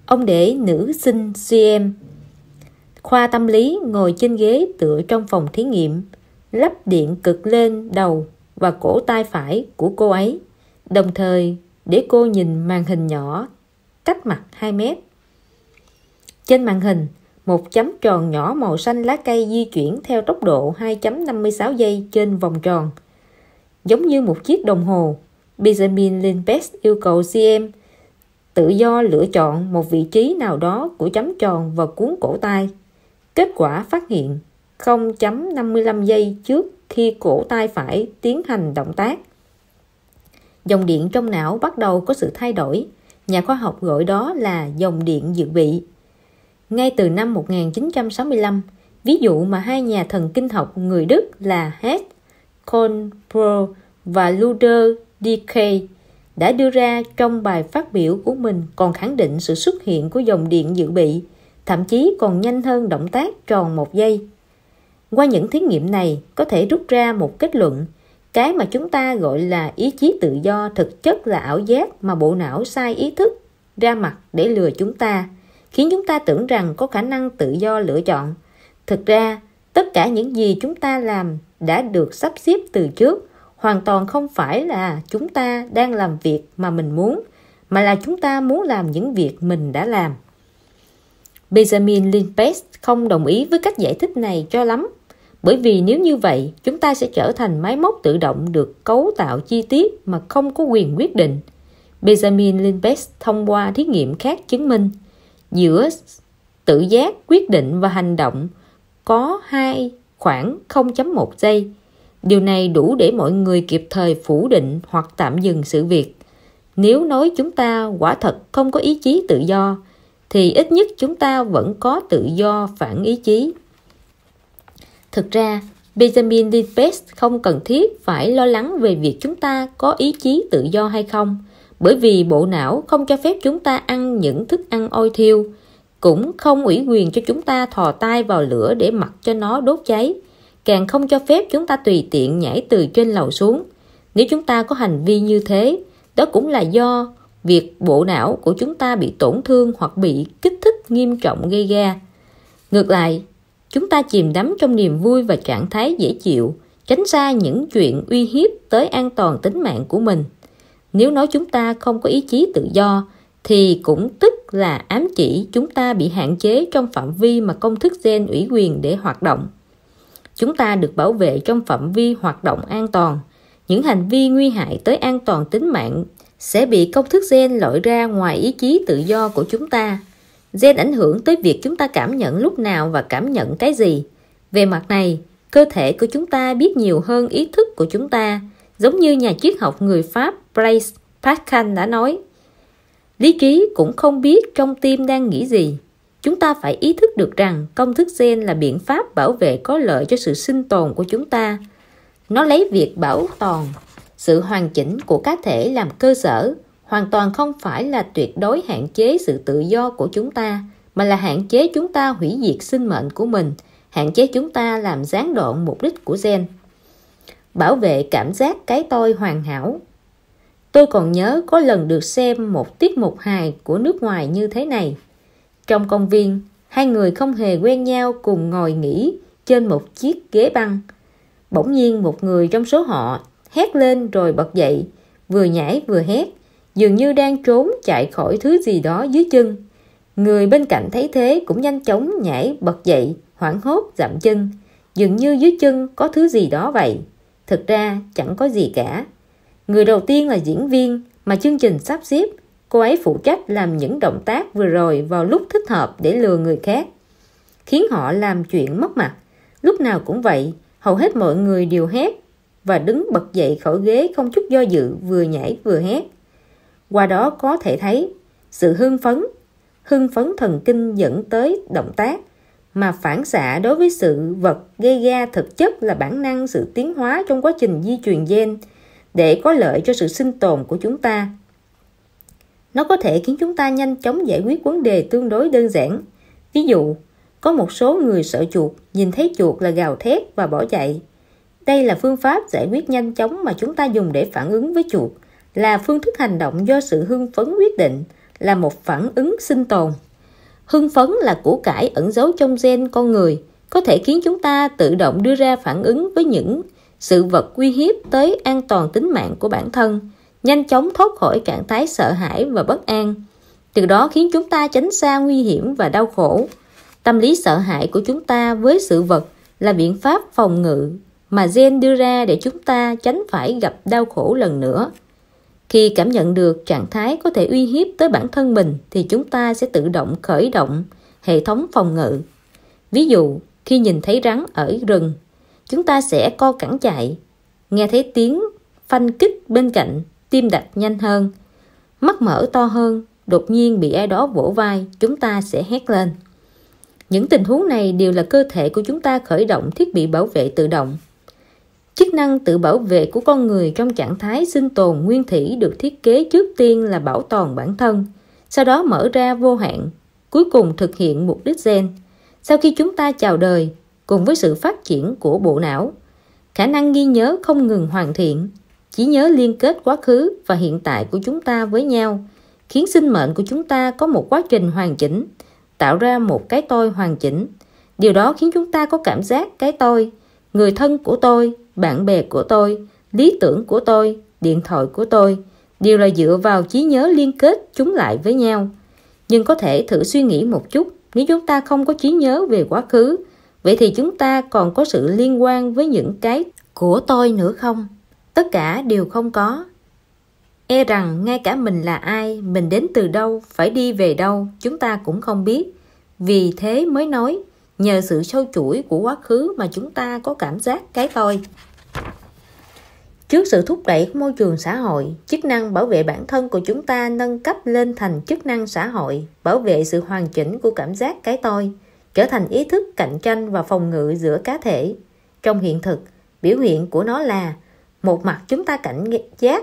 [SPEAKER 1] ông để nữ sinh CM khoa tâm lý ngồi trên ghế tựa trong phòng thí nghiệm lắp điện cực lên đầu và cổ tay phải của cô ấy đồng thời để cô nhìn màn hình nhỏ cách mặt 2 mét trên màn hình một chấm tròn nhỏ màu xanh lá cây di chuyển theo tốc độ 2.56 giây trên vòng tròn giống như một chiếc đồng hồ Benjamin Lindbeck yêu cầu CM tự do lựa chọn một vị trí nào đó của chấm tròn và cuốn cổ tay Kết quả phát hiện 0.55 giây trước khi cổ tay phải tiến hành động tác. Dòng điện trong não bắt đầu có sự thay đổi, nhà khoa học gọi đó là dòng điện dự bị. Ngay từ năm 1965, ví dụ mà hai nhà thần kinh học người Đức là Hess, Kornbro và Luder Decay đã đưa ra trong bài phát biểu của mình còn khẳng định sự xuất hiện của dòng điện dự bị thậm chí còn nhanh hơn động tác tròn một giây. Qua những thí nghiệm này có thể rút ra một kết luận, cái mà chúng ta gọi là ý chí tự do thực chất là ảo giác mà bộ não sai ý thức ra mặt để lừa chúng ta, khiến chúng ta tưởng rằng có khả năng tự do lựa chọn. Thực ra, tất cả những gì chúng ta làm đã được sắp xếp từ trước, hoàn toàn không phải là chúng ta đang làm việc mà mình muốn, mà là chúng ta muốn làm những việc mình đã làm. Benjamin Lindbergh không đồng ý với cách giải thích này cho lắm, bởi vì nếu như vậy, chúng ta sẽ trở thành máy móc tự động được cấu tạo chi tiết mà không có quyền quyết định. Benjamin Lindbergh thông qua thí nghiệm khác chứng minh giữa tự giác, quyết định và hành động có hai khoảng 0.1 giây. Điều này đủ để mọi người kịp thời phủ định hoặc tạm dừng sự việc. Nếu nói chúng ta quả thật không có ý chí tự do, thì ít nhất chúng ta vẫn có tự do phản ý chí thực ra benjamin lipes không cần thiết phải lo lắng về việc chúng ta có ý chí tự do hay không bởi vì bộ não không cho phép chúng ta ăn những thức ăn ôi thiêu cũng không ủy quyền cho chúng ta thò tay vào lửa để mặc cho nó đốt cháy càng không cho phép chúng ta tùy tiện nhảy từ trên lầu xuống nếu chúng ta có hành vi như thế đó cũng là do việc bộ não của chúng ta bị tổn thương hoặc bị kích thích nghiêm trọng gây ra ngược lại chúng ta chìm đắm trong niềm vui và trạng thái dễ chịu tránh xa những chuyện uy hiếp tới an toàn tính mạng của mình nếu nói chúng ta không có ý chí tự do thì cũng tức là ám chỉ chúng ta bị hạn chế trong phạm vi mà công thức gen ủy quyền để hoạt động chúng ta được bảo vệ trong phạm vi hoạt động an toàn những hành vi nguy hại tới an toàn tính mạng sẽ bị công thức gen lội ra ngoài ý chí tự do của chúng ta gen ảnh hưởng tới việc chúng ta cảm nhận lúc nào và cảm nhận cái gì về mặt này cơ thể của chúng ta biết nhiều hơn ý thức của chúng ta giống như nhà triết học người Pháp Blaise Pascal đã nói lý trí cũng không biết trong tim đang nghĩ gì chúng ta phải ý thức được rằng công thức gen là biện pháp bảo vệ có lợi cho sự sinh tồn của chúng ta nó lấy việc bảo toàn sự hoàn chỉnh của cá thể làm cơ sở hoàn toàn không phải là tuyệt đối hạn chế sự tự do của chúng ta mà là hạn chế chúng ta hủy diệt sinh mệnh của mình hạn chế chúng ta làm gián đoạn mục đích của gen bảo vệ cảm giác cái tôi hoàn hảo tôi còn nhớ có lần được xem một tiết mục hài của nước ngoài như thế này trong công viên hai người không hề quen nhau cùng ngồi nghỉ trên một chiếc ghế băng bỗng nhiên một người trong số họ hét lên rồi bật dậy vừa nhảy vừa hét dường như đang trốn chạy khỏi thứ gì đó dưới chân người bên cạnh thấy thế cũng nhanh chóng nhảy bật dậy hoảng hốt dậm chân dường như dưới chân có thứ gì đó vậy thực ra chẳng có gì cả người đầu tiên là diễn viên mà chương trình sắp xếp cô ấy phụ trách làm những động tác vừa rồi vào lúc thích hợp để lừa người khác khiến họ làm chuyện mất mặt lúc nào cũng vậy hầu hết mọi người đều hét và đứng bật dậy khỏi ghế không chút do dự vừa nhảy vừa hét. Qua đó có thể thấy sự hưng phấn, hưng phấn thần kinh dẫn tới động tác mà phản xạ đối với sự vật gây ra thực chất là bản năng sự tiến hóa trong quá trình di truyền gen để có lợi cho sự sinh tồn của chúng ta. Nó có thể khiến chúng ta nhanh chóng giải quyết vấn đề tương đối đơn giản. Ví dụ, có một số người sợ chuột, nhìn thấy chuột là gào thét và bỏ chạy đây là phương pháp giải quyết nhanh chóng mà chúng ta dùng để phản ứng với chuột, là phương thức hành động do sự hưng phấn quyết định, là một phản ứng sinh tồn. Hưng phấn là củ cải ẩn giấu trong gen con người, có thể khiến chúng ta tự động đưa ra phản ứng với những sự vật uy hiếp tới an toàn tính mạng của bản thân, nhanh chóng thoát khỏi trạng thái sợ hãi và bất an, từ đó khiến chúng ta tránh xa nguy hiểm và đau khổ. Tâm lý sợ hãi của chúng ta với sự vật là biện pháp phòng ngự mà gen đưa ra để chúng ta tránh phải gặp đau khổ lần nữa khi cảm nhận được trạng thái có thể uy hiếp tới bản thân mình thì chúng ta sẽ tự động khởi động hệ thống phòng ngự ví dụ khi nhìn thấy rắn ở rừng chúng ta sẽ co cẳng chạy nghe thấy tiếng phanh kích bên cạnh tim đập nhanh hơn mắt mở to hơn đột nhiên bị ai đó vỗ vai chúng ta sẽ hét lên những tình huống này đều là cơ thể của chúng ta khởi động thiết bị bảo vệ tự động Chức năng tự bảo vệ của con người trong trạng thái sinh tồn nguyên thủy được thiết kế trước tiên là bảo toàn bản thân, sau đó mở ra vô hạn, cuối cùng thực hiện mục đích gen. Sau khi chúng ta chào đời, cùng với sự phát triển của bộ não, khả năng ghi nhớ không ngừng hoàn thiện, chỉ nhớ liên kết quá khứ và hiện tại của chúng ta với nhau, khiến sinh mệnh của chúng ta có một quá trình hoàn chỉnh, tạo ra một cái tôi hoàn chỉnh. Điều đó khiến chúng ta có cảm giác cái tôi, người thân của tôi bạn bè của tôi, lý tưởng của tôi, điện thoại của tôi đều là dựa vào trí nhớ liên kết chúng lại với nhau. Nhưng có thể thử suy nghĩ một chút, nếu chúng ta không có trí nhớ về quá khứ, vậy thì chúng ta còn có sự liên quan với những cái của tôi nữa không? Tất cả đều không có. E rằng ngay cả mình là ai, mình đến từ đâu, phải đi về đâu, chúng ta cũng không biết. Vì thế mới nói, nhờ sự sâu chuỗi của quá khứ mà chúng ta có cảm giác cái tôi. Trước sự thúc đẩy của môi trường xã hội, chức năng bảo vệ bản thân của chúng ta nâng cấp lên thành chức năng xã hội, bảo vệ sự hoàn chỉnh của cảm giác cái tôi, trở thành ý thức cạnh tranh và phòng ngự giữa cá thể. Trong hiện thực, biểu hiện của nó là một mặt chúng ta cảnh giác,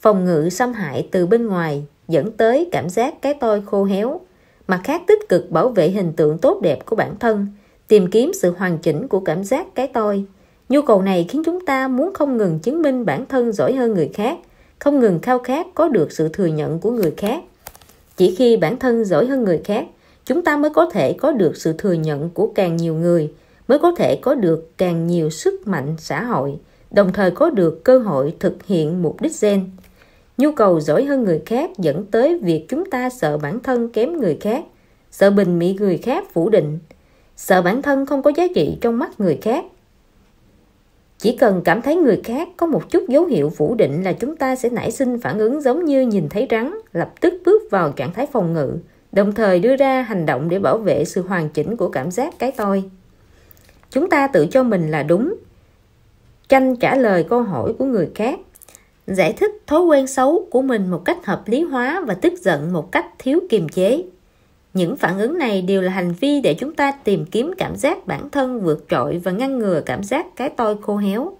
[SPEAKER 1] phòng ngự xâm hại từ bên ngoài dẫn tới cảm giác cái tôi khô héo, mặt khác tích cực bảo vệ hình tượng tốt đẹp của bản thân, tìm kiếm sự hoàn chỉnh của cảm giác cái tôi Nhu cầu này khiến chúng ta muốn không ngừng chứng minh bản thân giỏi hơn người khác, không ngừng khao khát có được sự thừa nhận của người khác. Chỉ khi bản thân giỏi hơn người khác, chúng ta mới có thể có được sự thừa nhận của càng nhiều người, mới có thể có được càng nhiều sức mạnh xã hội, đồng thời có được cơ hội thực hiện mục đích gen. Nhu cầu giỏi hơn người khác dẫn tới việc chúng ta sợ bản thân kém người khác, sợ bình bị người khác phủ định, sợ bản thân không có giá trị trong mắt người khác, chỉ cần cảm thấy người khác có một chút dấu hiệu phủ định là chúng ta sẽ nảy sinh phản ứng giống như nhìn thấy rắn lập tức bước vào trạng thái phòng ngự đồng thời đưa ra hành động để bảo vệ sự hoàn chỉnh của cảm giác cái tôi chúng ta tự cho mình là đúng tranh trả lời câu hỏi của người khác giải thích thói quen xấu của mình một cách hợp lý hóa và tức giận một cách thiếu kiềm chế những phản ứng này đều là hành vi để chúng ta tìm kiếm cảm giác bản thân vượt trội và ngăn ngừa cảm giác cái tôi khô héo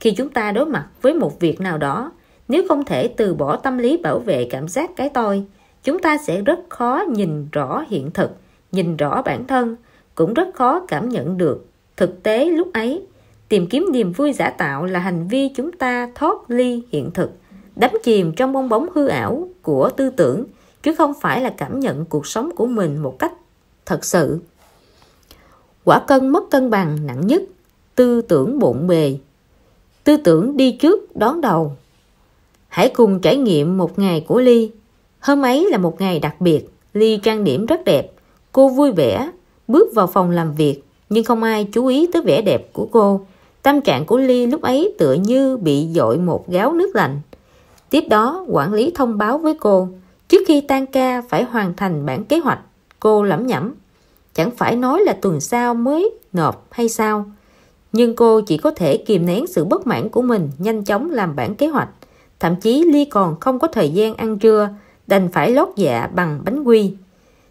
[SPEAKER 1] khi chúng ta đối mặt với một việc nào đó nếu không thể từ bỏ tâm lý bảo vệ cảm giác cái tôi chúng ta sẽ rất khó nhìn rõ hiện thực nhìn rõ bản thân cũng rất khó cảm nhận được thực tế lúc ấy tìm kiếm niềm vui giả tạo là hành vi chúng ta thoát ly hiện thực đắm chìm trong bong bóng hư ảo của tư tưởng chứ không phải là cảm nhận cuộc sống của mình một cách thật sự quả cân mất cân bằng nặng nhất tư tưởng bộn bề tư tưởng đi trước đón đầu hãy cùng trải nghiệm một ngày của ly hôm ấy là một ngày đặc biệt ly trang điểm rất đẹp cô vui vẻ bước vào phòng làm việc nhưng không ai chú ý tới vẻ đẹp của cô tâm trạng của ly lúc ấy tựa như bị dội một gáo nước lạnh tiếp đó quản lý thông báo với cô Trước khi tan ca phải hoàn thành bản kế hoạch, cô lẩm nhẩm. Chẳng phải nói là tuần sau mới nộp hay sao? Nhưng cô chỉ có thể kìm nén sự bất mãn của mình nhanh chóng làm bản kế hoạch. Thậm chí Ly còn không có thời gian ăn trưa, đành phải lót dạ bằng bánh quy.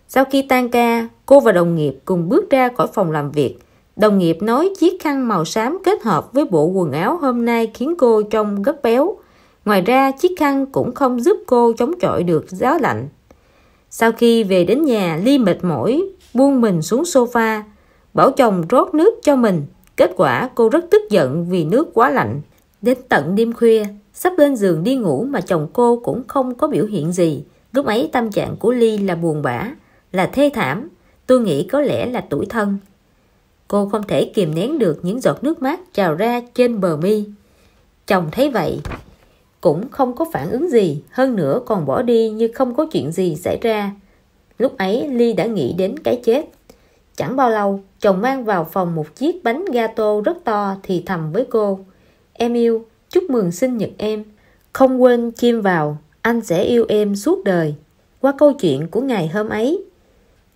[SPEAKER 1] Sau khi tan ca, cô và đồng nghiệp cùng bước ra khỏi phòng làm việc. Đồng nghiệp nói chiếc khăn màu xám kết hợp với bộ quần áo hôm nay khiến cô trông rất béo. Ngoài ra, chiếc khăn cũng không giúp cô chống chọi được gió lạnh. Sau khi về đến nhà, Ly mệt mỏi, buông mình xuống sofa, bảo chồng rót nước cho mình. Kết quả cô rất tức giận vì nước quá lạnh. Đến tận đêm khuya, sắp lên giường đi ngủ mà chồng cô cũng không có biểu hiện gì. Lúc ấy tâm trạng của Ly là buồn bã, là thê thảm. Tôi nghĩ có lẽ là tuổi thân. Cô không thể kìm nén được những giọt nước mắt trào ra trên bờ mi. Chồng thấy vậy, cũng không có phản ứng gì hơn nữa còn bỏ đi như không có chuyện gì xảy ra lúc ấy ly đã nghĩ đến cái chết chẳng bao lâu chồng mang vào phòng một chiếc bánh gato rất to thì thầm với cô em yêu chúc mừng sinh nhật em không quên chim vào anh sẽ yêu em suốt đời qua câu chuyện của ngày hôm ấy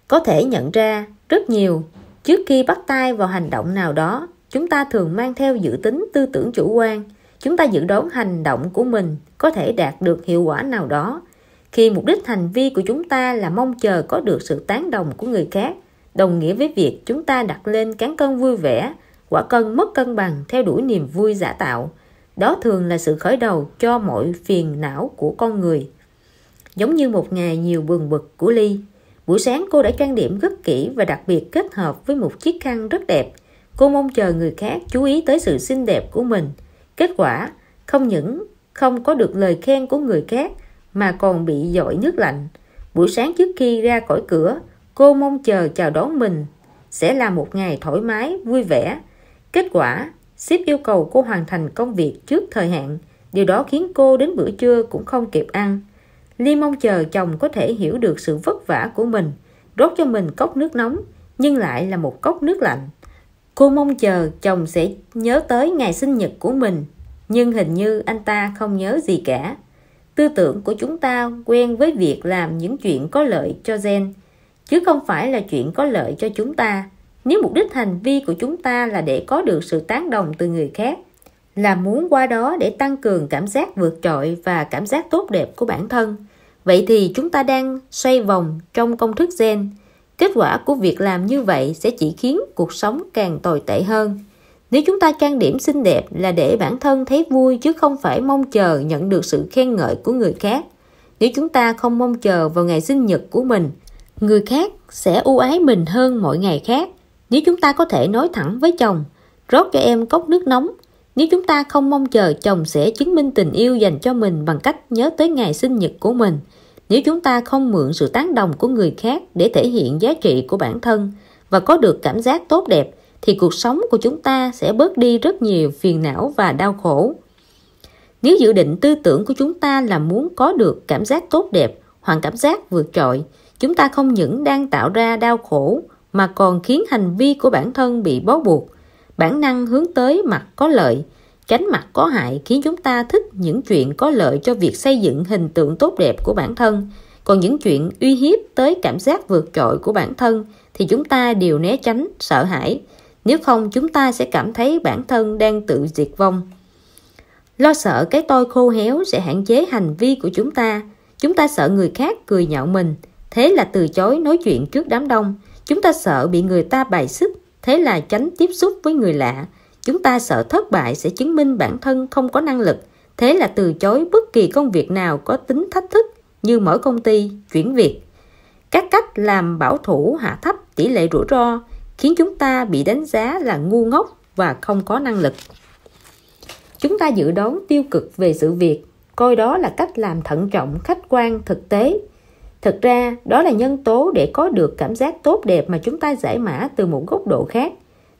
[SPEAKER 1] có thể nhận ra rất nhiều trước khi bắt tay vào hành động nào đó chúng ta thường mang theo dự tính tư tưởng chủ quan chúng ta dự đoán hành động của mình có thể đạt được hiệu quả nào đó khi mục đích hành vi của chúng ta là mong chờ có được sự tán đồng của người khác đồng nghĩa với việc chúng ta đặt lên cán cân vui vẻ quả cân mất cân bằng theo đuổi niềm vui giả tạo đó thường là sự khởi đầu cho mọi phiền não của con người giống như một ngày nhiều bừng bực của ly buổi sáng cô đã trang điểm rất kỹ và đặc biệt kết hợp với một chiếc khăn rất đẹp cô mong chờ người khác chú ý tới sự xinh đẹp của mình Kết quả, không những không có được lời khen của người khác mà còn bị dội nước lạnh. Buổi sáng trước khi ra khỏi cửa, cô mong chờ chào đón mình sẽ là một ngày thoải mái, vui vẻ. Kết quả, ship yêu cầu cô hoàn thành công việc trước thời hạn, điều đó khiến cô đến bữa trưa cũng không kịp ăn. Ly mong chờ chồng có thể hiểu được sự vất vả của mình, rót cho mình cốc nước nóng, nhưng lại là một cốc nước lạnh. Cô mong chờ chồng sẽ nhớ tới ngày sinh nhật của mình, nhưng hình như anh ta không nhớ gì cả. Tư tưởng của chúng ta quen với việc làm những chuyện có lợi cho gen, chứ không phải là chuyện có lợi cho chúng ta. Nếu mục đích hành vi của chúng ta là để có được sự tán đồng từ người khác, là muốn qua đó để tăng cường cảm giác vượt trội và cảm giác tốt đẹp của bản thân, vậy thì chúng ta đang xoay vòng trong công thức gen kết quả của việc làm như vậy sẽ chỉ khiến cuộc sống càng tồi tệ hơn nếu chúng ta trang điểm xinh đẹp là để bản thân thấy vui chứ không phải mong chờ nhận được sự khen ngợi của người khác nếu chúng ta không mong chờ vào ngày sinh nhật của mình người khác sẽ ưu ái mình hơn mọi ngày khác nếu chúng ta có thể nói thẳng với chồng rót cho em cốc nước nóng nếu chúng ta không mong chờ chồng sẽ chứng minh tình yêu dành cho mình bằng cách nhớ tới ngày sinh nhật của mình nếu chúng ta không mượn sự tán đồng của người khác để thể hiện giá trị của bản thân và có được cảm giác tốt đẹp thì cuộc sống của chúng ta sẽ bớt đi rất nhiều phiền não và đau khổ nếu dự định tư tưởng của chúng ta là muốn có được cảm giác tốt đẹp hoặc cảm giác vượt trội chúng ta không những đang tạo ra đau khổ mà còn khiến hành vi của bản thân bị bó buộc bản năng hướng tới mặt có lợi chánh mặt có hại khiến chúng ta thích những chuyện có lợi cho việc xây dựng hình tượng tốt đẹp của bản thân còn những chuyện uy hiếp tới cảm giác vượt trội của bản thân thì chúng ta đều né tránh sợ hãi nếu không chúng ta sẽ cảm thấy bản thân đang tự diệt vong lo sợ cái tôi khô héo sẽ hạn chế hành vi của chúng ta chúng ta sợ người khác cười nhạo mình thế là từ chối nói chuyện trước đám đông chúng ta sợ bị người ta bài xích thế là tránh tiếp xúc với người lạ chúng ta sợ thất bại sẽ chứng minh bản thân không có năng lực thế là từ chối bất kỳ công việc nào có tính thách thức như mở công ty chuyển việc các cách làm bảo thủ hạ thấp tỷ lệ rủi ro khiến chúng ta bị đánh giá là ngu ngốc và không có năng lực chúng ta dự đoán tiêu cực về sự việc coi đó là cách làm thận trọng khách quan thực tế thực ra đó là nhân tố để có được cảm giác tốt đẹp mà chúng ta giải mã từ một góc độ khác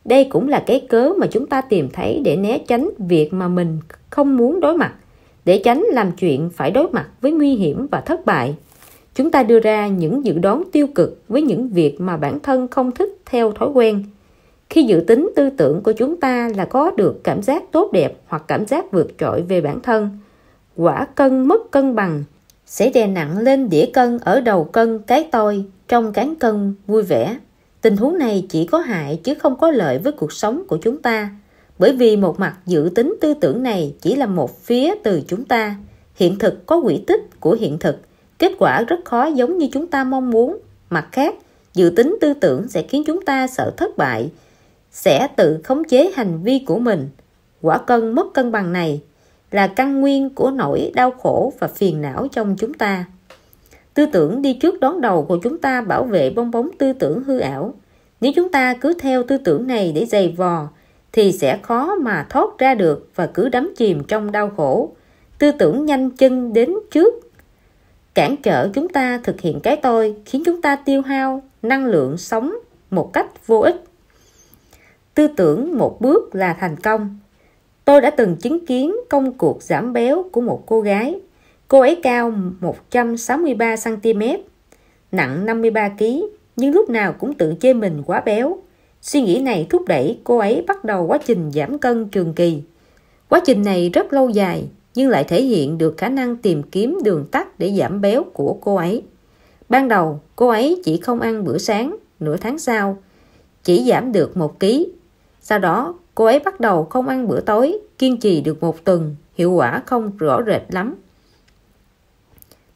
[SPEAKER 1] đây cũng là cái cớ mà chúng ta tìm thấy để né tránh việc mà mình không muốn đối mặt để tránh làm chuyện phải đối mặt với nguy hiểm và thất bại chúng ta đưa ra những dự đoán tiêu cực với những việc mà bản thân không thích theo thói quen khi dự tính tư tưởng của chúng ta là có được cảm giác tốt đẹp hoặc cảm giác vượt trội về bản thân quả cân mất cân bằng sẽ đè nặng lên đĩa cân ở đầu cân cái tôi trong cán cân vui vẻ Tình huống này chỉ có hại chứ không có lợi với cuộc sống của chúng ta, bởi vì một mặt dự tính tư tưởng này chỉ là một phía từ chúng ta. Hiện thực có quỹ tích của hiện thực, kết quả rất khó giống như chúng ta mong muốn. Mặt khác, dự tính tư tưởng sẽ khiến chúng ta sợ thất bại, sẽ tự khống chế hành vi của mình. Quả cân mất cân bằng này là căn nguyên của nỗi đau khổ và phiền não trong chúng ta. Tư tưởng đi trước đón đầu của chúng ta bảo vệ bong bóng tư tưởng hư ảo. Nếu chúng ta cứ theo tư tưởng này để giày vò, thì sẽ khó mà thoát ra được và cứ đắm chìm trong đau khổ. Tư tưởng nhanh chân đến trước, cản trở chúng ta thực hiện cái tôi, khiến chúng ta tiêu hao năng lượng sống một cách vô ích. Tư tưởng một bước là thành công. Tôi đã từng chứng kiến công cuộc giảm béo của một cô gái Cô ấy cao 163cm, nặng 53kg, nhưng lúc nào cũng tự chê mình quá béo. Suy nghĩ này thúc đẩy cô ấy bắt đầu quá trình giảm cân trường kỳ. Quá trình này rất lâu dài, nhưng lại thể hiện được khả năng tìm kiếm đường tắt để giảm béo của cô ấy. Ban đầu, cô ấy chỉ không ăn bữa sáng, nửa tháng sau, chỉ giảm được 1 kg. Sau đó, cô ấy bắt đầu không ăn bữa tối, kiên trì được một tuần, hiệu quả không rõ rệt lắm.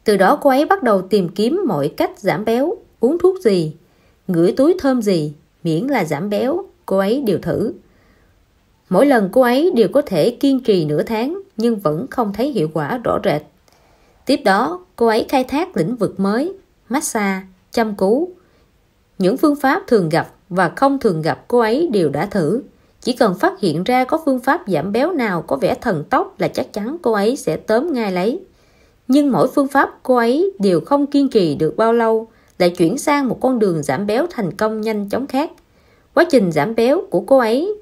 [SPEAKER 1] Từ đó cô ấy bắt đầu tìm kiếm mọi cách giảm béo, uống thuốc gì, ngửi túi thơm gì, miễn là giảm béo, cô ấy đều thử. Mỗi lần cô ấy đều có thể kiên trì nửa tháng nhưng vẫn không thấy hiệu quả rõ rệt. Tiếp đó, cô ấy khai thác lĩnh vực mới, massage, chăm cứu. Những phương pháp thường gặp và không thường gặp cô ấy đều đã thử. Chỉ cần phát hiện ra có phương pháp giảm béo nào có vẻ thần tốc là chắc chắn cô ấy sẽ tóm ngay lấy nhưng mỗi phương pháp cô ấy đều không kiên trì được bao lâu lại chuyển sang một con đường giảm béo thành công nhanh chóng khác quá trình giảm béo của cô ấy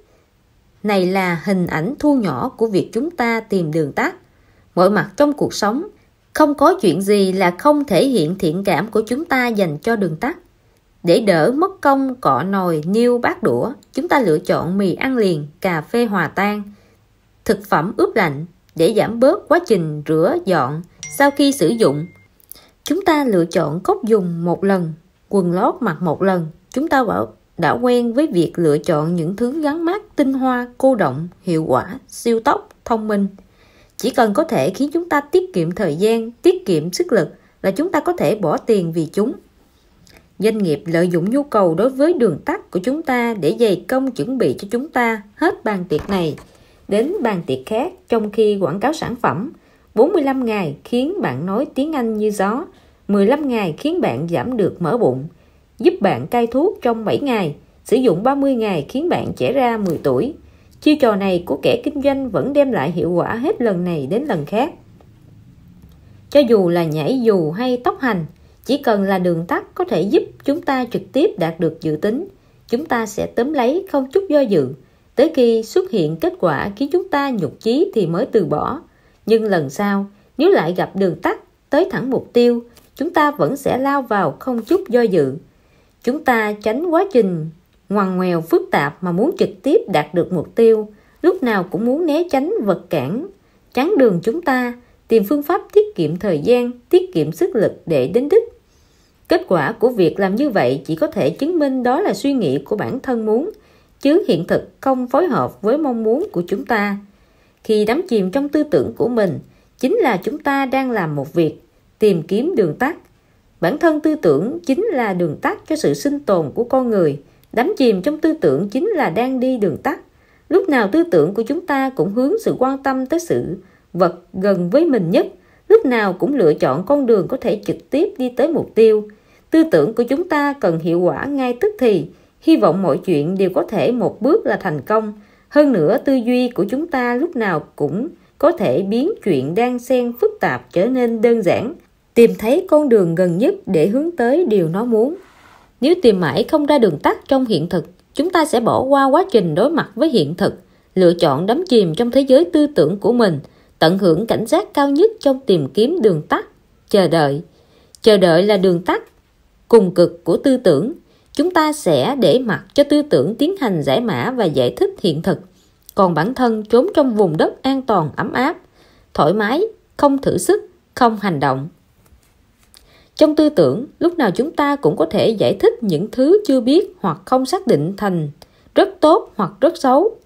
[SPEAKER 1] này là hình ảnh thu nhỏ của việc chúng ta tìm đường tắt mọi mặt trong cuộc sống không có chuyện gì là không thể hiện thiện cảm của chúng ta dành cho đường tắt để đỡ mất công cọ nồi niêu bát đũa chúng ta lựa chọn mì ăn liền cà phê hòa tan thực phẩm ướp lạnh để giảm bớt quá trình rửa dọn sau khi sử dụng, chúng ta lựa chọn cốc dùng một lần, quần lót mặc một lần. Chúng ta bảo đã quen với việc lựa chọn những thứ gắn mát tinh hoa, cô động, hiệu quả, siêu tốc, thông minh. Chỉ cần có thể khiến chúng ta tiết kiệm thời gian, tiết kiệm sức lực là chúng ta có thể bỏ tiền vì chúng. Doanh nghiệp lợi dụng nhu cầu đối với đường tắt của chúng ta để dày công chuẩn bị cho chúng ta hết bàn tiệc này đến bàn tiệc khác trong khi quảng cáo sản phẩm 45 ngày khiến bạn nói tiếng Anh như gió, 15 ngày khiến bạn giảm được mỡ bụng, giúp bạn cai thuốc trong 7 ngày, sử dụng 30 ngày khiến bạn trẻ ra 10 tuổi. Chiêu trò này của kẻ kinh doanh vẫn đem lại hiệu quả hết lần này đến lần khác. Cho dù là nhảy dù hay tóc hành, chỉ cần là đường tắt có thể giúp chúng ta trực tiếp đạt được dự tính, chúng ta sẽ tóm lấy không chút do dự. Tới khi xuất hiện kết quả khiến chúng ta nhục chí thì mới từ bỏ, nhưng lần sau nếu lại gặp đường tắt tới thẳng mục tiêu chúng ta vẫn sẽ lao vào không chút do dự chúng ta tránh quá trình ngoằn ngoèo phức tạp mà muốn trực tiếp đạt được mục tiêu lúc nào cũng muốn né tránh vật cản chắn đường chúng ta tìm phương pháp tiết kiệm thời gian tiết kiệm sức lực để đến đích kết quả của việc làm như vậy chỉ có thể chứng minh đó là suy nghĩ của bản thân muốn chứ hiện thực không phối hợp với mong muốn của chúng ta khi đắm chìm trong tư tưởng của mình chính là chúng ta đang làm một việc tìm kiếm đường tắt bản thân tư tưởng chính là đường tắt cho sự sinh tồn của con người đắm chìm trong tư tưởng chính là đang đi đường tắt lúc nào tư tưởng của chúng ta cũng hướng sự quan tâm tới sự vật gần với mình nhất lúc nào cũng lựa chọn con đường có thể trực tiếp đi tới mục tiêu tư tưởng của chúng ta cần hiệu quả ngay tức thì hy vọng mọi chuyện đều có thể một bước là thành công hơn nữa tư duy của chúng ta lúc nào cũng có thể biến chuyện đang xen phức tạp trở nên đơn giản tìm thấy con đường gần nhất để hướng tới điều nó muốn nếu tìm mãi không ra đường tắt trong hiện thực chúng ta sẽ bỏ qua quá trình đối mặt với hiện thực lựa chọn đắm chìm trong thế giới tư tưởng của mình tận hưởng cảnh giác cao nhất trong tìm kiếm đường tắt chờ đợi chờ đợi là đường tắt cùng cực của tư tưởng chúng ta sẽ để mặc cho tư tưởng tiến hành giải mã và giải thích hiện thực còn bản thân trốn trong vùng đất an toàn ấm áp thoải mái không thử sức không hành động trong tư tưởng lúc nào chúng ta cũng có thể giải thích những thứ chưa biết hoặc không xác định thành rất tốt hoặc rất xấu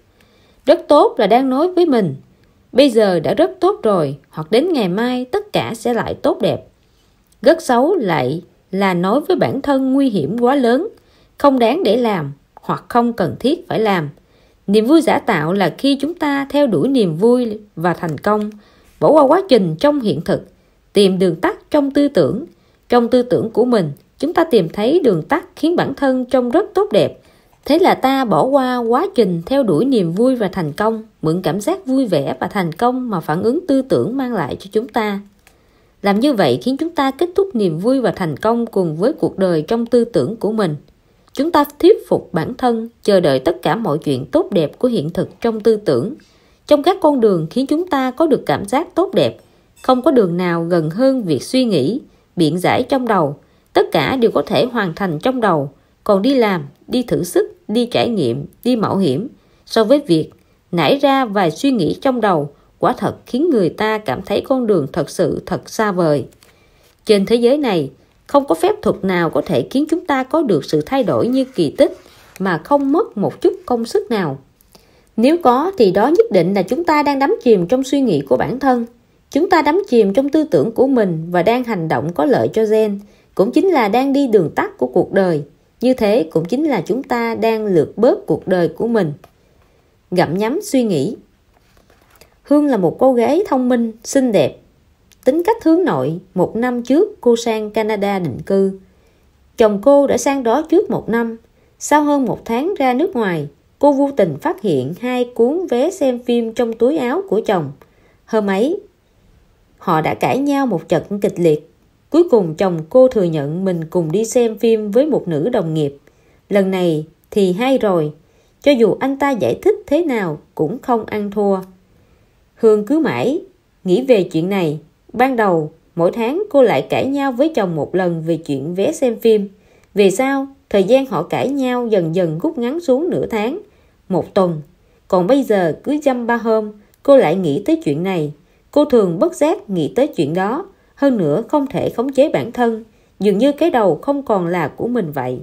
[SPEAKER 1] rất tốt là đang nói với mình bây giờ đã rất tốt rồi hoặc đến ngày mai tất cả sẽ lại tốt đẹp rất xấu lại là nói với bản thân nguy hiểm quá lớn không đáng để làm hoặc không cần thiết phải làm niềm vui giả tạo là khi chúng ta theo đuổi niềm vui và thành công bỏ qua quá trình trong hiện thực tìm đường tắt trong tư tưởng trong tư tưởng của mình chúng ta tìm thấy đường tắt khiến bản thân trông rất tốt đẹp thế là ta bỏ qua quá trình theo đuổi niềm vui và thành công mượn cảm giác vui vẻ và thành công mà phản ứng tư tưởng mang lại cho chúng ta làm như vậy khiến chúng ta kết thúc niềm vui và thành công cùng với cuộc đời trong tư tưởng của mình chúng ta thuyết phục bản thân chờ đợi tất cả mọi chuyện tốt đẹp của hiện thực trong tư tưởng trong các con đường khiến chúng ta có được cảm giác tốt đẹp không có đường nào gần hơn việc suy nghĩ biện giải trong đầu tất cả đều có thể hoàn thành trong đầu còn đi làm đi thử sức đi trải nghiệm đi mạo hiểm so với việc nảy ra vài suy nghĩ trong đầu quả thật khiến người ta cảm thấy con đường thật sự thật xa vời trên thế giới này không có phép thuật nào có thể khiến chúng ta có được sự thay đổi như kỳ tích mà không mất một chút công sức nào nếu có thì đó nhất định là chúng ta đang đắm chìm trong suy nghĩ của bản thân chúng ta đắm chìm trong tư tưởng của mình và đang hành động có lợi cho gen cũng chính là đang đi đường tắt của cuộc đời như thế cũng chính là chúng ta đang lược bớt cuộc đời của mình gặm nhắm suy nghĩ hương là một cô gái thông minh xinh đẹp tính cách hướng nội một năm trước cô sang Canada định cư chồng cô đã sang đó trước một năm sau hơn một tháng ra nước ngoài cô vô tình phát hiện hai cuốn vé xem phim trong túi áo của chồng hôm ấy họ đã cãi nhau một trận kịch liệt cuối cùng chồng cô thừa nhận mình cùng đi xem phim với một nữ đồng nghiệp lần này thì hay rồi cho dù anh ta giải thích thế nào cũng không ăn thua hương cứ mãi nghĩ về chuyện này Ban đầu, mỗi tháng cô lại cãi nhau với chồng một lần vì chuyện vé xem phim. Vì sao? Thời gian họ cãi nhau dần dần rút ngắn xuống nửa tháng, một tuần. Còn bây giờ cứ dăm ba hôm, cô lại nghĩ tới chuyện này. Cô thường bất giác nghĩ tới chuyện đó, hơn nữa không thể khống chế bản thân, dường như cái đầu không còn là của mình vậy.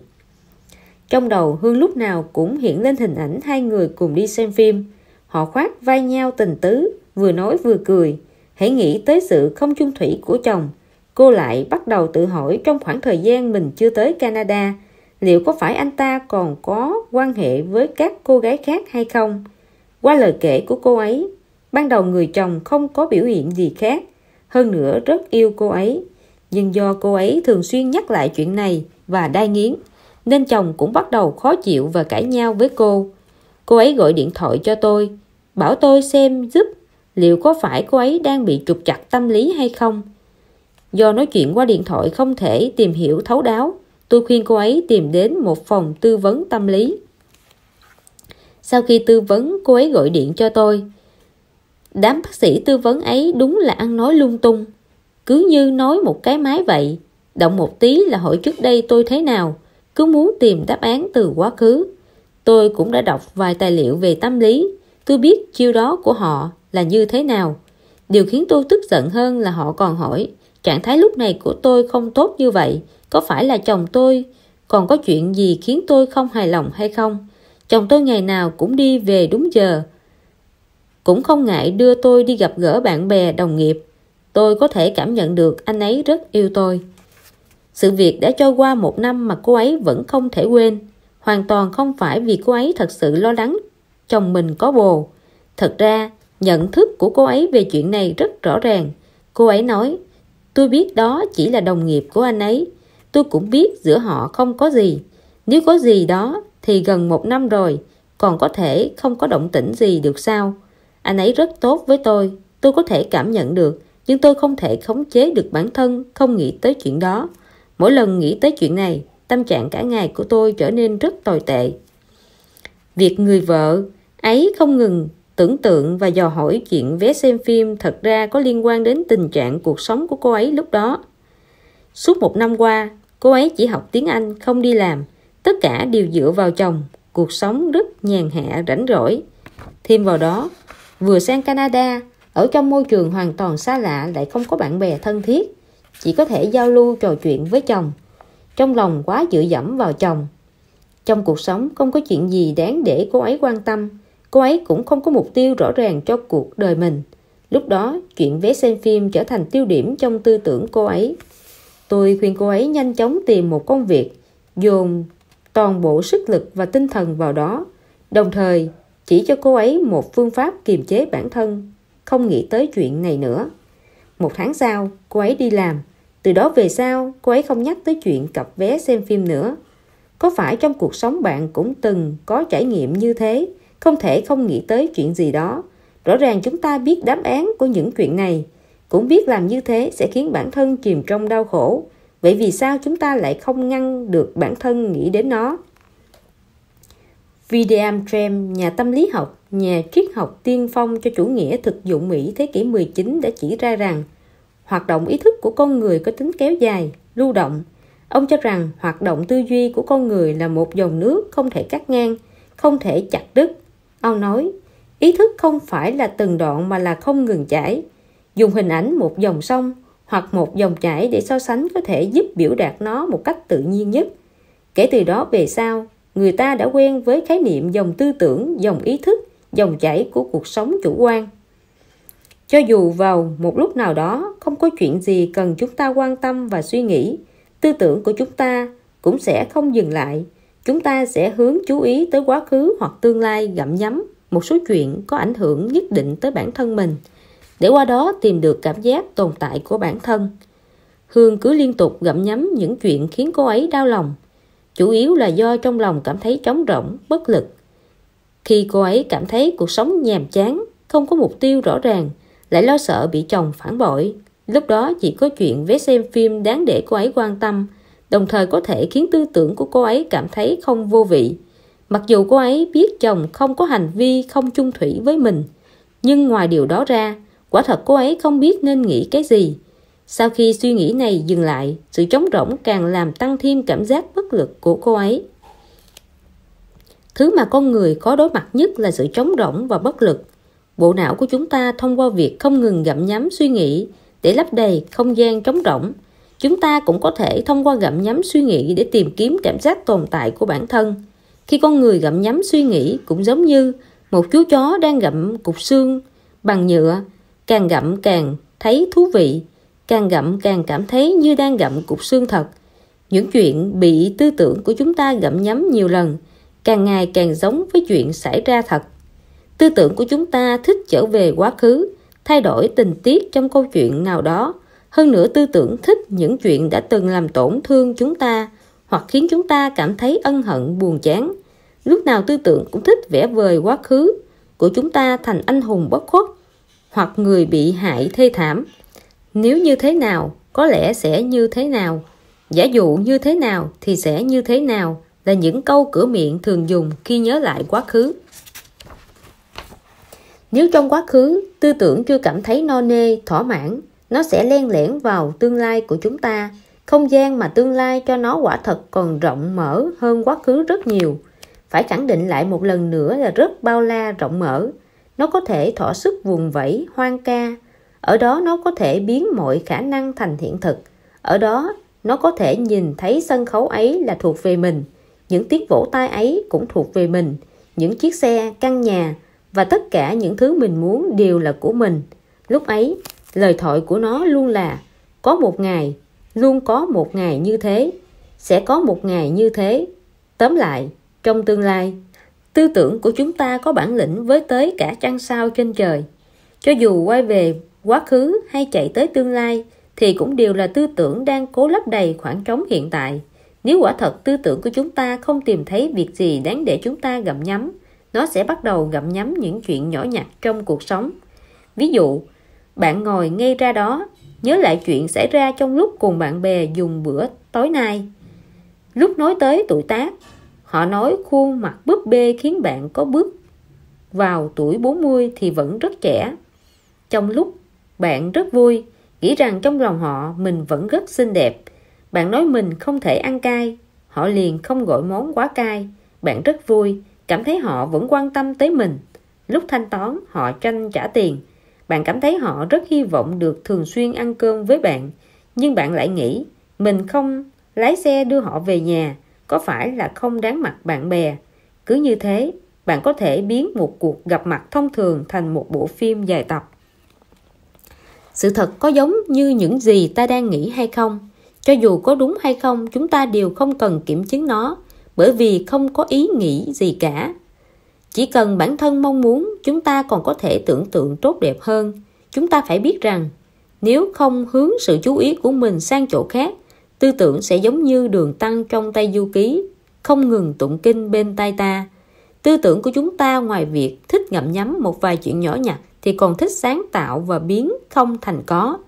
[SPEAKER 1] Trong đầu Hương lúc nào cũng hiện lên hình ảnh hai người cùng đi xem phim. Họ khoác vai nhau tình tứ, vừa nói vừa cười, Hãy nghĩ tới sự không chung thủy của chồng. Cô lại bắt đầu tự hỏi trong khoảng thời gian mình chưa tới Canada, liệu có phải anh ta còn có quan hệ với các cô gái khác hay không? Qua lời kể của cô ấy, ban đầu người chồng không có biểu hiện gì khác, hơn nữa rất yêu cô ấy. Nhưng do cô ấy thường xuyên nhắc lại chuyện này và đai nghiến, nên chồng cũng bắt đầu khó chịu và cãi nhau với cô. Cô ấy gọi điện thoại cho tôi, bảo tôi xem giúp liệu có phải cô ấy đang bị trục chặt tâm lý hay không do nói chuyện qua điện thoại không thể tìm hiểu thấu đáo tôi khuyên cô ấy tìm đến một phòng tư vấn tâm lý sau khi tư vấn cô ấy gọi điện cho tôi đám bác sĩ tư vấn ấy đúng là ăn nói lung tung cứ như nói một cái máy vậy động một tí là hỏi trước đây tôi thế nào cứ muốn tìm đáp án từ quá khứ tôi cũng đã đọc vài tài liệu về tâm lý tôi biết chiêu đó của họ là như thế nào điều khiến tôi tức giận hơn là họ còn hỏi trạng thái lúc này của tôi không tốt như vậy có phải là chồng tôi còn có chuyện gì khiến tôi không hài lòng hay không chồng tôi ngày nào cũng đi về đúng giờ cũng không ngại đưa tôi đi gặp gỡ bạn bè đồng nghiệp tôi có thể cảm nhận được anh ấy rất yêu tôi sự việc đã trôi qua một năm mà cô ấy vẫn không thể quên hoàn toàn không phải vì cô ấy thật sự lo lắng chồng mình có bồ thật ra Nhận thức của cô ấy về chuyện này rất rõ ràng. Cô ấy nói, tôi biết đó chỉ là đồng nghiệp của anh ấy. Tôi cũng biết giữa họ không có gì. Nếu có gì đó thì gần một năm rồi, còn có thể không có động tĩnh gì được sao. Anh ấy rất tốt với tôi, tôi có thể cảm nhận được, nhưng tôi không thể khống chế được bản thân không nghĩ tới chuyện đó. Mỗi lần nghĩ tới chuyện này, tâm trạng cả ngày của tôi trở nên rất tồi tệ. Việc người vợ ấy không ngừng Tưởng tượng và dò hỏi chuyện vé xem phim thật ra có liên quan đến tình trạng cuộc sống của cô ấy lúc đó. Suốt một năm qua, cô ấy chỉ học tiếng Anh, không đi làm. Tất cả đều dựa vào chồng, cuộc sống rất nhàn hạ, rảnh rỗi. Thêm vào đó, vừa sang Canada, ở trong môi trường hoàn toàn xa lạ lại không có bạn bè thân thiết, chỉ có thể giao lưu trò chuyện với chồng. Trong lòng quá dựa dẫm vào chồng. Trong cuộc sống không có chuyện gì đáng để cô ấy quan tâm, cô ấy cũng không có mục tiêu rõ ràng cho cuộc đời mình. Lúc đó, chuyện vé xem phim trở thành tiêu điểm trong tư tưởng cô ấy. Tôi khuyên cô ấy nhanh chóng tìm một công việc, dồn toàn bộ sức lực và tinh thần vào đó, đồng thời chỉ cho cô ấy một phương pháp kiềm chế bản thân, không nghĩ tới chuyện này nữa. Một tháng sau, cô ấy đi làm. Từ đó về sau, cô ấy không nhắc tới chuyện cặp vé xem phim nữa. Có phải trong cuộc sống bạn cũng từng có trải nghiệm như thế? không thể không nghĩ tới chuyện gì đó rõ ràng chúng ta biết đáp án của những chuyện này cũng biết làm như thế sẽ khiến bản thân chìm trong đau khổ vậy vì sao chúng ta lại không ngăn được bản thân nghĩ đến nó William Trem, nhà tâm lý học, nhà triết học tiên phong cho chủ nghĩa thực dụng Mỹ thế kỷ 19 đã chỉ ra rằng hoạt động ý thức của con người có tính kéo dài, lưu động. Ông cho rằng hoạt động tư duy của con người là một dòng nước không thể cắt ngang, không thể chặt đứt Ông nói, ý thức không phải là từng đoạn mà là không ngừng chảy. Dùng hình ảnh một dòng sông hoặc một dòng chảy để so sánh có thể giúp biểu đạt nó một cách tự nhiên nhất. Kể từ đó về sau, người ta đã quen với khái niệm dòng tư tưởng, dòng ý thức, dòng chảy của cuộc sống chủ quan. Cho dù vào một lúc nào đó không có chuyện gì cần chúng ta quan tâm và suy nghĩ, tư tưởng của chúng ta cũng sẽ không dừng lại chúng ta sẽ hướng chú ý tới quá khứ hoặc tương lai gặm nhấm một số chuyện có ảnh hưởng nhất định tới bản thân mình để qua đó tìm được cảm giác tồn tại của bản thân hương cứ liên tục gặm nhấm những chuyện khiến cô ấy đau lòng chủ yếu là do trong lòng cảm thấy trống rỗng bất lực khi cô ấy cảm thấy cuộc sống nhàm chán không có mục tiêu rõ ràng lại lo sợ bị chồng phản bội lúc đó chỉ có chuyện vé xem phim đáng để cô ấy quan tâm đồng thời có thể khiến tư tưởng của cô ấy cảm thấy không vô vị mặc dù cô ấy biết chồng không có hành vi không chung thủy với mình nhưng ngoài điều đó ra quả thật cô ấy không biết nên nghĩ cái gì sau khi suy nghĩ này dừng lại sự trống rỗng càng làm tăng thêm cảm giác bất lực của cô ấy thứ mà con người có đối mặt nhất là sự trống rỗng và bất lực bộ não của chúng ta thông qua việc không ngừng gặm nhắm suy nghĩ để lấp đầy không gian trống rỗng chúng ta cũng có thể thông qua gặm nhấm suy nghĩ để tìm kiếm cảm giác tồn tại của bản thân khi con người gặm nhấm suy nghĩ cũng giống như một chú chó đang gặm cục xương bằng nhựa càng gặm càng thấy thú vị càng gặm càng cảm thấy như đang gặm cục xương thật những chuyện bị tư tưởng của chúng ta gặm nhấm nhiều lần càng ngày càng giống với chuyện xảy ra thật tư tưởng của chúng ta thích trở về quá khứ thay đổi tình tiết trong câu chuyện nào đó hơn nữa tư tưởng thích những chuyện đã từng làm tổn thương chúng ta hoặc khiến chúng ta cảm thấy ân hận buồn chán lúc nào tư tưởng cũng thích vẽ vời quá khứ của chúng ta thành anh hùng bất khuất hoặc người bị hại thê thảm nếu như thế nào có lẽ sẽ như thế nào giả dụ như thế nào thì sẽ như thế nào là những câu cửa miệng thường dùng khi nhớ lại quá khứ nếu trong quá khứ tư tưởng chưa cảm thấy no nê thỏa mãn nó sẽ len lẻn vào tương lai của chúng ta không gian mà tương lai cho nó quả thật còn rộng mở hơn quá khứ rất nhiều phải khẳng định lại một lần nữa là rất bao la rộng mở nó có thể thỏa sức vùng vẫy hoang ca ở đó nó có thể biến mọi khả năng thành hiện thực ở đó nó có thể nhìn thấy sân khấu ấy là thuộc về mình những tiếng vỗ tay ấy cũng thuộc về mình những chiếc xe căn nhà và tất cả những thứ mình muốn đều là của mình lúc ấy lời thoại của nó luôn là có một ngày luôn có một ngày như thế sẽ có một ngày như thế tóm lại trong tương lai tư tưởng của chúng ta có bản lĩnh với tới cả trăng sao trên trời cho dù quay về quá khứ hay chạy tới tương lai thì cũng đều là tư tưởng đang cố lấp đầy khoảng trống hiện tại nếu quả thật tư tưởng của chúng ta không tìm thấy việc gì đáng để chúng ta gặm nhắm nó sẽ bắt đầu gặm nhắm những chuyện nhỏ nhặt trong cuộc sống ví dụ bạn ngồi ngay ra đó, nhớ lại chuyện xảy ra trong lúc cùng bạn bè dùng bữa tối nay. Lúc nói tới tuổi tác, họ nói khuôn mặt búp bê khiến bạn có bước vào tuổi 40 thì vẫn rất trẻ. Trong lúc bạn rất vui, nghĩ rằng trong lòng họ mình vẫn rất xinh đẹp. Bạn nói mình không thể ăn cay, họ liền không gọi món quá cay. Bạn rất vui, cảm thấy họ vẫn quan tâm tới mình. Lúc thanh toán, họ tranh trả tiền, bạn cảm thấy họ rất hy vọng được thường xuyên ăn cơm với bạn nhưng bạn lại nghĩ mình không lái xe đưa họ về nhà có phải là không đáng mặt bạn bè cứ như thế bạn có thể biến một cuộc gặp mặt thông thường thành một bộ phim dài tập sự thật có giống như những gì ta đang nghĩ hay không cho dù có đúng hay không chúng ta đều không cần kiểm chứng nó bởi vì không có ý nghĩ gì cả chỉ cần bản thân mong muốn chúng ta còn có thể tưởng tượng tốt đẹp hơn chúng ta phải biết rằng nếu không hướng sự chú ý của mình sang chỗ khác tư tưởng sẽ giống như đường tăng trong tay du ký không ngừng tụng kinh bên tay ta tư tưởng của chúng ta ngoài việc thích ngậm nhắm một vài chuyện nhỏ nhặt thì còn thích sáng tạo và biến không thành có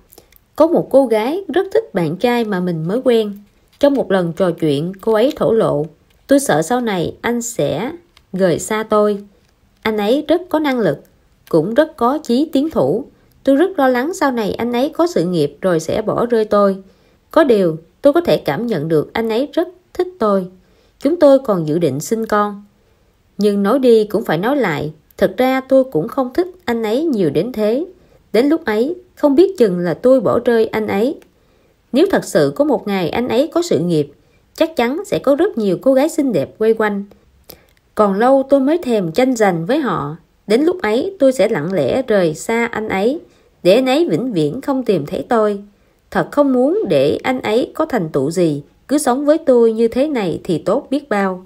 [SPEAKER 1] có một cô gái rất thích bạn trai mà mình mới quen trong một lần trò chuyện cô ấy thổ lộ tôi sợ sau này anh sẽ gửi xa tôi anh ấy rất có năng lực cũng rất có chí tiến thủ tôi rất lo lắng sau này anh ấy có sự nghiệp rồi sẽ bỏ rơi tôi có điều tôi có thể cảm nhận được anh ấy rất thích tôi chúng tôi còn dự định sinh con nhưng nói đi cũng phải nói lại thật ra tôi cũng không thích anh ấy nhiều đến thế đến lúc ấy không biết chừng là tôi bỏ rơi anh ấy nếu thật sự có một ngày anh ấy có sự nghiệp chắc chắn sẽ có rất nhiều cô gái xinh đẹp quay quanh còn lâu tôi mới thèm tranh giành với họ đến lúc ấy tôi sẽ lặng lẽ rời xa anh ấy để anh ấy vĩnh viễn không tìm thấy tôi thật không muốn để anh ấy có thành tựu gì cứ sống với tôi như thế này thì tốt biết bao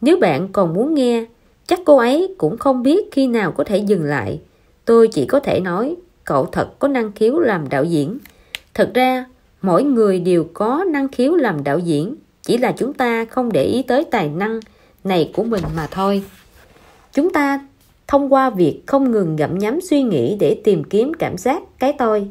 [SPEAKER 1] nếu bạn còn muốn nghe chắc cô ấy cũng không biết khi nào có thể dừng lại tôi chỉ có thể nói cậu thật có năng khiếu làm đạo diễn thật ra mỗi người đều có năng khiếu làm đạo diễn chỉ là chúng ta không để ý tới tài năng này của mình mà thôi chúng ta thông qua việc không ngừng gặm nhắm suy nghĩ để tìm kiếm cảm giác cái tôi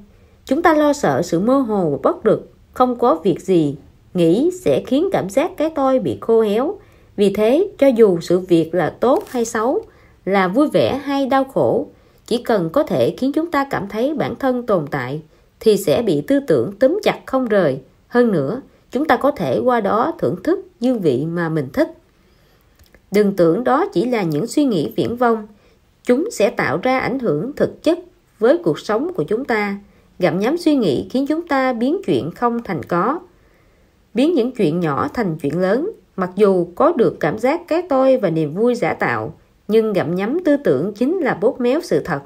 [SPEAKER 1] chúng ta lo sợ sự mơ hồ và bất lực không có việc gì nghĩ sẽ khiến cảm giác cái tôi bị khô héo vì thế cho dù sự việc là tốt hay xấu là vui vẻ hay đau khổ chỉ cần có thể khiến chúng ta cảm thấy bản thân tồn tại thì sẽ bị tư tưởng túm chặt không rời hơn nữa chúng ta có thể qua đó thưởng thức dư vị mà mình thích Đừng tưởng đó chỉ là những suy nghĩ viển vông. Chúng sẽ tạo ra ảnh hưởng thực chất với cuộc sống của chúng ta. Gặm nhắm suy nghĩ khiến chúng ta biến chuyện không thành có. Biến những chuyện nhỏ thành chuyện lớn. Mặc dù có được cảm giác cái tôi và niềm vui giả tạo, nhưng gặm nhắm tư tưởng chính là bốt méo sự thật.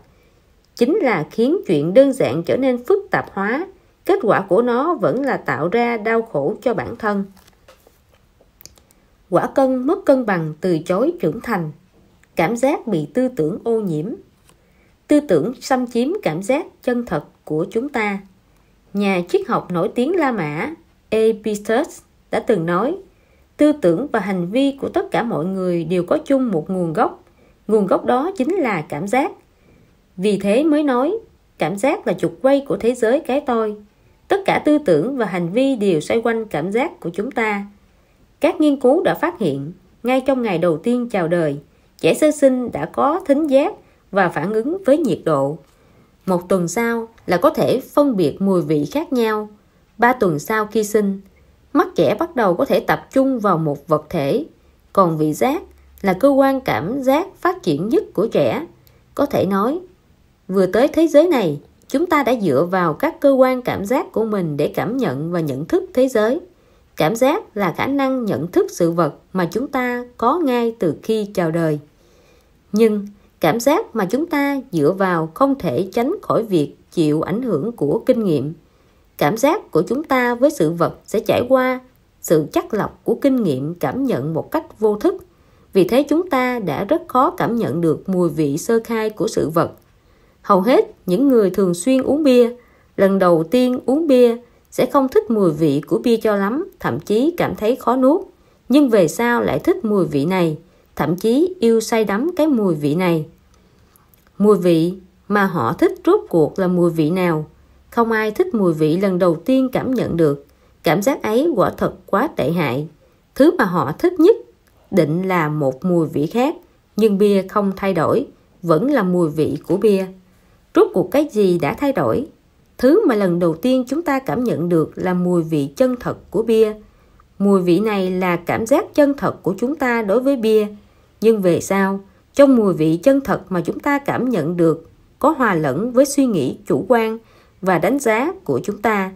[SPEAKER 1] Chính là khiến chuyện đơn giản trở nên phức tạp hóa. Kết quả của nó vẫn là tạo ra đau khổ cho bản thân quả cân mất cân bằng từ chối trưởng thành cảm giác bị tư tưởng ô nhiễm tư tưởng xâm chiếm cảm giác chân thật của chúng ta nhà triết học nổi tiếng La Mã Epictetus đã từng nói tư tưởng và hành vi của tất cả mọi người đều có chung một nguồn gốc nguồn gốc đó chính là cảm giác vì thế mới nói cảm giác là trục quay của thế giới cái tôi tất cả tư tưởng và hành vi đều xoay quanh cảm giác của chúng ta các nghiên cứu đã phát hiện, ngay trong ngày đầu tiên chào đời, trẻ sơ sinh đã có thính giác và phản ứng với nhiệt độ. Một tuần sau là có thể phân biệt mùi vị khác nhau. Ba tuần sau khi sinh, mắt trẻ bắt đầu có thể tập trung vào một vật thể, còn vị giác là cơ quan cảm giác phát triển nhất của trẻ. Có thể nói, vừa tới thế giới này, chúng ta đã dựa vào các cơ quan cảm giác của mình để cảm nhận và nhận thức thế giới cảm giác là khả năng nhận thức sự vật mà chúng ta có ngay từ khi chào đời nhưng cảm giác mà chúng ta dựa vào không thể tránh khỏi việc chịu ảnh hưởng của kinh nghiệm cảm giác của chúng ta với sự vật sẽ trải qua sự chắc lọc của kinh nghiệm cảm nhận một cách vô thức vì thế chúng ta đã rất khó cảm nhận được mùi vị sơ khai của sự vật hầu hết những người thường xuyên uống bia lần đầu tiên uống bia sẽ không thích mùi vị của bia cho lắm, thậm chí cảm thấy khó nuốt. Nhưng về sau lại thích mùi vị này, thậm chí yêu say đắm cái mùi vị này. Mùi vị mà họ thích rốt cuộc là mùi vị nào? Không ai thích mùi vị lần đầu tiên cảm nhận được. Cảm giác ấy quả thật quá tệ hại. Thứ mà họ thích nhất định là một mùi vị khác, nhưng bia không thay đổi, vẫn là mùi vị của bia. Rốt cuộc cái gì đã thay đổi? thứ mà lần đầu tiên chúng ta cảm nhận được là mùi vị chân thật của bia mùi vị này là cảm giác chân thật của chúng ta đối với bia nhưng về sau trong mùi vị chân thật mà chúng ta cảm nhận được có hòa lẫn với suy nghĩ chủ quan và đánh giá của chúng ta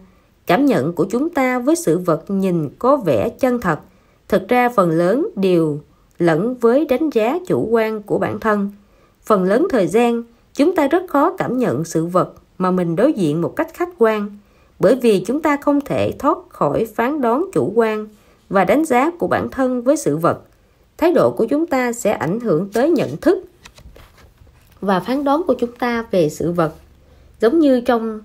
[SPEAKER 1] cảm nhận của chúng ta với sự vật nhìn có vẻ chân thật thực ra phần lớn đều lẫn với đánh giá chủ quan của bản thân phần lớn thời gian chúng ta rất khó cảm nhận sự vật mà mình đối diện một cách khách quan bởi vì chúng ta không thể thoát khỏi phán đoán chủ quan và đánh giá của bản thân với sự vật thái độ của chúng ta sẽ ảnh hưởng tới nhận thức và phán đoán của chúng ta về sự vật giống như trong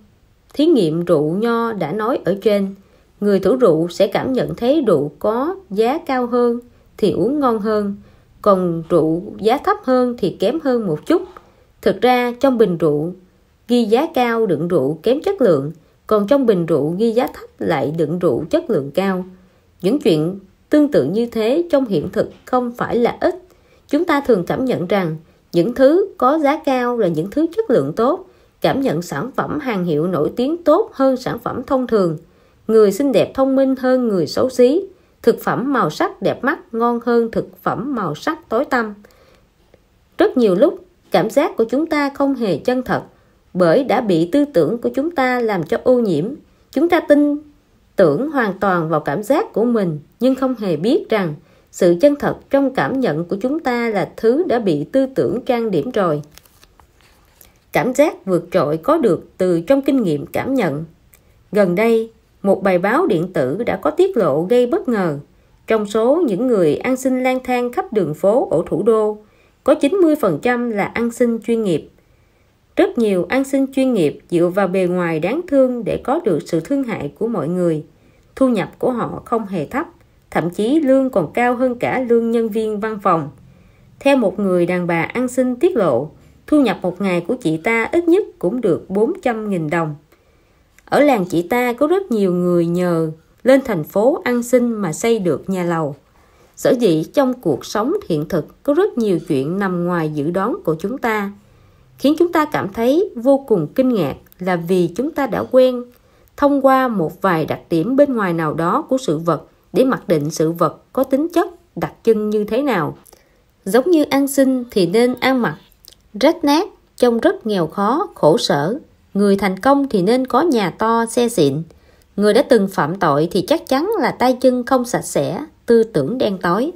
[SPEAKER 1] thí nghiệm rượu nho đã nói ở trên người thủ rượu sẽ cảm nhận thấy rượu có giá cao hơn thì uống ngon hơn còn rượu giá thấp hơn thì kém hơn một chút thực ra trong bình rượu ghi giá cao đựng rượu kém chất lượng còn trong bình rượu ghi giá thấp lại đựng rượu chất lượng cao những chuyện tương tự như thế trong hiện thực không phải là ít chúng ta thường cảm nhận rằng những thứ có giá cao là những thứ chất lượng tốt cảm nhận sản phẩm hàng hiệu nổi tiếng tốt hơn sản phẩm thông thường người xinh đẹp thông minh hơn người xấu xí thực phẩm màu sắc đẹp mắt ngon hơn thực phẩm màu sắc tối tăm rất nhiều lúc cảm giác của chúng ta không hề chân thật bởi đã bị tư tưởng của chúng ta làm cho ô nhiễm chúng ta tin tưởng hoàn toàn vào cảm giác của mình nhưng không hề biết rằng sự chân thật trong cảm nhận của chúng ta là thứ đã bị tư tưởng trang điểm rồi cảm giác vượt trội có được từ trong kinh nghiệm cảm nhận gần đây một bài báo điện tử đã có tiết lộ gây bất ngờ trong số những người ăn xin lang thang khắp đường phố ở thủ đô có 90% là ăn xin chuyên nghiệp rất nhiều ăn xin chuyên nghiệp dựa vào bề ngoài đáng thương để có được sự thương hại của mọi người thu nhập của họ không hề thấp thậm chí lương còn cao hơn cả lương nhân viên văn phòng theo một người đàn bà ăn xin tiết lộ thu nhập một ngày của chị ta ít nhất cũng được 400.000 đồng ở làng chị ta có rất nhiều người nhờ lên thành phố ăn xin mà xây được nhà lầu sở dĩ trong cuộc sống hiện thực có rất nhiều chuyện nằm ngoài dự đoán của chúng ta khiến chúng ta cảm thấy vô cùng kinh ngạc là vì chúng ta đã quen thông qua một vài đặc điểm bên ngoài nào đó của sự vật để mặc định sự vật có tính chất đặc trưng như thế nào giống như ăn xin thì nên ăn mặc rách nát trông rất nghèo khó khổ sở người thành công thì nên có nhà to xe xịn người đã từng phạm tội thì chắc chắn là tay chân không sạch sẽ tư tưởng đen tối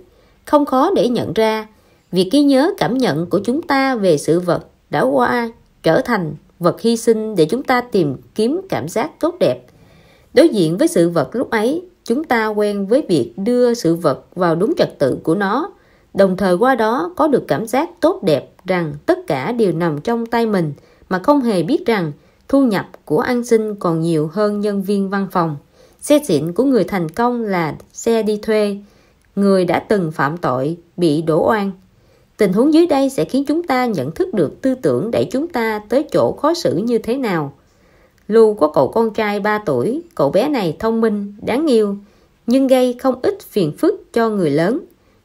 [SPEAKER 1] không khó để nhận ra việc ghi nhớ cảm nhận của chúng ta về sự vật đã qua trở thành vật hy sinh để chúng ta tìm kiếm cảm giác tốt đẹp đối diện với sự vật lúc ấy chúng ta quen với việc đưa sự vật vào đúng trật tự của nó đồng thời qua đó có được cảm giác tốt đẹp rằng tất cả đều nằm trong tay mình mà không hề biết rằng thu nhập của an sinh còn nhiều hơn nhân viên văn phòng xe xịn của người thành công là xe đi thuê người đã từng phạm tội bị đổ oan Tình huống dưới đây sẽ khiến chúng ta nhận thức được tư tưởng để chúng ta tới chỗ khó xử như thế nào. Lu có cậu con trai 3 tuổi, cậu bé này thông minh, đáng yêu, nhưng gây không ít phiền phức cho người lớn.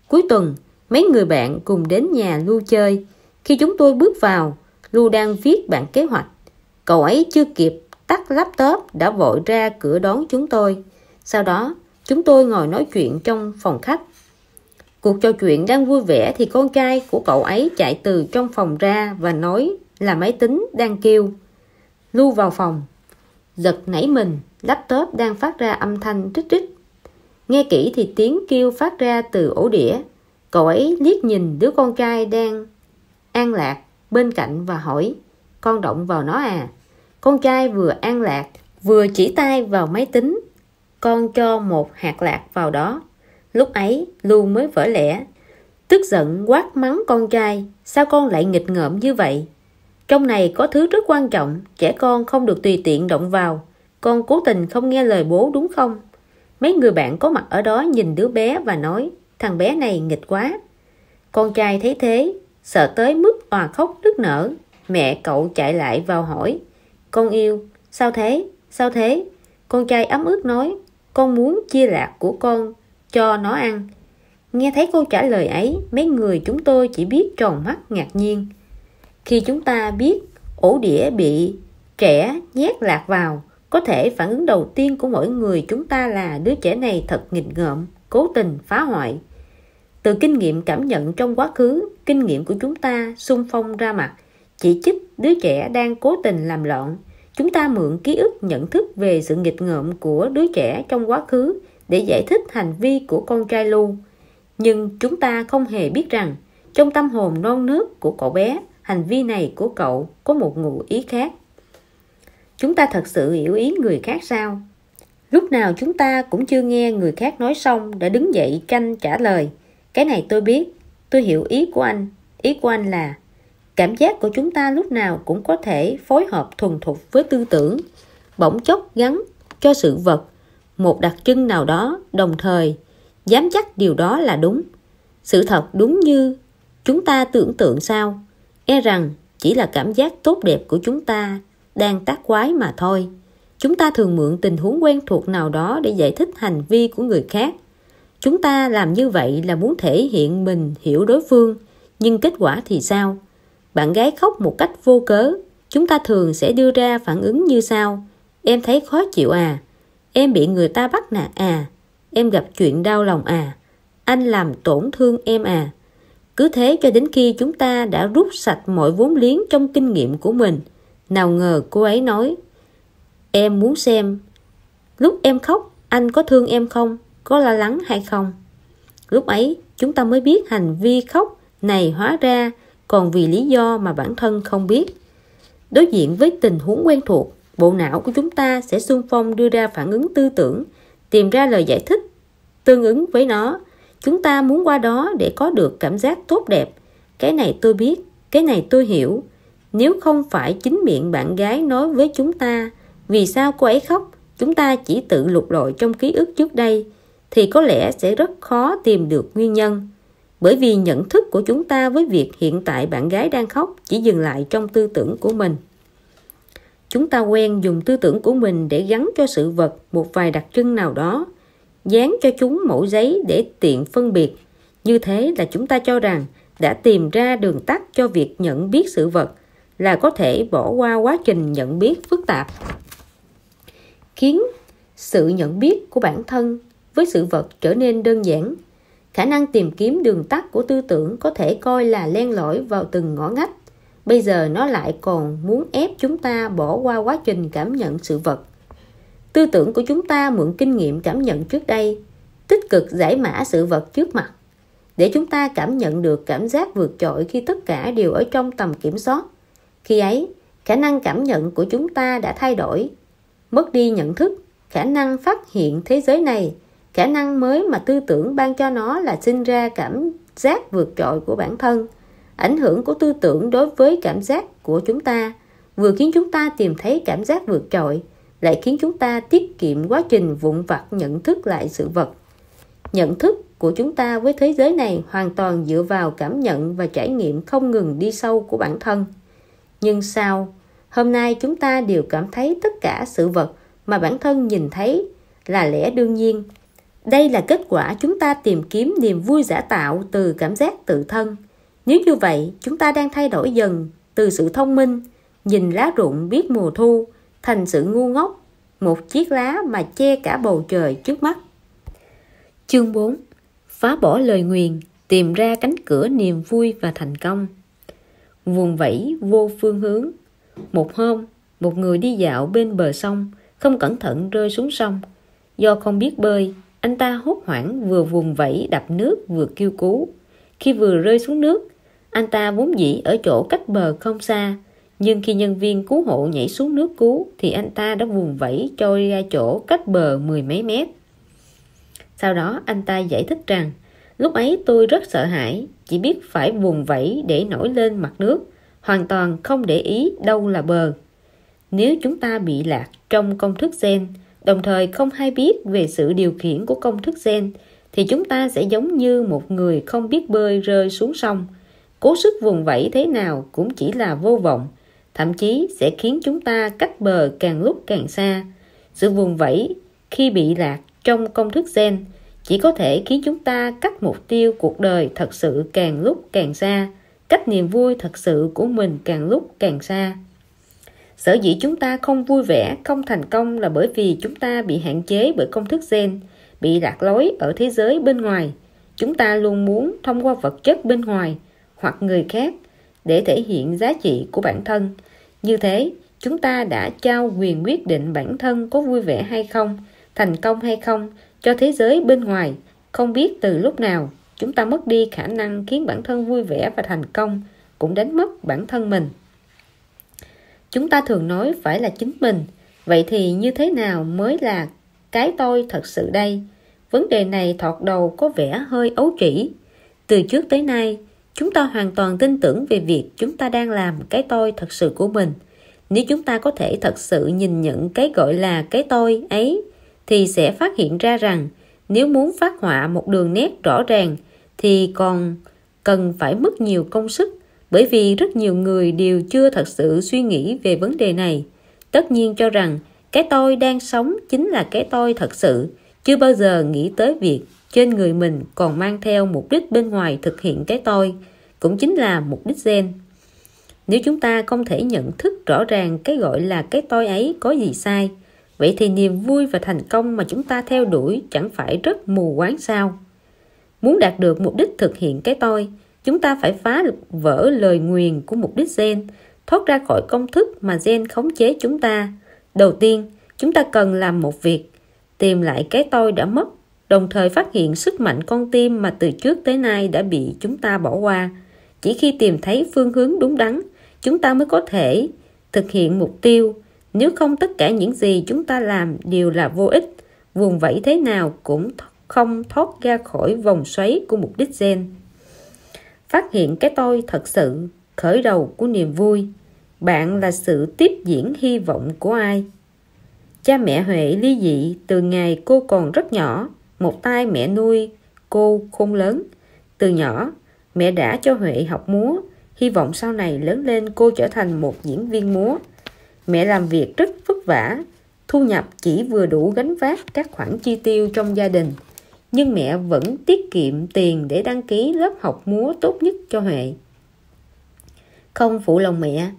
[SPEAKER 1] Cuối tuần, mấy người bạn cùng đến nhà Lu chơi. Khi chúng tôi bước vào, Lu đang viết bản kế hoạch. Cậu ấy chưa kịp tắt laptop đã vội ra cửa đón chúng tôi. Sau đó, chúng tôi ngồi nói chuyện trong phòng khách. Cuộc trò chuyện đang vui vẻ thì con trai của cậu ấy chạy từ trong phòng ra và nói là máy tính đang kêu. Lưu vào phòng. Giật nảy mình, laptop đang phát ra âm thanh rít rít. Nghe kỹ thì tiếng kêu phát ra từ ổ đĩa. Cậu ấy liếc nhìn đứa con trai đang an lạc bên cạnh và hỏi Con động vào nó à? Con trai vừa an lạc vừa chỉ tay vào máy tính. Con cho một hạt lạc vào đó lúc ấy lưu mới vỡ lẽ tức giận quát mắng con trai sao con lại nghịch ngợm như vậy trong này có thứ rất quan trọng trẻ con không được tùy tiện động vào con cố tình không nghe lời bố đúng không mấy người bạn có mặt ở đó nhìn đứa bé và nói thằng bé này nghịch quá con trai thấy thế sợ tới mức òa khóc nức nở mẹ cậu chạy lại vào hỏi con yêu sao thế sao thế con trai ấm ức nói con muốn chia lạc của con cho nó ăn nghe thấy câu trả lời ấy mấy người chúng tôi chỉ biết tròn mắt ngạc nhiên khi chúng ta biết ổ đĩa bị trẻ nhét lạc vào có thể phản ứng đầu tiên của mỗi người chúng ta là đứa trẻ này thật nghịch ngợm cố tình phá hoại từ kinh nghiệm cảm nhận trong quá khứ kinh nghiệm của chúng ta xung phong ra mặt chỉ trích đứa trẻ đang cố tình làm loạn chúng ta mượn ký ức nhận thức về sự nghịch ngợm của đứa trẻ trong quá khứ để giải thích hành vi của con trai Lu. Nhưng chúng ta không hề biết rằng trong tâm hồn non nước của cậu bé, hành vi này của cậu có một ngụ ý khác. Chúng ta thật sự hiểu ý người khác sao? Lúc nào chúng ta cũng chưa nghe người khác nói xong đã đứng dậy tranh trả lời. Cái này tôi biết, tôi hiểu ý của anh. Ý của anh là cảm giác của chúng ta lúc nào cũng có thể phối hợp thuần thục với tư tưởng, bỗng chốc gắn cho sự vật một đặc trưng nào đó đồng thời dám chắc điều đó là đúng sự thật đúng như chúng ta tưởng tượng sao e rằng chỉ là cảm giác tốt đẹp của chúng ta đang tác quái mà thôi chúng ta thường mượn tình huống quen thuộc nào đó để giải thích hành vi của người khác chúng ta làm như vậy là muốn thể hiện mình hiểu đối phương nhưng kết quả thì sao bạn gái khóc một cách vô cớ chúng ta thường sẽ đưa ra phản ứng như sau em thấy khó chịu à Em bị người ta bắt nạt à? Em gặp chuyện đau lòng à? Anh làm tổn thương em à? Cứ thế cho đến khi chúng ta đã rút sạch mọi vốn liếng trong kinh nghiệm của mình. Nào ngờ cô ấy nói Em muốn xem Lúc em khóc anh có thương em không? Có lo lắng hay không? Lúc ấy chúng ta mới biết hành vi khóc này hóa ra còn vì lý do mà bản thân không biết. Đối diện với tình huống quen thuộc bộ não của chúng ta sẽ xung phong đưa ra phản ứng tư tưởng tìm ra lời giải thích tương ứng với nó chúng ta muốn qua đó để có được cảm giác tốt đẹp cái này tôi biết cái này tôi hiểu nếu không phải chính miệng bạn gái nói với chúng ta vì sao cô ấy khóc chúng ta chỉ tự lục lọi trong ký ức trước đây thì có lẽ sẽ rất khó tìm được nguyên nhân bởi vì nhận thức của chúng ta với việc hiện tại bạn gái đang khóc chỉ dừng lại trong tư tưởng của mình chúng ta quen dùng tư tưởng của mình để gắn cho sự vật một vài đặc trưng nào đó dán cho chúng mẫu giấy để tiện phân biệt như thế là chúng ta cho rằng đã tìm ra đường tắt cho việc nhận biết sự vật là có thể bỏ qua quá trình nhận biết phức tạp khiến sự nhận biết của bản thân với sự vật trở nên đơn giản khả năng tìm kiếm đường tắt của tư tưởng có thể coi là len lỏi vào từng ngõ ngách bây giờ nó lại còn muốn ép chúng ta bỏ qua quá trình cảm nhận sự vật tư tưởng của chúng ta mượn kinh nghiệm cảm nhận trước đây tích cực giải mã sự vật trước mặt để chúng ta cảm nhận được cảm giác vượt trội khi tất cả đều ở trong tầm kiểm soát khi ấy khả năng cảm nhận của chúng ta đã thay đổi mất đi nhận thức khả năng phát hiện thế giới này khả năng mới mà tư tưởng ban cho nó là sinh ra cảm giác vượt trội của bản thân ảnh hưởng của tư tưởng đối với cảm giác của chúng ta vừa khiến chúng ta tìm thấy cảm giác vượt trội lại khiến chúng ta tiết kiệm quá trình vụn vặt nhận thức lại sự vật nhận thức của chúng ta với thế giới này hoàn toàn dựa vào cảm nhận và trải nghiệm không ngừng đi sâu của bản thân nhưng sao hôm nay chúng ta đều cảm thấy tất cả sự vật mà bản thân nhìn thấy là lẽ đương nhiên đây là kết quả chúng ta tìm kiếm niềm vui giả tạo từ cảm giác tự thân nếu như vậy, chúng ta đang thay đổi dần từ sự thông minh, nhìn lá rụng biết mùa thu, thành sự ngu ngốc, một chiếc lá mà che cả bầu trời trước mắt. Chương 4 Phá bỏ lời nguyền, tìm ra cánh cửa niềm vui và thành công. Vùng vẫy vô phương hướng. Một hôm, một người đi dạo bên bờ sông, không cẩn thận rơi xuống sông. Do không biết bơi, anh ta hốt hoảng vừa vùng vẫy đập nước vừa kêu cứu. Khi vừa rơi xuống nước, anh ta vốn dĩ ở chỗ cách bờ không xa, nhưng khi nhân viên cứu hộ nhảy xuống nước cứu thì anh ta đã vùng vẫy trôi ra chỗ cách bờ mười mấy mét. Sau đó anh ta giải thích rằng lúc ấy tôi rất sợ hãi, chỉ biết phải vùng vẫy để nổi lên mặt nước, hoàn toàn không để ý đâu là bờ. Nếu chúng ta bị lạc trong công thức gen, đồng thời không hay biết về sự điều khiển của công thức gen, thì chúng ta sẽ giống như một người không biết bơi rơi xuống sông – cố sức vùng vẫy thế nào cũng chỉ là vô vọng thậm chí sẽ khiến chúng ta cách bờ càng lúc càng xa sự vùng vẫy khi bị lạc trong công thức gen chỉ có thể khiến chúng ta cách mục tiêu cuộc đời thật sự càng lúc càng xa cách niềm vui thật sự của mình càng lúc càng xa sở dĩ chúng ta không vui vẻ không thành công là bởi vì chúng ta bị hạn chế bởi công thức gen bị lạc lối ở thế giới bên ngoài chúng ta luôn muốn thông qua vật chất bên ngoài hoặc người khác để thể hiện giá trị của bản thân như thế chúng ta đã trao quyền quyết định bản thân có vui vẻ hay không thành công hay không cho thế giới bên ngoài không biết từ lúc nào chúng ta mất đi khả năng khiến bản thân vui vẻ và thành công cũng đánh mất bản thân mình chúng ta thường nói phải là chính mình vậy thì như thế nào mới là cái tôi thật sự đây vấn đề này thọt đầu có vẻ hơi ấu trĩ từ trước tới nay chúng ta hoàn toàn tin tưởng về việc chúng ta đang làm cái tôi thật sự của mình nếu chúng ta có thể thật sự nhìn nhận cái gọi là cái tôi ấy thì sẽ phát hiện ra rằng nếu muốn phát họa một đường nét rõ ràng thì còn cần phải mất nhiều công sức bởi vì rất nhiều người đều chưa thật sự suy nghĩ về vấn đề này tất nhiên cho rằng cái tôi đang sống chính là cái tôi thật sự chưa bao giờ nghĩ tới việc trên người mình còn mang theo mục đích bên ngoài thực hiện cái tôi cũng chính là mục đích gen nếu chúng ta không thể nhận thức rõ ràng cái gọi là cái tôi ấy có gì sai vậy thì niềm vui và thành công mà chúng ta theo đuổi chẳng phải rất mù quáng sao muốn đạt được mục đích thực hiện cái tôi chúng ta phải phá vỡ lời nguyền của mục đích gen thoát ra khỏi công thức mà gen khống chế chúng ta đầu tiên chúng ta cần làm một việc tìm lại cái tôi đã mất đồng thời phát hiện sức mạnh con tim mà từ trước tới nay đã bị chúng ta bỏ qua. Chỉ khi tìm thấy phương hướng đúng đắn, chúng ta mới có thể thực hiện mục tiêu. Nếu không tất cả những gì chúng ta làm đều là vô ích, vùng vẫy thế nào cũng không thoát ra khỏi vòng xoáy của mục đích gen. Phát hiện cái tôi thật sự, khởi đầu của niềm vui. Bạn là sự tiếp diễn hy vọng của ai? Cha mẹ Huệ ly dị từ ngày cô còn rất nhỏ một tay mẹ nuôi cô khôn lớn từ nhỏ mẹ đã cho huệ học múa hy vọng sau này lớn lên cô trở thành một diễn viên múa mẹ làm việc rất vất vả thu nhập chỉ vừa đủ gánh vác các khoản chi tiêu trong gia đình nhưng mẹ vẫn tiết kiệm tiền để đăng ký lớp học múa tốt nhất cho huệ không phụ lòng mẹ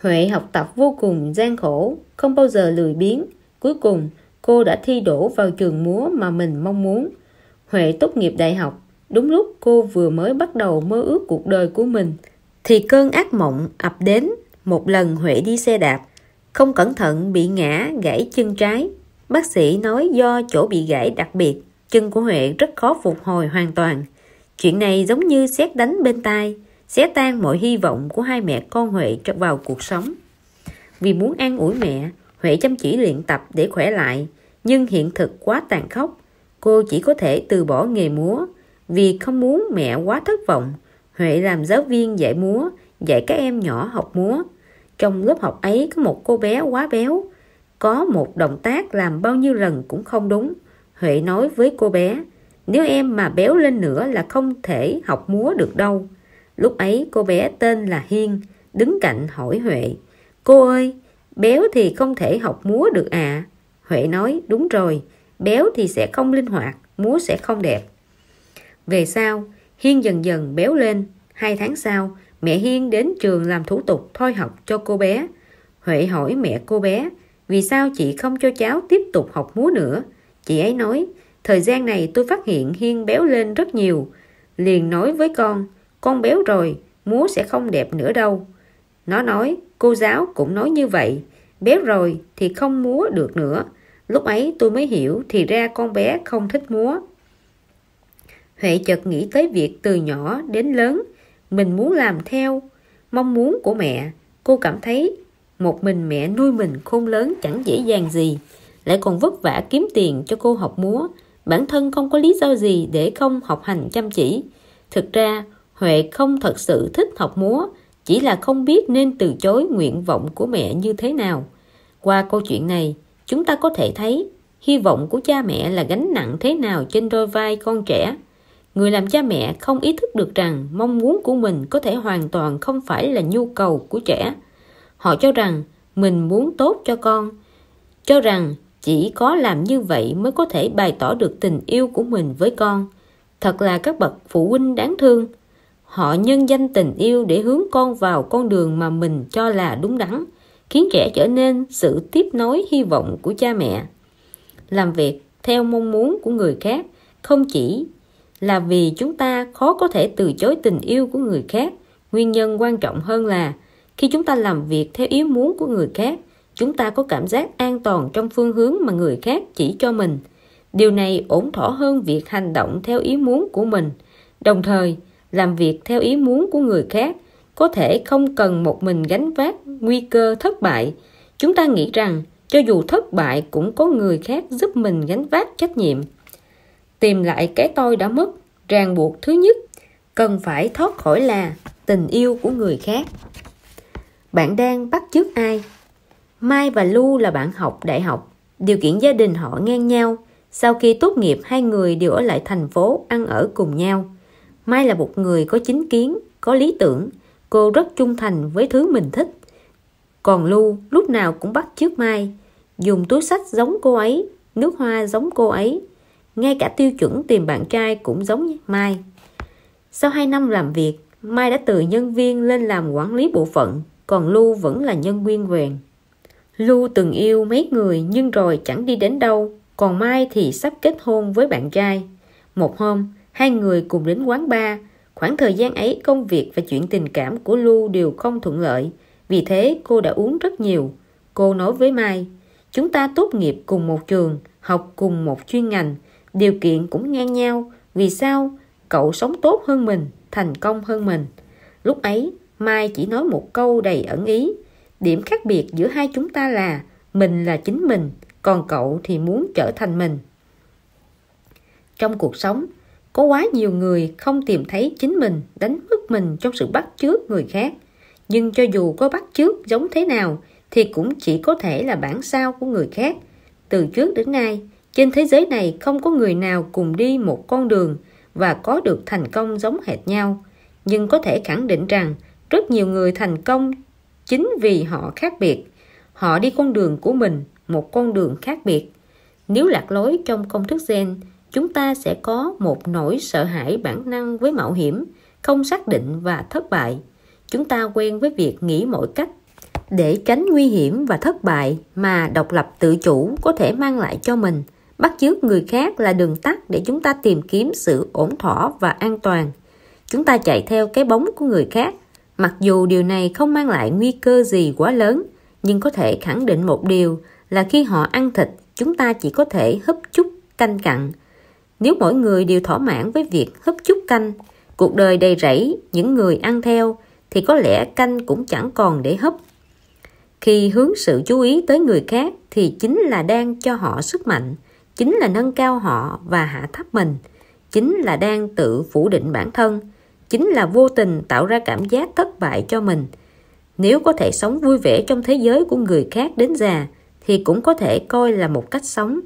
[SPEAKER 1] huệ học tập vô cùng gian khổ không bao giờ lười biếng cuối cùng cô đã thi đổ vào trường múa mà mình mong muốn. Huệ tốt nghiệp đại học, đúng lúc cô vừa mới bắt đầu mơ ước cuộc đời của mình. Thì cơn ác mộng ập đến, một lần Huệ đi xe đạp, không cẩn thận bị ngã gãy chân trái. Bác sĩ nói do chỗ bị gãy đặc biệt, chân của Huệ rất khó phục hồi hoàn toàn. Chuyện này giống như xét đánh bên tai, xé tan mọi hy vọng của hai mẹ con Huệ vào cuộc sống. Vì muốn an ủi mẹ, Huệ chăm chỉ luyện tập để khỏe lại, nhưng hiện thực quá tàn khốc cô chỉ có thể từ bỏ nghề múa vì không muốn mẹ quá thất vọng huệ làm giáo viên dạy múa dạy các em nhỏ học múa trong lớp học ấy có một cô bé quá béo có một động tác làm bao nhiêu lần cũng không đúng huệ nói với cô bé nếu em mà béo lên nữa là không thể học múa được đâu lúc ấy cô bé tên là hiên đứng cạnh hỏi huệ cô ơi béo thì không thể học múa được à Huệ nói đúng rồi Béo thì sẽ không linh hoạt Múa sẽ không đẹp Về sau Hiên dần dần béo lên Hai tháng sau Mẹ Hiên đến trường làm thủ tục thôi học cho cô bé Huệ hỏi mẹ cô bé Vì sao chị không cho cháu tiếp tục học múa nữa Chị ấy nói Thời gian này tôi phát hiện Hiên béo lên rất nhiều Liền nói với con Con béo rồi Múa sẽ không đẹp nữa đâu Nó nói Cô giáo cũng nói như vậy béo rồi thì không múa được nữa lúc ấy tôi mới hiểu thì ra con bé không thích múa huệ chợt nghĩ tới việc từ nhỏ đến lớn mình muốn làm theo mong muốn của mẹ cô cảm thấy một mình mẹ nuôi mình khôn lớn chẳng dễ dàng gì lại còn vất vả kiếm tiền cho cô học múa bản thân không có lý do gì để không học hành chăm chỉ thực ra huệ không thật sự thích học múa chỉ là không biết nên từ chối nguyện vọng của mẹ như thế nào qua câu chuyện này chúng ta có thể thấy hy vọng của cha mẹ là gánh nặng thế nào trên đôi vai con trẻ người làm cha mẹ không ý thức được rằng mong muốn của mình có thể hoàn toàn không phải là nhu cầu của trẻ họ cho rằng mình muốn tốt cho con cho rằng chỉ có làm như vậy mới có thể bày tỏ được tình yêu của mình với con thật là các bậc phụ huynh đáng thương họ nhân danh tình yêu để hướng con vào con đường mà mình cho là đúng đắn khiến trẻ trở nên sự tiếp nối hy vọng của cha mẹ làm việc theo mong muốn của người khác không chỉ là vì chúng ta khó có thể từ chối tình yêu của người khác nguyên nhân quan trọng hơn là khi chúng ta làm việc theo ý muốn của người khác chúng ta có cảm giác an toàn trong phương hướng mà người khác chỉ cho mình điều này ổn thỏa hơn việc hành động theo ý muốn của mình đồng thời làm việc theo ý muốn của người khác có thể không cần một mình gánh vác nguy cơ thất bại chúng ta nghĩ rằng cho dù thất bại cũng có người khác giúp mình gánh vác trách nhiệm tìm lại cái tôi đã mất ràng buộc thứ nhất cần phải thoát khỏi là tình yêu của người khác bạn đang bắt chước ai mai và lu là bạn học đại học điều kiện gia đình họ ngang nhau sau khi tốt nghiệp hai người đều ở lại thành phố ăn ở cùng nhau mai là một người có chính kiến có lý tưởng cô rất trung thành với thứ mình thích còn Lu lúc nào cũng bắt trước Mai dùng túi sách giống cô ấy nước hoa giống cô ấy ngay cả tiêu chuẩn tìm bạn trai cũng giống như Mai sau 2 năm làm việc Mai đã từ nhân viên lên làm quản lý bộ phận còn Lu vẫn là nhân viên quyền Lu từng yêu mấy người nhưng rồi chẳng đi đến đâu còn Mai thì sắp kết hôn với bạn trai một hôm hai người cùng đến quán bar khoảng thời gian ấy công việc và chuyện tình cảm của Lu đều không thuận lợi vì thế cô đã uống rất nhiều. Cô nói với Mai, chúng ta tốt nghiệp cùng một trường, học cùng một chuyên ngành, điều kiện cũng ngang nhau. Vì sao? Cậu sống tốt hơn mình, thành công hơn mình. Lúc ấy, Mai chỉ nói một câu đầy ẩn ý. Điểm khác biệt giữa hai chúng ta là mình là chính mình, còn cậu thì muốn trở thành mình. Trong cuộc sống, có quá nhiều người không tìm thấy chính mình đánh mất mình trong sự bắt chước người khác nhưng cho dù có bắt chước giống thế nào thì cũng chỉ có thể là bản sao của người khác từ trước đến nay trên thế giới này không có người nào cùng đi một con đường và có được thành công giống hệt nhau nhưng có thể khẳng định rằng rất nhiều người thành công chính vì họ khác biệt họ đi con đường của mình một con đường khác biệt nếu lạc lối trong công thức gen chúng ta sẽ có một nỗi sợ hãi bản năng với mạo hiểm không xác định và thất bại chúng ta quen với việc nghĩ mọi cách để tránh nguy hiểm và thất bại mà độc lập tự chủ có thể mang lại cho mình bắt chước người khác là đường tắt để chúng ta tìm kiếm sự ổn thỏa và an toàn chúng ta chạy theo cái bóng của người khác mặc dù điều này không mang lại nguy cơ gì quá lớn nhưng có thể khẳng định một điều là khi họ ăn thịt chúng ta chỉ có thể hấp chút canh cặn nếu mỗi người đều thỏa mãn với việc hấp chút canh cuộc đời đầy rẫy những người ăn theo thì có lẽ canh cũng chẳng còn để hấp khi hướng sự chú ý tới người khác thì chính là đang cho họ sức mạnh chính là nâng cao họ và hạ thấp mình chính là đang tự phủ định bản thân chính là vô tình tạo ra cảm giác thất bại cho mình nếu có thể sống vui vẻ trong thế giới của người khác đến già thì cũng có thể coi là một cách sống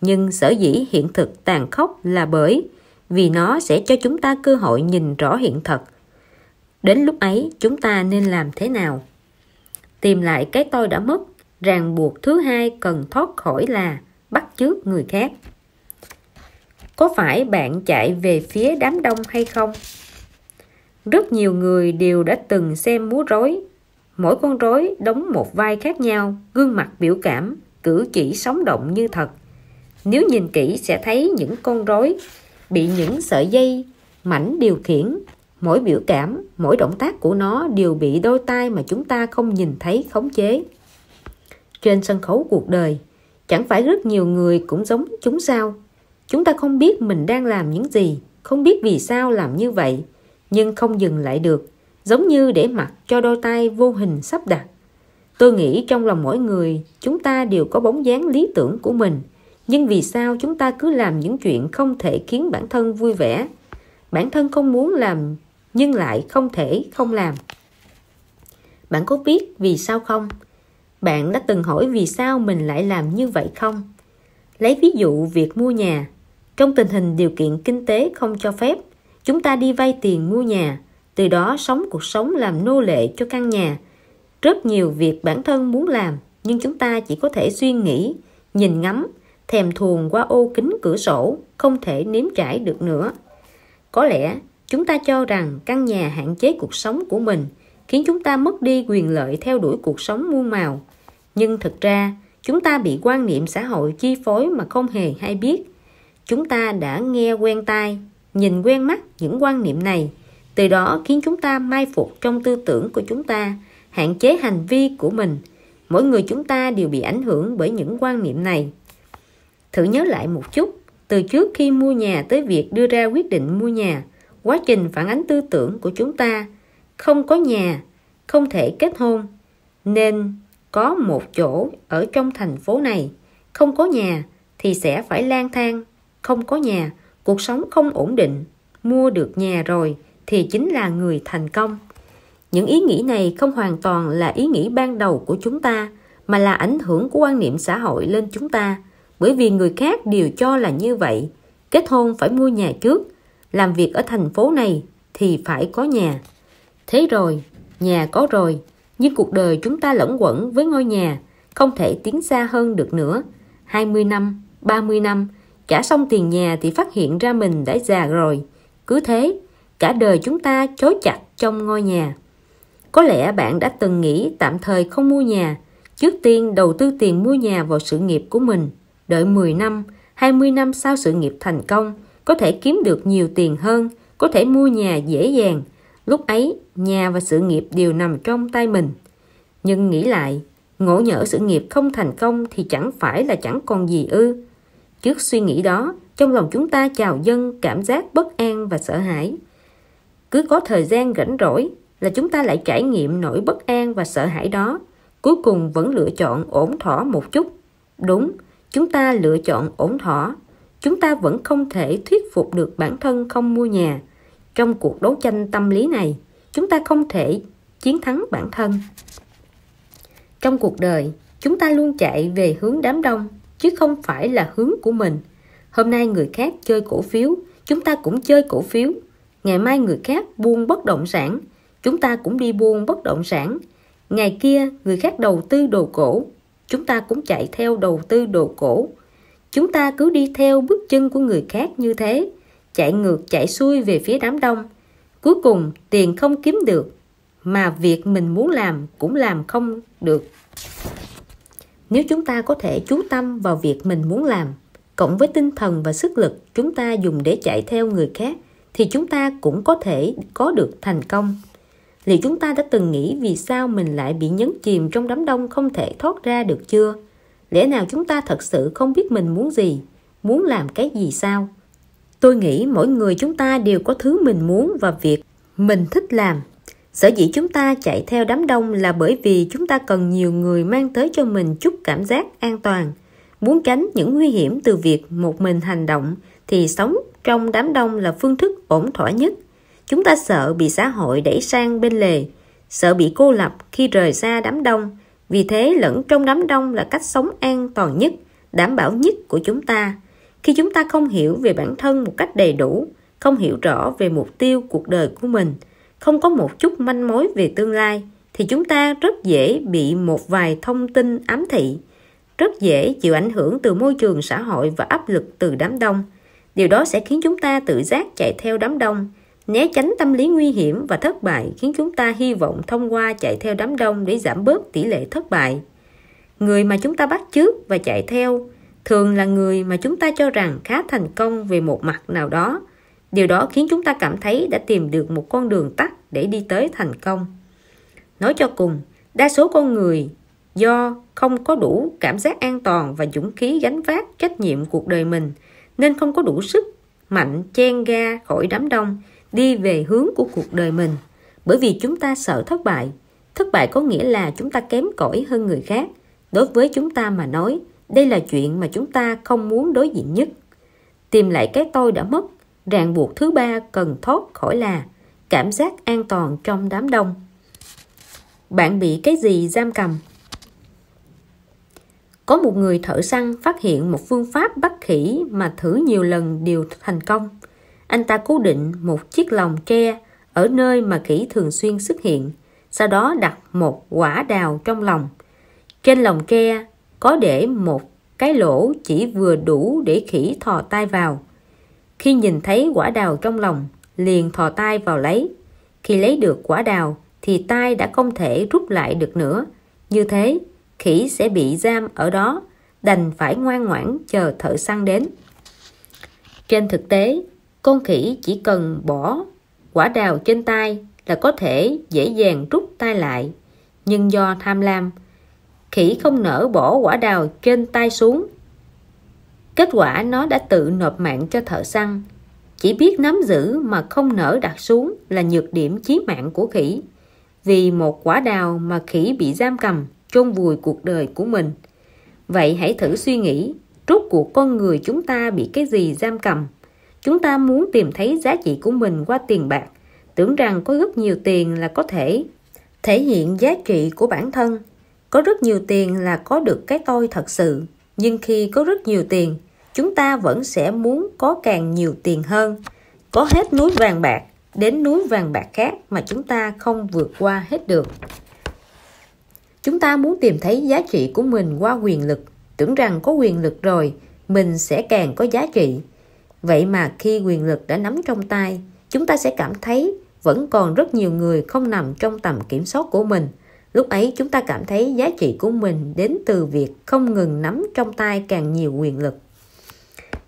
[SPEAKER 1] nhưng sở dĩ hiện thực tàn khốc là bởi vì nó sẽ cho chúng ta cơ hội nhìn rõ hiện thực đến lúc ấy chúng ta nên làm thế nào tìm lại cái tôi đã mất ràng buộc thứ hai cần thoát khỏi là bắt chước người khác có phải bạn chạy về phía đám đông hay không rất nhiều người đều đã từng xem múa rối mỗi con rối đóng một vai khác nhau gương mặt biểu cảm cử chỉ sống động như thật nếu nhìn kỹ sẽ thấy những con rối bị những sợi dây mảnh điều khiển mỗi biểu cảm mỗi động tác của nó đều bị đôi tay mà chúng ta không nhìn thấy khống chế trên sân khấu cuộc đời chẳng phải rất nhiều người cũng giống chúng sao chúng ta không biết mình đang làm những gì không biết vì sao làm như vậy nhưng không dừng lại được giống như để mặc cho đôi tay vô hình sắp đặt tôi nghĩ trong lòng mỗi người chúng ta đều có bóng dáng lý tưởng của mình nhưng vì sao chúng ta cứ làm những chuyện không thể khiến bản thân vui vẻ bản thân không muốn làm nhưng lại không thể không làm bạn có biết vì sao không bạn đã từng hỏi vì sao mình lại làm như vậy không lấy ví dụ việc mua nhà trong tình hình điều kiện kinh tế không cho phép chúng ta đi vay tiền mua nhà từ đó sống cuộc sống làm nô lệ cho căn nhà rất nhiều việc bản thân muốn làm nhưng chúng ta chỉ có thể suy nghĩ nhìn ngắm thèm thuồng qua ô kính cửa sổ không thể nếm trải được nữa có lẽ chúng ta cho rằng căn nhà hạn chế cuộc sống của mình khiến chúng ta mất đi quyền lợi theo đuổi cuộc sống muôn màu nhưng thực ra chúng ta bị quan niệm xã hội chi phối mà không hề hay biết chúng ta đã nghe quen tai nhìn quen mắt những quan niệm này từ đó khiến chúng ta mai phục trong tư tưởng của chúng ta hạn chế hành vi của mình mỗi người chúng ta đều bị ảnh hưởng bởi những quan niệm này thử nhớ lại một chút từ trước khi mua nhà tới việc đưa ra quyết định mua nhà quá trình phản ánh tư tưởng của chúng ta không có nhà không thể kết hôn nên có một chỗ ở trong thành phố này không có nhà thì sẽ phải lang thang không có nhà cuộc sống không ổn định mua được nhà rồi thì chính là người thành công những ý nghĩ này không hoàn toàn là ý nghĩ ban đầu của chúng ta mà là ảnh hưởng của quan niệm xã hội lên chúng ta bởi vì người khác đều cho là như vậy kết hôn phải mua nhà trước làm việc ở thành phố này thì phải có nhà thế rồi nhà có rồi nhưng cuộc đời chúng ta lẫn quẩn với ngôi nhà không thể tiến xa hơn được nữa 20 năm 30 năm trả xong tiền nhà thì phát hiện ra mình đã già rồi cứ thế cả đời chúng ta chối chặt trong ngôi nhà có lẽ bạn đã từng nghĩ tạm thời không mua nhà trước tiên đầu tư tiền mua nhà vào sự nghiệp của mình đợi 10 năm 20 năm sau sự nghiệp thành công có thể kiếm được nhiều tiền hơn, có thể mua nhà dễ dàng. Lúc ấy, nhà và sự nghiệp đều nằm trong tay mình. Nhưng nghĩ lại, ngộ nhỡ sự nghiệp không thành công thì chẳng phải là chẳng còn gì ư. Trước suy nghĩ đó, trong lòng chúng ta chào dân cảm giác bất an và sợ hãi. Cứ có thời gian rảnh rỗi là chúng ta lại trải nghiệm nỗi bất an và sợ hãi đó. Cuối cùng vẫn lựa chọn ổn thỏa một chút. Đúng, chúng ta lựa chọn ổn thỏa chúng ta vẫn không thể thuyết phục được bản thân không mua nhà trong cuộc đấu tranh tâm lý này chúng ta không thể chiến thắng bản thân trong cuộc đời chúng ta luôn chạy về hướng đám đông chứ không phải là hướng của mình hôm nay người khác chơi cổ phiếu chúng ta cũng chơi cổ phiếu ngày mai người khác buôn bất động sản chúng ta cũng đi buôn bất động sản ngày kia người khác đầu tư đồ cổ chúng ta cũng chạy theo đầu tư đồ cổ Chúng ta cứ đi theo bước chân của người khác như thế, chạy ngược chạy xuôi về phía đám đông. Cuối cùng tiền không kiếm được, mà việc mình muốn làm cũng làm không được. Nếu chúng ta có thể chú tâm vào việc mình muốn làm, cộng với tinh thần và sức lực chúng ta dùng để chạy theo người khác, thì chúng ta cũng có thể có được thành công. Liệu chúng ta đã từng nghĩ vì sao mình lại bị nhấn chìm trong đám đông không thể thoát ra được chưa? lẽ nào chúng ta thật sự không biết mình muốn gì muốn làm cái gì sao tôi nghĩ mỗi người chúng ta đều có thứ mình muốn và việc mình thích làm sở dĩ chúng ta chạy theo đám đông là bởi vì chúng ta cần nhiều người mang tới cho mình chút cảm giác an toàn muốn tránh những nguy hiểm từ việc một mình hành động thì sống trong đám đông là phương thức ổn thỏa nhất chúng ta sợ bị xã hội đẩy sang bên lề sợ bị cô lập khi rời xa đám đông vì thế lẫn trong đám đông là cách sống an toàn nhất đảm bảo nhất của chúng ta khi chúng ta không hiểu về bản thân một cách đầy đủ không hiểu rõ về mục tiêu cuộc đời của mình không có một chút manh mối về tương lai thì chúng ta rất dễ bị một vài thông tin ám thị rất dễ chịu ảnh hưởng từ môi trường xã hội và áp lực từ đám đông điều đó sẽ khiến chúng ta tự giác chạy theo đám đông né tránh tâm lý nguy hiểm và thất bại khiến chúng ta hy vọng thông qua chạy theo đám đông để giảm bớt tỷ lệ thất bại người mà chúng ta bắt chước và chạy theo thường là người mà chúng ta cho rằng khá thành công về một mặt nào đó điều đó khiến chúng ta cảm thấy đã tìm được một con đường tắt để đi tới thành công nói cho cùng đa số con người do không có đủ cảm giác an toàn và dũng khí gánh vác trách nhiệm cuộc đời mình nên không có đủ sức mạnh chen ga khỏi đám đông đi về hướng của cuộc đời mình bởi vì chúng ta sợ thất bại thất bại có nghĩa là chúng ta kém cỏi hơn người khác đối với chúng ta mà nói đây là chuyện mà chúng ta không muốn đối diện nhất tìm lại cái tôi đã mất ràng buộc thứ ba cần thoát khỏi là cảm giác an toàn trong đám đông bạn bị cái gì giam cầm có một người thợ săn phát hiện một phương pháp bắt khỉ mà thử nhiều lần đều thành công anh ta cố định một chiếc lồng tre ở nơi mà kỹ thường xuyên xuất hiện sau đó đặt một quả đào trong lòng trên lồng tre có để một cái lỗ chỉ vừa đủ để khỉ thò tay vào khi nhìn thấy quả đào trong lòng liền thò tay vào lấy khi lấy được quả đào thì tay đã không thể rút lại được nữa như thế khỉ sẽ bị giam ở đó đành phải ngoan ngoãn chờ thợ săn đến trên thực tế con khỉ chỉ cần bỏ quả đào trên tay là có thể dễ dàng rút tay lại nhưng do tham lam khỉ không nỡ bỏ quả đào trên tay xuống kết quả nó đã tự nộp mạng cho thợ săn chỉ biết nắm giữ mà không nỡ đặt xuống là nhược điểm chí mạng của khỉ vì một quả đào mà khỉ bị giam cầm chôn vùi cuộc đời của mình vậy hãy thử suy nghĩ rốt cuộc con người chúng ta bị cái gì giam cầm Chúng ta muốn tìm thấy giá trị của mình qua tiền bạc, tưởng rằng có rất nhiều tiền là có thể thể hiện giá trị của bản thân. Có rất nhiều tiền là có được cái tôi thật sự, nhưng khi có rất nhiều tiền, chúng ta vẫn sẽ muốn có càng nhiều tiền hơn. Có hết núi vàng bạc, đến núi vàng bạc khác mà chúng ta không vượt qua hết được. Chúng ta muốn tìm thấy giá trị của mình qua quyền lực, tưởng rằng có quyền lực rồi, mình sẽ càng có giá trị vậy mà khi quyền lực đã nắm trong tay chúng ta sẽ cảm thấy vẫn còn rất nhiều người không nằm trong tầm kiểm soát của mình lúc ấy chúng ta cảm thấy giá trị của mình đến từ việc không ngừng nắm trong tay càng nhiều quyền lực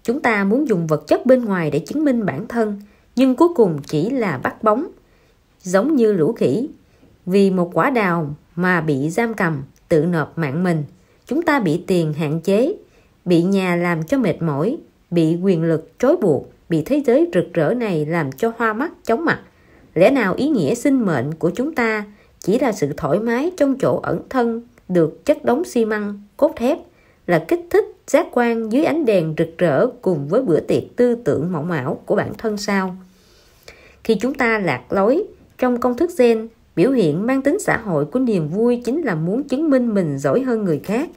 [SPEAKER 1] chúng ta muốn dùng vật chất bên ngoài để chứng minh bản thân nhưng cuối cùng chỉ là bắt bóng giống như lũ khỉ vì một quả đào mà bị giam cầm tự nộp mạng mình chúng ta bị tiền hạn chế bị nhà làm cho mệt mỏi bị quyền lực trói buộc bị thế giới rực rỡ này làm cho hoa mắt chóng mặt lẽ nào ý nghĩa sinh mệnh của chúng ta chỉ là sự thoải mái trong chỗ ẩn thân được chất đóng xi măng cốt thép là kích thích giác quan dưới ánh đèn rực rỡ cùng với bữa tiệc tư tưởng mộng mão của bản thân sao khi chúng ta lạc lối trong công thức gen biểu hiện mang tính xã hội của niềm vui chính là muốn chứng minh mình giỏi hơn người khác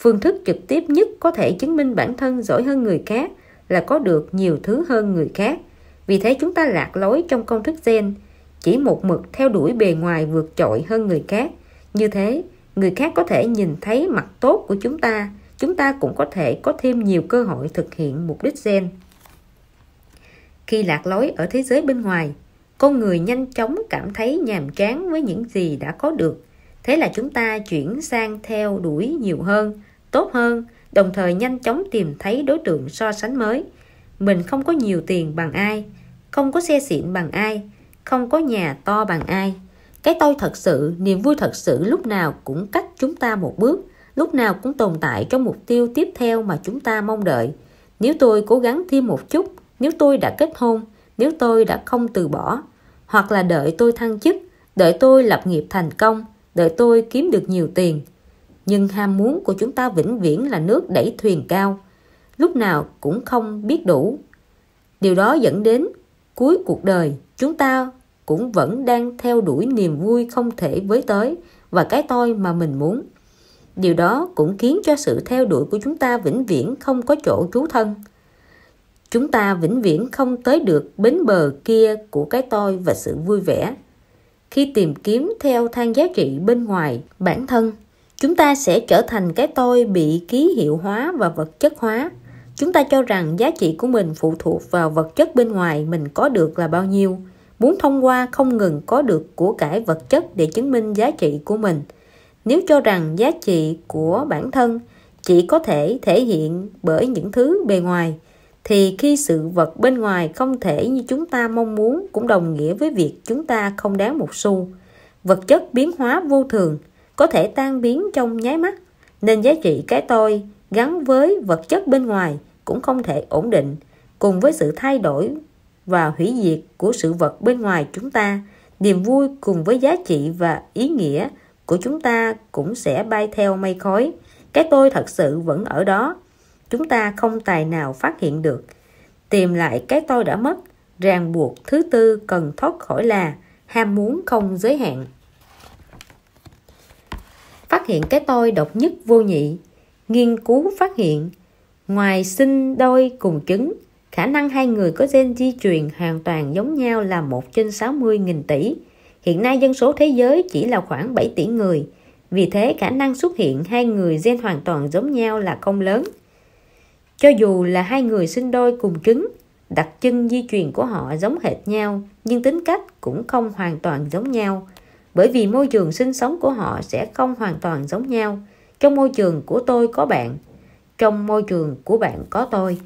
[SPEAKER 1] phương thức trực tiếp nhất có thể chứng minh bản thân giỏi hơn người khác là có được nhiều thứ hơn người khác vì thế chúng ta lạc lối trong công thức gen chỉ một mực theo đuổi bề ngoài vượt trội hơn người khác như thế người khác có thể nhìn thấy mặt tốt của chúng ta chúng ta cũng có thể có thêm nhiều cơ hội thực hiện mục đích gen khi lạc lối ở thế giới bên ngoài con người nhanh chóng cảm thấy nhàm chán với những gì đã có được thế là chúng ta chuyển sang theo đuổi nhiều hơn tốt hơn đồng thời nhanh chóng tìm thấy đối tượng so sánh mới mình không có nhiều tiền bằng ai không có xe xịn bằng ai không có nhà to bằng ai cái tôi thật sự niềm vui thật sự lúc nào cũng cách chúng ta một bước lúc nào cũng tồn tại trong mục tiêu tiếp theo mà chúng ta mong đợi nếu tôi cố gắng thêm một chút nếu tôi đã kết hôn nếu tôi đã không từ bỏ hoặc là đợi tôi thăng chức đợi tôi lập nghiệp thành công đợi tôi kiếm được nhiều tiền nhưng ham muốn của chúng ta vĩnh viễn là nước đẩy thuyền cao lúc nào cũng không biết đủ điều đó dẫn đến cuối cuộc đời chúng ta cũng vẫn đang theo đuổi niềm vui không thể với tới và cái tôi mà mình muốn điều đó cũng khiến cho sự theo đuổi của chúng ta vĩnh viễn không có chỗ trú thân chúng ta vĩnh viễn không tới được bến bờ kia của cái tôi và sự vui vẻ khi tìm kiếm theo thang giá trị bên ngoài bản thân chúng ta sẽ trở thành cái tôi bị ký hiệu hóa và vật chất hóa chúng ta cho rằng giá trị của mình phụ thuộc vào vật chất bên ngoài mình có được là bao nhiêu muốn thông qua không ngừng có được của cải vật chất để chứng minh giá trị của mình nếu cho rằng giá trị của bản thân chỉ có thể thể hiện bởi những thứ bề ngoài thì khi sự vật bên ngoài không thể như chúng ta mong muốn cũng đồng nghĩa với việc chúng ta không đáng một xu vật chất biến hóa vô thường có thể tan biến trong nháy mắt nên giá trị cái tôi gắn với vật chất bên ngoài cũng không thể ổn định cùng với sự thay đổi và hủy diệt của sự vật bên ngoài chúng ta niềm vui cùng với giá trị và ý nghĩa của chúng ta cũng sẽ bay theo mây khói cái tôi thật sự vẫn ở đó chúng ta không tài nào phát hiện được tìm lại cái tôi đã mất ràng buộc thứ tư cần thoát khỏi là ham muốn không giới hạn phát hiện cái tôi độc nhất vô nhị nghiên cứu phát hiện ngoài sinh đôi cùng trứng khả năng hai người có gen di truyền hoàn toàn giống nhau là 1 trên 60 nghìn tỷ hiện nay dân số thế giới chỉ là khoảng 7 tỷ người vì thế khả năng xuất hiện hai người gen hoàn toàn giống nhau là không lớn cho dù là hai người sinh đôi cùng trứng đặc trưng di truyền của họ giống hệt nhau nhưng tính cách cũng không hoàn toàn giống nhau bởi vì môi trường sinh sống của họ sẽ không hoàn toàn giống nhau trong môi trường của tôi có bạn trong môi trường của bạn có tôi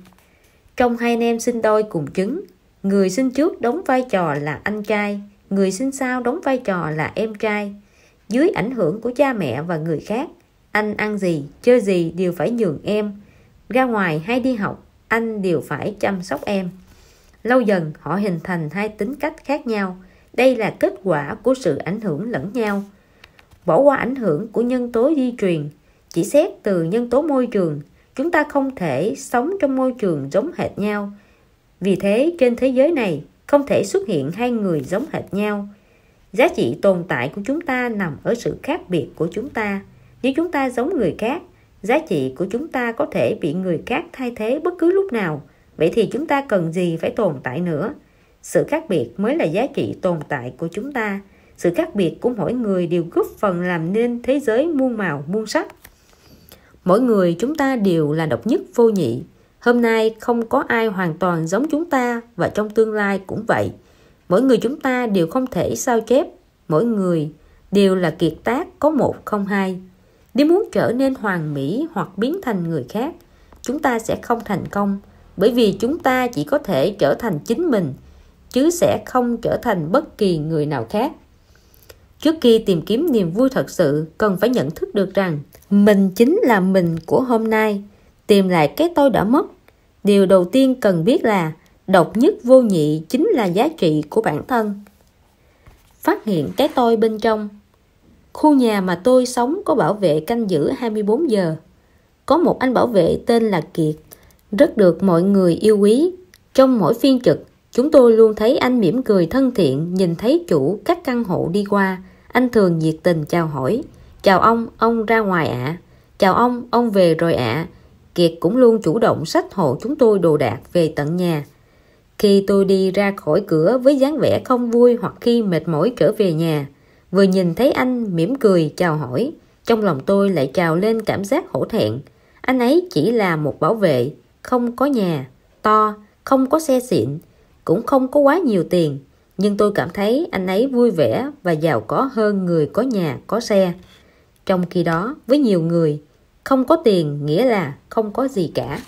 [SPEAKER 1] trong hai anh em sinh đôi cùng trứng người sinh trước đóng vai trò là anh trai người sinh sau đóng vai trò là em trai dưới ảnh hưởng của cha mẹ và người khác anh ăn gì chơi gì đều phải nhường em ra ngoài hay đi học anh đều phải chăm sóc em lâu dần họ hình thành hai tính cách khác nhau đây là kết quả của sự ảnh hưởng lẫn nhau bỏ qua ảnh hưởng của nhân tố di truyền chỉ xét từ nhân tố môi trường chúng ta không thể sống trong môi trường giống hệt nhau vì thế trên thế giới này không thể xuất hiện hai người giống hệt nhau giá trị tồn tại của chúng ta nằm ở sự khác biệt của chúng ta nếu chúng ta giống người khác giá trị của chúng ta có thể bị người khác thay thế bất cứ lúc nào vậy thì chúng ta cần gì phải tồn tại nữa sự khác biệt mới là giá trị tồn tại của chúng ta. Sự khác biệt của mỗi người đều góp phần làm nên thế giới muôn màu muôn sắc. Mỗi người chúng ta đều là độc nhất vô nhị. Hôm nay không có ai hoàn toàn giống chúng ta và trong tương lai cũng vậy. Mỗi người chúng ta đều không thể sao chép. Mỗi người đều là kiệt tác có một không hai. Nếu muốn trở nên hoàn mỹ hoặc biến thành người khác, chúng ta sẽ không thành công bởi vì chúng ta chỉ có thể trở thành chính mình chứ sẽ không trở thành bất kỳ người nào khác trước khi tìm kiếm niềm vui thật sự cần phải nhận thức được rằng mình chính là mình của hôm nay tìm lại cái tôi đã mất điều đầu tiên cần biết là độc nhất vô nhị chính là giá trị của bản thân phát hiện cái tôi bên trong khu nhà mà tôi sống có bảo vệ canh giữ 24 giờ có một anh bảo vệ tên là Kiệt rất được mọi người yêu quý trong mỗi phiên trực Chúng tôi luôn thấy anh mỉm cười thân thiện, nhìn thấy chủ các căn hộ đi qua. Anh thường nhiệt tình chào hỏi. Chào ông, ông ra ngoài ạ. Chào ông, ông về rồi ạ. Kiệt cũng luôn chủ động sách hộ chúng tôi đồ đạc về tận nhà. Khi tôi đi ra khỏi cửa với dáng vẻ không vui hoặc khi mệt mỏi trở về nhà, vừa nhìn thấy anh mỉm cười chào hỏi, trong lòng tôi lại trào lên cảm giác hổ thẹn. Anh ấy chỉ là một bảo vệ, không có nhà, to, không có xe xịn, cũng không có quá nhiều tiền nhưng tôi cảm thấy anh ấy vui vẻ và giàu có hơn người có nhà có xe trong khi đó với nhiều người không có tiền nghĩa là không có gì cả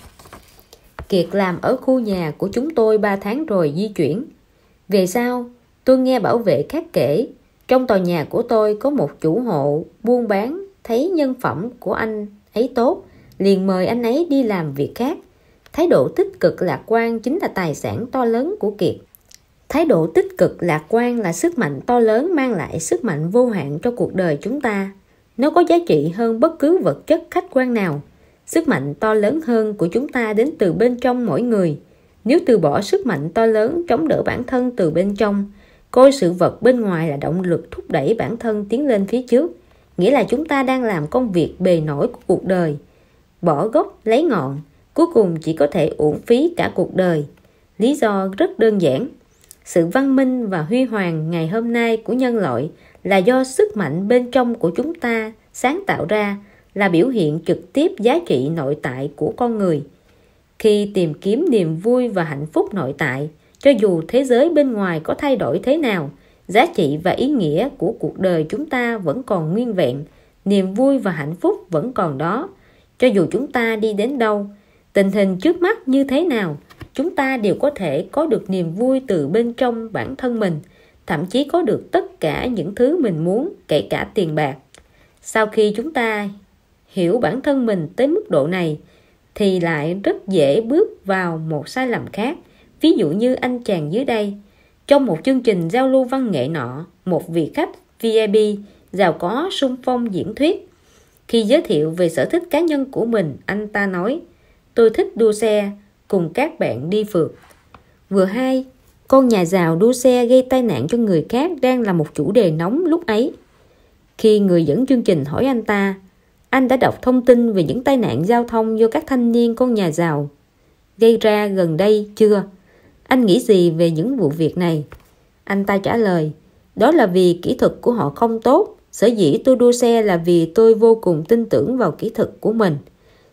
[SPEAKER 1] Kiệt làm ở khu nhà của chúng tôi 3 tháng rồi di chuyển về sau tôi nghe bảo vệ khác kể trong tòa nhà của tôi có một chủ hộ buôn bán thấy nhân phẩm của anh ấy tốt liền mời anh ấy đi làm việc khác thái độ tích cực lạc quan chính là tài sản to lớn của kiệt thái độ tích cực lạc quan là sức mạnh to lớn mang lại sức mạnh vô hạn cho cuộc đời chúng ta nó có giá trị hơn bất cứ vật chất khách quan nào sức mạnh to lớn hơn của chúng ta đến từ bên trong mỗi người nếu từ bỏ sức mạnh to lớn chống đỡ bản thân từ bên trong coi sự vật bên ngoài là động lực thúc đẩy bản thân tiến lên phía trước nghĩa là chúng ta đang làm công việc bề nổi của cuộc đời bỏ gốc lấy ngọn cuối cùng chỉ có thể uổng phí cả cuộc đời lý do rất đơn giản sự văn minh và huy hoàng ngày hôm nay của nhân loại là do sức mạnh bên trong của chúng ta sáng tạo ra là biểu hiện trực tiếp giá trị nội tại của con người khi tìm kiếm niềm vui và hạnh phúc nội tại cho dù thế giới bên ngoài có thay đổi thế nào giá trị và ý nghĩa của cuộc đời chúng ta vẫn còn nguyên vẹn niềm vui và hạnh phúc vẫn còn đó cho dù chúng ta đi đến đâu tình hình trước mắt như thế nào chúng ta đều có thể có được niềm vui từ bên trong bản thân mình thậm chí có được tất cả những thứ mình muốn kể cả tiền bạc sau khi chúng ta hiểu bản thân mình tới mức độ này thì lại rất dễ bước vào một sai lầm khác ví dụ như anh chàng dưới đây trong một chương trình giao lưu văn nghệ nọ một vị khách vip giàu có sung phong diễn thuyết khi giới thiệu về sở thích cá nhân của mình anh ta nói tôi thích đua xe cùng các bạn đi phượt vừa hai con nhà giàu đua xe gây tai nạn cho người khác đang là một chủ đề nóng lúc ấy khi người dẫn chương trình hỏi anh ta anh đã đọc thông tin về những tai nạn giao thông do các thanh niên con nhà giàu gây ra gần đây chưa anh nghĩ gì về những vụ việc này anh ta trả lời đó là vì kỹ thuật của họ không tốt sở dĩ tôi đua xe là vì tôi vô cùng tin tưởng vào kỹ thuật của mình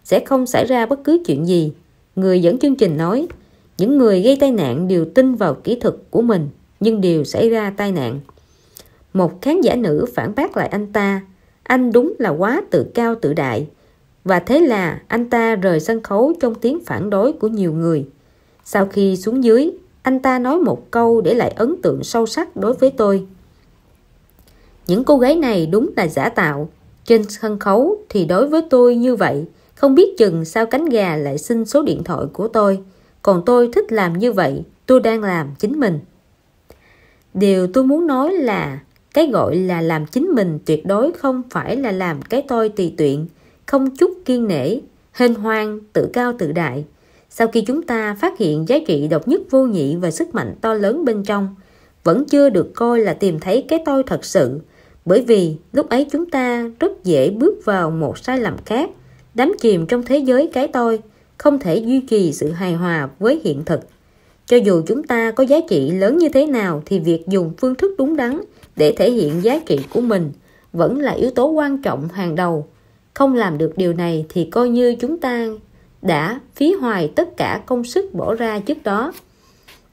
[SPEAKER 1] sẽ không xảy ra bất cứ chuyện gì. Người dẫn chương trình nói, những người gây tai nạn đều tin vào kỹ thuật của mình nhưng đều xảy ra tai nạn. Một khán giả nữ phản bác lại anh ta, anh đúng là quá tự cao tự đại. Và thế là anh ta rời sân khấu trong tiếng phản đối của nhiều người. Sau khi xuống dưới, anh ta nói một câu để lại ấn tượng sâu sắc đối với tôi. Những cô gái này đúng là giả tạo, trên sân khấu thì đối với tôi như vậy không biết chừng sao cánh gà lại xin số điện thoại của tôi. Còn tôi thích làm như vậy, tôi đang làm chính mình. Điều tôi muốn nói là cái gọi là làm chính mình tuyệt đối không phải là làm cái tôi tùy tiện, không chút kiên nể, hên hoang, tự cao tự đại. Sau khi chúng ta phát hiện giá trị độc nhất vô nhị và sức mạnh to lớn bên trong, vẫn chưa được coi là tìm thấy cái tôi thật sự, bởi vì lúc ấy chúng ta rất dễ bước vào một sai lầm khác – đắm chìm trong thế giới cái tôi không thể duy trì sự hài hòa với hiện thực cho dù chúng ta có giá trị lớn như thế nào thì việc dùng phương thức đúng đắn để thể hiện giá trị của mình vẫn là yếu tố quan trọng hàng đầu không làm được điều này thì coi như chúng ta đã phí hoài tất cả công sức bỏ ra trước đó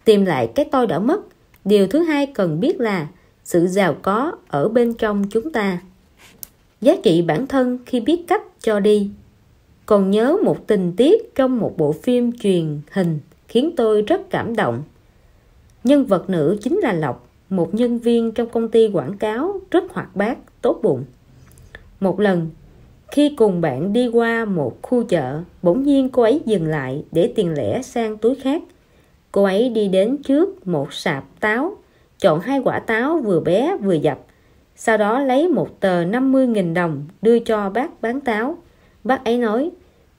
[SPEAKER 1] tìm lại cái tôi đã mất điều thứ hai cần biết là sự giàu có ở bên trong chúng ta giá trị bản thân khi biết cách cho đi còn nhớ một tình tiết trong một bộ phim truyền hình khiến tôi rất cảm động nhân vật nữ chính là lộc một nhân viên trong công ty quảng cáo rất hoạt bát tốt bụng một lần khi cùng bạn đi qua một khu chợ bỗng nhiên cô ấy dừng lại để tiền lẻ sang túi khác cô ấy đi đến trước một sạp táo chọn hai quả táo vừa bé vừa dập sau đó lấy một tờ 50.000 đồng đưa cho bác bán táo bác ấy nói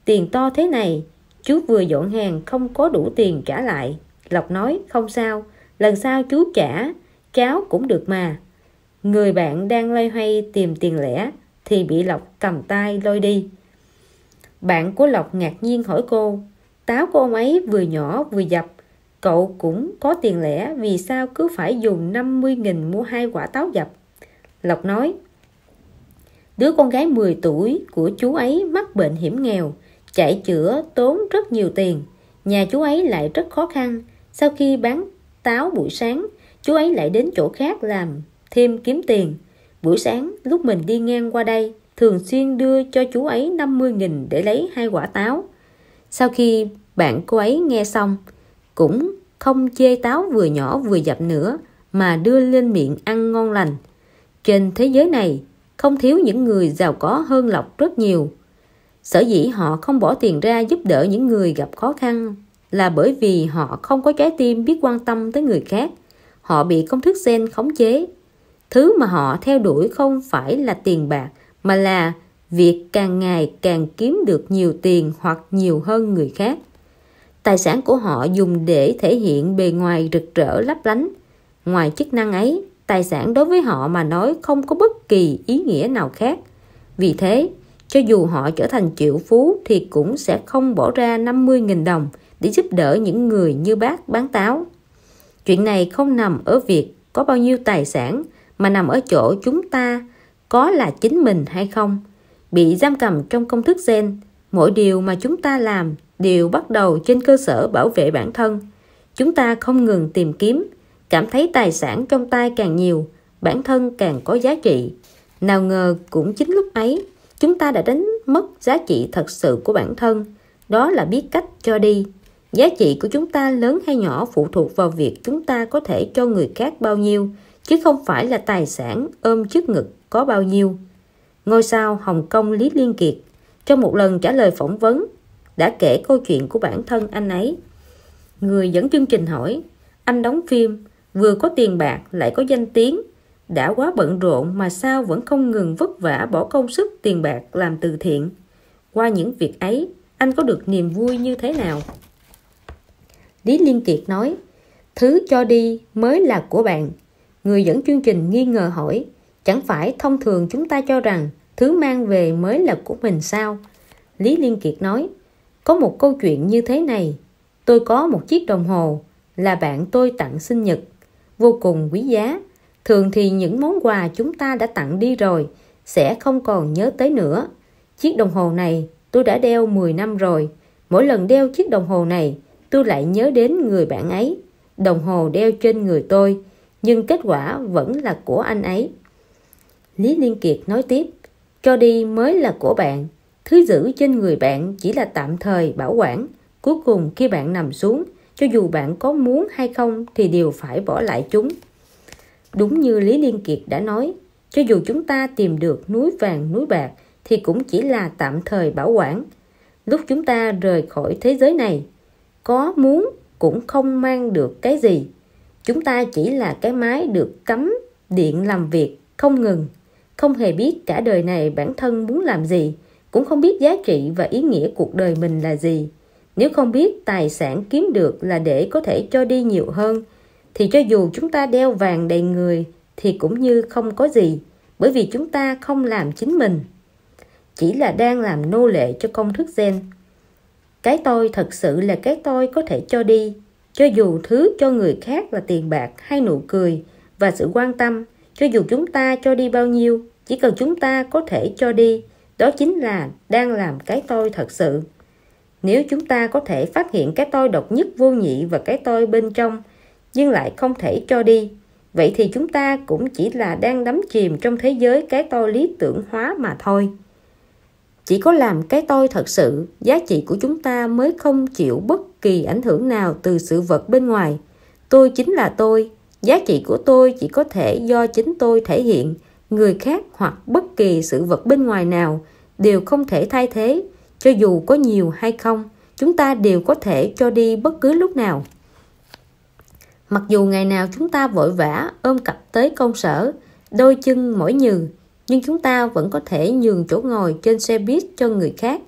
[SPEAKER 1] tiền to thế này chú vừa dọn hàng không có đủ tiền trả lại lộc nói không sao lần sau chú trả cháo cũng được mà người bạn đang loay hoay tìm tiền lẻ thì bị lộc cầm tay lôi đi bạn của lộc ngạc nhiên hỏi cô táo của ông ấy vừa nhỏ vừa dập cậu cũng có tiền lẻ vì sao cứ phải dùng 50.000 mua hai quả táo dập Lộc nói đứa con gái 10 tuổi của chú ấy mắc bệnh hiểm nghèo chạy chữa tốn rất nhiều tiền nhà chú ấy lại rất khó khăn sau khi bán táo buổi sáng chú ấy lại đến chỗ khác làm thêm kiếm tiền buổi sáng lúc mình đi ngang qua đây thường xuyên đưa cho chú ấy 50.000 để lấy hai quả táo sau khi bạn cô ấy nghe xong cũng không chê táo vừa nhỏ vừa dập nữa mà đưa lên miệng ăn ngon lành trên thế giới này không thiếu những người giàu có hơn lộc rất nhiều sở dĩ họ không bỏ tiền ra giúp đỡ những người gặp khó khăn là bởi vì họ không có trái tim biết quan tâm tới người khác họ bị công thức gen khống chế thứ mà họ theo đuổi không phải là tiền bạc mà là việc càng ngày càng kiếm được nhiều tiền hoặc nhiều hơn người khác tài sản của họ dùng để thể hiện bề ngoài rực rỡ lấp lánh ngoài chức năng ấy tài sản đối với họ mà nói không có bất kỳ ý nghĩa nào khác vì thế cho dù họ trở thành triệu phú thì cũng sẽ không bỏ ra 50.000 đồng để giúp đỡ những người như bác bán táo. Chuyện này không nằm ở việc có bao nhiêu tài sản mà nằm ở chỗ chúng ta có là chính mình hay không. Bị giam cầm trong công thức gen, mỗi điều mà chúng ta làm đều bắt đầu trên cơ sở bảo vệ bản thân. Chúng ta không ngừng tìm kiếm, cảm thấy tài sản trong tay càng nhiều, bản thân càng có giá trị. Nào ngờ cũng chính lúc ấy chúng ta đã đánh mất giá trị thật sự của bản thân đó là biết cách cho đi giá trị của chúng ta lớn hay nhỏ phụ thuộc vào việc chúng ta có thể cho người khác bao nhiêu chứ không phải là tài sản ôm trước ngực có bao nhiêu ngôi sao hồng kông lý liên kiệt trong một lần trả lời phỏng vấn đã kể câu chuyện của bản thân anh ấy người dẫn chương trình hỏi anh đóng phim vừa có tiền bạc lại có danh tiếng đã quá bận rộn mà sao vẫn không ngừng vất vả bỏ công sức tiền bạc làm từ thiện qua những việc ấy anh có được niềm vui như thế nào lý liên kiệt nói thứ cho đi mới là của bạn người dẫn chương trình nghi ngờ hỏi chẳng phải thông thường chúng ta cho rằng thứ mang về mới là của mình sao lý liên kiệt nói có một câu chuyện như thế này tôi có một chiếc đồng hồ là bạn tôi tặng sinh nhật vô cùng quý giá thường thì những món quà chúng ta đã tặng đi rồi sẽ không còn nhớ tới nữa chiếc đồng hồ này tôi đã đeo 10 năm rồi mỗi lần đeo chiếc đồng hồ này tôi lại nhớ đến người bạn ấy đồng hồ đeo trên người tôi nhưng kết quả vẫn là của anh ấy Lý Liên Kiệt nói tiếp cho đi mới là của bạn thứ giữ trên người bạn chỉ là tạm thời bảo quản cuối cùng khi bạn nằm xuống cho dù bạn có muốn hay không thì đều phải bỏ lại chúng Đúng như Lý Liên Kiệt đã nói, cho dù chúng ta tìm được núi vàng núi bạc thì cũng chỉ là tạm thời bảo quản. Lúc chúng ta rời khỏi thế giới này, có muốn cũng không mang được cái gì. Chúng ta chỉ là cái máy được cắm điện làm việc không ngừng, không hề biết cả đời này bản thân muốn làm gì, cũng không biết giá trị và ý nghĩa cuộc đời mình là gì. Nếu không biết tài sản kiếm được là để có thể cho đi nhiều hơn, thì cho dù chúng ta đeo vàng đầy người thì cũng như không có gì bởi vì chúng ta không làm chính mình chỉ là đang làm nô lệ cho công thức gen cái tôi thật sự là cái tôi có thể cho đi cho dù thứ cho người khác là tiền bạc hay nụ cười và sự quan tâm cho dù chúng ta cho đi bao nhiêu chỉ cần chúng ta có thể cho đi đó chính là đang làm cái tôi thật sự nếu chúng ta có thể phát hiện cái tôi độc nhất vô nhị và cái tôi bên trong nhưng lại không thể cho đi vậy thì chúng ta cũng chỉ là đang đắm chìm trong thế giới cái tôi lý tưởng hóa mà thôi chỉ có làm cái tôi thật sự giá trị của chúng ta mới không chịu bất kỳ ảnh hưởng nào từ sự vật bên ngoài tôi chính là tôi giá trị của tôi chỉ có thể do chính tôi thể hiện người khác hoặc bất kỳ sự vật bên ngoài nào đều không thể thay thế cho dù có nhiều hay không chúng ta đều có thể cho đi bất cứ lúc nào mặc dù ngày nào chúng ta vội vã ôm cặp tới công sở đôi chân mỏi nhừ nhưng chúng ta vẫn có thể nhường chỗ ngồi trên xe buýt cho người khác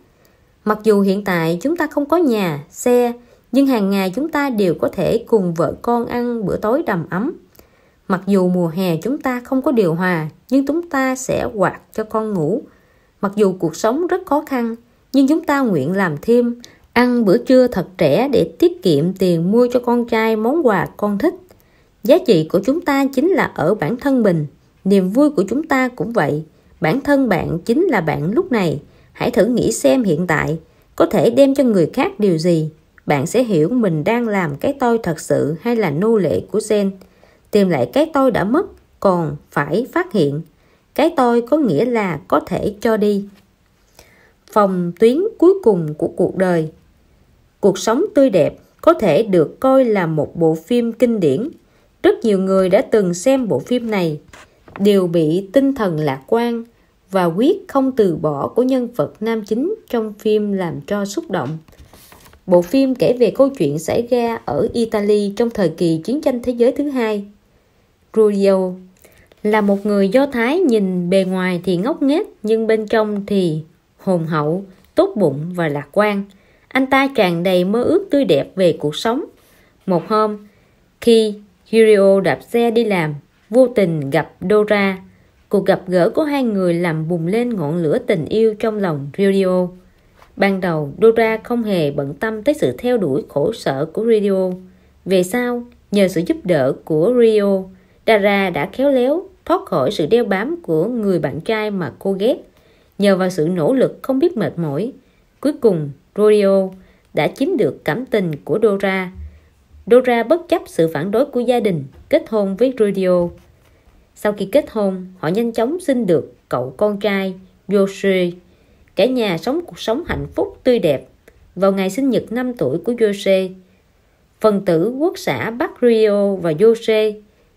[SPEAKER 1] mặc dù hiện tại chúng ta không có nhà xe nhưng hàng ngày chúng ta đều có thể cùng vợ con ăn bữa tối đầm ấm mặc dù mùa hè chúng ta không có điều hòa nhưng chúng ta sẽ quạt cho con ngủ mặc dù cuộc sống rất khó khăn nhưng chúng ta nguyện làm thêm ăn bữa trưa thật rẻ để tiết kiệm tiền mua cho con trai món quà con thích giá trị của chúng ta chính là ở bản thân mình niềm vui của chúng ta cũng vậy bản thân bạn chính là bạn lúc này hãy thử nghĩ xem hiện tại có thể đem cho người khác điều gì bạn sẽ hiểu mình đang làm cái tôi thật sự hay là nô lệ của gen tìm lại cái tôi đã mất còn phải phát hiện cái tôi có nghĩa là có thể cho đi phòng tuyến cuối cùng của cuộc đời cuộc sống tươi đẹp có thể được coi là một bộ phim kinh điển rất nhiều người đã từng xem bộ phim này đều bị tinh thần lạc quan và quyết không từ bỏ của nhân vật nam chính trong phim làm cho xúc động bộ phim kể về câu chuyện xảy ra ở italy trong thời kỳ chiến tranh thế giới thứ hai Rulio là một người do thái nhìn bề ngoài thì ngốc nghếch nhưng bên trong thì hồn hậu tốt bụng và lạc quan anh ta tràn đầy mơ ước tươi đẹp về cuộc sống một hôm khi Hirio đạp xe đi làm vô tình gặp Dora cuộc gặp gỡ của hai người làm bùng lên ngọn lửa tình yêu trong lòng Hirio ban đầu Dora không hề bận tâm tới sự theo đuổi khổ sở của Hirio về sau nhờ sự giúp đỡ của Rio Dara đã khéo léo thoát khỏi sự đeo bám của người bạn trai mà cô ghét nhờ vào sự nỗ lực không biết mệt mỏi cuối cùng Rodeo đã chiếm được cảm tình của Dora. Dora bất chấp sự phản đối của gia đình kết hôn với Rodeo. Sau khi kết hôn, họ nhanh chóng sinh được cậu con trai Yoshi. Cả nhà sống cuộc sống hạnh phúc tươi đẹp vào ngày sinh nhật 5 tuổi của Yoshi. Phần tử quốc xã Bắc Rio và Yoshi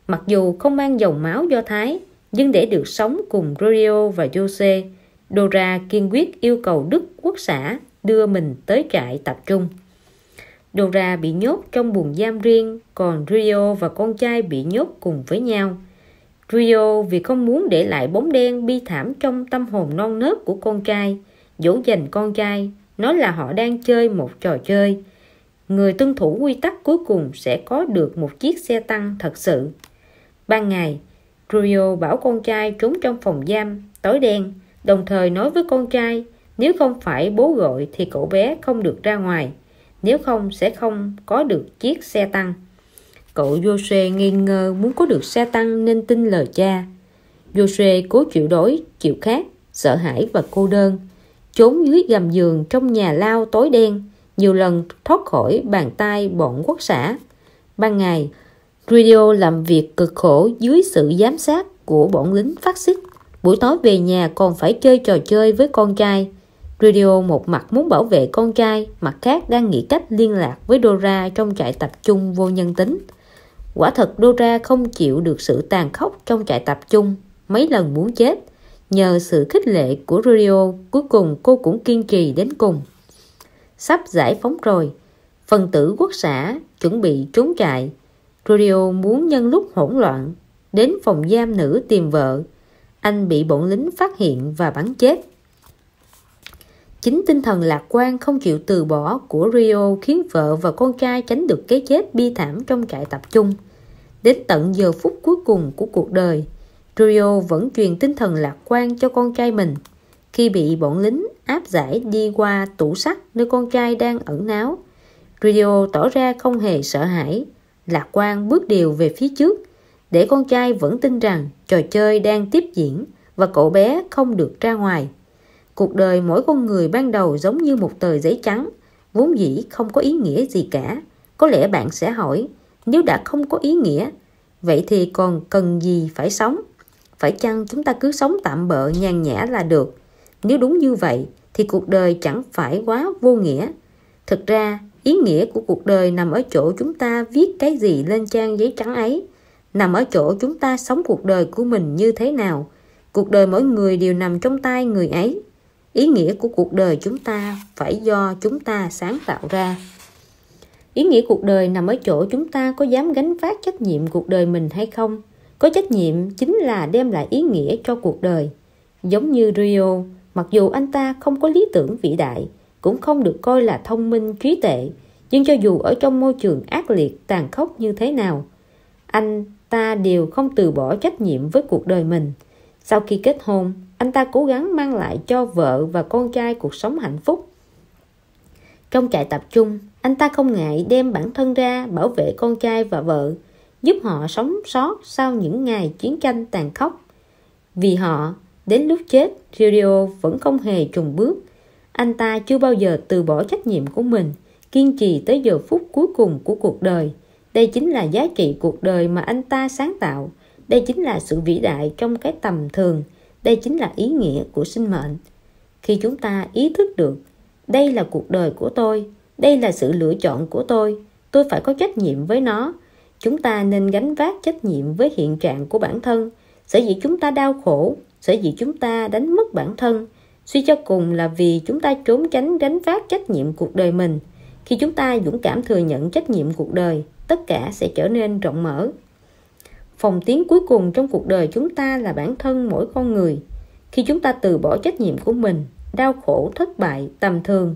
[SPEAKER 1] mặc dù không mang dòng máu Do Thái nhưng để được sống cùng Rio và Yoshi, Dora kiên quyết yêu cầu Đức quốc xã đưa mình tới trại tập trung Dora bị nhốt trong buồng giam riêng còn Rio và con trai bị nhốt cùng với nhau Rio vì không muốn để lại bóng đen bi thảm trong tâm hồn non nớt của con trai dỗ dành con trai nói là họ đang chơi một trò chơi người tuân thủ quy tắc cuối cùng sẽ có được một chiếc xe tăng thật sự ban ngày Rio bảo con trai trốn trong phòng giam tối đen đồng thời nói với con trai nếu không phải bố gọi thì cậu bé không được ra ngoài, nếu không sẽ không có được chiếc xe tăng. Cậu Jose nghi ngờ muốn có được xe tăng nên tin lời cha. Jose cố chịu đói, chịu khát, sợ hãi và cô đơn. Trốn dưới gầm giường trong nhà lao tối đen, nhiều lần thoát khỏi bàn tay bọn quốc xã. Ban ngày, Radio làm việc cực khổ dưới sự giám sát của bọn lính phát xít. Buổi tối về nhà còn phải chơi trò chơi với con trai. Radio một mặt muốn bảo vệ con trai, mặt khác đang nghĩ cách liên lạc với Dora trong trại tập trung vô nhân tính. Quả thật Dora không chịu được sự tàn khốc trong trại tập trung, mấy lần muốn chết. Nhờ sự khích lệ của Radio, cuối cùng cô cũng kiên trì đến cùng. Sắp giải phóng rồi, phần tử quốc xã chuẩn bị trốn trại. Radio muốn nhân lúc hỗn loạn, đến phòng giam nữ tìm vợ. Anh bị bọn lính phát hiện và bắn chết. Chính tinh thần lạc quan không chịu từ bỏ của Rio khiến vợ và con trai tránh được cái chết bi thảm trong trại tập trung. Đến tận giờ phút cuối cùng của cuộc đời, Rio vẫn truyền tinh thần lạc quan cho con trai mình. Khi bị bọn lính áp giải đi qua tủ sắt nơi con trai đang ẩn náu, Rio tỏ ra không hề sợ hãi, lạc quan bước điều về phía trước để con trai vẫn tin rằng trò chơi đang tiếp diễn và cậu bé không được ra ngoài. Cuộc đời mỗi con người ban đầu giống như một tờ giấy trắng, vốn dĩ không có ý nghĩa gì cả. Có lẽ bạn sẽ hỏi, nếu đã không có ý nghĩa, vậy thì còn cần gì phải sống? Phải chăng chúng ta cứ sống tạm bợ nhàn nhã là được? Nếu đúng như vậy, thì cuộc đời chẳng phải quá vô nghĩa. Thực ra, ý nghĩa của cuộc đời nằm ở chỗ chúng ta viết cái gì lên trang giấy trắng ấy, nằm ở chỗ chúng ta sống cuộc đời của mình như thế nào. Cuộc đời mỗi người đều nằm trong tay người ấy ý nghĩa của cuộc đời chúng ta phải do chúng ta sáng tạo ra ý nghĩa cuộc đời nằm ở chỗ chúng ta có dám gánh vác trách nhiệm cuộc đời mình hay không có trách nhiệm chính là đem lại ý nghĩa cho cuộc đời giống như rio mặc dù anh ta không có lý tưởng vĩ đại cũng không được coi là thông minh trí tệ nhưng cho dù ở trong môi trường ác liệt tàn khốc như thế nào anh ta đều không từ bỏ trách nhiệm với cuộc đời mình sau khi kết hôn anh ta cố gắng mang lại cho vợ và con trai cuộc sống hạnh phúc trong trại tập trung anh ta không ngại đem bản thân ra bảo vệ con trai và vợ giúp họ sống sót sau những ngày chiến tranh tàn khốc vì họ đến lúc chết Giulio vẫn không hề trùng bước anh ta chưa bao giờ từ bỏ trách nhiệm của mình kiên trì tới giờ phút cuối cùng của cuộc đời đây chính là giá trị cuộc đời mà anh ta sáng tạo đây chính là sự vĩ đại trong cái tầm thường đây chính là ý nghĩa của sinh mệnh khi chúng ta ý thức được đây là cuộc đời của tôi đây là sự lựa chọn của tôi tôi phải có trách nhiệm với nó chúng ta nên gánh vác trách nhiệm với hiện trạng của bản thân sở dĩ chúng ta đau khổ sở dĩ chúng ta đánh mất bản thân suy cho cùng là vì chúng ta trốn tránh gánh vác trách nhiệm cuộc đời mình khi chúng ta dũng cảm thừa nhận trách nhiệm cuộc đời tất cả sẽ trở nên rộng mở phòng tiến cuối cùng trong cuộc đời chúng ta là bản thân mỗi con người khi chúng ta từ bỏ trách nhiệm của mình đau khổ thất bại tầm thường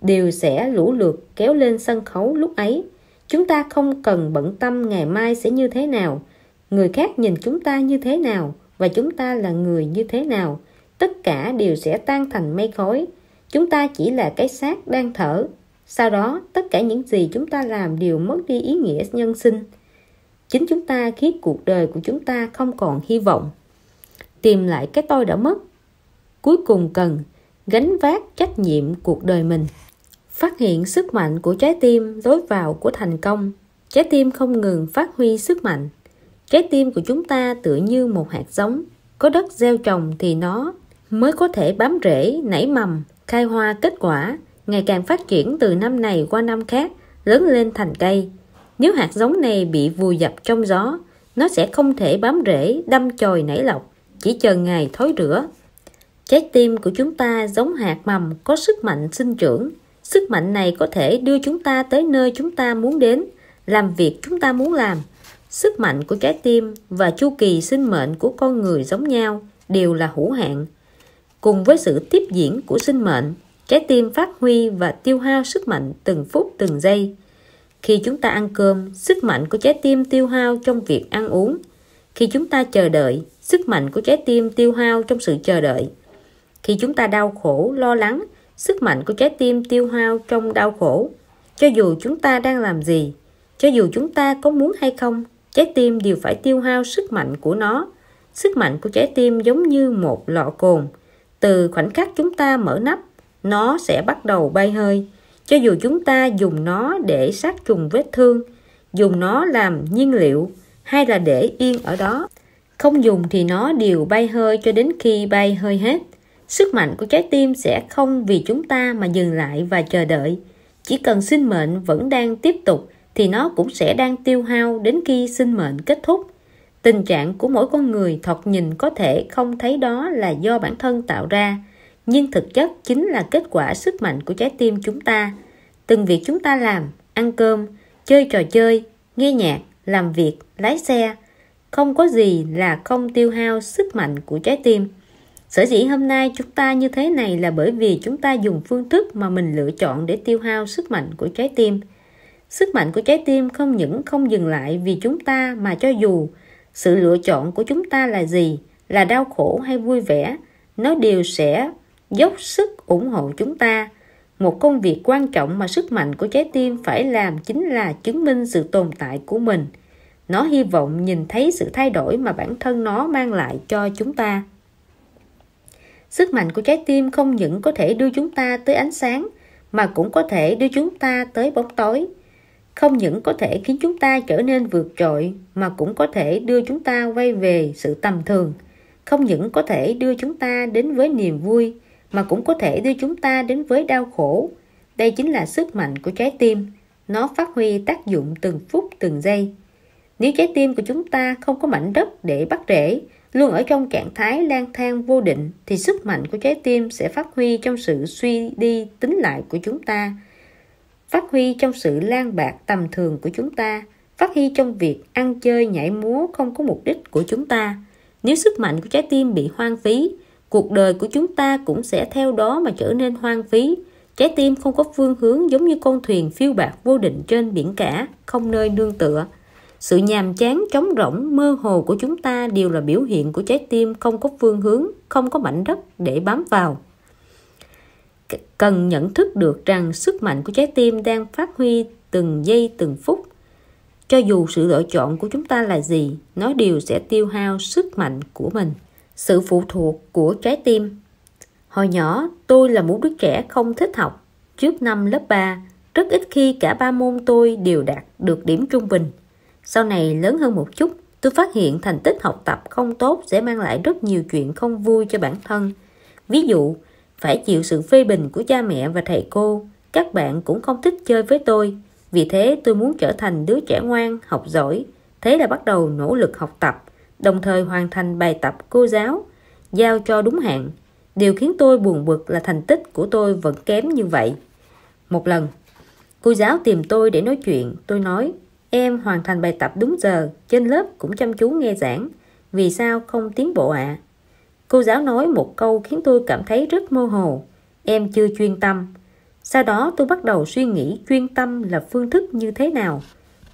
[SPEAKER 1] đều sẽ lũ lượt kéo lên sân khấu lúc ấy chúng ta không cần bận tâm ngày mai sẽ như thế nào người khác nhìn chúng ta như thế nào và chúng ta là người như thế nào tất cả đều sẽ tan thành mây khói chúng ta chỉ là cái xác đang thở sau đó tất cả những gì chúng ta làm đều mất đi ý nghĩa nhân sinh chính chúng ta khiến cuộc đời của chúng ta không còn hy vọng tìm lại cái tôi đã mất cuối cùng cần gánh vác trách nhiệm cuộc đời mình phát hiện sức mạnh của trái tim lối vào của thành công trái tim không ngừng phát huy sức mạnh trái tim của chúng ta tựa như một hạt giống có đất gieo trồng thì nó mới có thể bám rễ nảy mầm khai hoa kết quả ngày càng phát triển từ năm này qua năm khác lớn lên thành cây nếu hạt giống này bị vùi dập trong gió, nó sẽ không thể bám rễ, đâm chồi nảy lọc, chỉ chờ ngày thối rửa. Trái tim của chúng ta giống hạt mầm có sức mạnh sinh trưởng. Sức mạnh này có thể đưa chúng ta tới nơi chúng ta muốn đến, làm việc chúng ta muốn làm. Sức mạnh của trái tim và chu kỳ sinh mệnh của con người giống nhau đều là hữu hạn. Cùng với sự tiếp diễn của sinh mệnh, trái tim phát huy và tiêu hao sức mạnh từng phút từng giây khi chúng ta ăn cơm, sức mạnh của trái tim tiêu hao trong việc ăn uống. Khi chúng ta chờ đợi, sức mạnh của trái tim tiêu hao trong sự chờ đợi. Khi chúng ta đau khổ, lo lắng, sức mạnh của trái tim tiêu hao trong đau khổ. Cho dù chúng ta đang làm gì, cho dù chúng ta có muốn hay không, trái tim đều phải tiêu hao sức mạnh của nó. Sức mạnh của trái tim giống như một lọ cồn. Từ khoảnh khắc chúng ta mở nắp, nó sẽ bắt đầu bay hơi cho dù chúng ta dùng nó để sát trùng vết thương dùng nó làm nhiên liệu hay là để yên ở đó không dùng thì nó đều bay hơi cho đến khi bay hơi hết sức mạnh của trái tim sẽ không vì chúng ta mà dừng lại và chờ đợi chỉ cần sinh mệnh vẫn đang tiếp tục thì nó cũng sẽ đang tiêu hao đến khi sinh mệnh kết thúc tình trạng của mỗi con người thoạt nhìn có thể không thấy đó là do bản thân tạo ra nhưng thực chất chính là kết quả sức mạnh của trái tim chúng ta từng việc chúng ta làm ăn cơm chơi trò chơi nghe nhạc làm việc lái xe không có gì là không tiêu hao sức mạnh của trái tim sở dĩ hôm nay chúng ta như thế này là bởi vì chúng ta dùng phương thức mà mình lựa chọn để tiêu hao sức mạnh của trái tim sức mạnh của trái tim không những không dừng lại vì chúng ta mà cho dù sự lựa chọn của chúng ta là gì là đau khổ hay vui vẻ nó đều sẽ dốc sức ủng hộ chúng ta một công việc quan trọng mà sức mạnh của trái tim phải làm chính là chứng minh sự tồn tại của mình nó hy vọng nhìn thấy sự thay đổi mà bản thân nó mang lại cho chúng ta sức mạnh của trái tim không những có thể đưa chúng ta tới ánh sáng mà cũng có thể đưa chúng ta tới bóng tối không những có thể khiến chúng ta trở nên vượt trội mà cũng có thể đưa chúng ta quay về sự tầm thường không những có thể đưa chúng ta đến với niềm vui mà cũng có thể đưa chúng ta đến với đau khổ đây chính là sức mạnh của trái tim nó phát huy tác dụng từng phút từng giây nếu trái tim của chúng ta không có mảnh đất để bắt rễ luôn ở trong trạng thái lang thang vô định thì sức mạnh của trái tim sẽ phát huy trong sự suy đi tính lại của chúng ta phát huy trong sự lan bạc tầm thường của chúng ta phát huy trong việc ăn chơi nhảy múa không có mục đích của chúng ta nếu sức mạnh của trái tim bị hoang phí cuộc đời của chúng ta cũng sẽ theo đó mà trở nên hoang phí trái tim không có phương hướng giống như con thuyền phiêu bạc vô định trên biển cả không nơi nương tựa sự nhàm chán trống rỗng mơ hồ của chúng ta đều là biểu hiện của trái tim không có phương hướng không có mảnh đất để bám vào cần nhận thức được rằng sức mạnh của trái tim đang phát huy từng giây từng phút cho dù sự lựa chọn của chúng ta là gì nó đều sẽ tiêu hao sức mạnh của mình sự phụ thuộc của trái tim hồi nhỏ tôi là một đứa trẻ không thích học trước năm lớp 3 rất ít khi cả ba môn tôi đều đạt được điểm trung bình sau này lớn hơn một chút tôi phát hiện thành tích học tập không tốt sẽ mang lại rất nhiều chuyện không vui cho bản thân ví dụ phải chịu sự phê bình của cha mẹ và thầy cô các bạn cũng không thích chơi với tôi vì thế tôi muốn trở thành đứa trẻ ngoan học giỏi thế là bắt đầu nỗ lực học tập đồng thời hoàn thành bài tập cô giáo, giao cho đúng hạn. Điều khiến tôi buồn bực là thành tích của tôi vẫn kém như vậy. Một lần, cô giáo tìm tôi để nói chuyện, tôi nói Em hoàn thành bài tập đúng giờ, trên lớp cũng chăm chú nghe giảng. Vì sao không tiến bộ ạ? Cô giáo nói một câu khiến tôi cảm thấy rất mơ hồ. Em chưa chuyên tâm. Sau đó tôi bắt đầu suy nghĩ chuyên tâm là phương thức như thế nào?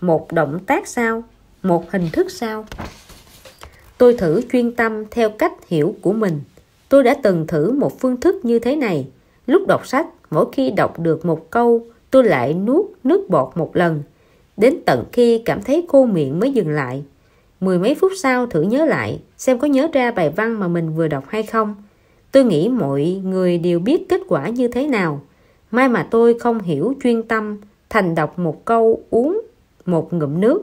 [SPEAKER 1] Một động tác sao? Một hình thức sao? tôi thử chuyên tâm theo cách hiểu của mình tôi đã từng thử một phương thức như thế này lúc đọc sách mỗi khi đọc được một câu tôi lại nuốt nước bọt một lần đến tận khi cảm thấy khô miệng mới dừng lại mười mấy phút sau thử nhớ lại xem có nhớ ra bài văn mà mình vừa đọc hay không tôi nghĩ mọi người đều biết kết quả như thế nào mai mà tôi không hiểu chuyên tâm thành đọc một câu uống một ngụm nước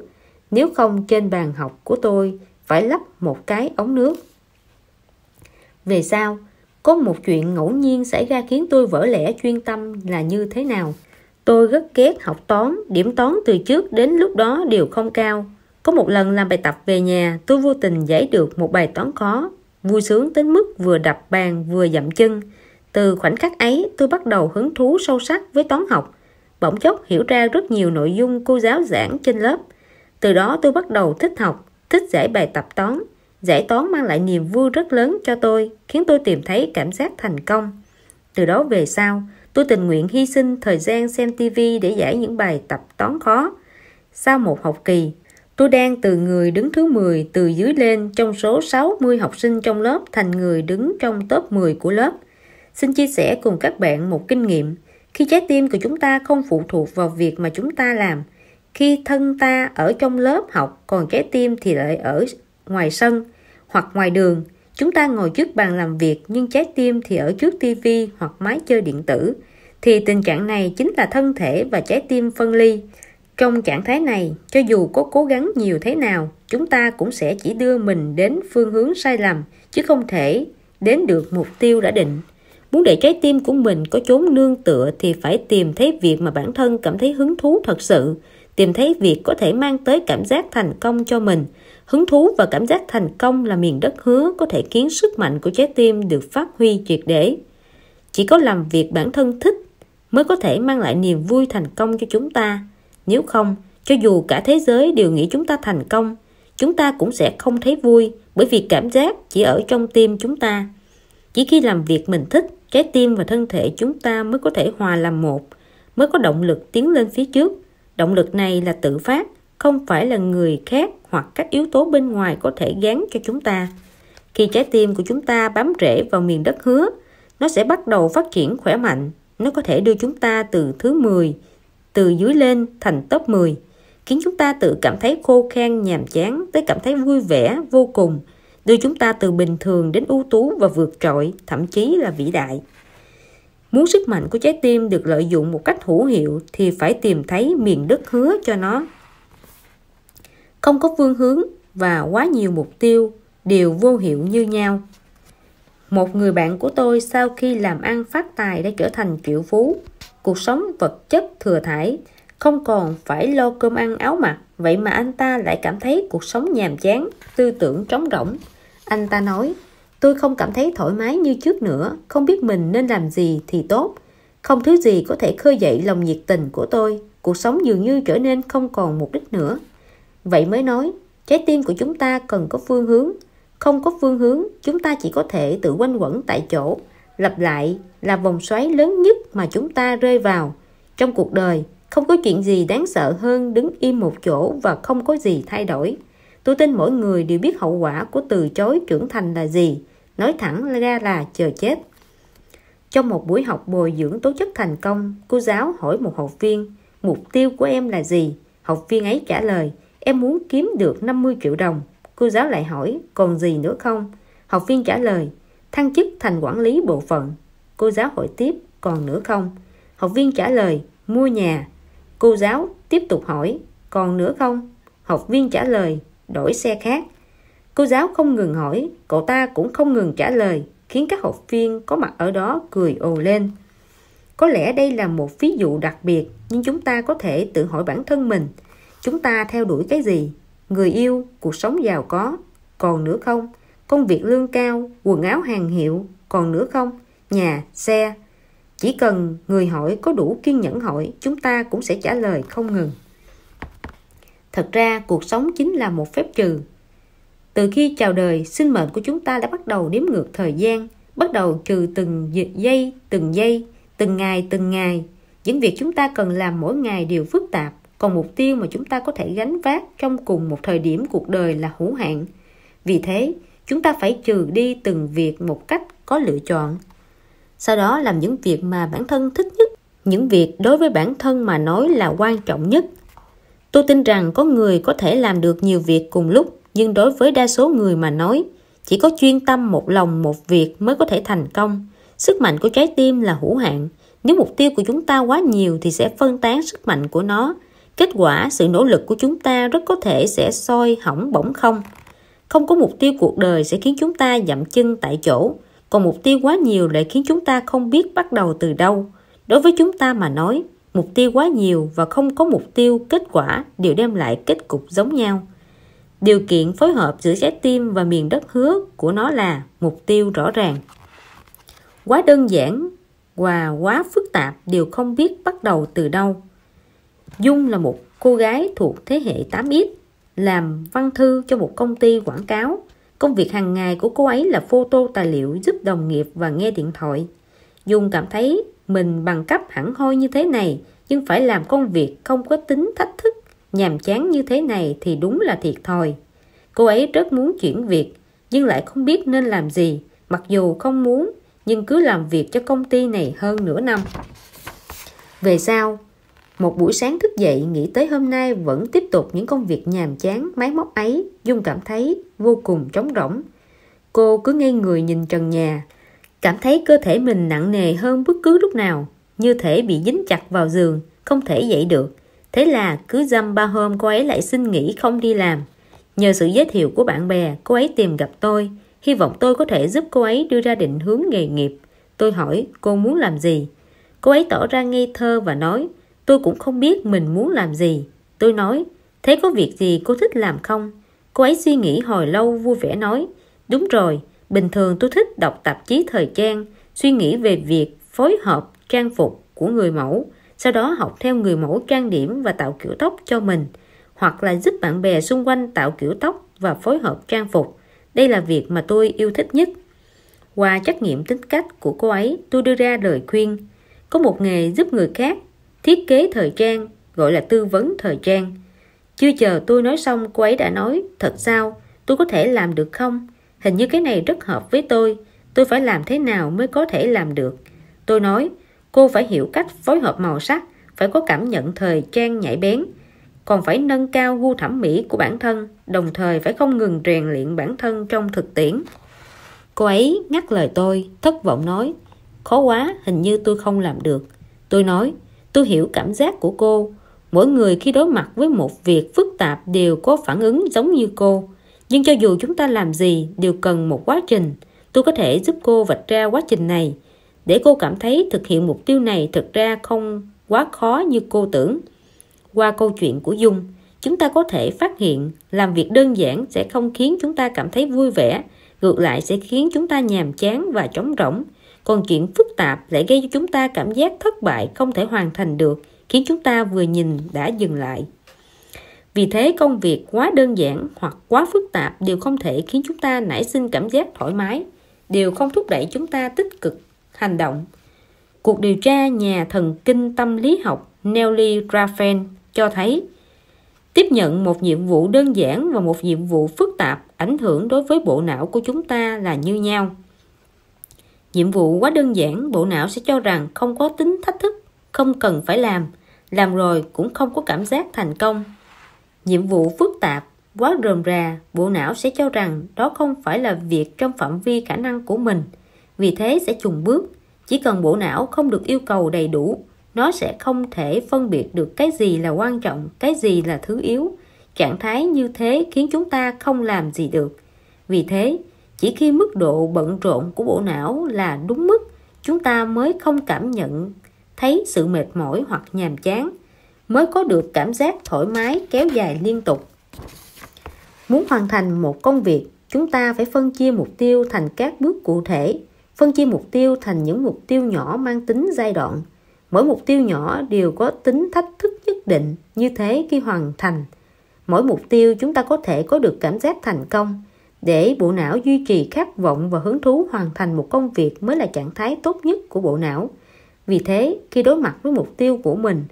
[SPEAKER 1] nếu không trên bàn học của tôi phải lắp một cái ống nước về sau có một chuyện ngẫu nhiên xảy ra khiến tôi vỡ lẽ chuyên tâm là như thế nào tôi rất ghét học toán điểm toán từ trước đến lúc đó đều không cao có một lần làm bài tập về nhà tôi vô tình giải được một bài toán khó vui sướng đến mức vừa đập bàn vừa dậm chân từ khoảnh khắc ấy tôi bắt đầu hứng thú sâu sắc với toán học bỗng chốc hiểu ra rất nhiều nội dung cô giáo giảng trên lớp từ đó tôi bắt đầu thích học thích giải bài tập toán giải toán mang lại niềm vui rất lớn cho tôi khiến tôi tìm thấy cảm giác thành công từ đó về sau tôi tình nguyện hy sinh thời gian xem tivi để giải những bài tập toán khó sau một học kỳ tôi đang từ người đứng thứ 10 từ dưới lên trong số 60 học sinh trong lớp thành người đứng trong top 10 của lớp xin chia sẻ cùng các bạn một kinh nghiệm khi trái tim của chúng ta không phụ thuộc vào việc mà chúng ta làm khi thân ta ở trong lớp học còn trái tim thì lại ở ngoài sân hoặc ngoài đường chúng ta ngồi trước bàn làm việc nhưng trái tim thì ở trước tivi hoặc máy chơi điện tử thì tình trạng này chính là thân thể và trái tim phân ly trong trạng thái này cho dù có cố gắng nhiều thế nào chúng ta cũng sẽ chỉ đưa mình đến phương hướng sai lầm chứ không thể đến được mục tiêu đã định muốn để trái tim của mình có chốn nương tựa thì phải tìm thấy việc mà bản thân cảm thấy hứng thú thật sự tìm thấy việc có thể mang tới cảm giác thành công cho mình hứng thú và cảm giác thành công là miền đất hứa có thể khiến sức mạnh của trái tim được phát huy triệt để chỉ có làm việc bản thân thích mới có thể mang lại niềm vui thành công cho chúng ta nếu không cho dù cả thế giới đều nghĩ chúng ta thành công chúng ta cũng sẽ không thấy vui bởi vì cảm giác chỉ ở trong tim chúng ta chỉ khi làm việc mình thích trái tim và thân thể chúng ta mới có thể hòa làm một mới có động lực tiến lên phía trước động lực này là tự phát không phải là người khác hoặc các yếu tố bên ngoài có thể gán cho chúng ta khi trái tim của chúng ta bám rễ vào miền đất hứa nó sẽ bắt đầu phát triển khỏe mạnh nó có thể đưa chúng ta từ thứ 10 từ dưới lên thành top 10 khiến chúng ta tự cảm thấy khô khan nhàm chán tới cảm thấy vui vẻ vô cùng đưa chúng ta từ bình thường đến ưu tú và vượt trội thậm chí là vĩ đại Muốn sức mạnh của trái tim được lợi dụng một cách hữu hiệu thì phải tìm thấy miền đất hứa cho nó. Không có phương hướng và quá nhiều mục tiêu đều vô hiệu như nhau. Một người bạn của tôi sau khi làm ăn phát tài đã trở thành triệu phú. Cuộc sống vật chất thừa thải, không còn phải lo cơm ăn áo mặc, vậy mà anh ta lại cảm thấy cuộc sống nhàm chán, tư tưởng trống rỗng. Anh ta nói, Tôi không cảm thấy thoải mái như trước nữa, không biết mình nên làm gì thì tốt. Không thứ gì có thể khơi dậy lòng nhiệt tình của tôi, cuộc sống dường như trở nên không còn mục đích nữa. Vậy mới nói, trái tim của chúng ta cần có phương hướng. Không có phương hướng, chúng ta chỉ có thể tự quanh quẩn tại chỗ. Lặp lại là vòng xoáy lớn nhất mà chúng ta rơi vào. Trong cuộc đời, không có chuyện gì đáng sợ hơn đứng im một chỗ và không có gì thay đổi. Tôi tin mỗi người đều biết hậu quả của từ chối trưởng thành là gì, nói thẳng ra là chờ chết. Trong một buổi học bồi dưỡng tố chất thành công, cô giáo hỏi một học viên, mục tiêu của em là gì? Học viên ấy trả lời, em muốn kiếm được 50 triệu đồng. Cô giáo lại hỏi, còn gì nữa không? Học viên trả lời, thăng chức thành quản lý bộ phận. Cô giáo hỏi tiếp, còn nữa không? Học viên trả lời, mua nhà. Cô giáo tiếp tục hỏi, còn nữa không? Học viên trả lời, đổi xe khác. Cô giáo không ngừng hỏi, cậu ta cũng không ngừng trả lời, khiến các học viên có mặt ở đó cười ồ lên. Có lẽ đây là một ví dụ đặc biệt, nhưng chúng ta có thể tự hỏi bản thân mình. Chúng ta theo đuổi cái gì? Người yêu, cuộc sống giàu có, còn nữa không? Công việc lương cao, quần áo hàng hiệu, còn nữa không? Nhà, xe. Chỉ cần người hỏi có đủ kiên nhẫn hỏi, chúng ta cũng sẽ trả lời không ngừng thật ra cuộc sống chính là một phép trừ từ khi chào đời sinh mệnh của chúng ta đã bắt đầu đếm ngược thời gian bắt đầu trừ từng giây từng giây từng ngày từng ngày những việc chúng ta cần làm mỗi ngày đều phức tạp còn mục tiêu mà chúng ta có thể gánh vác trong cùng một thời điểm cuộc đời là hữu hạn vì thế chúng ta phải trừ đi từng việc một cách có lựa chọn sau đó làm những việc mà bản thân thích nhất những việc đối với bản thân mà nói là quan trọng nhất Tôi tin rằng có người có thể làm được nhiều việc cùng lúc, nhưng đối với đa số người mà nói, chỉ có chuyên tâm một lòng một việc mới có thể thành công. Sức mạnh của trái tim là hữu hạn. Nếu mục tiêu của chúng ta quá nhiều thì sẽ phân tán sức mạnh của nó. Kết quả, sự nỗ lực của chúng ta rất có thể sẽ soi hỏng bỗng không. Không có mục tiêu cuộc đời sẽ khiến chúng ta dậm chân tại chỗ, còn mục tiêu quá nhiều lại khiến chúng ta không biết bắt đầu từ đâu. Đối với chúng ta mà nói, mục tiêu quá nhiều và không có mục tiêu kết quả đều đem lại kết cục giống nhau điều kiện phối hợp giữa trái tim và miền đất hứa của nó là mục tiêu rõ ràng quá đơn giản và quá phức tạp đều không biết bắt đầu từ đâu Dung là một cô gái thuộc thế hệ 8X làm văn thư cho một công ty quảng cáo công việc hàng ngày của cô ấy là photo tài liệu giúp đồng nghiệp và nghe điện thoại Dung cảm thấy mình bằng cấp hẳn hoi như thế này nhưng phải làm công việc không có tính thách thức nhàm chán như thế này thì đúng là thiệt thòi cô ấy rất muốn chuyển việc nhưng lại không biết nên làm gì mặc dù không muốn nhưng cứ làm việc cho công ty này hơn nửa năm về sau một buổi sáng thức dậy nghĩ tới hôm nay vẫn tiếp tục những công việc nhàm chán máy móc ấy dung cảm thấy vô cùng trống rỗng cô cứ ngây người nhìn trần nhà cảm thấy cơ thể mình nặng nề hơn bất cứ lúc nào như thể bị dính chặt vào giường không thể dậy được thế là cứ dăm ba hôm cô ấy lại xin nghỉ không đi làm nhờ sự giới thiệu của bạn bè cô ấy tìm gặp tôi hy vọng tôi có thể giúp cô ấy đưa ra định hướng nghề nghiệp tôi hỏi cô muốn làm gì cô ấy tỏ ra ngây thơ và nói tôi cũng không biết mình muốn làm gì tôi nói thế có việc gì cô thích làm không cô ấy suy nghĩ hồi lâu vui vẻ nói đúng rồi Bình thường tôi thích đọc tạp chí thời trang, suy nghĩ về việc phối hợp trang phục của người mẫu, sau đó học theo người mẫu trang điểm và tạo kiểu tóc cho mình, hoặc là giúp bạn bè xung quanh tạo kiểu tóc và phối hợp trang phục. Đây là việc mà tôi yêu thích nhất. Qua trách nghiệm tính cách của cô ấy, tôi đưa ra lời khuyên. Có một nghề giúp người khác, thiết kế thời trang, gọi là tư vấn thời trang. Chưa chờ tôi nói xong, cô ấy đã nói, thật sao, tôi có thể làm được không? hình như cái này rất hợp với tôi tôi phải làm thế nào mới có thể làm được tôi nói cô phải hiểu cách phối hợp màu sắc phải có cảm nhận thời trang nhạy bén còn phải nâng cao gu thẩm mỹ của bản thân đồng thời phải không ngừng rèn luyện bản thân trong thực tiễn cô ấy ngắt lời tôi thất vọng nói khó quá hình như tôi không làm được tôi nói tôi hiểu cảm giác của cô mỗi người khi đối mặt với một việc phức tạp đều có phản ứng giống như cô nhưng cho dù chúng ta làm gì đều cần một quá trình tôi có thể giúp cô vạch ra quá trình này để cô cảm thấy thực hiện mục tiêu này thực ra không quá khó như cô tưởng qua câu chuyện của dung chúng ta có thể phát hiện làm việc đơn giản sẽ không khiến chúng ta cảm thấy vui vẻ ngược lại sẽ khiến chúng ta nhàm chán và trống rỗng còn chuyện phức tạp lại gây cho chúng ta cảm giác thất bại không thể hoàn thành được khiến chúng ta vừa nhìn đã dừng lại vì thế công việc quá đơn giản hoặc quá phức tạp đều không thể khiến chúng ta nảy sinh cảm giác thoải mái đều không thúc đẩy chúng ta tích cực hành động cuộc điều tra nhà thần kinh tâm lý học Nelly Grafen cho thấy tiếp nhận một nhiệm vụ đơn giản và một nhiệm vụ phức tạp ảnh hưởng đối với bộ não của chúng ta là như nhau nhiệm vụ quá đơn giản bộ não sẽ cho rằng không có tính thách thức không cần phải làm làm rồi cũng không có cảm giác thành công nhiệm vụ phức tạp quá rườm rà bộ não sẽ cho rằng đó không phải là việc trong phạm vi khả năng của mình vì thế sẽ chùng bước chỉ cần bộ não không được yêu cầu đầy đủ nó sẽ không thể phân biệt được cái gì là quan trọng cái gì là thứ yếu trạng thái như thế khiến chúng ta không làm gì được vì thế chỉ khi mức độ bận rộn của bộ não là đúng mức chúng ta mới không cảm nhận thấy sự mệt mỏi hoặc nhàm chán mới có được cảm giác thoải mái kéo dài liên tục muốn hoàn thành một công việc chúng ta phải phân chia mục tiêu thành các bước cụ thể phân chia mục tiêu thành những mục tiêu nhỏ mang tính giai đoạn mỗi mục tiêu nhỏ đều có tính thách thức nhất định như thế khi hoàn thành mỗi mục tiêu chúng ta có thể có được cảm giác thành công để bộ não duy trì khát vọng và hứng thú hoàn thành một công việc mới là trạng thái tốt nhất của bộ não vì thế khi đối mặt với mục tiêu của mình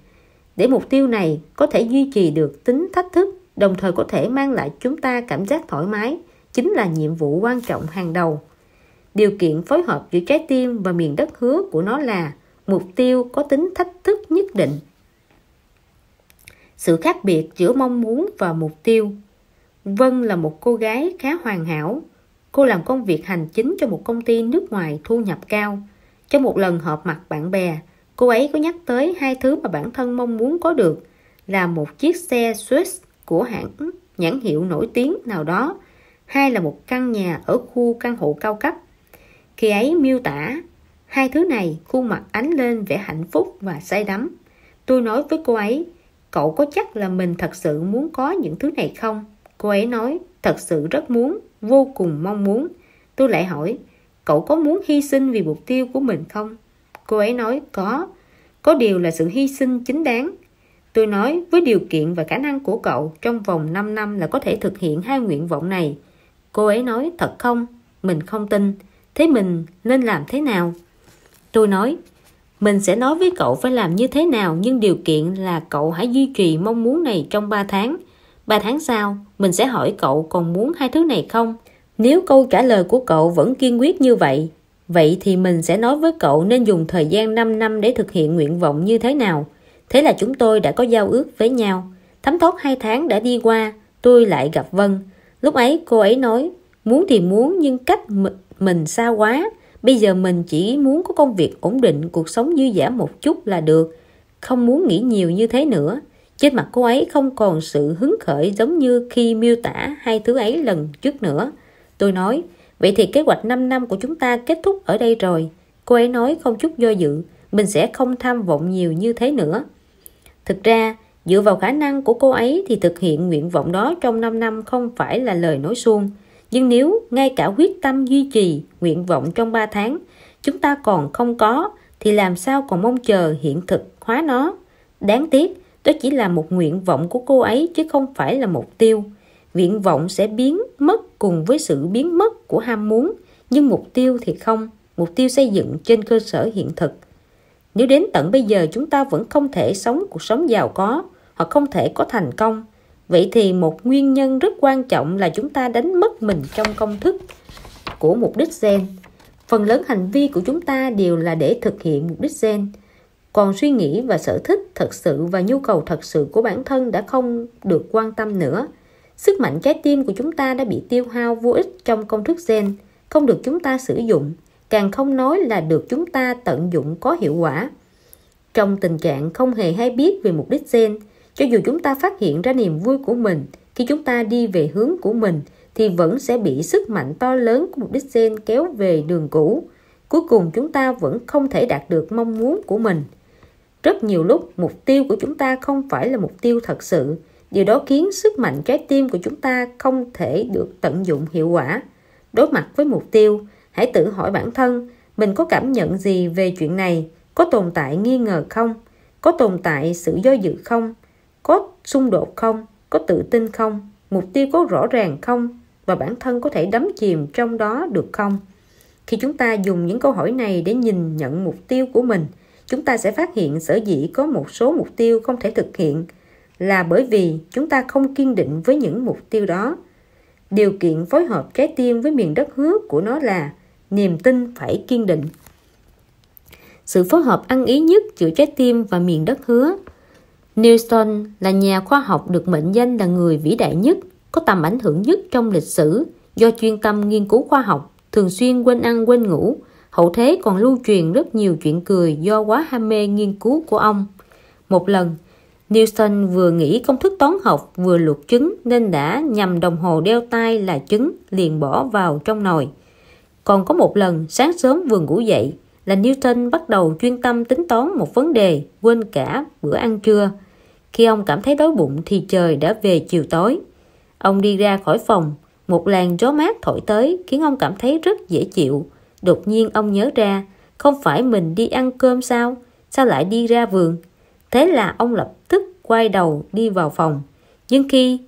[SPEAKER 1] để mục tiêu này có thể duy trì được tính thách thức đồng thời có thể mang lại chúng ta cảm giác thoải mái chính là nhiệm vụ quan trọng hàng đầu điều kiện phối hợp giữa trái tim và miền đất hứa của nó là mục tiêu có tính thách thức nhất định sự khác biệt giữa mong muốn và mục tiêu vân là một cô gái khá hoàn hảo cô làm công việc hành chính cho một công ty nước ngoài thu nhập cao trong một lần họp mặt bạn bè Cô ấy có nhắc tới hai thứ mà bản thân mong muốn có được là một chiếc xe Swiss của hãng nhãn hiệu nổi tiếng nào đó hay là một căn nhà ở khu căn hộ cao cấp. Khi ấy miêu tả hai thứ này khuôn mặt ánh lên vẻ hạnh phúc và say đắm. Tôi nói với cô ấy cậu có chắc là mình thật sự muốn có những thứ này không? Cô ấy nói thật sự rất muốn, vô cùng mong muốn. Tôi lại hỏi cậu có muốn hy sinh vì mục tiêu của mình không? Cô ấy nói có, có điều là sự hy sinh chính đáng. Tôi nói với điều kiện và khả năng của cậu trong vòng 5 năm là có thể thực hiện hai nguyện vọng này. Cô ấy nói thật không? Mình không tin. Thế mình nên làm thế nào? Tôi nói, mình sẽ nói với cậu phải làm như thế nào nhưng điều kiện là cậu hãy duy trì mong muốn này trong 3 tháng. 3 tháng sau, mình sẽ hỏi cậu còn muốn hai thứ này không? Nếu câu trả lời của cậu vẫn kiên quyết như vậy Vậy thì mình sẽ nói với cậu nên dùng thời gian 5 năm để thực hiện nguyện vọng như thế nào. Thế là chúng tôi đã có giao ước với nhau. Thấm thoát hai tháng đã đi qua, tôi lại gặp Vân. Lúc ấy cô ấy nói, muốn thì muốn nhưng cách mình xa quá. Bây giờ mình chỉ muốn có công việc ổn định, cuộc sống dư giả một chút là được. Không muốn nghĩ nhiều như thế nữa. Trên mặt cô ấy không còn sự hứng khởi giống như khi miêu tả hai thứ ấy lần trước nữa. Tôi nói, Vậy thì kế hoạch 5 năm của chúng ta kết thúc ở đây rồi. Cô ấy nói không chút do dự, mình sẽ không tham vọng nhiều như thế nữa. Thực ra, dựa vào khả năng của cô ấy thì thực hiện nguyện vọng đó trong 5 năm không phải là lời nói suông. Nhưng nếu ngay cả quyết tâm duy trì nguyện vọng trong 3 tháng, chúng ta còn không có, thì làm sao còn mong chờ hiện thực hóa nó. Đáng tiếc, đó chỉ là một nguyện vọng của cô ấy chứ không phải là mục tiêu. Nguyện vọng sẽ biến mất cùng với sự biến mất của ham muốn nhưng mục tiêu thì không mục tiêu xây dựng trên cơ sở hiện thực nếu đến tận bây giờ chúng ta vẫn không thể sống cuộc sống giàu có hoặc không thể có thành công vậy thì một nguyên nhân rất quan trọng là chúng ta đánh mất mình trong công thức của mục đích gen phần lớn hành vi của chúng ta đều là để thực hiện mục đích gen còn suy nghĩ và sở thích thật sự và nhu cầu thật sự của bản thân đã không được quan tâm nữa Sức mạnh trái tim của chúng ta đã bị tiêu hao vô ích trong công thức gen, không được chúng ta sử dụng, càng không nói là được chúng ta tận dụng có hiệu quả. Trong tình trạng không hề hay biết về mục đích gen, cho dù chúng ta phát hiện ra niềm vui của mình khi chúng ta đi về hướng của mình thì vẫn sẽ bị sức mạnh to lớn của mục đích gen kéo về đường cũ. Cuối cùng chúng ta vẫn không thể đạt được mong muốn của mình. Rất nhiều lúc mục tiêu của chúng ta không phải là mục tiêu thật sự điều đó khiến sức mạnh trái tim của chúng ta không thể được tận dụng hiệu quả đối mặt với mục tiêu hãy tự hỏi bản thân mình có cảm nhận gì về chuyện này có tồn tại nghi ngờ không có tồn tại sự do dự không có xung đột không có tự tin không mục tiêu có rõ ràng không và bản thân có thể đắm chìm trong đó được không khi chúng ta dùng những câu hỏi này để nhìn nhận mục tiêu của mình chúng ta sẽ phát hiện sở dĩ có một số mục tiêu không thể thực hiện là bởi vì chúng ta không kiên định với những mục tiêu đó điều kiện phối hợp trái tim với miền đất hứa của nó là niềm tin phải kiên định sự phối hợp ăn ý nhất giữa trái tim và miền đất hứa Newton là nhà khoa học được mệnh danh là người vĩ đại nhất có tầm ảnh hưởng nhất trong lịch sử do chuyên tâm nghiên cứu khoa học thường xuyên quên ăn quên ngủ hậu thế còn lưu truyền rất nhiều chuyện cười do quá ham mê nghiên cứu của ông một lần Newton vừa nghĩ công thức toán học vừa luộc trứng nên đã nhầm đồng hồ đeo tay là trứng liền bỏ vào trong nồi. Còn có một lần sáng sớm vừa ngủ dậy là Newton bắt đầu chuyên tâm tính toán một vấn đề quên cả bữa ăn trưa. Khi ông cảm thấy đói bụng thì trời đã về chiều tối. Ông đi ra khỏi phòng, một làn gió mát thổi tới khiến ông cảm thấy rất dễ chịu. Đột nhiên ông nhớ ra, không phải mình đi ăn cơm sao? Sao lại đi ra vườn? thế là ông lập tức quay đầu đi vào phòng nhưng khi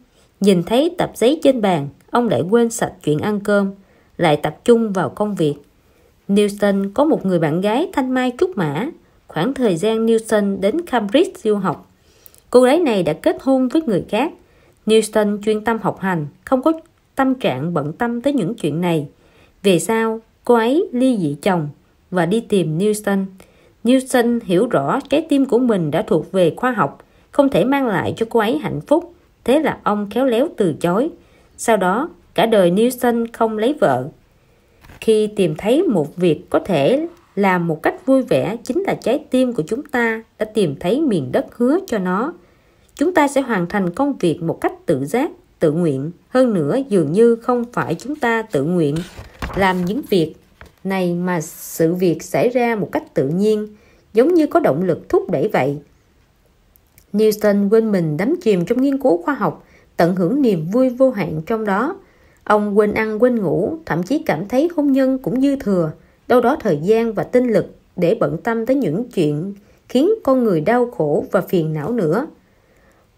[SPEAKER 1] nhìn thấy tập giấy trên bàn ông lại quên sạch chuyện ăn cơm lại tập trung vào công việc Newton có một người bạn gái thanh mai trúc mã khoảng thời gian Newton đến Cambridge du học cô gái này đã kết hôn với người khác Newton chuyên tâm học hành không có tâm trạng bận tâm tới những chuyện này về sau cô ấy ly dị chồng và đi tìm Newton Newton hiểu rõ trái tim của mình đã thuộc về khoa học, không thể mang lại cho cô ấy hạnh phúc, thế là ông khéo léo từ chối. Sau đó, cả đời Newton không lấy vợ. Khi tìm thấy một việc có thể làm một cách vui vẻ chính là trái tim của chúng ta đã tìm thấy miền đất hứa cho nó. Chúng ta sẽ hoàn thành công việc một cách tự giác, tự nguyện. Hơn nữa, dường như không phải chúng ta tự nguyện làm những việc này mà sự việc xảy ra một cách tự nhiên giống như có động lực thúc đẩy vậy Newton quên mình đắm chìm trong nghiên cứu khoa học tận hưởng niềm vui vô hạn trong đó ông quên ăn quên ngủ thậm chí cảm thấy hôn nhân cũng dư thừa đâu đó thời gian và tinh lực để bận tâm tới những chuyện khiến con người đau khổ và phiền não nữa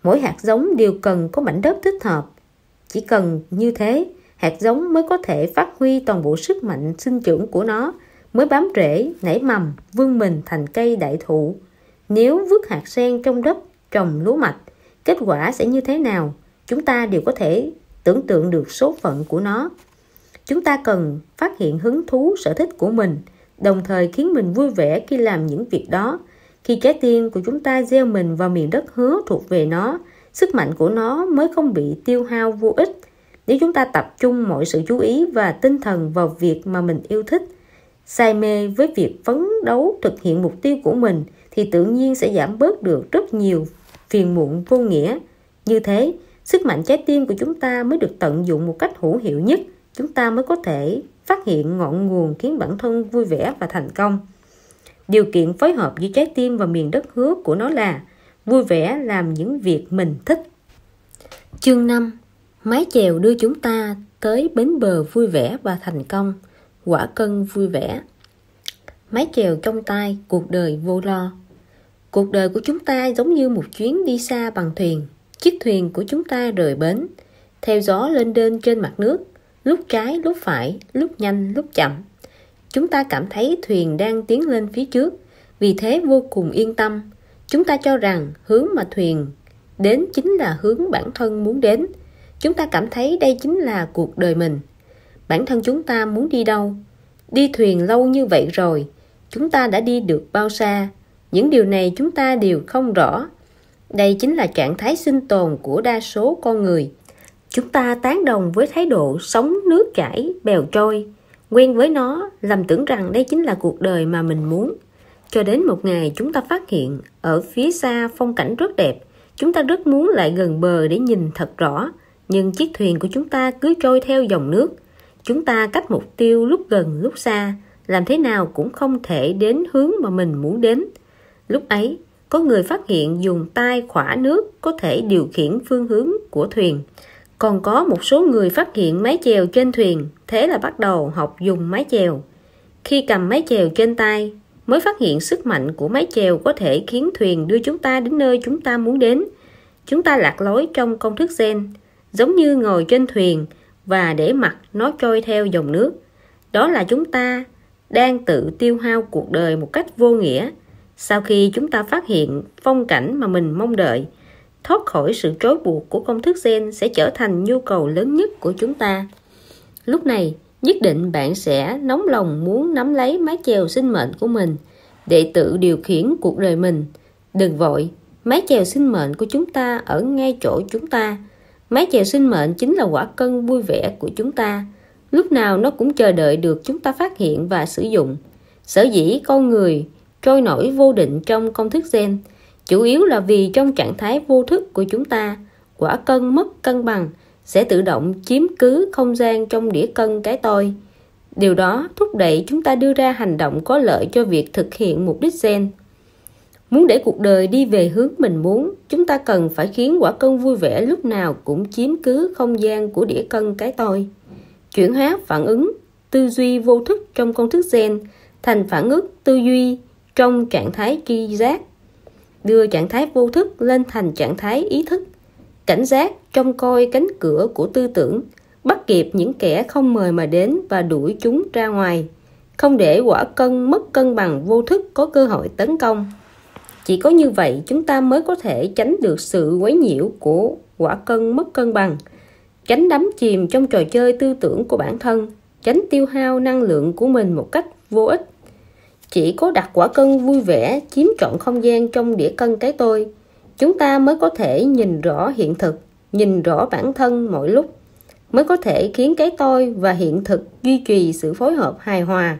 [SPEAKER 1] mỗi hạt giống đều cần có mảnh đất thích hợp chỉ cần như thế hạt giống mới có thể phát huy toàn bộ sức mạnh sinh trưởng của nó mới bám rễ nảy mầm vươn mình thành cây đại thụ nếu vứt hạt sen trong đất trồng lúa mạch kết quả sẽ như thế nào chúng ta đều có thể tưởng tượng được số phận của nó chúng ta cần phát hiện hứng thú sở thích của mình đồng thời khiến mình vui vẻ khi làm những việc đó khi trái tim của chúng ta gieo mình vào miền đất hứa thuộc về nó sức mạnh của nó mới không bị tiêu hao vô ích nếu chúng ta tập trung mọi sự chú ý và tinh thần vào việc mà mình yêu thích say mê với việc phấn đấu thực hiện mục tiêu của mình thì tự nhiên sẽ giảm bớt được rất nhiều phiền muộn vô nghĩa như thế sức mạnh trái tim của chúng ta mới được tận dụng một cách hữu hiệu nhất chúng ta mới có thể phát hiện ngọn nguồn khiến bản thân vui vẻ và thành công điều kiện phối hợp giữa trái tim và miền đất hứa của nó là vui vẻ làm những việc mình thích chương 5 mái chèo đưa chúng ta tới bến bờ vui vẻ và thành công quả cân vui vẻ mái chèo trong tay cuộc đời vô lo cuộc đời của chúng ta giống như một chuyến đi xa bằng thuyền chiếc thuyền của chúng ta rời bến theo gió lên đên trên mặt nước lúc trái lúc phải lúc nhanh lúc chậm chúng ta cảm thấy thuyền đang tiến lên phía trước vì thế vô cùng yên tâm chúng ta cho rằng hướng mà thuyền đến chính là hướng bản thân muốn đến chúng ta cảm thấy đây chính là cuộc đời mình bản thân chúng ta muốn đi đâu đi thuyền lâu như vậy rồi chúng ta đã đi được bao xa những điều này chúng ta đều không rõ đây chính là trạng thái sinh tồn của đa số con người chúng ta tán đồng với thái độ sống nước chảy bèo trôi quen với nó lầm tưởng rằng đây chính là cuộc đời mà mình muốn cho đến một ngày chúng ta phát hiện ở phía xa phong cảnh rất đẹp chúng ta rất muốn lại gần bờ để nhìn thật rõ nhưng chiếc thuyền của chúng ta cứ trôi theo dòng nước chúng ta cách mục tiêu lúc gần lúc xa làm thế nào cũng không thể đến hướng mà mình muốn đến lúc ấy có người phát hiện dùng tay khỏa nước có thể điều khiển phương hướng của thuyền còn có một số người phát hiện máy chèo trên thuyền thế là bắt đầu học dùng máy chèo khi cầm máy chèo trên tay mới phát hiện sức mạnh của máy chèo có thể khiến thuyền đưa chúng ta đến nơi chúng ta muốn đến chúng ta lạc lối trong công thức gen giống như ngồi trên thuyền và để mặt nó trôi theo dòng nước đó là chúng ta đang tự tiêu hao cuộc đời một cách vô nghĩa sau khi chúng ta phát hiện phong cảnh mà mình mong đợi thoát khỏi sự trói buộc của công thức gen sẽ trở thành nhu cầu lớn nhất của chúng ta lúc này nhất định bạn sẽ nóng lòng muốn nắm lấy mái chèo sinh mệnh của mình để tự điều khiển cuộc đời mình đừng vội mái chèo sinh mệnh của chúng ta ở ngay chỗ chúng ta Mái chèo sinh mệnh chính là quả cân vui vẻ của chúng ta. Lúc nào nó cũng chờ đợi được chúng ta phát hiện và sử dụng. Sở dĩ con người trôi nổi vô định trong công thức gen chủ yếu là vì trong trạng thái vô thức của chúng ta, quả cân mất cân bằng sẽ tự động chiếm cứ không gian trong đĩa cân cái tôi. Điều đó thúc đẩy chúng ta đưa ra hành động có lợi cho việc thực hiện mục đích gen. Muốn để cuộc đời đi về hướng mình muốn, chúng ta cần phải khiến quả cân vui vẻ lúc nào cũng chiếm cứ không gian của đĩa cân cái tôi. Chuyển hóa phản ứng, tư duy vô thức trong công thức gen thành phản ứng tư duy trong trạng thái tri giác. Đưa trạng thái vô thức lên thành trạng thái ý thức. Cảnh giác trong coi cánh cửa của tư tưởng, bắt kịp những kẻ không mời mà đến và đuổi chúng ra ngoài. Không để quả cân mất cân bằng vô thức có cơ hội tấn công chỉ có như vậy chúng ta mới có thể tránh được sự quấy nhiễu của quả cân mất cân bằng tránh đắm chìm trong trò chơi tư tưởng của bản thân tránh tiêu hao năng lượng của mình một cách vô ích chỉ có đặt quả cân vui vẻ chiếm trọn không gian trong đĩa cân cái tôi chúng ta mới có thể nhìn rõ hiện thực nhìn rõ bản thân mỗi lúc mới có thể khiến cái tôi và hiện thực duy trì sự phối hợp hài hòa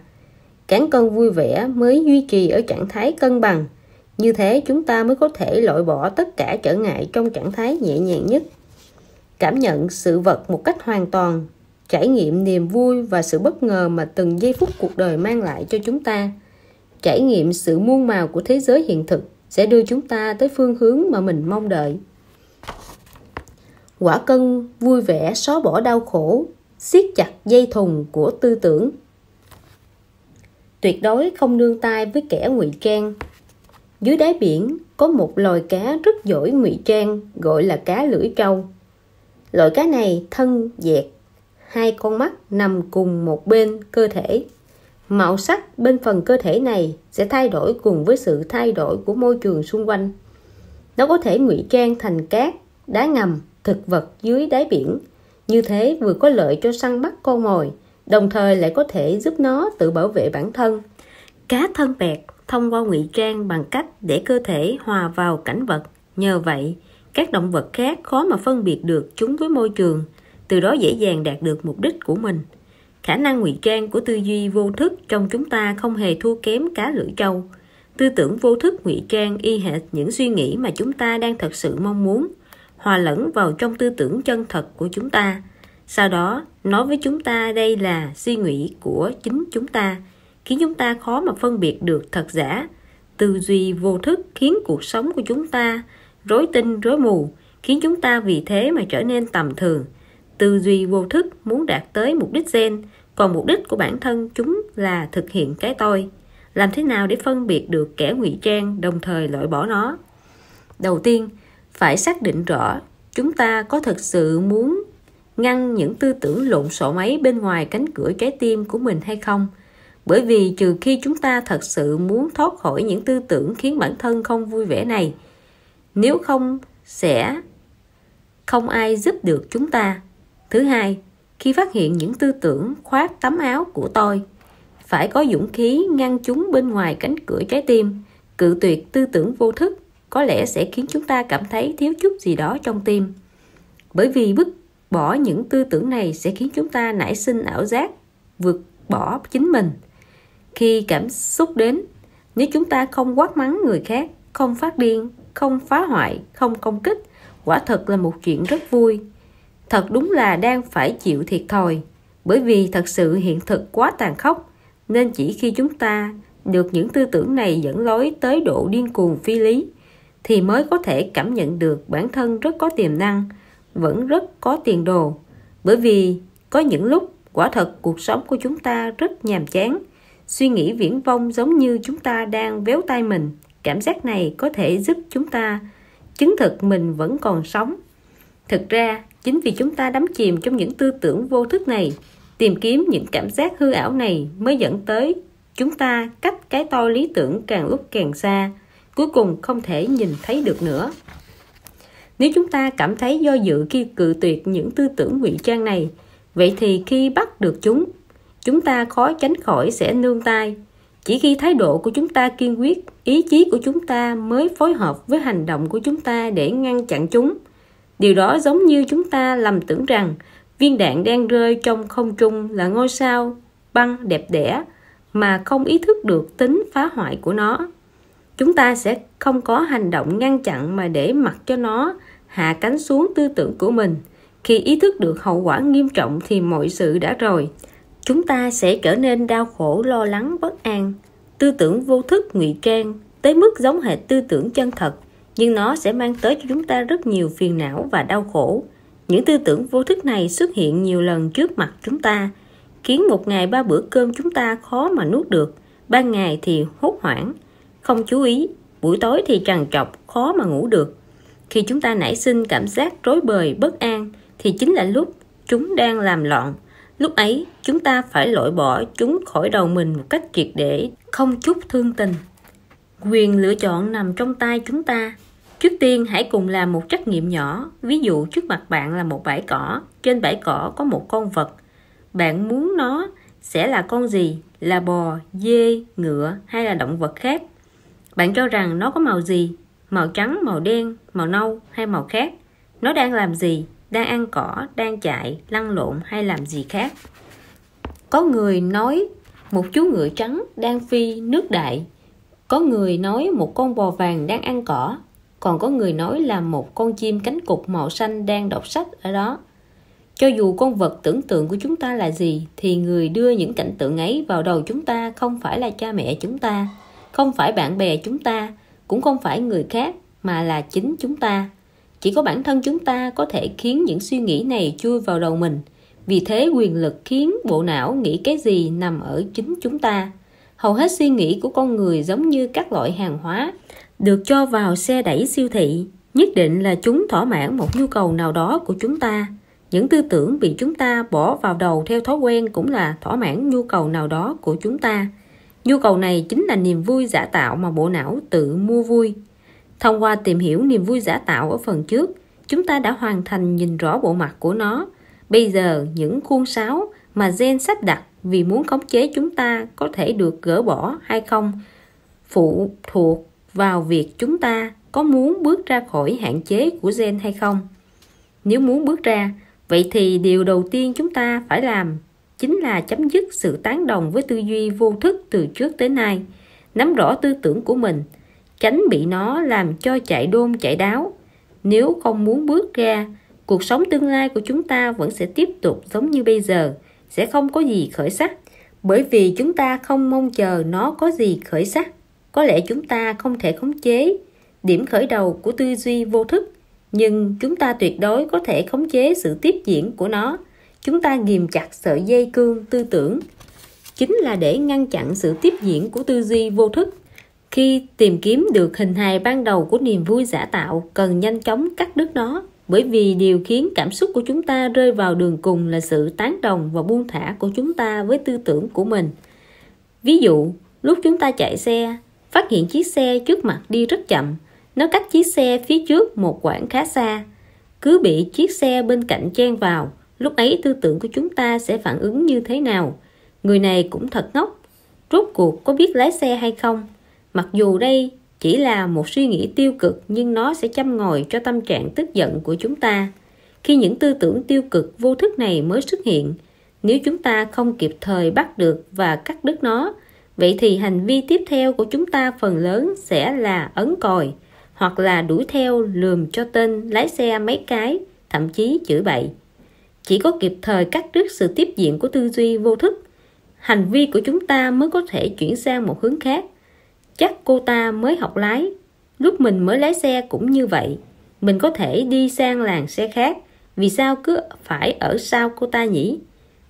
[SPEAKER 1] cán cân vui vẻ mới duy trì ở trạng thái cân bằng như thế chúng ta mới có thể loại bỏ tất cả trở ngại trong trạng thái nhẹ nhàng nhất cảm nhận sự vật một cách hoàn toàn trải nghiệm niềm vui và sự bất ngờ mà từng giây phút cuộc đời mang lại cho chúng ta trải nghiệm sự muôn màu của thế giới hiện thực sẽ đưa chúng ta tới phương hướng mà mình mong đợi quả cân vui vẻ xóa bỏ đau khổ siết chặt dây thùng của tư tưởng tuyệt đối không nương tay với kẻ ngụy trang dưới đáy biển có một loài cá rất giỏi ngụy trang gọi là cá lưỡi trâu loại cá này thân dẹt hai con mắt nằm cùng một bên cơ thể màu sắc bên phần cơ thể này sẽ thay đổi cùng với sự thay đổi của môi trường xung quanh nó có thể ngụy trang thành cát đá ngầm thực vật dưới đáy biển như thế vừa có lợi cho săn bắt con mồi đồng thời lại có thể giúp nó tự bảo vệ bản thân cá thân bẹt thông qua ngụy trang bằng cách để cơ thể hòa vào cảnh vật nhờ vậy các động vật khác khó mà phân biệt được chúng với môi trường từ đó dễ dàng đạt được mục đích của mình khả năng ngụy trang của tư duy vô thức trong chúng ta không hề thua kém cá lưỡi trâu tư tưởng vô thức ngụy trang y hệt những suy nghĩ mà chúng ta đang thật sự mong muốn hòa lẫn vào trong tư tưởng chân thật của chúng ta sau đó nói với chúng ta đây là suy nghĩ của chính chúng ta khiến chúng ta khó mà phân biệt được thật giả tư duy vô thức khiến cuộc sống của chúng ta rối tinh rối mù khiến chúng ta vì thế mà trở nên tầm thường tư duy vô thức muốn đạt tới mục đích gen còn mục đích của bản thân chúng là thực hiện cái tôi làm thế nào để phân biệt được kẻ ngụy trang đồng thời loại bỏ nó đầu tiên phải xác định rõ chúng ta có thật sự muốn ngăn những tư tưởng lộn xộn ấy bên ngoài cánh cửa trái tim của mình hay không bởi vì trừ khi chúng ta thật sự muốn thoát khỏi những tư tưởng khiến bản thân không vui vẻ này nếu không sẽ không ai giúp được chúng ta thứ hai khi phát hiện những tư tưởng khoác tấm áo của tôi phải có dũng khí ngăn chúng bên ngoài cánh cửa trái tim cự tuyệt tư tưởng vô thức có lẽ sẽ khiến chúng ta cảm thấy thiếu chút gì đó trong tim bởi vì bức bỏ những tư tưởng này sẽ khiến chúng ta nảy sinh ảo giác vượt bỏ chính mình khi cảm xúc đến nếu chúng ta không quát mắng người khác không phát điên không phá hoại không công kích quả thật là một chuyện rất vui thật đúng là đang phải chịu thiệt thòi bởi vì thật sự hiện thực quá tàn khốc nên chỉ khi chúng ta được những tư tưởng này dẫn lối tới độ điên cuồng phi lý thì mới có thể cảm nhận được bản thân rất có tiềm năng vẫn rất có tiền đồ bởi vì có những lúc quả thật cuộc sống của chúng ta rất nhàm chán suy nghĩ viễn vông giống như chúng ta đang véo tay mình cảm giác này có thể giúp chúng ta chứng thực mình vẫn còn sống thực ra chính vì chúng ta đắm chìm trong những tư tưởng vô thức này tìm kiếm những cảm giác hư ảo này mới dẫn tới chúng ta cách cái tôi lý tưởng càng lúc càng xa cuối cùng không thể nhìn thấy được nữa nếu chúng ta cảm thấy do dự khi cự tuyệt những tư tưởng ngụy trang này vậy thì khi bắt được chúng chúng ta khó tránh khỏi sẽ nương tay chỉ khi thái độ của chúng ta kiên quyết ý chí của chúng ta mới phối hợp với hành động của chúng ta để ngăn chặn chúng điều đó giống như chúng ta lầm tưởng rằng viên đạn đang rơi trong không trung là ngôi sao băng đẹp đẽ mà không ý thức được tính phá hoại của nó chúng ta sẽ không có hành động ngăn chặn mà để mặc cho nó hạ cánh xuống tư tưởng của mình khi ý thức được hậu quả nghiêm trọng thì mọi sự đã rồi chúng ta sẽ trở nên đau khổ lo lắng bất an tư tưởng vô thức ngụy trang tới mức giống hệ tư tưởng chân thật nhưng nó sẽ mang tới cho chúng ta rất nhiều phiền não và đau khổ những tư tưởng vô thức này xuất hiện nhiều lần trước mặt chúng ta khiến một ngày ba bữa cơm chúng ta khó mà nuốt được ban ngày thì hốt hoảng không chú ý buổi tối thì trằn trọc khó mà ngủ được khi chúng ta nảy sinh cảm giác rối bời bất an thì chính là lúc chúng đang làm loạn lúc ấy chúng ta phải loại bỏ chúng khỏi đầu mình một cách triệt để không chút thương tình quyền lựa chọn nằm trong tay chúng ta trước tiên hãy cùng làm một trách nghiệm nhỏ ví dụ trước mặt bạn là một bãi cỏ trên bãi cỏ có một con vật bạn muốn nó sẽ là con gì là bò dê ngựa hay là động vật khác bạn cho rằng nó có màu gì màu trắng màu đen màu nâu hay màu khác nó đang làm gì đang ăn cỏ đang chạy lăn lộn hay làm gì khác có người nói một chú ngựa trắng đang phi nước đại có người nói một con bò vàng đang ăn cỏ còn có người nói là một con chim cánh cụt màu xanh đang đọc sách ở đó cho dù con vật tưởng tượng của chúng ta là gì thì người đưa những cảnh tượng ấy vào đầu chúng ta không phải là cha mẹ chúng ta không phải bạn bè chúng ta cũng không phải người khác mà là chính chúng ta chỉ có bản thân chúng ta có thể khiến những suy nghĩ này chui vào đầu mình vì thế quyền lực khiến bộ não nghĩ cái gì nằm ở chính chúng ta hầu hết suy nghĩ của con người giống như các loại hàng hóa được cho vào xe đẩy siêu thị nhất định là chúng thỏa mãn một nhu cầu nào đó của chúng ta những tư tưởng bị chúng ta bỏ vào đầu theo thói quen cũng là thỏa mãn nhu cầu nào đó của chúng ta nhu cầu này chính là niềm vui giả tạo mà bộ não tự mua vui Thông qua tìm hiểu niềm vui giả tạo ở phần trước, chúng ta đã hoàn thành nhìn rõ bộ mặt của nó. Bây giờ, những khuôn sáo mà gen sắp đặt vì muốn khống chế chúng ta có thể được gỡ bỏ hay không phụ thuộc vào việc chúng ta có muốn bước ra khỏi hạn chế của gen hay không. Nếu muốn bước ra, vậy thì điều đầu tiên chúng ta phải làm chính là chấm dứt sự tán đồng với tư duy vô thức từ trước tới nay, nắm rõ tư tưởng của mình – tránh bị nó làm cho chạy đôn chạy đáo nếu không muốn bước ra cuộc sống tương lai của chúng ta vẫn sẽ tiếp tục giống như bây giờ sẽ không có gì khởi sắc bởi vì chúng ta không mong chờ nó có gì khởi sắc có lẽ chúng ta không thể khống chế điểm khởi đầu của tư duy vô thức nhưng chúng ta tuyệt đối có thể khống chế sự tiếp diễn của nó chúng ta ghìm chặt sợi dây cương tư tưởng chính là để ngăn chặn sự tiếp diễn của tư duy vô thức khi tìm kiếm được hình hài ban đầu của niềm vui giả tạo cần nhanh chóng cắt đứt nó bởi vì điều khiến cảm xúc của chúng ta rơi vào đường cùng là sự tán đồng và buông thả của chúng ta với tư tưởng của mình ví dụ lúc chúng ta chạy xe phát hiện chiếc xe trước mặt đi rất chậm nó cách chiếc xe phía trước một quãng khá xa cứ bị chiếc xe bên cạnh chen vào lúc ấy tư tưởng của chúng ta sẽ phản ứng như thế nào người này cũng thật ngốc rốt cuộc có biết lái xe hay không mặc dù đây chỉ là một suy nghĩ tiêu cực nhưng nó sẽ châm ngòi cho tâm trạng tức giận của chúng ta khi những tư tưởng tiêu cực vô thức này mới xuất hiện nếu chúng ta không kịp thời bắt được và cắt đứt nó vậy thì hành vi tiếp theo của chúng ta phần lớn sẽ là ấn còi hoặc là đuổi theo lườm cho tên lái xe mấy cái thậm chí chửi bậy chỉ có kịp thời cắt đứt sự tiếp diện của tư duy vô thức hành vi của chúng ta mới có thể chuyển sang một hướng khác chắc cô ta mới học lái lúc mình mới lái xe cũng như vậy mình có thể đi sang làng xe khác vì sao cứ phải ở sau cô ta nhỉ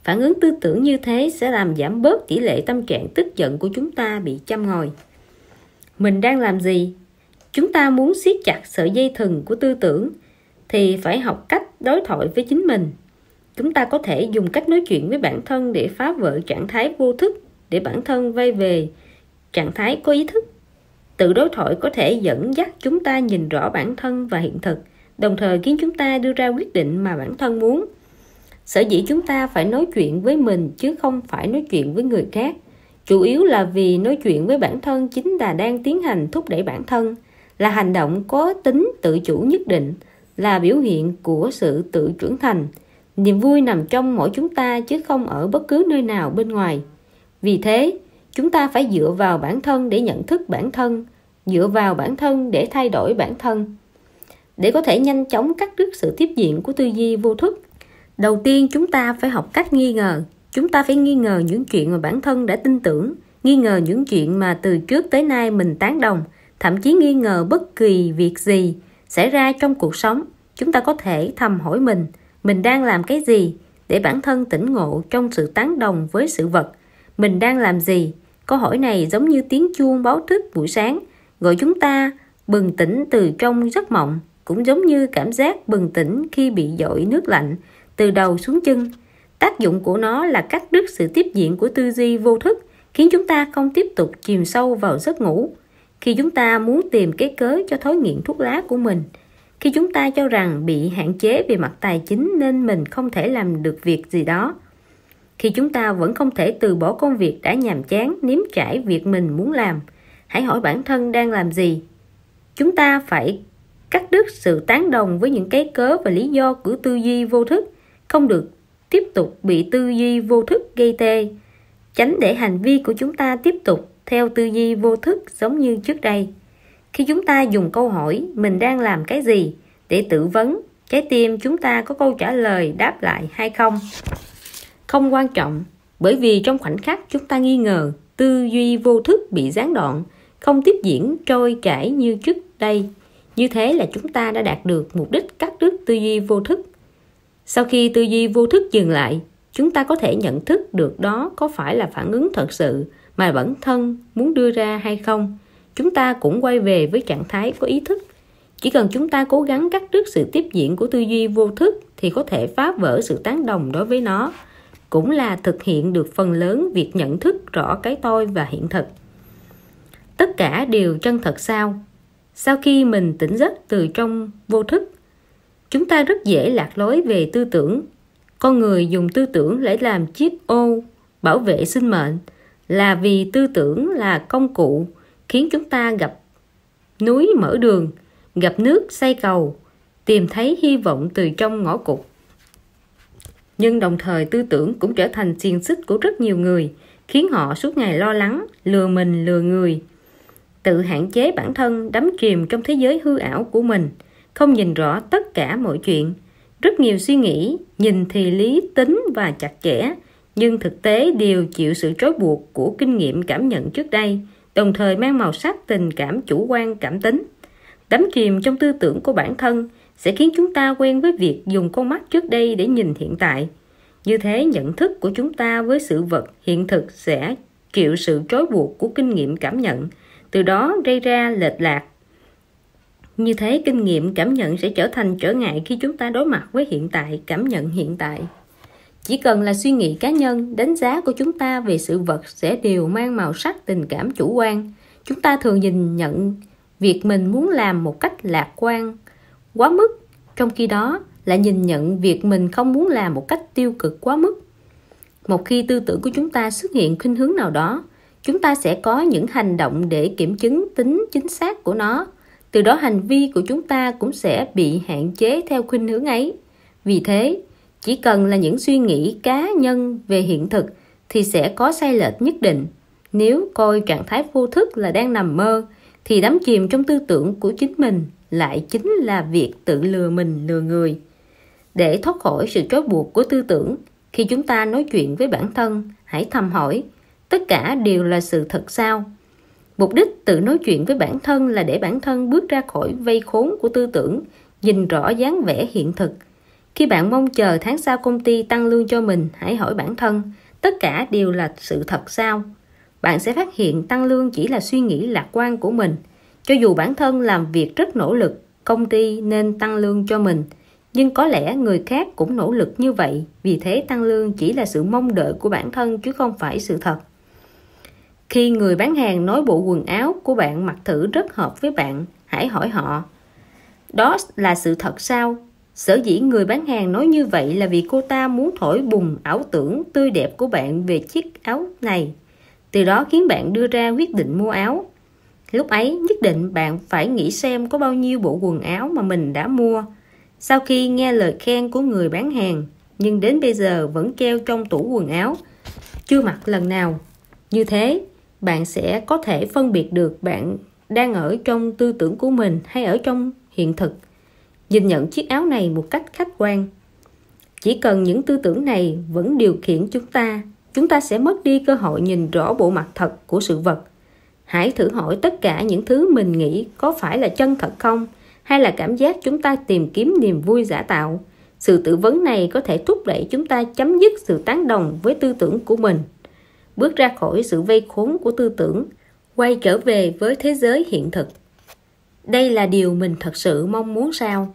[SPEAKER 1] phản ứng tư tưởng như thế sẽ làm giảm bớt tỷ lệ tâm trạng tức giận của chúng ta bị châm ngòi mình đang làm gì chúng ta muốn siết chặt sợi dây thừng của tư tưởng thì phải học cách đối thoại với chính mình chúng ta có thể dùng cách nói chuyện với bản thân để phá vỡ trạng thái vô thức để bản thân vay về trạng thái có ý thức tự đối thoại có thể dẫn dắt chúng ta nhìn rõ bản thân và hiện thực đồng thời khiến chúng ta đưa ra quyết định mà bản thân muốn sở dĩ chúng ta phải nói chuyện với mình chứ không phải nói chuyện với người khác chủ yếu là vì nói chuyện với bản thân chính là đang tiến hành thúc đẩy bản thân là hành động có tính tự chủ nhất định là biểu hiện của sự tự trưởng thành niềm vui nằm trong mỗi chúng ta chứ không ở bất cứ nơi nào bên ngoài vì thế chúng ta phải dựa vào bản thân để nhận thức bản thân dựa vào bản thân để thay đổi bản thân để có thể nhanh chóng cắt đứt sự tiếp diện của tư duy vô thức đầu tiên chúng ta phải học cách nghi ngờ chúng ta phải nghi ngờ những chuyện mà bản thân đã tin tưởng nghi ngờ những chuyện mà từ trước tới nay mình tán đồng thậm chí nghi ngờ bất kỳ việc gì xảy ra trong cuộc sống chúng ta có thể thầm hỏi mình mình đang làm cái gì để bản thân tỉnh ngộ trong sự tán đồng với sự vật mình đang làm gì Câu hỏi này giống như tiếng chuông báo thức buổi sáng, gọi chúng ta bừng tỉnh từ trong giấc mộng, cũng giống như cảm giác bừng tỉnh khi bị dội nước lạnh từ đầu xuống chân. Tác dụng của nó là cắt đứt sự tiếp diện của tư duy vô thức, khiến chúng ta không tiếp tục chìm sâu vào giấc ngủ. Khi chúng ta muốn tìm cái cớ cho thói nghiện thuốc lá của mình, khi chúng ta cho rằng bị hạn chế về mặt tài chính nên mình không thể làm được việc gì đó, khi chúng ta vẫn không thể từ bỏ công việc đã nhàm chán nếm trải việc mình muốn làm hãy hỏi bản thân đang làm gì chúng ta phải cắt đứt sự tán đồng với những cái cớ và lý do của tư duy vô thức không được tiếp tục bị tư duy vô thức gây tê tránh để hành vi của chúng ta tiếp tục theo tư duy vô thức giống như trước đây khi chúng ta dùng câu hỏi mình đang làm cái gì để tự vấn trái tim chúng ta có câu trả lời đáp lại hay không không quan trọng bởi vì trong khoảnh khắc chúng ta nghi ngờ tư duy vô thức bị gián đoạn không tiếp diễn trôi chảy như trước đây như thế là chúng ta đã đạt được mục đích cắt đứt tư duy vô thức sau khi tư duy vô thức dừng lại chúng ta có thể nhận thức được đó có phải là phản ứng thật sự mà bản thân muốn đưa ra hay không chúng ta cũng quay về với trạng thái có ý thức chỉ cần chúng ta cố gắng cắt đứt sự tiếp diễn của tư duy vô thức thì có thể phá vỡ sự tán đồng đối với nó cũng là thực hiện được phần lớn việc nhận thức rõ cái tôi và hiện thực tất cả đều chân thật sao sau khi mình tỉnh giấc từ trong vô thức chúng ta rất dễ lạc lối về tư tưởng con người dùng tư tưởng để làm chiếc ô bảo vệ sinh mệnh là vì tư tưởng là công cụ khiến chúng ta gặp núi mở đường gặp nước xây cầu tìm thấy hy vọng từ trong ngõ cụt nhưng đồng thời tư tưởng cũng trở thành xiềng xích của rất nhiều người khiến họ suốt ngày lo lắng lừa mình lừa người tự hạn chế bản thân đắm chìm trong thế giới hư ảo của mình không nhìn rõ tất cả mọi chuyện rất nhiều suy nghĩ nhìn thì lý tính và chặt chẽ nhưng thực tế đều chịu sự trói buộc của kinh nghiệm cảm nhận trước đây đồng thời mang màu sắc tình cảm chủ quan cảm tính đắm chìm trong tư tưởng của bản thân sẽ khiến chúng ta quen với việc dùng con mắt trước đây để nhìn hiện tại như thế nhận thức của chúng ta với sự vật hiện thực sẽ chịu sự trói buộc của kinh nghiệm cảm nhận từ đó gây ra lệch lạc như thế kinh nghiệm cảm nhận sẽ trở thành trở ngại khi chúng ta đối mặt với hiện tại cảm nhận hiện tại chỉ cần là suy nghĩ cá nhân đánh giá của chúng ta về sự vật sẽ đều mang màu sắc tình cảm chủ quan chúng ta thường nhìn nhận việc mình muốn làm một cách lạc quan quá mức trong khi đó lại nhìn nhận việc mình không muốn làm một cách tiêu cực quá mức một khi tư tưởng của chúng ta xuất hiện khuynh hướng nào đó chúng ta sẽ có những hành động để kiểm chứng tính chính xác của nó từ đó hành vi của chúng ta cũng sẽ bị hạn chế theo khuynh hướng ấy vì thế chỉ cần là những suy nghĩ cá nhân về hiện thực thì sẽ có sai lệch nhất định nếu coi trạng thái vô thức là đang nằm mơ thì đắm chìm trong tư tưởng của chính mình lại chính là việc tự lừa mình lừa người để thoát khỏi sự trói buộc của tư tưởng khi chúng ta nói chuyện với bản thân hãy thầm hỏi tất cả đều là sự thật sao mục đích tự nói chuyện với bản thân là để bản thân bước ra khỏi vây khốn của tư tưởng nhìn rõ dáng vẻ hiện thực khi bạn mong chờ tháng sau công ty tăng lương cho mình hãy hỏi bản thân tất cả đều là sự thật sao bạn sẽ phát hiện tăng lương chỉ là suy nghĩ lạc quan của mình cho dù bản thân làm việc rất nỗ lực công ty nên tăng lương cho mình nhưng có lẽ người khác cũng nỗ lực như vậy vì thế tăng lương chỉ là sự mong đợi của bản thân chứ không phải sự thật khi người bán hàng nói bộ quần áo của bạn mặc thử rất hợp với bạn hãy hỏi họ đó là sự thật sao sở dĩ người bán hàng nói như vậy là vì cô ta muốn thổi bùng ảo tưởng tươi đẹp của bạn về chiếc áo này từ đó khiến bạn đưa ra quyết định mua áo Lúc ấy nhất định bạn phải nghĩ xem có bao nhiêu bộ quần áo mà mình đã mua. Sau khi nghe lời khen của người bán hàng, nhưng đến bây giờ vẫn treo trong tủ quần áo, chưa mặc lần nào. Như thế, bạn sẽ có thể phân biệt được bạn đang ở trong tư tưởng của mình hay ở trong hiện thực. Nhìn nhận chiếc áo này một cách khách quan. Chỉ cần những tư tưởng này vẫn điều khiển chúng ta, chúng ta sẽ mất đi cơ hội nhìn rõ bộ mặt thật của sự vật hãy thử hỏi tất cả những thứ mình nghĩ có phải là chân thật không hay là cảm giác chúng ta tìm kiếm niềm vui giả tạo sự tự vấn này có thể thúc đẩy chúng ta chấm dứt sự tán đồng với tư tưởng của mình bước ra khỏi sự vây khốn của tư tưởng quay trở về với thế giới hiện thực đây là điều mình thật sự mong muốn sao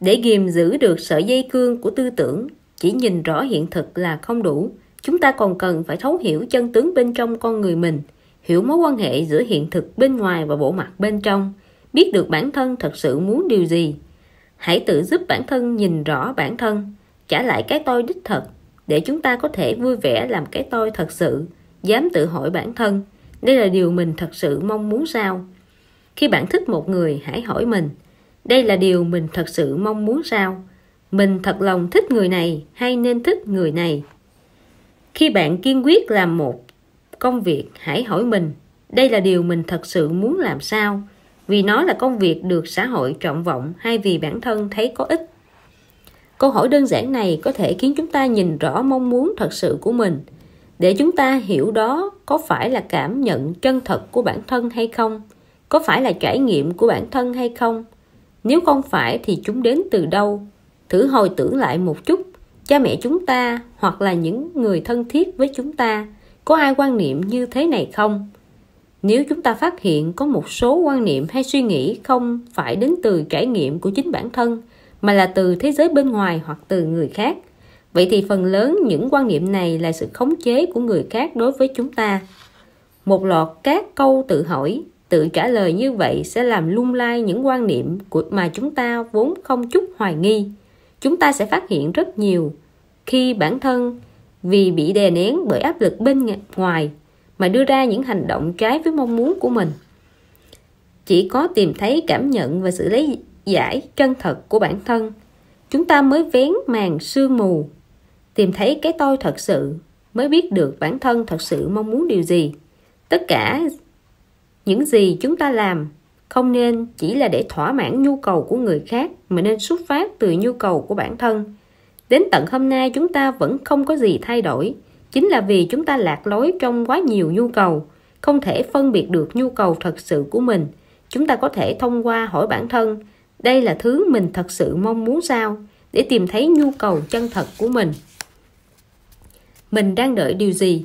[SPEAKER 1] để ghiềm giữ được sợi dây cương của tư tưởng chỉ nhìn rõ hiện thực là không đủ chúng ta còn cần phải thấu hiểu chân tướng bên trong con người mình hiểu mối quan hệ giữa hiện thực bên ngoài và bộ mặt bên trong biết được bản thân thật sự muốn điều gì hãy tự giúp bản thân nhìn rõ bản thân trả lại cái tôi đích thật để chúng ta có thể vui vẻ làm cái tôi thật sự dám tự hỏi bản thân đây là điều mình thật sự mong muốn sao khi bạn thích một người hãy hỏi mình đây là điều mình thật sự mong muốn sao mình thật lòng thích người này hay nên thích người này khi bạn kiên quyết làm một công việc hãy hỏi mình đây là điều mình thật sự muốn làm sao vì nó là công việc được xã hội trọng vọng hay vì bản thân thấy có ích câu hỏi đơn giản này có thể khiến chúng ta nhìn rõ mong muốn thật sự của mình để chúng ta hiểu đó có phải là cảm nhận chân thật của bản thân hay không có phải là trải nghiệm của bản thân hay không nếu không phải thì chúng đến từ đâu thử hồi tưởng lại một chút cha mẹ chúng ta hoặc là những người thân thiết với chúng ta có ai quan niệm như thế này không nếu chúng ta phát hiện có một số quan niệm hay suy nghĩ không phải đến từ trải nghiệm của chính bản thân mà là từ thế giới bên ngoài hoặc từ người khác vậy thì phần lớn những quan niệm này là sự khống chế của người khác đối với chúng ta một loạt các câu tự hỏi tự trả lời như vậy sẽ làm lung lay những quan niệm của mà chúng ta vốn không chút hoài nghi chúng ta sẽ phát hiện rất nhiều khi bản thân vì bị đè nén bởi áp lực bên ngoài mà đưa ra những hành động trái với mong muốn của mình chỉ có tìm thấy cảm nhận và xử lý giải chân thật của bản thân chúng ta mới vén màn sương mù tìm thấy cái tôi thật sự mới biết được bản thân thật sự mong muốn điều gì tất cả những gì chúng ta làm không nên chỉ là để thỏa mãn nhu cầu của người khác mà nên xuất phát từ nhu cầu của bản thân Đến tận hôm nay chúng ta vẫn không có gì thay đổi, chính là vì chúng ta lạc lối trong quá nhiều nhu cầu, không thể phân biệt được nhu cầu thật sự của mình. Chúng ta có thể thông qua hỏi bản thân, đây là thứ mình thật sự mong muốn sao, để tìm thấy nhu cầu chân thật của mình. Mình đang đợi điều gì?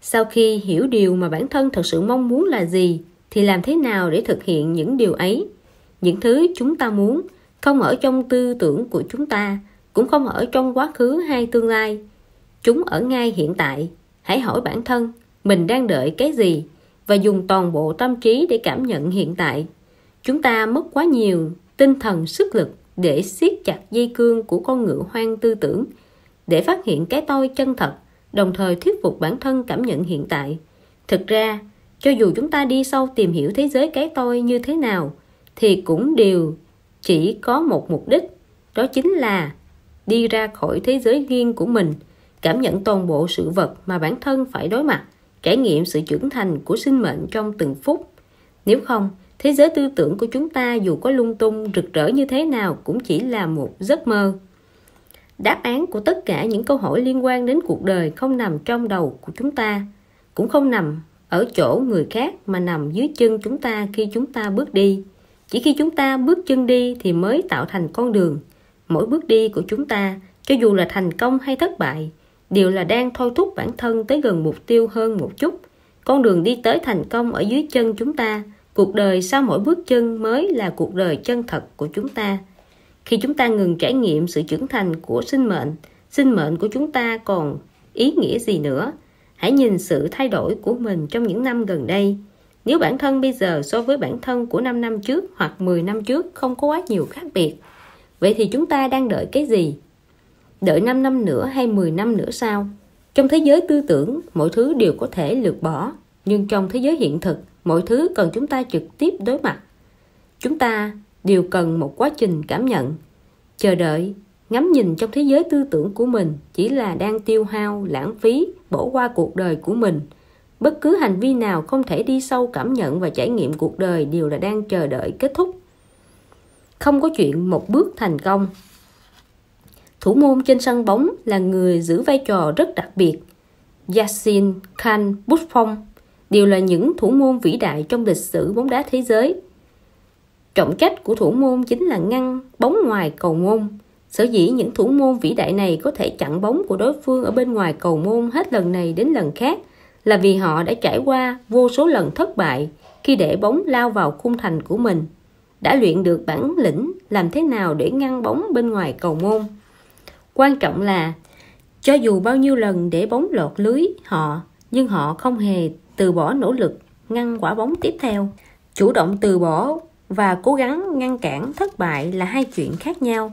[SPEAKER 1] Sau khi hiểu điều mà bản thân thật sự mong muốn là gì, thì làm thế nào để thực hiện những điều ấy? Những thứ chúng ta muốn không ở trong tư tưởng của chúng ta, cũng không ở trong quá khứ hay tương lai chúng ở ngay hiện tại hãy hỏi bản thân mình đang đợi cái gì và dùng toàn bộ tâm trí để cảm nhận hiện tại chúng ta mất quá nhiều tinh thần sức lực để siết chặt dây cương của con ngựa hoang tư tưởng để phát hiện cái tôi chân thật đồng thời thuyết phục bản thân cảm nhận hiện tại thực ra cho dù chúng ta đi sâu tìm hiểu thế giới cái tôi như thế nào thì cũng đều chỉ có một mục đích đó chính là đi ra khỏi thế giới riêng của mình cảm nhận toàn bộ sự vật mà bản thân phải đối mặt trải nghiệm sự trưởng thành của sinh mệnh trong từng phút nếu không thế giới tư tưởng của chúng ta dù có lung tung rực rỡ như thế nào cũng chỉ là một giấc mơ đáp án của tất cả những câu hỏi liên quan đến cuộc đời không nằm trong đầu của chúng ta cũng không nằm ở chỗ người khác mà nằm dưới chân chúng ta khi chúng ta bước đi chỉ khi chúng ta bước chân đi thì mới tạo thành con đường mỗi bước đi của chúng ta cho dù là thành công hay thất bại đều là đang thôi thúc bản thân tới gần mục tiêu hơn một chút con đường đi tới thành công ở dưới chân chúng ta cuộc đời sau mỗi bước chân mới là cuộc đời chân thật của chúng ta khi chúng ta ngừng trải nghiệm sự trưởng thành của sinh mệnh sinh mệnh của chúng ta còn ý nghĩa gì nữa hãy nhìn sự thay đổi của mình trong những năm gần đây nếu bản thân bây giờ so với bản thân của 5 năm trước hoặc 10 năm trước không có quá nhiều khác biệt Vậy thì chúng ta đang đợi cái gì? Đợi 5 năm nữa hay 10 năm nữa sao? Trong thế giới tư tưởng, mọi thứ đều có thể lược bỏ, nhưng trong thế giới hiện thực, mọi thứ cần chúng ta trực tiếp đối mặt. Chúng ta đều cần một quá trình cảm nhận, chờ đợi, ngắm nhìn trong thế giới tư tưởng của mình chỉ là đang tiêu hao, lãng phí, bỏ qua cuộc đời của mình. Bất cứ hành vi nào không thể đi sâu cảm nhận và trải nghiệm cuộc đời đều là đang chờ đợi kết thúc không có chuyện một bước thành công thủ môn trên sân bóng là người giữ vai trò rất đặc biệt Yassin Khan Buffon đều là những thủ môn vĩ đại trong lịch sử bóng đá thế giới trọng trách của thủ môn chính là ngăn bóng ngoài cầu môn sở dĩ những thủ môn vĩ đại này có thể chặn bóng của đối phương ở bên ngoài cầu môn hết lần này đến lần khác là vì họ đã trải qua vô số lần thất bại khi để bóng lao vào khung thành của mình đã luyện được bản lĩnh làm thế nào để ngăn bóng bên ngoài cầu môn quan trọng là cho dù bao nhiêu lần để bóng lọt lưới họ nhưng họ không hề từ bỏ nỗ lực ngăn quả bóng tiếp theo chủ động từ bỏ và cố gắng ngăn cản thất bại là hai chuyện khác nhau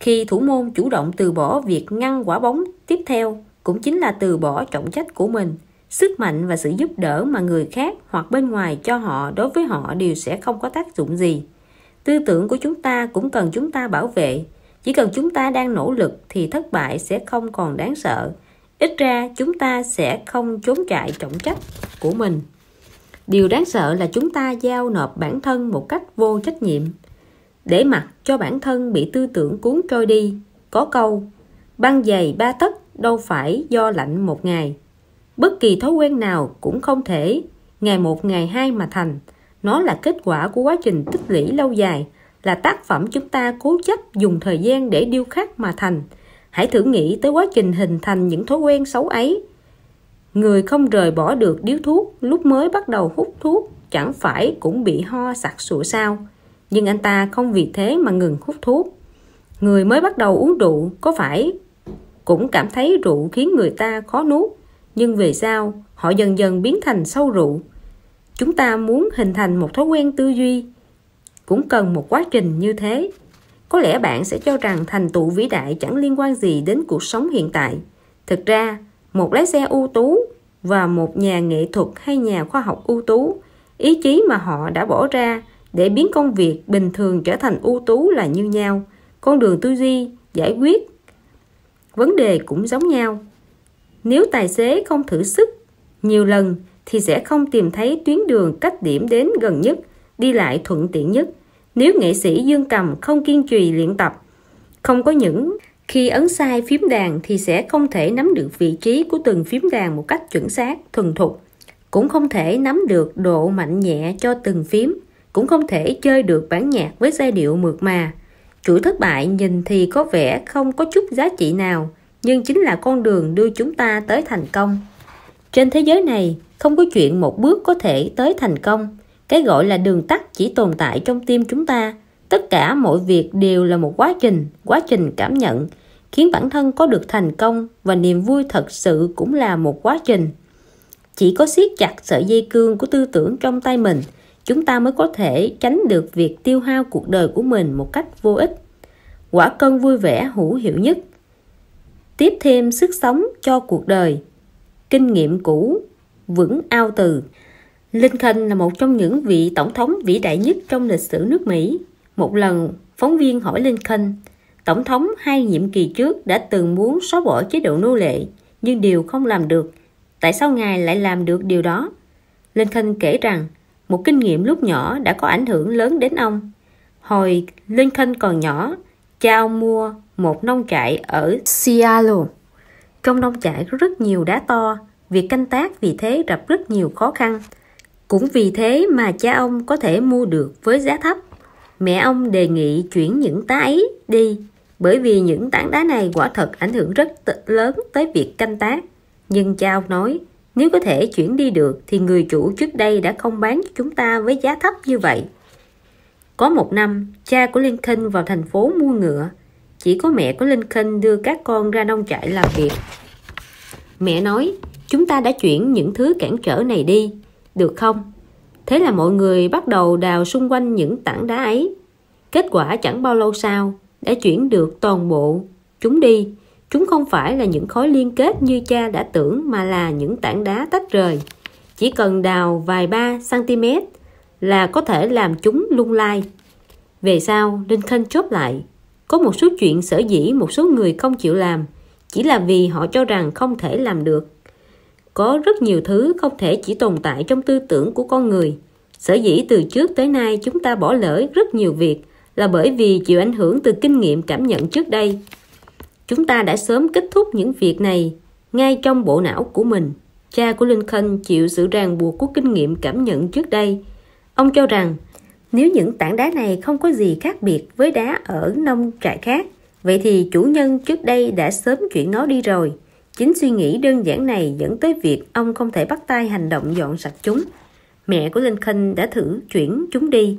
[SPEAKER 1] khi thủ môn chủ động từ bỏ việc ngăn quả bóng tiếp theo cũng chính là từ bỏ trọng trách của mình sức mạnh và sự giúp đỡ mà người khác hoặc bên ngoài cho họ đối với họ đều sẽ không có tác dụng gì tư tưởng của chúng ta cũng cần chúng ta bảo vệ chỉ cần chúng ta đang nỗ lực thì thất bại sẽ không còn đáng sợ ít ra chúng ta sẽ không trốn chạy trọng trách của mình điều đáng sợ là chúng ta giao nộp bản thân một cách vô trách nhiệm để mặc cho bản thân bị tư tưởng cuốn trôi đi có câu băng dày ba tấc đâu phải do lạnh một ngày bất kỳ thói quen nào cũng không thể ngày một ngày hai mà thành nó là kết quả của quá trình tích lũy lâu dài là tác phẩm chúng ta cố chấp dùng thời gian để điêu khắc mà thành hãy thử nghĩ tới quá trình hình thành những thói quen xấu ấy người không rời bỏ được điếu thuốc lúc mới bắt đầu hút thuốc chẳng phải cũng bị ho sặc sụa sao nhưng anh ta không vì thế mà ngừng hút thuốc người mới bắt đầu uống rượu có phải cũng cảm thấy rượu khiến người ta khó nuốt nhưng về sau họ dần dần biến thành sâu rượu chúng ta muốn hình thành một thói quen tư duy cũng cần một quá trình như thế có lẽ bạn sẽ cho rằng thành tựu vĩ đại chẳng liên quan gì đến cuộc sống hiện tại thực ra một lái xe ưu tú và một nhà nghệ thuật hay nhà khoa học ưu tú ý chí mà họ đã bỏ ra để biến công việc bình thường trở thành ưu tú là như nhau con đường tư duy giải quyết vấn đề cũng giống nhau nếu tài xế không thử sức nhiều lần thì sẽ không tìm thấy tuyến đường cách điểm đến gần nhất, đi lại thuận tiện nhất. Nếu nghệ sĩ dương cầm không kiên trì luyện tập, không có những khi ấn sai phím đàn thì sẽ không thể nắm được vị trí của từng phím đàn một cách chuẩn xác, thuần thục. Cũng không thể nắm được độ mạnh nhẹ cho từng phím, cũng không thể chơi được bản nhạc với giai điệu mượt mà. Chuỗi thất bại nhìn thì có vẻ không có chút giá trị nào, nhưng chính là con đường đưa chúng ta tới thành công. Trên thế giới này, không có chuyện một bước có thể tới thành công cái gọi là đường tắt chỉ tồn tại trong tim chúng ta tất cả mọi việc đều là một quá trình quá trình cảm nhận khiến bản thân có được thành công và niềm vui thật sự cũng là một quá trình chỉ có siết chặt sợi dây cương của tư tưởng trong tay mình chúng ta mới có thể tránh được việc tiêu hao cuộc đời của mình một cách vô ích quả cân vui vẻ hữu hiệu nhất tiếp thêm sức sống cho cuộc đời kinh nghiệm cũ vững ao từ. Lincoln là một trong những vị tổng thống vĩ đại nhất trong lịch sử nước Mỹ. Một lần, phóng viên hỏi Lincoln, tổng thống hai nhiệm kỳ trước đã từng muốn xóa bỏ chế độ nô lệ, nhưng điều không làm được. Tại sao ngài lại làm được điều đó? Lincoln kể rằng, một kinh nghiệm lúc nhỏ đã có ảnh hưởng lớn đến ông. Hồi Lincoln còn nhỏ, cha ông mua một nông trại ở Seattle. Trong nông trại có rất nhiều đá to, việc canh tác vì thế gặp rất nhiều khó khăn. Cũng vì thế mà cha ông có thể mua được với giá thấp. Mẹ ông đề nghị chuyển những tá ấy đi bởi vì những tảng đá này quả thật ảnh hưởng rất lớn tới việc canh tác. Nhưng cha ông nói, nếu có thể chuyển đi được thì người chủ trước đây đã không bán chúng ta với giá thấp như vậy. Có một năm, cha của Lincoln vào thành phố mua ngựa. Chỉ có mẹ của Lincoln đưa các con ra nông trại làm việc. Mẹ nói, chúng ta đã chuyển những thứ cản trở này đi được không thế là mọi người bắt đầu đào xung quanh những tảng đá ấy kết quả chẳng bao lâu sau đã chuyển được toàn bộ chúng đi chúng không phải là những khối liên kết như cha đã tưởng mà là những tảng đá tách rời chỉ cần đào vài ba cm là có thể làm chúng lung lay về sau linh khanh chốt lại có một số chuyện sở dĩ một số người không chịu làm chỉ là vì họ cho rằng không thể làm được có rất nhiều thứ không thể chỉ tồn tại trong tư tưởng của con người sở dĩ từ trước tới nay chúng ta bỏ lỡ rất nhiều việc là bởi vì chịu ảnh hưởng từ kinh nghiệm cảm nhận trước đây chúng ta đã sớm kết thúc những việc này ngay trong bộ não của mình cha của lincoln chịu sự ràng buộc của kinh nghiệm cảm nhận trước đây ông cho rằng nếu những tảng đá này không có gì khác biệt với đá ở nông trại khác vậy thì chủ nhân trước đây đã sớm chuyển nó đi rồi Chính suy nghĩ đơn giản này dẫn tới việc ông không thể bắt tay hành động dọn sạch chúng. Mẹ của Lincoln đã thử chuyển chúng đi.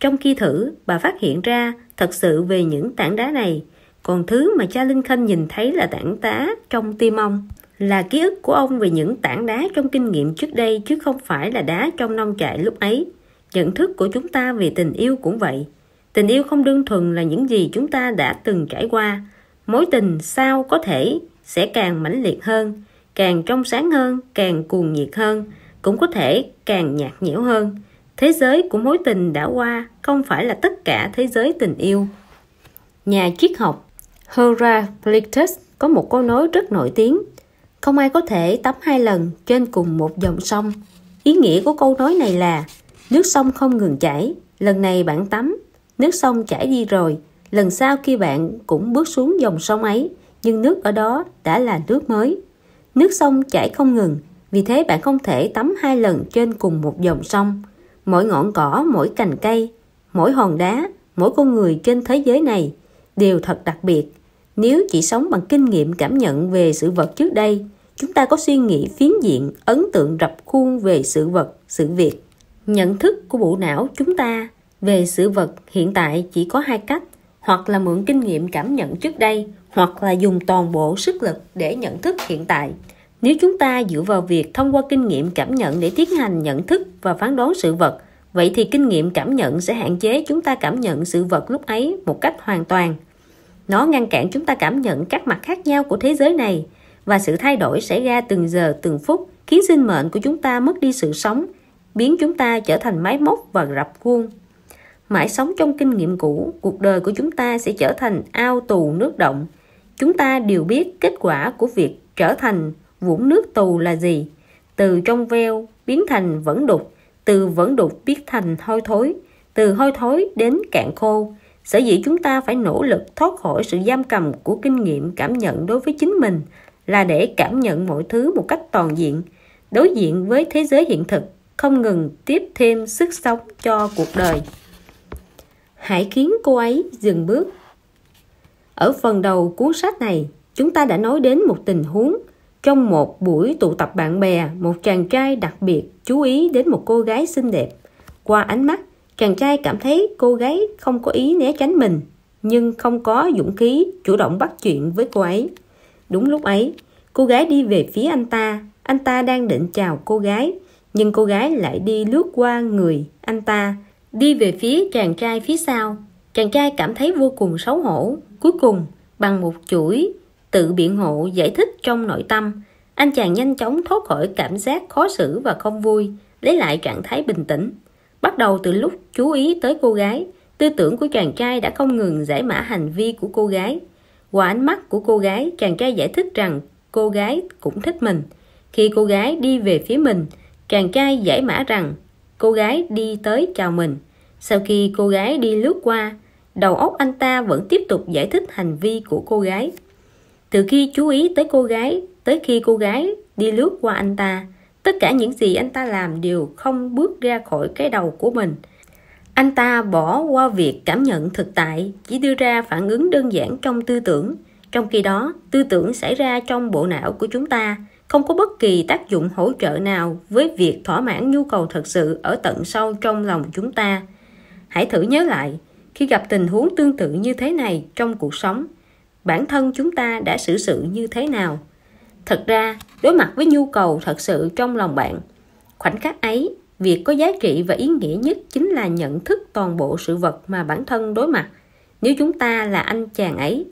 [SPEAKER 1] Trong khi thử, bà phát hiện ra thật sự về những tảng đá này, còn thứ mà cha Lincoln nhìn thấy là tảng đá trong tim ông là ký ức của ông về những tảng đá trong kinh nghiệm trước đây chứ không phải là đá trong nông trại lúc ấy nhận thức của chúng ta về tình yêu cũng vậy tình yêu không đơn thuần là những gì chúng ta đã từng trải qua mối tình sao có thể sẽ càng mãnh liệt hơn càng trong sáng hơn càng cuồng nhiệt hơn cũng có thể càng nhạt nhẽo hơn thế giới của mối tình đã qua không phải là tất cả thế giới tình yêu nhà triết học Heraclitus có một câu nói rất nổi tiếng không ai có thể tắm hai lần trên cùng một dòng sông ý nghĩa của câu nói này là nước sông không ngừng chảy lần này bạn tắm nước sông chảy đi rồi lần sau khi bạn cũng bước xuống dòng sông ấy nhưng nước ở đó đã là nước mới. Nước sông chảy không ngừng, vì thế bạn không thể tắm hai lần trên cùng một dòng sông. Mỗi ngọn cỏ, mỗi cành cây, mỗi hòn đá, mỗi con người trên thế giới này đều thật đặc biệt. Nếu chỉ sống bằng kinh nghiệm cảm nhận về sự vật trước đây, chúng ta có suy nghĩ phiến diện, ấn tượng rập khuôn về sự vật, sự việc. Nhận thức của bộ não chúng ta về sự vật hiện tại chỉ có hai cách, hoặc là mượn kinh nghiệm cảm nhận trước đây, hoặc là dùng toàn bộ sức lực để nhận thức hiện tại nếu chúng ta dựa vào việc thông qua kinh nghiệm cảm nhận để tiến hành nhận thức và phán đoán sự vật vậy thì kinh nghiệm cảm nhận sẽ hạn chế chúng ta cảm nhận sự vật lúc ấy một cách hoàn toàn nó ngăn cản chúng ta cảm nhận các mặt khác nhau của thế giới này và sự thay đổi xảy ra từng giờ từng phút khiến sinh mệnh của chúng ta mất đi sự sống biến chúng ta trở thành máy móc và rập khuôn mãi sống trong kinh nghiệm cũ cuộc đời của chúng ta sẽ trở thành ao tù nước động chúng ta đều biết kết quả của việc trở thành vũng nước tù là gì từ trong veo biến thành vẫn đục từ vẫn đục biến thành hôi thối từ hôi thối đến cạn khô sở dĩ chúng ta phải nỗ lực thoát khỏi sự giam cầm của kinh nghiệm cảm nhận đối với chính mình là để cảm nhận mọi thứ một cách toàn diện đối diện với thế giới hiện thực không ngừng tiếp thêm sức sống cho cuộc đời hãy khiến cô ấy dừng bước ở phần đầu cuốn sách này, chúng ta đã nói đến một tình huống trong một buổi tụ tập bạn bè, một chàng trai đặc biệt chú ý đến một cô gái xinh đẹp. Qua ánh mắt, chàng trai cảm thấy cô gái không có ý né tránh mình, nhưng không có dũng khí chủ động bắt chuyện với cô ấy. Đúng lúc ấy, cô gái đi về phía anh ta, anh ta đang định chào cô gái, nhưng cô gái lại đi lướt qua người anh ta, đi về phía chàng trai phía sau. Chàng trai cảm thấy vô cùng xấu hổ Cuối cùng, bằng một chuỗi tự biện hộ giải thích trong nội tâm, anh chàng nhanh chóng thoát khỏi cảm giác khó xử và không vui, lấy lại trạng thái bình tĩnh. Bắt đầu từ lúc chú ý tới cô gái, tư tưởng của chàng trai đã không ngừng giải mã hành vi của cô gái. Qua ánh mắt của cô gái, chàng trai giải thích rằng cô gái cũng thích mình. Khi cô gái đi về phía mình, chàng trai giải mã rằng cô gái đi tới chào mình. Sau khi cô gái đi lướt qua, đầu óc anh ta vẫn tiếp tục giải thích hành vi của cô gái từ khi chú ý tới cô gái tới khi cô gái đi lướt qua anh ta tất cả những gì anh ta làm đều không bước ra khỏi cái đầu của mình anh ta bỏ qua việc cảm nhận thực tại chỉ đưa ra phản ứng đơn giản trong tư tưởng trong khi đó tư tưởng xảy ra trong bộ não của chúng ta không có bất kỳ tác dụng hỗ trợ nào với việc thỏa mãn nhu cầu thật sự ở tận sâu trong lòng chúng ta hãy thử nhớ lại khi gặp tình huống tương tự như thế này trong cuộc sống bản thân chúng ta đã xử sự như thế nào thật ra đối mặt với nhu cầu thật sự trong lòng bạn khoảnh khắc ấy việc có giá trị và ý nghĩa nhất chính là nhận thức toàn bộ sự vật mà bản thân đối mặt nếu chúng ta là anh chàng ấy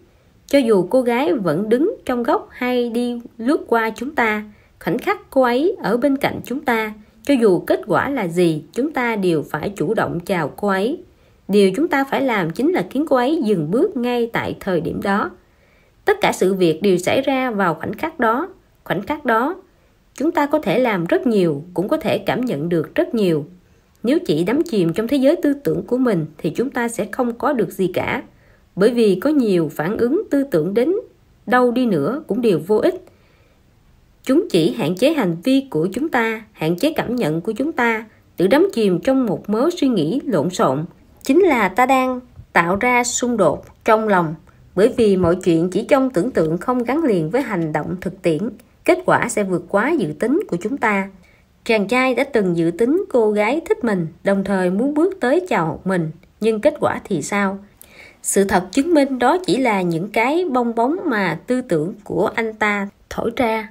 [SPEAKER 1] cho dù cô gái vẫn đứng trong góc hay đi lướt qua chúng ta khoảnh khắc cô ấy ở bên cạnh chúng ta cho dù kết quả là gì chúng ta đều phải chủ động chào cô ấy điều chúng ta phải làm chính là khiến cô ấy dừng bước ngay tại thời điểm đó tất cả sự việc đều xảy ra vào khoảnh khắc đó khoảnh khắc đó chúng ta có thể làm rất nhiều cũng có thể cảm nhận được rất nhiều nếu chỉ đắm chìm trong thế giới tư tưởng của mình thì chúng ta sẽ không có được gì cả bởi vì có nhiều phản ứng tư tưởng đến đâu đi nữa cũng đều vô ích chúng chỉ hạn chế hành vi của chúng ta hạn chế cảm nhận của chúng ta tự đắm chìm trong một mớ suy nghĩ lộn xộn chính là ta đang tạo ra xung đột trong lòng bởi vì mọi chuyện chỉ trong tưởng tượng không gắn liền với hành động thực tiễn kết quả sẽ vượt quá dự tính của chúng ta chàng trai đã từng dự tính cô gái thích mình đồng thời muốn bước tới chào mình nhưng kết quả thì sao sự thật chứng minh đó chỉ là những cái bong bóng mà tư tưởng của anh ta thổi ra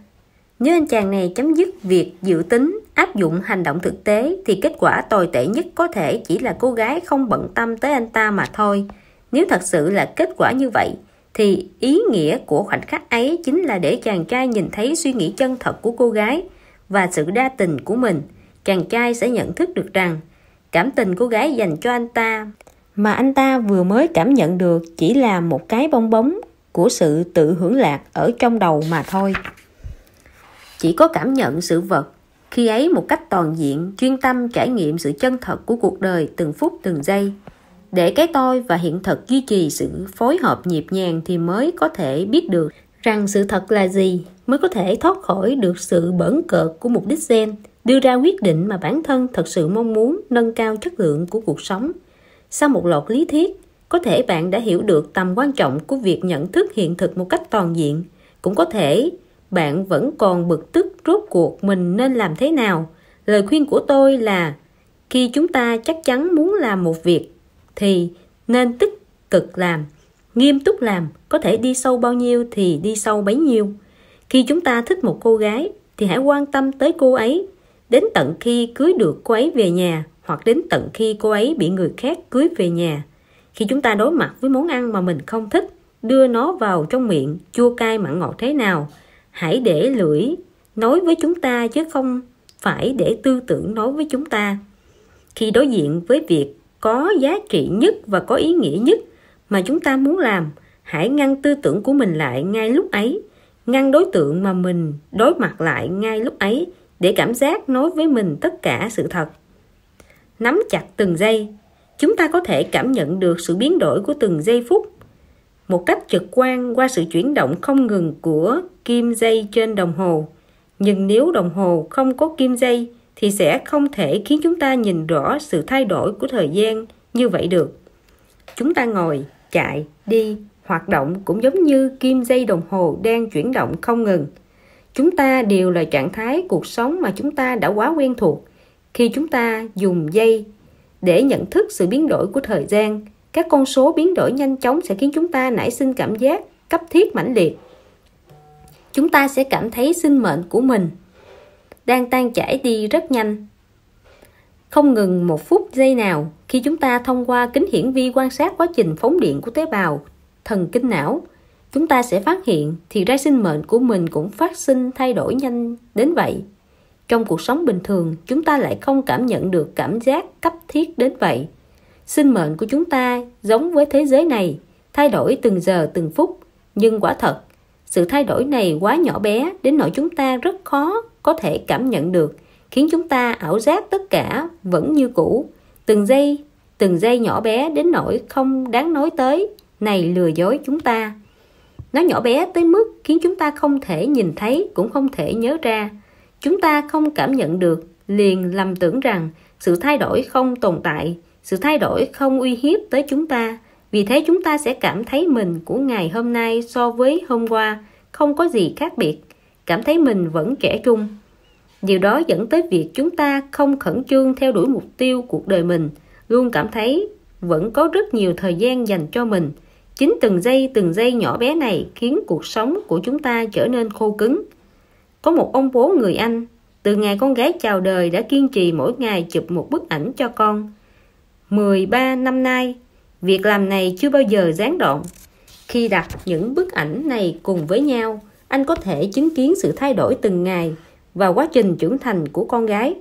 [SPEAKER 1] nếu anh chàng này chấm dứt việc dự tính áp dụng hành động thực tế thì kết quả tồi tệ nhất có thể chỉ là cô gái không bận tâm tới anh ta mà thôi. Nếu thật sự là kết quả như vậy thì ý nghĩa của khoảnh khắc ấy chính là để chàng trai nhìn thấy suy nghĩ chân thật của cô gái và sự đa tình của mình. Chàng trai sẽ nhận thức được rằng cảm tình cô gái dành cho anh ta mà anh ta vừa mới cảm nhận được chỉ là một cái bong bóng của sự tự hưởng lạc ở trong đầu mà thôi chỉ có cảm nhận sự vật khi ấy một cách toàn diện chuyên tâm trải nghiệm sự chân thật của cuộc đời từng phút từng giây để cái tôi và hiện thực duy trì sự phối hợp nhịp nhàng thì mới có thể biết được rằng sự thật là gì mới có thể thoát khỏi được sự bẩn cợt của mục đích gen đưa ra quyết định mà bản thân thật sự mong muốn nâng cao chất lượng của cuộc sống sau một loạt lý thuyết có thể bạn đã hiểu được tầm quan trọng của việc nhận thức hiện thực một cách toàn diện cũng có thể bạn vẫn còn bực tức rốt cuộc mình nên làm thế nào lời khuyên của tôi là khi chúng ta chắc chắn muốn làm một việc thì nên tích cực làm nghiêm túc làm có thể đi sâu bao nhiêu thì đi sâu bấy nhiêu khi chúng ta thích một cô gái thì hãy quan tâm tới cô ấy đến tận khi cưới được cô ấy về nhà hoặc đến tận khi cô ấy bị người khác cưới về nhà khi chúng ta đối mặt với món ăn mà mình không thích đưa nó vào trong miệng chua cay mặn ngọt thế nào hãy để lưỡi nói với chúng ta chứ không phải để tư tưởng nói với chúng ta khi đối diện với việc có giá trị nhất và có ý nghĩa nhất mà chúng ta muốn làm hãy ngăn tư tưởng của mình lại ngay lúc ấy ngăn đối tượng mà mình đối mặt lại ngay lúc ấy để cảm giác nói với mình tất cả sự thật nắm chặt từng giây chúng ta có thể cảm nhận được sự biến đổi của từng giây phút một cách trực quan qua sự chuyển động không ngừng của kim dây trên đồng hồ nhưng nếu đồng hồ không có kim dây thì sẽ không thể khiến chúng ta nhìn rõ sự thay đổi của thời gian như vậy được chúng ta ngồi chạy đi hoạt động cũng giống như kim dây đồng hồ đang chuyển động không ngừng chúng ta đều là trạng thái cuộc sống mà chúng ta đã quá quen thuộc khi chúng ta dùng dây để nhận thức sự biến đổi của thời gian các con số biến đổi nhanh chóng sẽ khiến chúng ta nảy sinh cảm giác cấp thiết mãnh liệt chúng ta sẽ cảm thấy sinh mệnh của mình đang tan chảy đi rất nhanh không ngừng một phút giây nào khi chúng ta thông qua kính hiển vi quan sát quá trình phóng điện của tế bào thần kinh não chúng ta sẽ phát hiện thì ra sinh mệnh của mình cũng phát sinh thay đổi nhanh đến vậy trong cuộc sống bình thường chúng ta lại không cảm nhận được cảm giác cấp thiết đến vậy sinh mệnh của chúng ta giống với thế giới này thay đổi từng giờ từng phút nhưng quả thật sự thay đổi này quá nhỏ bé đến nỗi chúng ta rất khó có thể cảm nhận được khiến chúng ta ảo giác tất cả vẫn như cũ từng giây từng giây nhỏ bé đến nỗi không đáng nói tới này lừa dối chúng ta nó nhỏ bé tới mức khiến chúng ta không thể nhìn thấy cũng không thể nhớ ra chúng ta không cảm nhận được liền lầm tưởng rằng sự thay đổi không tồn tại sự thay đổi không uy hiếp tới chúng ta vì thế chúng ta sẽ cảm thấy mình của ngày hôm nay so với hôm qua không có gì khác biệt cảm thấy mình vẫn trẻ trung điều đó dẫn tới việc chúng ta không khẩn trương theo đuổi mục tiêu cuộc đời mình luôn cảm thấy vẫn có rất nhiều thời gian dành cho mình chính từng giây từng giây nhỏ bé này khiến cuộc sống của chúng ta trở nên khô cứng có một ông bố người anh từ ngày con gái chào đời đã kiên trì mỗi ngày chụp một bức ảnh cho con 13 năm nay, việc làm này chưa bao giờ gián đoạn. Khi đặt những bức ảnh này cùng với nhau, anh có thể chứng kiến sự thay đổi từng ngày và quá trình trưởng thành của con gái.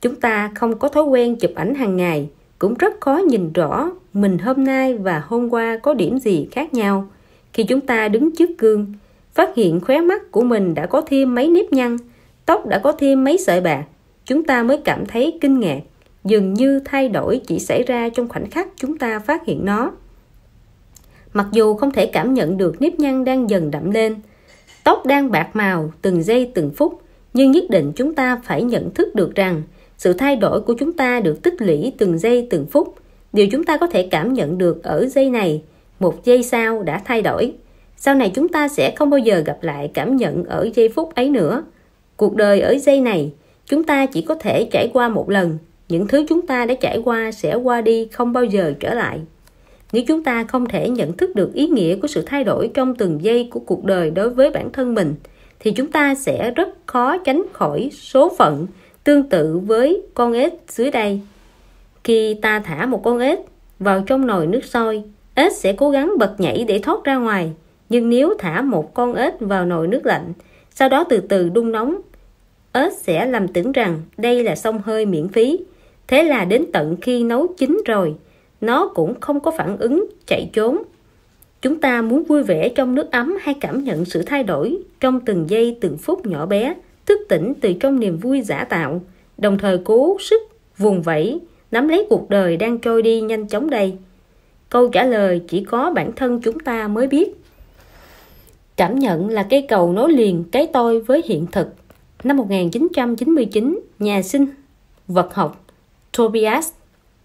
[SPEAKER 1] Chúng ta không có thói quen chụp ảnh hàng ngày, cũng rất khó nhìn rõ mình hôm nay và hôm qua có điểm gì khác nhau. Khi chúng ta đứng trước gương, phát hiện khóe mắt của mình đã có thêm mấy nếp nhăn, tóc đã có thêm mấy sợi bạc, chúng ta mới cảm thấy kinh ngạc dường như thay đổi chỉ xảy ra trong khoảnh khắc chúng ta phát hiện nó mặc dù không thể cảm nhận được nếp nhăn đang dần đậm lên tóc đang bạc màu từng giây từng phút nhưng nhất định chúng ta phải nhận thức được rằng sự thay đổi của chúng ta được tích lũy từng giây từng phút điều chúng ta có thể cảm nhận được ở giây này một giây sau đã thay đổi sau này chúng ta sẽ không bao giờ gặp lại cảm nhận ở giây phút ấy nữa cuộc đời ở giây này chúng ta chỉ có thể trải qua một lần những thứ chúng ta đã trải qua sẽ qua đi không bao giờ trở lại nếu chúng ta không thể nhận thức được ý nghĩa của sự thay đổi trong từng giây của cuộc đời đối với bản thân mình thì chúng ta sẽ rất khó tránh khỏi số phận tương tự với con ếch dưới đây khi ta thả một con ếch vào trong nồi nước sôi ếch sẽ cố gắng bật nhảy để thoát ra ngoài nhưng nếu thả một con ếch vào nồi nước lạnh sau đó từ từ đun nóng ếch sẽ làm tưởng rằng đây là sông hơi miễn phí thế là đến tận khi nấu chín rồi nó cũng không có phản ứng chạy trốn chúng ta muốn vui vẻ trong nước ấm hay cảm nhận sự thay đổi trong từng giây từng phút nhỏ bé thức tỉnh từ trong niềm vui giả tạo đồng thời cố sức vùng vẫy nắm lấy cuộc đời đang trôi đi nhanh chóng đây câu trả lời chỉ có bản thân chúng ta mới biết cảm nhận là cây cầu nối liền cái tôi với hiện thực năm 1999 nhà sinh vật học Tobias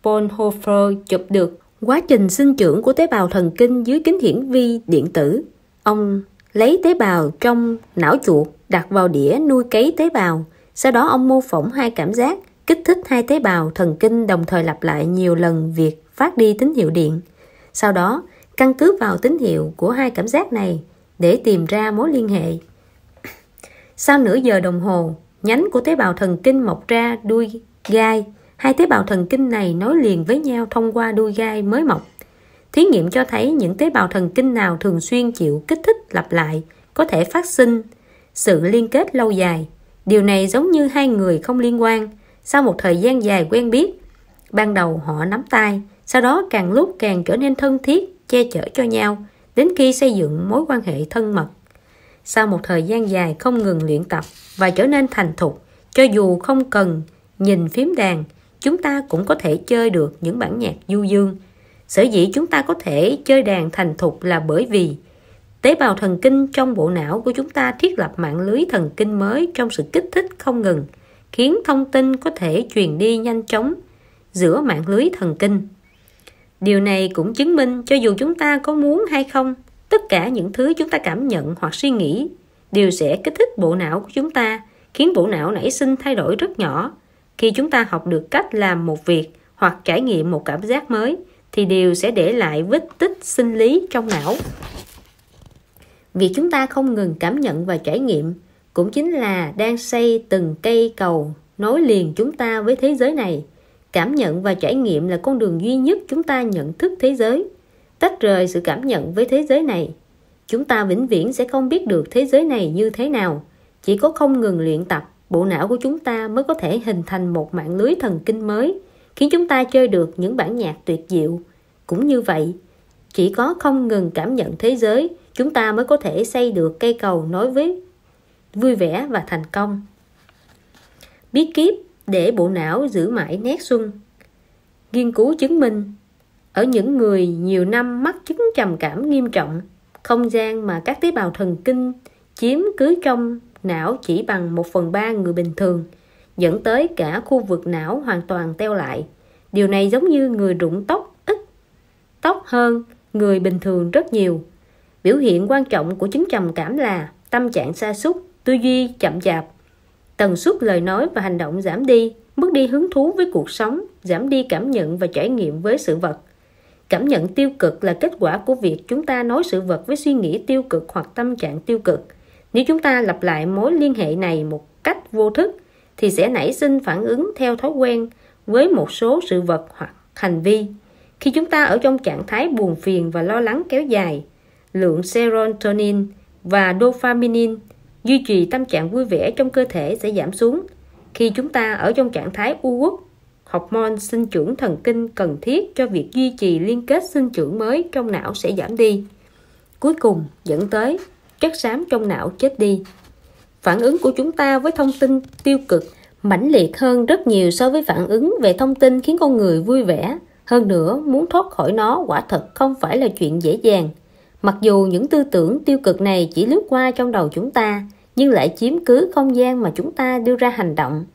[SPEAKER 1] Bonhoeffer chụp được quá trình sinh trưởng của tế bào thần kinh dưới kính hiển vi điện tử. Ông lấy tế bào trong não chuột đặt vào đĩa nuôi cấy tế bào, sau đó ông mô phỏng hai cảm giác, kích thích hai tế bào thần kinh đồng thời lặp lại nhiều lần việc phát đi tín hiệu điện. Sau đó, căn cứ vào tín hiệu của hai cảm giác này để tìm ra mối liên hệ. Sau nửa giờ đồng hồ, nhánh của tế bào thần kinh mọc ra đuôi gai Hai tế bào thần kinh này nối liền với nhau thông qua đuôi gai mới mọc. Thí nghiệm cho thấy những tế bào thần kinh nào thường xuyên chịu kích thích lặp lại có thể phát sinh sự liên kết lâu dài. Điều này giống như hai người không liên quan, sau một thời gian dài quen biết, ban đầu họ nắm tay, sau đó càng lúc càng trở nên thân thiết, che chở cho nhau, đến khi xây dựng mối quan hệ thân mật. Sau một thời gian dài không ngừng luyện tập và trở nên thành thục, cho dù không cần nhìn phím đàn chúng ta cũng có thể chơi được những bản nhạc du dương sở dĩ chúng ta có thể chơi đàn thành thục là bởi vì tế bào thần kinh trong bộ não của chúng ta thiết lập mạng lưới thần kinh mới trong sự kích thích không ngừng khiến thông tin có thể truyền đi nhanh chóng giữa mạng lưới thần kinh điều này cũng chứng minh cho dù chúng ta có muốn hay không tất cả những thứ chúng ta cảm nhận hoặc suy nghĩ đều sẽ kích thích bộ não của chúng ta khiến bộ não nảy sinh thay đổi rất nhỏ khi chúng ta học được cách làm một việc hoặc trải nghiệm một cảm giác mới thì đều sẽ để lại vết tích sinh lý trong não việc chúng ta không ngừng cảm nhận và trải nghiệm cũng chính là đang xây từng cây cầu nối liền chúng ta với thế giới này cảm nhận và trải nghiệm là con đường duy nhất chúng ta nhận thức thế giới tách rời sự cảm nhận với thế giới này chúng ta vĩnh viễn sẽ không biết được thế giới này như thế nào chỉ có không ngừng luyện tập bộ não của chúng ta mới có thể hình thành một mạng lưới thần kinh mới khiến chúng ta chơi được những bản nhạc tuyệt diệu cũng như vậy chỉ có không ngừng cảm nhận thế giới chúng ta mới có thể xây được cây cầu nối với vui vẻ và thành công bí kíp để bộ não giữ mãi nét xuân nghiên cứu chứng minh ở những người nhiều năm mắc chứng trầm cảm nghiêm trọng không gian mà các tế bào thần kinh chiếm cứ trong não chỉ bằng 1 phần 3 người bình thường, dẫn tới cả khu vực não hoàn toàn teo lại. Điều này giống như người rụng tóc ít, tóc hơn người bình thường rất nhiều. Biểu hiện quan trọng của chứng trầm cảm là tâm trạng sa sút, tư duy chậm chạp, tần suất lời nói và hành động giảm đi, mất đi hứng thú với cuộc sống, giảm đi cảm nhận và trải nghiệm với sự vật. Cảm nhận tiêu cực là kết quả của việc chúng ta nói sự vật với suy nghĩ tiêu cực hoặc tâm trạng tiêu cực nếu chúng ta lặp lại mối liên hệ này một cách vô thức thì sẽ nảy sinh phản ứng theo thói quen với một số sự vật hoặc hành vi. Khi chúng ta ở trong trạng thái buồn phiền và lo lắng kéo dài, lượng serotonin và dopamine duy trì tâm trạng vui vẻ trong cơ thể sẽ giảm xuống. Khi chúng ta ở trong trạng thái u uất, hormone sinh trưởng thần kinh cần thiết cho việc duy trì liên kết sinh trưởng mới trong não sẽ giảm đi. Cuối cùng dẫn tới chất xám trong não chết đi. Phản ứng của chúng ta với thông tin tiêu cực mãnh liệt hơn rất nhiều so với phản ứng về thông tin khiến con người vui vẻ. Hơn nữa, muốn thoát khỏi nó quả thật không phải là chuyện dễ dàng. Mặc dù những tư tưởng tiêu cực này chỉ lướt qua trong đầu chúng ta, nhưng lại chiếm cứ không gian mà chúng ta đưa ra hành động.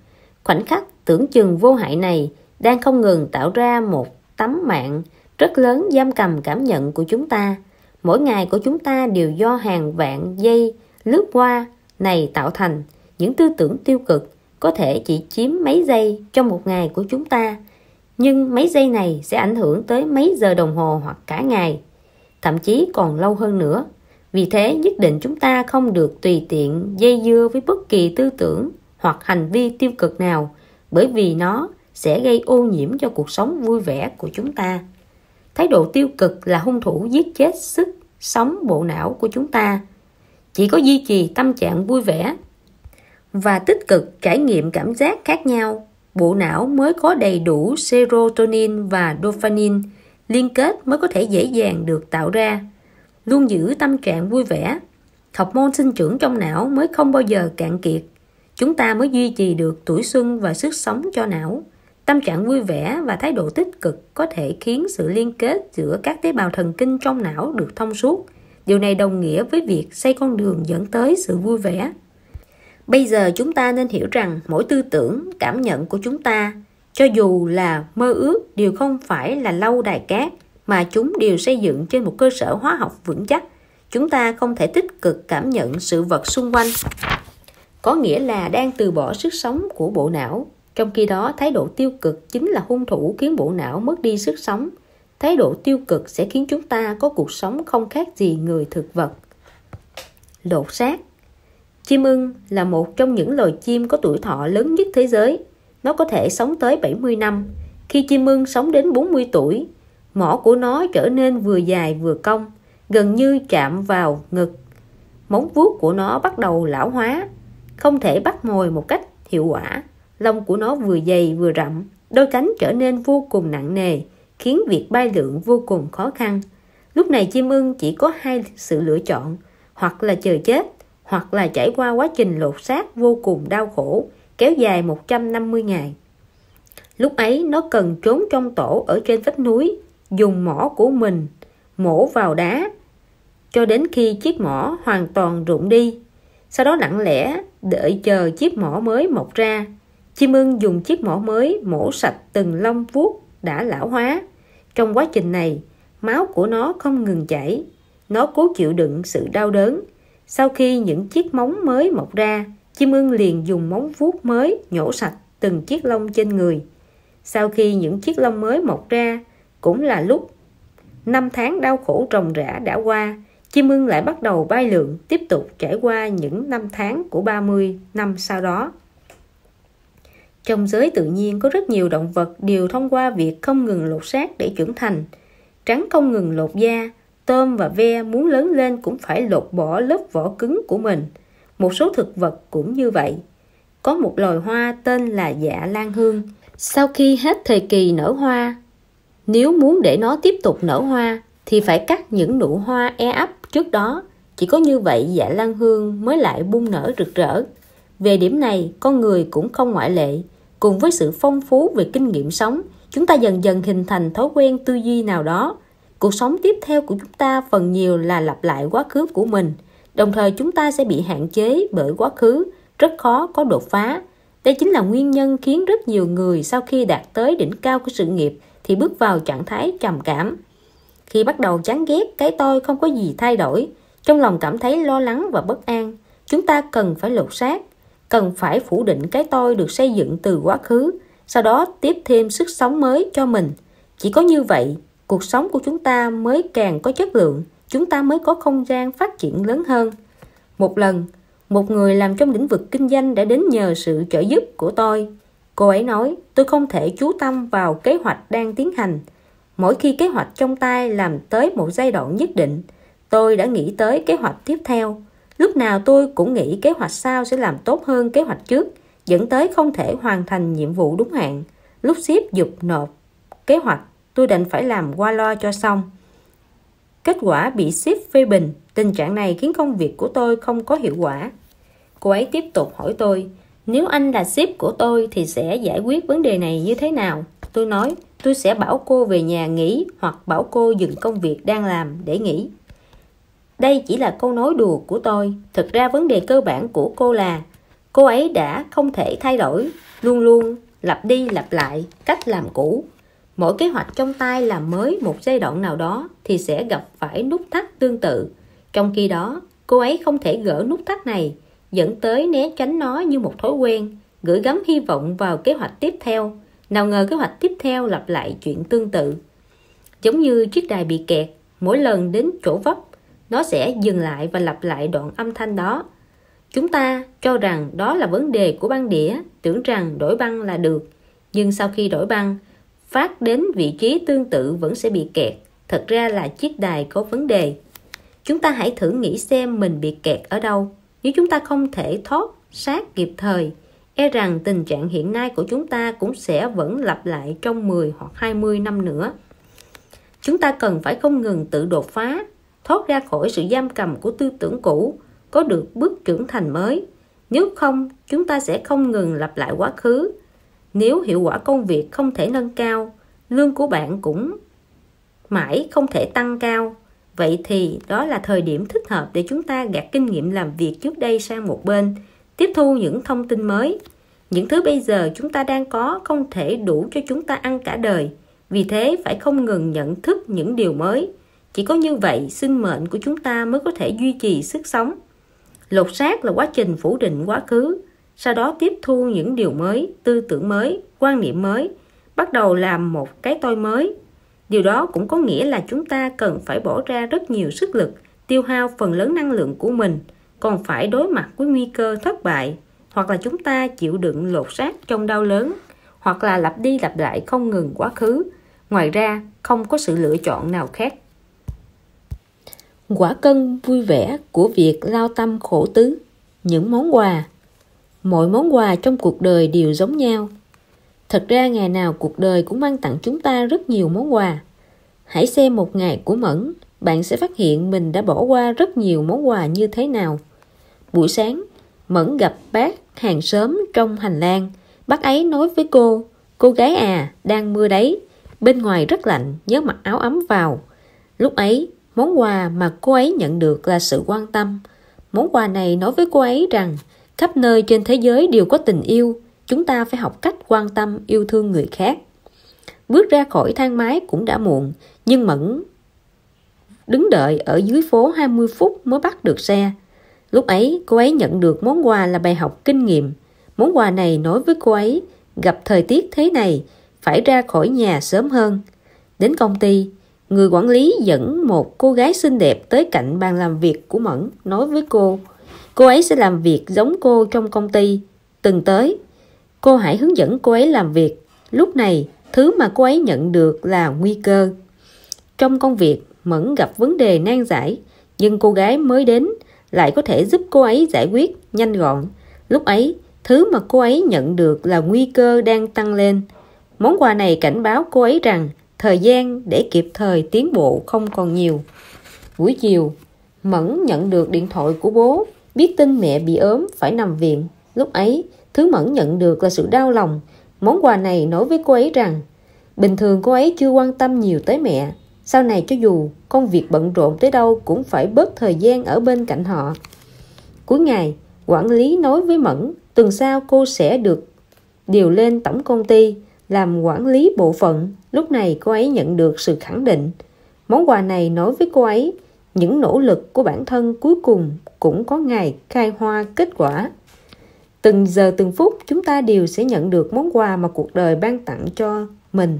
[SPEAKER 1] Khoảnh khắc tưởng chừng vô hại này đang không ngừng tạo ra một tấm mạng rất lớn giam cầm cảm nhận của chúng ta mỗi ngày của chúng ta đều do hàng vạn dây lướt qua này tạo thành những tư tưởng tiêu cực có thể chỉ chiếm mấy giây trong một ngày của chúng ta nhưng mấy giây này sẽ ảnh hưởng tới mấy giờ đồng hồ hoặc cả ngày thậm chí còn lâu hơn nữa vì thế nhất định chúng ta không được tùy tiện dây dưa với bất kỳ tư tưởng hoặc hành vi tiêu cực nào bởi vì nó sẽ gây ô nhiễm cho cuộc sống vui vẻ của chúng ta thái độ tiêu cực là hung thủ giết chết sức sống bộ não của chúng ta chỉ có duy trì tâm trạng vui vẻ và tích cực trải nghiệm cảm giác khác nhau bộ não mới có đầy đủ serotonin và dopamine liên kết mới có thể dễ dàng được tạo ra luôn giữ tâm trạng vui vẻ học môn sinh trưởng trong não mới không bao giờ cạn kiệt chúng ta mới duy trì được tuổi xuân và sức sống cho não Tâm trạng vui vẻ và thái độ tích cực có thể khiến sự liên kết giữa các tế bào thần kinh trong não được thông suốt. Điều này đồng nghĩa với việc xây con đường dẫn tới sự vui vẻ. Bây giờ chúng ta nên hiểu rằng mỗi tư tưởng, cảm nhận của chúng ta, cho dù là mơ ước đều không phải là lâu đài cát, mà chúng đều xây dựng trên một cơ sở hóa học vững chắc. Chúng ta không thể tích cực cảm nhận sự vật xung quanh. Có nghĩa là đang từ bỏ sức sống của bộ não trong khi đó, thái độ tiêu cực chính là hung thủ khiến bộ não mất đi sức sống. Thái độ tiêu cực sẽ khiến chúng ta có cuộc sống không khác gì người thực vật. Lột xác Chim ưng là một trong những loài chim có tuổi thọ lớn nhất thế giới. Nó có thể sống tới 70 năm. Khi chim ưng sống đến 40 tuổi, mỏ của nó trở nên vừa dài vừa cong, gần như chạm vào ngực. Móng vuốt của nó bắt đầu lão hóa, không thể bắt mồi một cách hiệu quả lông của nó vừa dày vừa rậm đôi cánh trở nên vô cùng nặng nề khiến việc bay lượn vô cùng khó khăn lúc này chim ưng chỉ có hai sự lựa chọn hoặc là chờ chết hoặc là trải qua quá trình lột xác vô cùng đau khổ kéo dài 150 ngày lúc ấy nó cần trốn trong tổ ở trên vách núi dùng mỏ của mình mổ vào đá cho đến khi chiếc mỏ hoàn toàn rụng đi sau đó lặng lẽ đợi chờ chiếc mỏ mới mọc ra Chim ưng dùng chiếc mỏ mới mổ sạch từng lông vuốt đã lão hóa. Trong quá trình này, máu của nó không ngừng chảy. Nó cố chịu đựng sự đau đớn. Sau khi những chiếc móng mới mọc ra, chim ưng liền dùng móng vuốt mới nhổ sạch từng chiếc lông trên người. Sau khi những chiếc lông mới mọc ra, cũng là lúc năm tháng đau khổ ròng rã đã qua, chim ưng lại bắt đầu bay lượn tiếp tục trải qua những năm tháng của 30 năm sau đó trong giới tự nhiên có rất nhiều động vật đều thông qua việc không ngừng lột xác để trưởng thành trắng không ngừng lột da tôm và ve muốn lớn lên cũng phải lột bỏ lớp vỏ cứng của mình một số thực vật cũng như vậy có một loài hoa tên là dạ lan hương sau khi hết thời kỳ nở hoa nếu muốn để nó tiếp tục nở hoa thì phải cắt những nụ hoa e ấp trước đó chỉ có như vậy dạ lan hương mới lại bung nở rực rỡ về điểm này con người cũng không ngoại lệ cùng với sự phong phú về kinh nghiệm sống chúng ta dần dần hình thành thói quen tư duy nào đó cuộc sống tiếp theo của chúng ta phần nhiều là lặp lại quá khứ của mình đồng thời chúng ta sẽ bị hạn chế bởi quá khứ rất khó có đột phá đây chính là nguyên nhân khiến rất nhiều người sau khi đạt tới đỉnh cao của sự nghiệp thì bước vào trạng thái trầm cảm khi bắt đầu chán ghét cái tôi không có gì thay đổi trong lòng cảm thấy lo lắng và bất an chúng ta cần phải lột xác cần phải phủ định cái tôi được xây dựng từ quá khứ sau đó tiếp thêm sức sống mới cho mình chỉ có như vậy cuộc sống của chúng ta mới càng có chất lượng chúng ta mới có không gian phát triển lớn hơn một lần một người làm trong lĩnh vực kinh doanh đã đến nhờ sự trợ giúp của tôi cô ấy nói tôi không thể chú tâm vào kế hoạch đang tiến hành mỗi khi kế hoạch trong tay làm tới một giai đoạn nhất định tôi đã nghĩ tới kế hoạch tiếp theo lúc nào tôi cũng nghĩ kế hoạch sau sẽ làm tốt hơn kế hoạch trước dẫn tới không thể hoàn thành nhiệm vụ đúng hạn lúc xếp dục nộp kế hoạch tôi định phải làm qua lo cho xong kết quả bị xếp phê bình tình trạng này khiến công việc của tôi không có hiệu quả cô ấy tiếp tục hỏi tôi nếu anh là ship của tôi thì sẽ giải quyết vấn đề này như thế nào tôi nói tôi sẽ bảo cô về nhà nghỉ hoặc bảo cô dừng công việc đang làm để nghỉ đây chỉ là câu nói đùa của tôi. Thực ra vấn đề cơ bản của cô là cô ấy đã không thể thay đổi, luôn luôn lặp đi lặp lại cách làm cũ. Mỗi kế hoạch trong tay làm mới một giai đoạn nào đó thì sẽ gặp phải nút thắt tương tự. Trong khi đó, cô ấy không thể gỡ nút thắt này, dẫn tới né tránh nó như một thói quen, gửi gắm hy vọng vào kế hoạch tiếp theo. Nào ngờ kế hoạch tiếp theo lặp lại chuyện tương tự. Giống như chiếc đài bị kẹt, mỗi lần đến chỗ vấp nó sẽ dừng lại và lặp lại đoạn âm thanh đó chúng ta cho rằng đó là vấn đề của băng đĩa tưởng rằng đổi băng là được nhưng sau khi đổi băng phát đến vị trí tương tự vẫn sẽ bị kẹt thật ra là chiếc đài có vấn đề chúng ta hãy thử nghĩ xem mình bị kẹt ở đâu nếu chúng ta không thể thoát sát kịp thời e rằng tình trạng hiện nay của chúng ta cũng sẽ vẫn lặp lại trong 10 hoặc 20 năm nữa chúng ta cần phải không ngừng tự đột phá thoát ra khỏi sự giam cầm của tư tưởng cũ, có được bước trưởng thành mới. Nếu không, chúng ta sẽ không ngừng lặp lại quá khứ. Nếu hiệu quả công việc không thể nâng cao, lương của bạn cũng mãi không thể tăng cao. Vậy thì đó là thời điểm thích hợp để chúng ta gạt kinh nghiệm làm việc trước đây sang một bên, tiếp thu những thông tin mới. Những thứ bây giờ chúng ta đang có không thể đủ cho chúng ta ăn cả đời. Vì thế phải không ngừng nhận thức những điều mới, chỉ có như vậy sinh mệnh của chúng ta mới có thể duy trì sức sống lột xác là quá trình phủ định quá khứ sau đó tiếp thu những điều mới tư tưởng mới quan niệm mới bắt đầu làm một cái tôi mới điều đó cũng có nghĩa là chúng ta cần phải bỏ ra rất nhiều sức lực tiêu hao phần lớn năng lượng của mình còn phải đối mặt với nguy cơ thất bại hoặc là chúng ta chịu đựng lột xác trong đau lớn hoặc là lặp đi lặp lại không ngừng quá khứ ngoài ra không có sự lựa chọn nào khác quả cân vui vẻ của việc lao tâm khổ tứ những món quà mọi món quà trong cuộc đời đều giống nhau thật ra ngày nào cuộc đời cũng mang tặng chúng ta rất nhiều món quà hãy xem một ngày của mẫn bạn sẽ phát hiện mình đã bỏ qua rất nhiều món quà như thế nào buổi sáng mẫn gặp bác hàng sớm trong hành lang bác ấy nói với cô cô gái à đang mưa đấy bên ngoài rất lạnh nhớ mặc áo ấm vào lúc ấy Món quà mà cô ấy nhận được là sự quan tâm. Món quà này nói với cô ấy rằng khắp nơi trên thế giới đều có tình yêu, chúng ta phải học cách quan tâm yêu thương người khác. Bước ra khỏi thang máy cũng đã muộn, nhưng Mẫn đứng đợi ở dưới phố 20 phút mới bắt được xe. Lúc ấy, cô ấy nhận được món quà là bài học kinh nghiệm. Món quà này nói với cô ấy, gặp thời tiết thế này, phải ra khỏi nhà sớm hơn. Đến công ty, người quản lý dẫn một cô gái xinh đẹp tới cạnh bàn làm việc của Mẫn, nói với cô, cô ấy sẽ làm việc giống cô trong công ty, từng tới. Cô hãy hướng dẫn cô ấy làm việc. Lúc này, thứ mà cô ấy nhận được là nguy cơ. Trong công việc, Mẫn gặp vấn đề nan giải, nhưng cô gái mới đến lại có thể giúp cô ấy giải quyết nhanh gọn. Lúc ấy, thứ mà cô ấy nhận được là nguy cơ đang tăng lên. Món quà này cảnh báo cô ấy rằng thời gian để kịp thời tiến bộ không còn nhiều buổi chiều mẫn nhận được điện thoại của bố biết tin mẹ bị ốm phải nằm viện lúc ấy thứ mẫn nhận được là sự đau lòng món quà này nói với cô ấy rằng bình thường cô ấy chưa quan tâm nhiều tới mẹ sau này cho dù công việc bận rộn tới đâu cũng phải bớt thời gian ở bên cạnh họ cuối ngày quản lý nói với mẫn tuần sau cô sẽ được điều lên tổng công ty làm quản lý bộ phận lúc này cô ấy nhận được sự khẳng định món quà này nói với cô ấy những nỗ lực của bản thân cuối cùng cũng có ngày khai hoa kết quả từng giờ từng phút chúng ta đều sẽ nhận được món quà mà cuộc đời ban tặng cho mình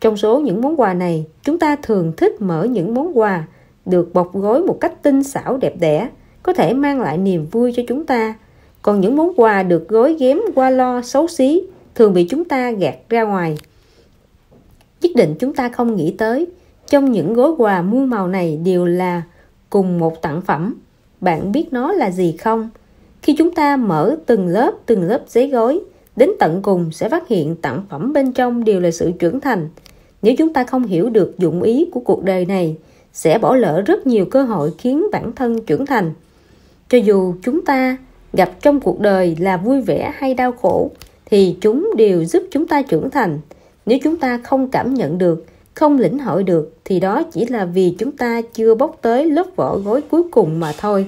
[SPEAKER 1] trong số những món quà này chúng ta thường thích mở những món quà được bọc gói một cách tinh xảo đẹp đẽ có thể mang lại niềm vui cho chúng ta còn những món quà được gói ghém qua lo xấu xí thường bị chúng ta gạt ra ngoài nhất định chúng ta không nghĩ tới trong những gói quà muôn màu này đều là cùng một tặng phẩm bạn biết nó là gì không khi chúng ta mở từng lớp từng lớp giấy gói đến tận cùng sẽ phát hiện tặng phẩm bên trong đều là sự trưởng thành nếu chúng ta không hiểu được dụng ý của cuộc đời này sẽ bỏ lỡ rất nhiều cơ hội khiến bản thân trưởng thành cho dù chúng ta gặp trong cuộc đời là vui vẻ hay đau khổ thì chúng đều giúp chúng ta trưởng thành nếu chúng ta không cảm nhận được không lĩnh hội được thì đó chỉ là vì chúng ta chưa bốc tới lớp vỏ gối cuối cùng mà thôi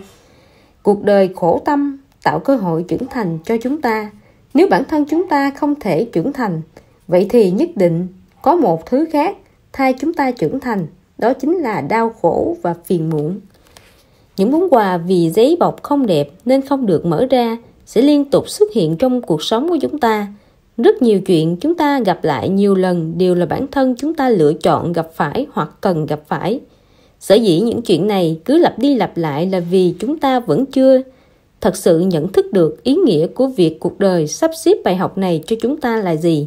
[SPEAKER 1] cuộc đời khổ tâm tạo cơ hội trưởng thành cho chúng ta nếu bản thân chúng ta không thể trưởng thành vậy thì nhất định có một thứ khác thay chúng ta trưởng thành đó chính là đau khổ và phiền muộn những món quà vì giấy bọc không đẹp nên không được mở ra sẽ liên tục xuất hiện trong cuộc sống của chúng ta rất nhiều chuyện chúng ta gặp lại nhiều lần đều là bản thân chúng ta lựa chọn gặp phải hoặc cần gặp phải sở dĩ những chuyện này cứ lặp đi lặp lại là vì chúng ta vẫn chưa thật sự nhận thức được ý nghĩa của việc cuộc đời sắp xếp bài học này cho chúng ta là gì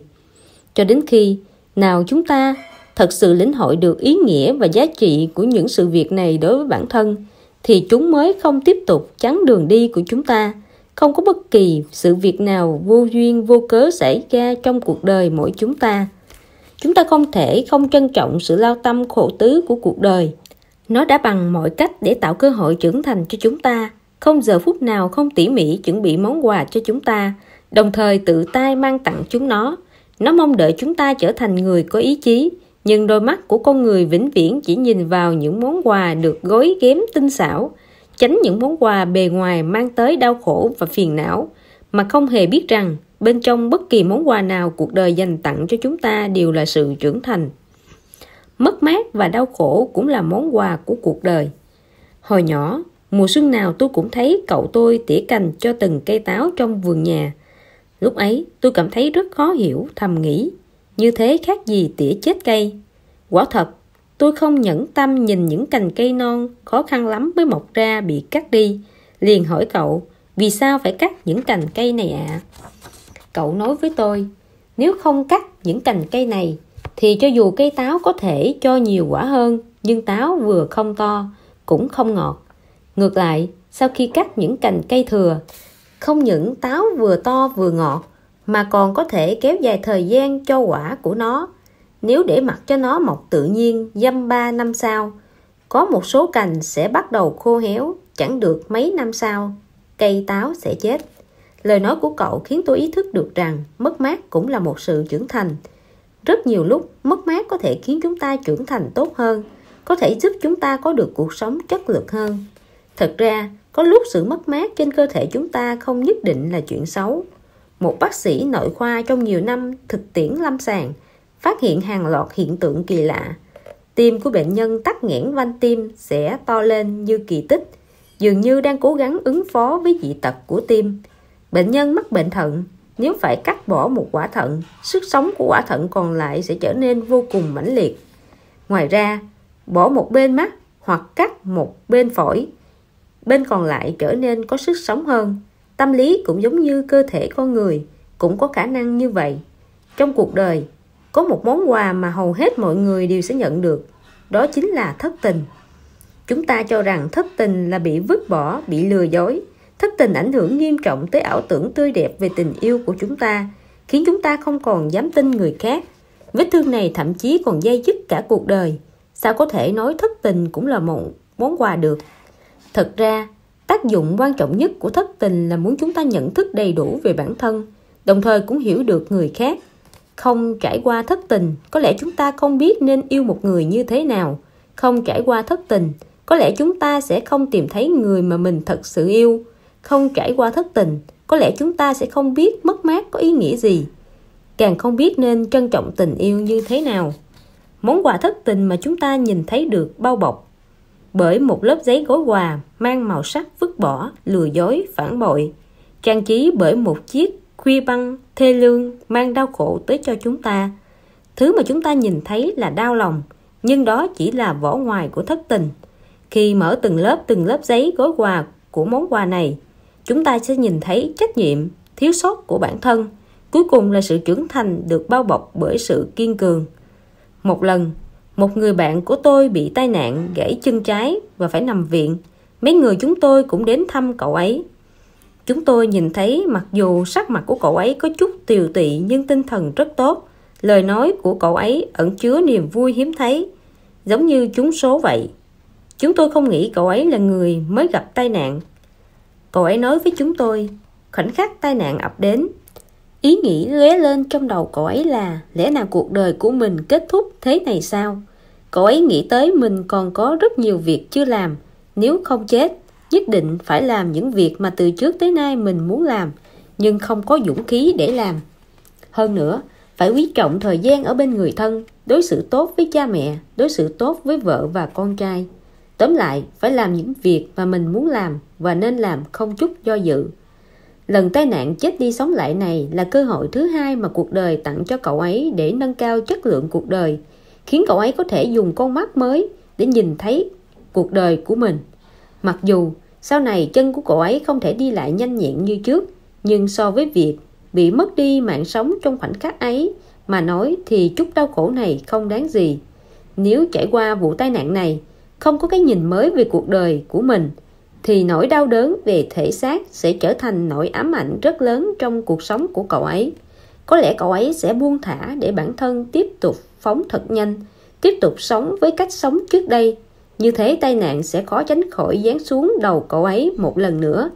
[SPEAKER 1] cho đến khi nào chúng ta thật sự lĩnh hội được ý nghĩa và giá trị của những sự việc này đối với bản thân thì chúng mới không tiếp tục chắn đường đi của chúng ta không có bất kỳ sự việc nào vô duyên vô cớ xảy ra trong cuộc đời mỗi chúng ta chúng ta không thể không trân trọng sự lao tâm khổ tứ của cuộc đời nó đã bằng mọi cách để tạo cơ hội trưởng thành cho chúng ta không giờ phút nào không tỉ mỉ chuẩn bị món quà cho chúng ta đồng thời tự tay mang tặng chúng nó nó mong đợi chúng ta trở thành người có ý chí nhưng đôi mắt của con người vĩnh viễn chỉ nhìn vào những món quà được gói ghém tinh xảo tránh những món quà bề ngoài mang tới đau khổ và phiền não mà không hề biết rằng bên trong bất kỳ món quà nào cuộc đời dành tặng cho chúng ta đều là sự trưởng thành mất mát và đau khổ cũng là món quà của cuộc đời hồi nhỏ mùa xuân nào tôi cũng thấy cậu tôi tỉa cành cho từng cây táo trong vườn nhà lúc ấy tôi cảm thấy rất khó hiểu thầm nghĩ như thế khác gì tỉa chết cây quả thật Tôi không nhẫn tâm nhìn những cành cây non khó khăn lắm mới mọc ra bị cắt đi. Liền hỏi cậu, vì sao phải cắt những cành cây này ạ? À? Cậu nói với tôi, nếu không cắt những cành cây này thì cho dù cây táo có thể cho nhiều quả hơn nhưng táo vừa không to cũng không ngọt. Ngược lại, sau khi cắt những cành cây thừa, không những táo vừa to vừa ngọt mà còn có thể kéo dài thời gian cho quả của nó nếu để mặc cho nó mọc tự nhiên dăm ba năm sau có một số cành sẽ bắt đầu khô héo chẳng được mấy năm sau cây táo sẽ chết lời nói của cậu khiến tôi ý thức được rằng mất mát cũng là một sự trưởng thành rất nhiều lúc mất mát có thể khiến chúng ta trưởng thành tốt hơn có thể giúp chúng ta có được cuộc sống chất lượng hơn thật ra có lúc sự mất mát trên cơ thể chúng ta không nhất định là chuyện xấu một bác sĩ nội khoa trong nhiều năm thực tiễn lâm sàng phát hiện hàng loạt hiện tượng kỳ lạ tim của bệnh nhân tắc nghẽn van tim sẽ to lên như kỳ tích dường như đang cố gắng ứng phó với dị tật của tim bệnh nhân mắc bệnh thận nếu phải cắt bỏ một quả thận sức sống của quả thận còn lại sẽ trở nên vô cùng mãnh liệt ngoài ra bỏ một bên mắt hoặc cắt một bên phổi bên còn lại trở nên có sức sống hơn tâm lý cũng giống như cơ thể con người cũng có khả năng như vậy trong cuộc đời có một món quà mà hầu hết mọi người đều sẽ nhận được đó chính là thất tình chúng ta cho rằng thất tình là bị vứt bỏ bị lừa dối thất tình ảnh hưởng nghiêm trọng tới ảo tưởng tươi đẹp về tình yêu của chúng ta khiến chúng ta không còn dám tin người khác vết thương này thậm chí còn dây dứt cả cuộc đời sao có thể nói thất tình cũng là một món quà được thật ra tác dụng quan trọng nhất của thất tình là muốn chúng ta nhận thức đầy đủ về bản thân đồng thời cũng hiểu được người khác không trải qua thất tình có lẽ chúng ta không biết nên yêu một người như thế nào không trải qua thất tình có lẽ chúng ta sẽ không tìm thấy người mà mình thật sự yêu không trải qua thất tình có lẽ chúng ta sẽ không biết mất mát có ý nghĩa gì càng không biết nên trân trọng tình yêu như thế nào món quà thất tình mà chúng ta nhìn thấy được bao bọc bởi một lớp giấy gói quà mang màu sắc vứt bỏ lừa dối phản bội trang trí bởi một chiếc khuy băng, thê lương, mang đau khổ tới cho chúng ta. Thứ mà chúng ta nhìn thấy là đau lòng, nhưng đó chỉ là vỏ ngoài của thất tình. Khi mở từng lớp từng lớp giấy gói quà của món quà này, chúng ta sẽ nhìn thấy trách nhiệm, thiếu sót của bản thân, cuối cùng là sự trưởng thành được bao bọc bởi sự kiên cường. Một lần, một người bạn của tôi bị tai nạn gãy chân trái và phải nằm viện. Mấy người chúng tôi cũng đến thăm cậu ấy Chúng tôi nhìn thấy mặc dù sắc mặt của cậu ấy có chút tiều tụy nhưng tinh thần rất tốt. Lời nói của cậu ấy ẩn chứa niềm vui hiếm thấy, giống như chúng số vậy. Chúng tôi không nghĩ cậu ấy là người mới gặp tai nạn. Cậu ấy nói với chúng tôi, khoảnh khắc tai nạn ập đến. Ý nghĩ lóe lên trong đầu cậu ấy là lẽ nào cuộc đời của mình kết thúc thế này sao? Cậu ấy nghĩ tới mình còn có rất nhiều việc chưa làm, nếu không chết nhất định phải làm những việc mà từ trước tới nay mình muốn làm nhưng không có dũng khí để làm hơn nữa phải quý trọng thời gian ở bên người thân đối xử tốt với cha mẹ đối xử tốt với vợ và con trai tóm lại phải làm những việc mà mình muốn làm và nên làm không chút do dự lần tai nạn chết đi sống lại này là cơ hội thứ hai mà cuộc đời tặng cho cậu ấy để nâng cao chất lượng cuộc đời khiến cậu ấy có thể dùng con mắt mới để nhìn thấy cuộc đời của mình Mặc dù sau này chân của cô ấy không thể đi lại nhanh nhẹn như trước, nhưng so với việc bị mất đi mạng sống trong khoảnh khắc ấy mà nói thì chút đau khổ này không đáng gì. Nếu trải qua vụ tai nạn này, không có cái nhìn mới về cuộc đời của mình, thì nỗi đau đớn về thể xác sẽ trở thành nỗi ám ảnh rất lớn trong cuộc sống của cậu ấy. Có lẽ cậu ấy sẽ buông thả để bản thân tiếp tục phóng thật nhanh, tiếp tục sống với cách sống trước đây như thế tai nạn sẽ khó tránh khỏi dán xuống đầu cậu ấy một lần nữa.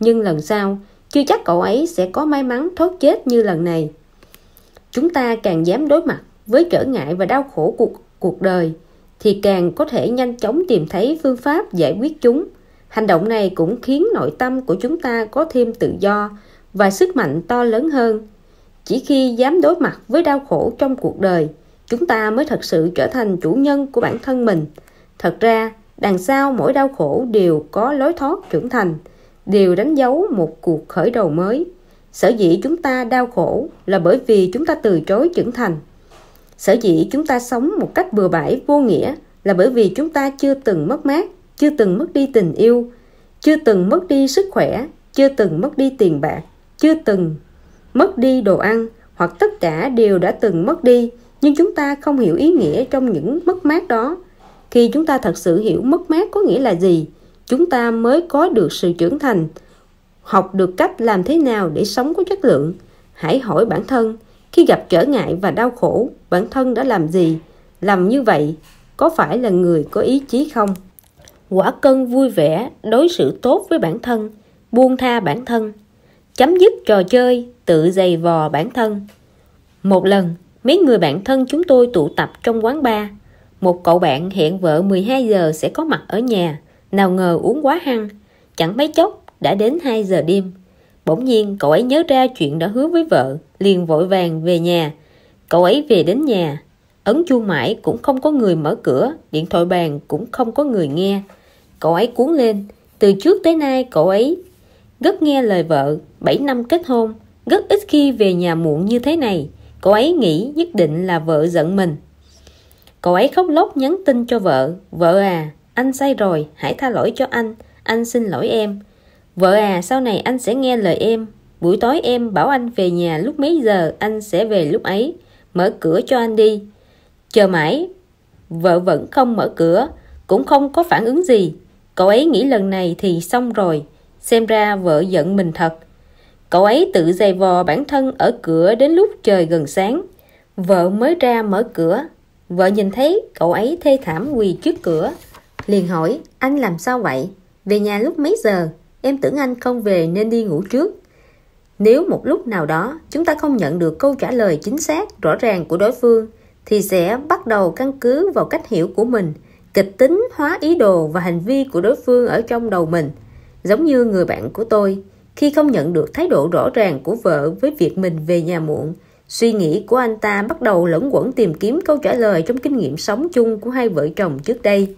[SPEAKER 1] Nhưng lần sau, chưa chắc cậu ấy sẽ có may mắn thoát chết như lần này. Chúng ta càng dám đối mặt với trở ngại và đau khổ cuộc cuộc đời thì càng có thể nhanh chóng tìm thấy phương pháp giải quyết chúng. Hành động này cũng khiến nội tâm của chúng ta có thêm tự do và sức mạnh to lớn hơn. Chỉ khi dám đối mặt với đau khổ trong cuộc đời, chúng ta mới thật sự trở thành chủ nhân của bản thân mình. Thật ra, đằng sau mỗi đau khổ đều có lối thoát trưởng thành, đều đánh dấu một cuộc khởi đầu mới. Sở dĩ chúng ta đau khổ là bởi vì chúng ta từ chối trưởng thành. Sở dĩ chúng ta sống một cách bừa bãi vô nghĩa là bởi vì chúng ta chưa từng mất mát, chưa từng mất đi tình yêu, chưa từng mất đi sức khỏe, chưa từng mất đi tiền bạc, chưa từng mất đi đồ ăn hoặc tất cả đều đã từng mất đi nhưng chúng ta không hiểu ý nghĩa trong những mất mát đó khi chúng ta thật sự hiểu mất mát có nghĩa là gì chúng ta mới có được sự trưởng thành học được cách làm thế nào để sống có chất lượng hãy hỏi bản thân khi gặp trở ngại và đau khổ bản thân đã làm gì làm như vậy có phải là người có ý chí không quả cân vui vẻ đối xử tốt với bản thân buông tha bản thân chấm dứt trò chơi tự giày vò bản thân một lần mấy người bạn thân chúng tôi tụ tập trong quán bar một cậu bạn hẹn vợ 12 giờ sẽ có mặt ở nhà, nào ngờ uống quá hăng, chẳng mấy chốc đã đến 2 giờ đêm. Bỗng nhiên cậu ấy nhớ ra chuyện đã hứa với vợ, liền vội vàng về nhà. Cậu ấy về đến nhà, ấn chuông mãi cũng không có người mở cửa, điện thoại bàn cũng không có người nghe. Cậu ấy cuốn lên, từ trước tới nay cậu ấy rất nghe lời vợ, 7 năm kết hôn, rất ít khi về nhà muộn như thế này. Cậu ấy nghĩ nhất định là vợ giận mình. Cậu ấy khóc lóc nhắn tin cho vợ Vợ à, anh sai rồi, hãy tha lỗi cho anh Anh xin lỗi em Vợ à, sau này anh sẽ nghe lời em Buổi tối em bảo anh về nhà lúc mấy giờ Anh sẽ về lúc ấy Mở cửa cho anh đi Chờ mãi Vợ vẫn không mở cửa Cũng không có phản ứng gì Cậu ấy nghĩ lần này thì xong rồi Xem ra vợ giận mình thật Cậu ấy tự giày vò bản thân ở cửa đến lúc trời gần sáng Vợ mới ra mở cửa Vợ nhìn thấy cậu ấy thê thảm quỳ trước cửa Liền hỏi anh làm sao vậy Về nhà lúc mấy giờ Em tưởng anh không về nên đi ngủ trước Nếu một lúc nào đó Chúng ta không nhận được câu trả lời chính xác Rõ ràng của đối phương Thì sẽ bắt đầu căn cứ vào cách hiểu của mình Kịch tính hóa ý đồ Và hành vi của đối phương ở trong đầu mình Giống như người bạn của tôi Khi không nhận được thái độ rõ ràng của vợ Với việc mình về nhà muộn Suy nghĩ của anh ta bắt đầu lẫn quẩn tìm kiếm câu trả lời trong kinh nghiệm sống chung của hai vợ chồng trước đây.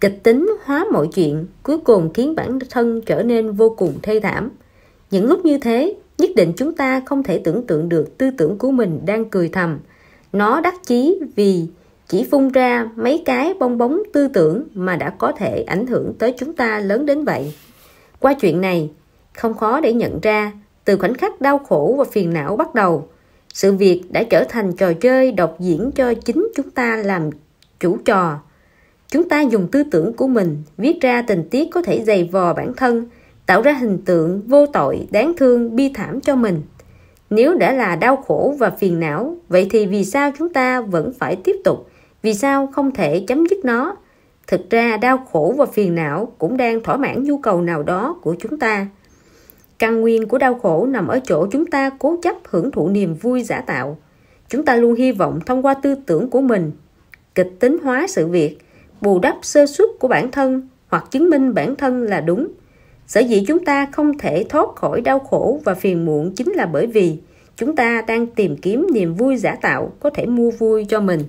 [SPEAKER 1] Kịch tính hóa mọi chuyện cuối cùng khiến bản thân trở nên vô cùng thê thảm. Những lúc như thế, nhất định chúng ta không thể tưởng tượng được tư tưởng của mình đang cười thầm. Nó đắc chí vì chỉ phun ra mấy cái bong bóng tư tưởng mà đã có thể ảnh hưởng tới chúng ta lớn đến vậy. Qua chuyện này, không khó để nhận ra, từ khoảnh khắc đau khổ và phiền não bắt đầu, sự việc đã trở thành trò chơi độc diễn cho chính chúng ta làm chủ trò chúng ta dùng tư tưởng của mình viết ra tình tiết có thể dày vò bản thân tạo ra hình tượng vô tội đáng thương bi thảm cho mình nếu đã là đau khổ và phiền não vậy thì vì sao chúng ta vẫn phải tiếp tục vì sao không thể chấm dứt nó thực ra đau khổ và phiền não cũng đang thỏa mãn nhu cầu nào đó của chúng ta căn nguyên của đau khổ nằm ở chỗ chúng ta cố chấp hưởng thụ niềm vui giả tạo chúng ta luôn hy vọng thông qua tư tưởng của mình kịch tính hóa sự việc bù đắp sơ suất của bản thân hoặc chứng minh bản thân là đúng sở dĩ chúng ta không thể thoát khỏi đau khổ và phiền muộn chính là bởi vì chúng ta đang tìm kiếm niềm vui giả tạo có thể mua vui cho mình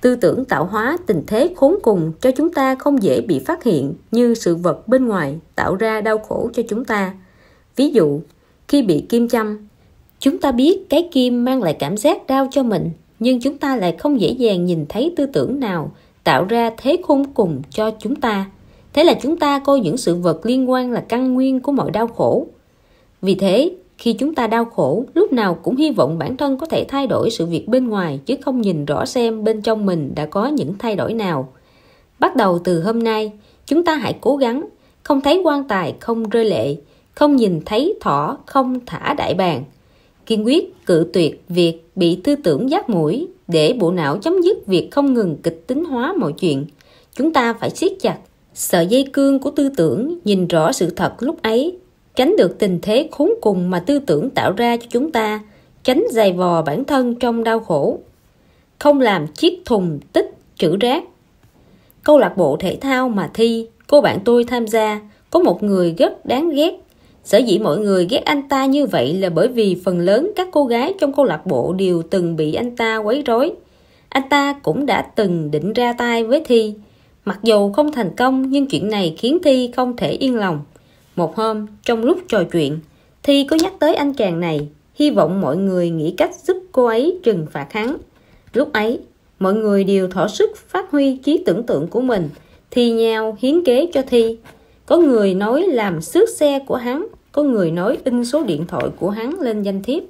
[SPEAKER 1] tư tưởng tạo hóa tình thế khốn cùng cho chúng ta không dễ bị phát hiện như sự vật bên ngoài tạo ra đau khổ cho chúng ta Ví dụ, khi bị kim châm, chúng ta biết cái kim mang lại cảm giác đau cho mình, nhưng chúng ta lại không dễ dàng nhìn thấy tư tưởng nào tạo ra thế khôn cùng cho chúng ta. Thế là chúng ta coi những sự vật liên quan là căn nguyên của mọi đau khổ. Vì thế, khi chúng ta đau khổ, lúc nào cũng hy vọng bản thân có thể thay đổi sự việc bên ngoài chứ không nhìn rõ xem bên trong mình đã có những thay đổi nào. Bắt đầu từ hôm nay, chúng ta hãy cố gắng, không thấy quan tài không rơi lệ, không nhìn thấy thỏ không thả đại bàng kiên quyết cự tuyệt việc bị tư tưởng giác mũi để bộ não chấm dứt việc không ngừng kịch tính hóa mọi chuyện chúng ta phải siết chặt sợi dây cương của tư tưởng nhìn rõ sự thật lúc ấy tránh được tình thế khốn cùng mà tư tưởng tạo ra cho chúng ta tránh dày vò bản thân trong đau khổ không làm chiếc thùng tích chữ rác câu lạc bộ thể thao mà thi cô bạn tôi tham gia có một người rất đáng ghét Sở dĩ mọi người ghét anh ta như vậy là bởi vì phần lớn các cô gái trong câu lạc bộ đều từng bị anh ta quấy rối. Anh ta cũng đã từng định ra tay với Thi. Mặc dù không thành công nhưng chuyện này khiến Thi không thể yên lòng. Một hôm, trong lúc trò chuyện, Thi có nhắc tới anh chàng này, hy vọng mọi người nghĩ cách giúp cô ấy trừng phạt hắn. Lúc ấy, mọi người đều thỏa sức phát huy trí tưởng tượng của mình, thi nhau hiến kế cho Thi có người nói làm xước xe của hắn có người nói in số điện thoại của hắn lên danh thiếp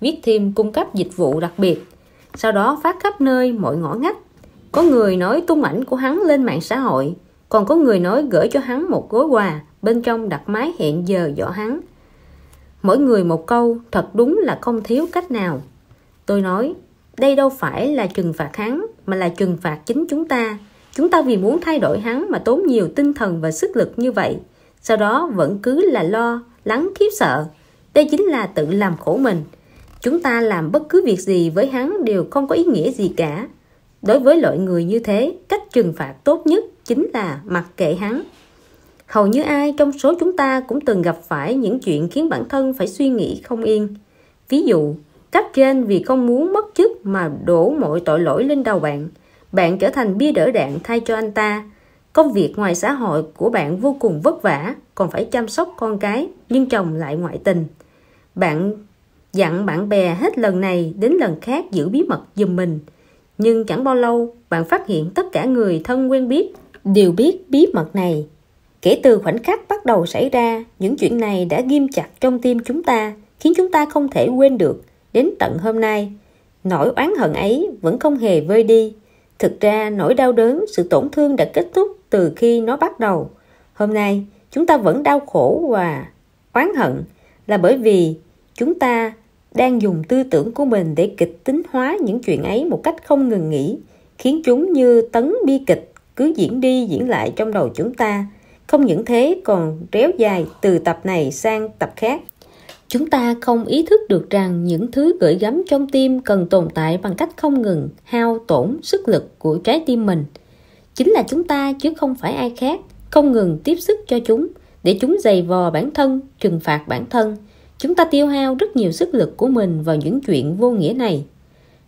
[SPEAKER 1] viết thêm cung cấp dịch vụ đặc biệt sau đó phát khắp nơi mọi ngõ ngách có người nói tung ảnh của hắn lên mạng xã hội còn có người nói gửi cho hắn một gói quà bên trong đặt máy hẹn giờ dọ hắn mỗi người một câu thật đúng là không thiếu cách nào tôi nói đây đâu phải là trừng phạt hắn mà là trừng phạt chính chúng ta Chúng ta vì muốn thay đổi hắn mà tốn nhiều tinh thần và sức lực như vậy, sau đó vẫn cứ là lo, lắng khiếp sợ. Đây chính là tự làm khổ mình. Chúng ta làm bất cứ việc gì với hắn đều không có ý nghĩa gì cả. Đối với loại người như thế, cách trừng phạt tốt nhất chính là mặc kệ hắn. Hầu như ai trong số chúng ta cũng từng gặp phải những chuyện khiến bản thân phải suy nghĩ không yên. Ví dụ, cấp trên vì không muốn mất chức mà đổ mọi tội lỗi lên đầu bạn – bạn trở thành bia đỡ đạn thay cho anh ta công việc ngoài xã hội của bạn vô cùng vất vả còn phải chăm sóc con cái nhưng chồng lại ngoại tình bạn dặn bạn bè hết lần này đến lần khác giữ bí mật giùm mình nhưng chẳng bao lâu bạn phát hiện tất cả người thân quen biết đều biết bí mật này kể từ khoảnh khắc bắt đầu xảy ra những chuyện này đã ghim chặt trong tim chúng ta khiến chúng ta không thể quên được đến tận hôm nay nỗi oán hận ấy vẫn không hề vơi đi Thực ra nỗi đau đớn, sự tổn thương đã kết thúc từ khi nó bắt đầu. Hôm nay, chúng ta vẫn đau khổ và oán hận là bởi vì chúng ta đang dùng tư tưởng của mình để kịch tính hóa những chuyện ấy một cách không ngừng nghỉ, khiến chúng như tấn bi kịch cứ diễn đi diễn lại trong đầu chúng ta. Không những thế còn réo dài từ tập này sang tập khác chúng ta không ý thức được rằng những thứ gửi gắm trong tim cần tồn tại bằng cách không ngừng hao tổn sức lực của trái tim mình chính là chúng ta chứ không phải ai khác không ngừng tiếp sức cho chúng để chúng giày vò bản thân trừng phạt bản thân chúng ta tiêu hao rất nhiều sức lực của mình vào những chuyện vô nghĩa này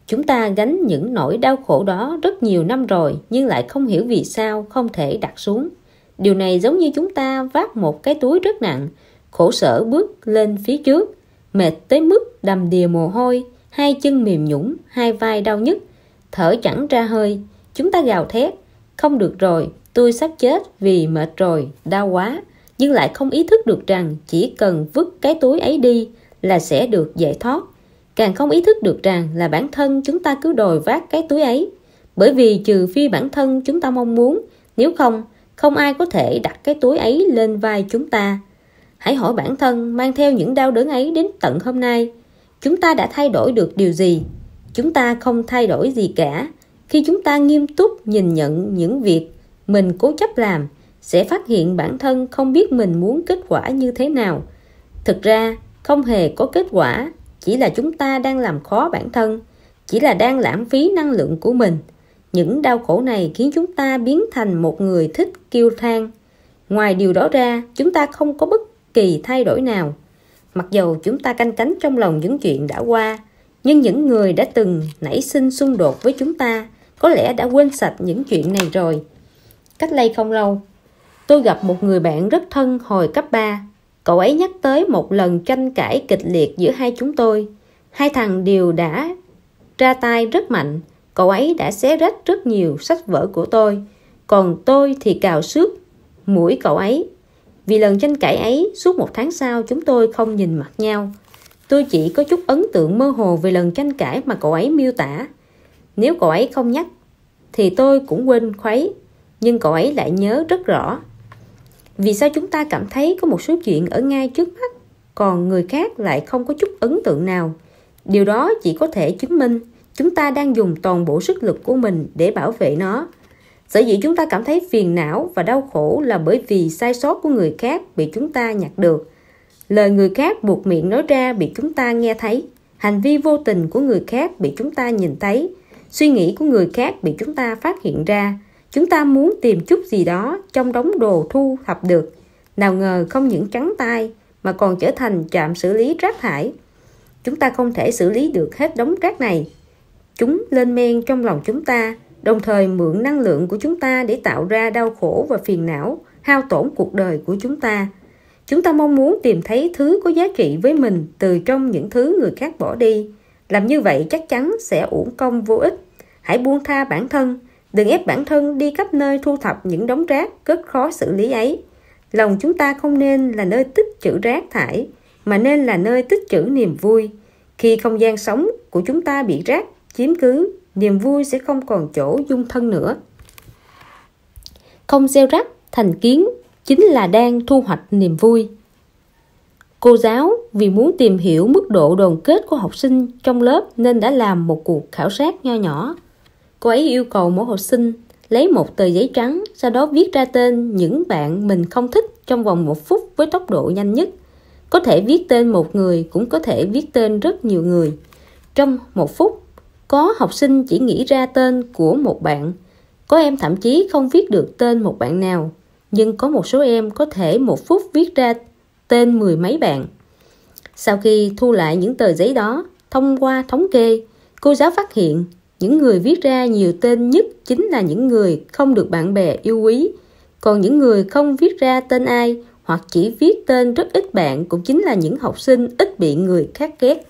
[SPEAKER 1] chúng ta gánh những nỗi đau khổ đó rất nhiều năm rồi nhưng lại không hiểu vì sao không thể đặt xuống điều này giống như chúng ta vác một cái túi rất nặng khổ sở bước lên phía trước mệt tới mức đầm đìa mồ hôi hai chân mềm nhũng hai vai đau nhức thở chẳng ra hơi chúng ta gào thét không được rồi tôi sắp chết vì mệt rồi đau quá nhưng lại không ý thức được rằng chỉ cần vứt cái túi ấy đi là sẽ được giải thoát càng không ý thức được rằng là bản thân chúng ta cứ đòi vác cái túi ấy bởi vì trừ phi bản thân chúng ta mong muốn nếu không không ai có thể đặt cái túi ấy lên vai chúng ta hãy hỏi bản thân mang theo những đau đớn ấy đến tận hôm nay chúng ta đã thay đổi được điều gì chúng ta không thay đổi gì cả khi chúng ta nghiêm túc nhìn nhận những việc mình cố chấp làm sẽ phát hiện bản thân không biết mình muốn kết quả như thế nào thực ra không hề có kết quả chỉ là chúng ta đang làm khó bản thân chỉ là đang lãng phí năng lượng của mình những đau khổ này khiến chúng ta biến thành một người thích kêu than ngoài điều đó ra chúng ta không có bất kỳ thay đổi nào mặc dầu chúng ta canh cánh trong lòng những chuyện đã qua nhưng những người đã từng nảy sinh xung đột với chúng ta có lẽ đã quên sạch những chuyện này rồi cách đây không lâu tôi gặp một người bạn rất thân hồi cấp 3 cậu ấy nhắc tới một lần tranh cãi kịch liệt giữa hai chúng tôi hai thằng đều đã ra tay rất mạnh cậu ấy đã xé rách rất nhiều sách vở của tôi còn tôi thì cào xước mũi cậu ấy vì lần tranh cãi ấy, suốt một tháng sau chúng tôi không nhìn mặt nhau. Tôi chỉ có chút ấn tượng mơ hồ về lần tranh cãi mà cậu ấy miêu tả. Nếu cậu ấy không nhắc, thì tôi cũng quên khuấy. Nhưng cậu ấy lại nhớ rất rõ. Vì sao chúng ta cảm thấy có một số chuyện ở ngay trước mắt, còn người khác lại không có chút ấn tượng nào? Điều đó chỉ có thể chứng minh chúng ta đang dùng toàn bộ sức lực của mình để bảo vệ nó sở dĩ chúng ta cảm thấy phiền não và đau khổ là bởi vì sai sót của người khác bị chúng ta nhặt được lời người khác buộc miệng nói ra bị chúng ta nghe thấy hành vi vô tình của người khác bị chúng ta nhìn thấy suy nghĩ của người khác bị chúng ta phát hiện ra chúng ta muốn tìm chút gì đó trong đống đồ thu thập được nào ngờ không những trắng tay mà còn trở thành trạm xử lý rác thải chúng ta không thể xử lý được hết đống rác này chúng lên men trong lòng chúng ta đồng thời mượn năng lượng của chúng ta để tạo ra đau khổ và phiền não hao tổn cuộc đời của chúng ta chúng ta mong muốn tìm thấy thứ có giá trị với mình từ trong những thứ người khác bỏ đi làm như vậy chắc chắn sẽ uổng công vô ích hãy buông tha bản thân đừng ép bản thân đi khắp nơi thu thập những đống rác rất khó xử lý ấy lòng chúng ta không nên là nơi tích trữ rác thải mà nên là nơi tích trữ niềm vui khi không gian sống của chúng ta bị rác chiếm cứ niềm vui sẽ không còn chỗ dung thân nữa không gieo rắc thành kiến chính là đang thu hoạch niềm vui cô giáo vì muốn tìm hiểu mức độ đoàn kết của học sinh trong lớp nên đã làm một cuộc khảo sát nho nhỏ cô ấy yêu cầu mỗi học sinh lấy một tờ giấy trắng sau đó viết ra tên những bạn mình không thích trong vòng một phút với tốc độ nhanh nhất có thể viết tên một người cũng có thể viết tên rất nhiều người trong một phút có học sinh chỉ nghĩ ra tên của một bạn có em thậm chí không viết được tên một bạn nào nhưng có một số em có thể một phút viết ra tên mười mấy bạn sau khi thu lại những tờ giấy đó thông qua thống kê cô giáo phát hiện những người viết ra nhiều tên nhất chính là những người không được bạn bè yêu quý còn những người không viết ra tên ai hoặc chỉ viết tên rất ít bạn cũng chính là những học sinh ít bị người khác ghét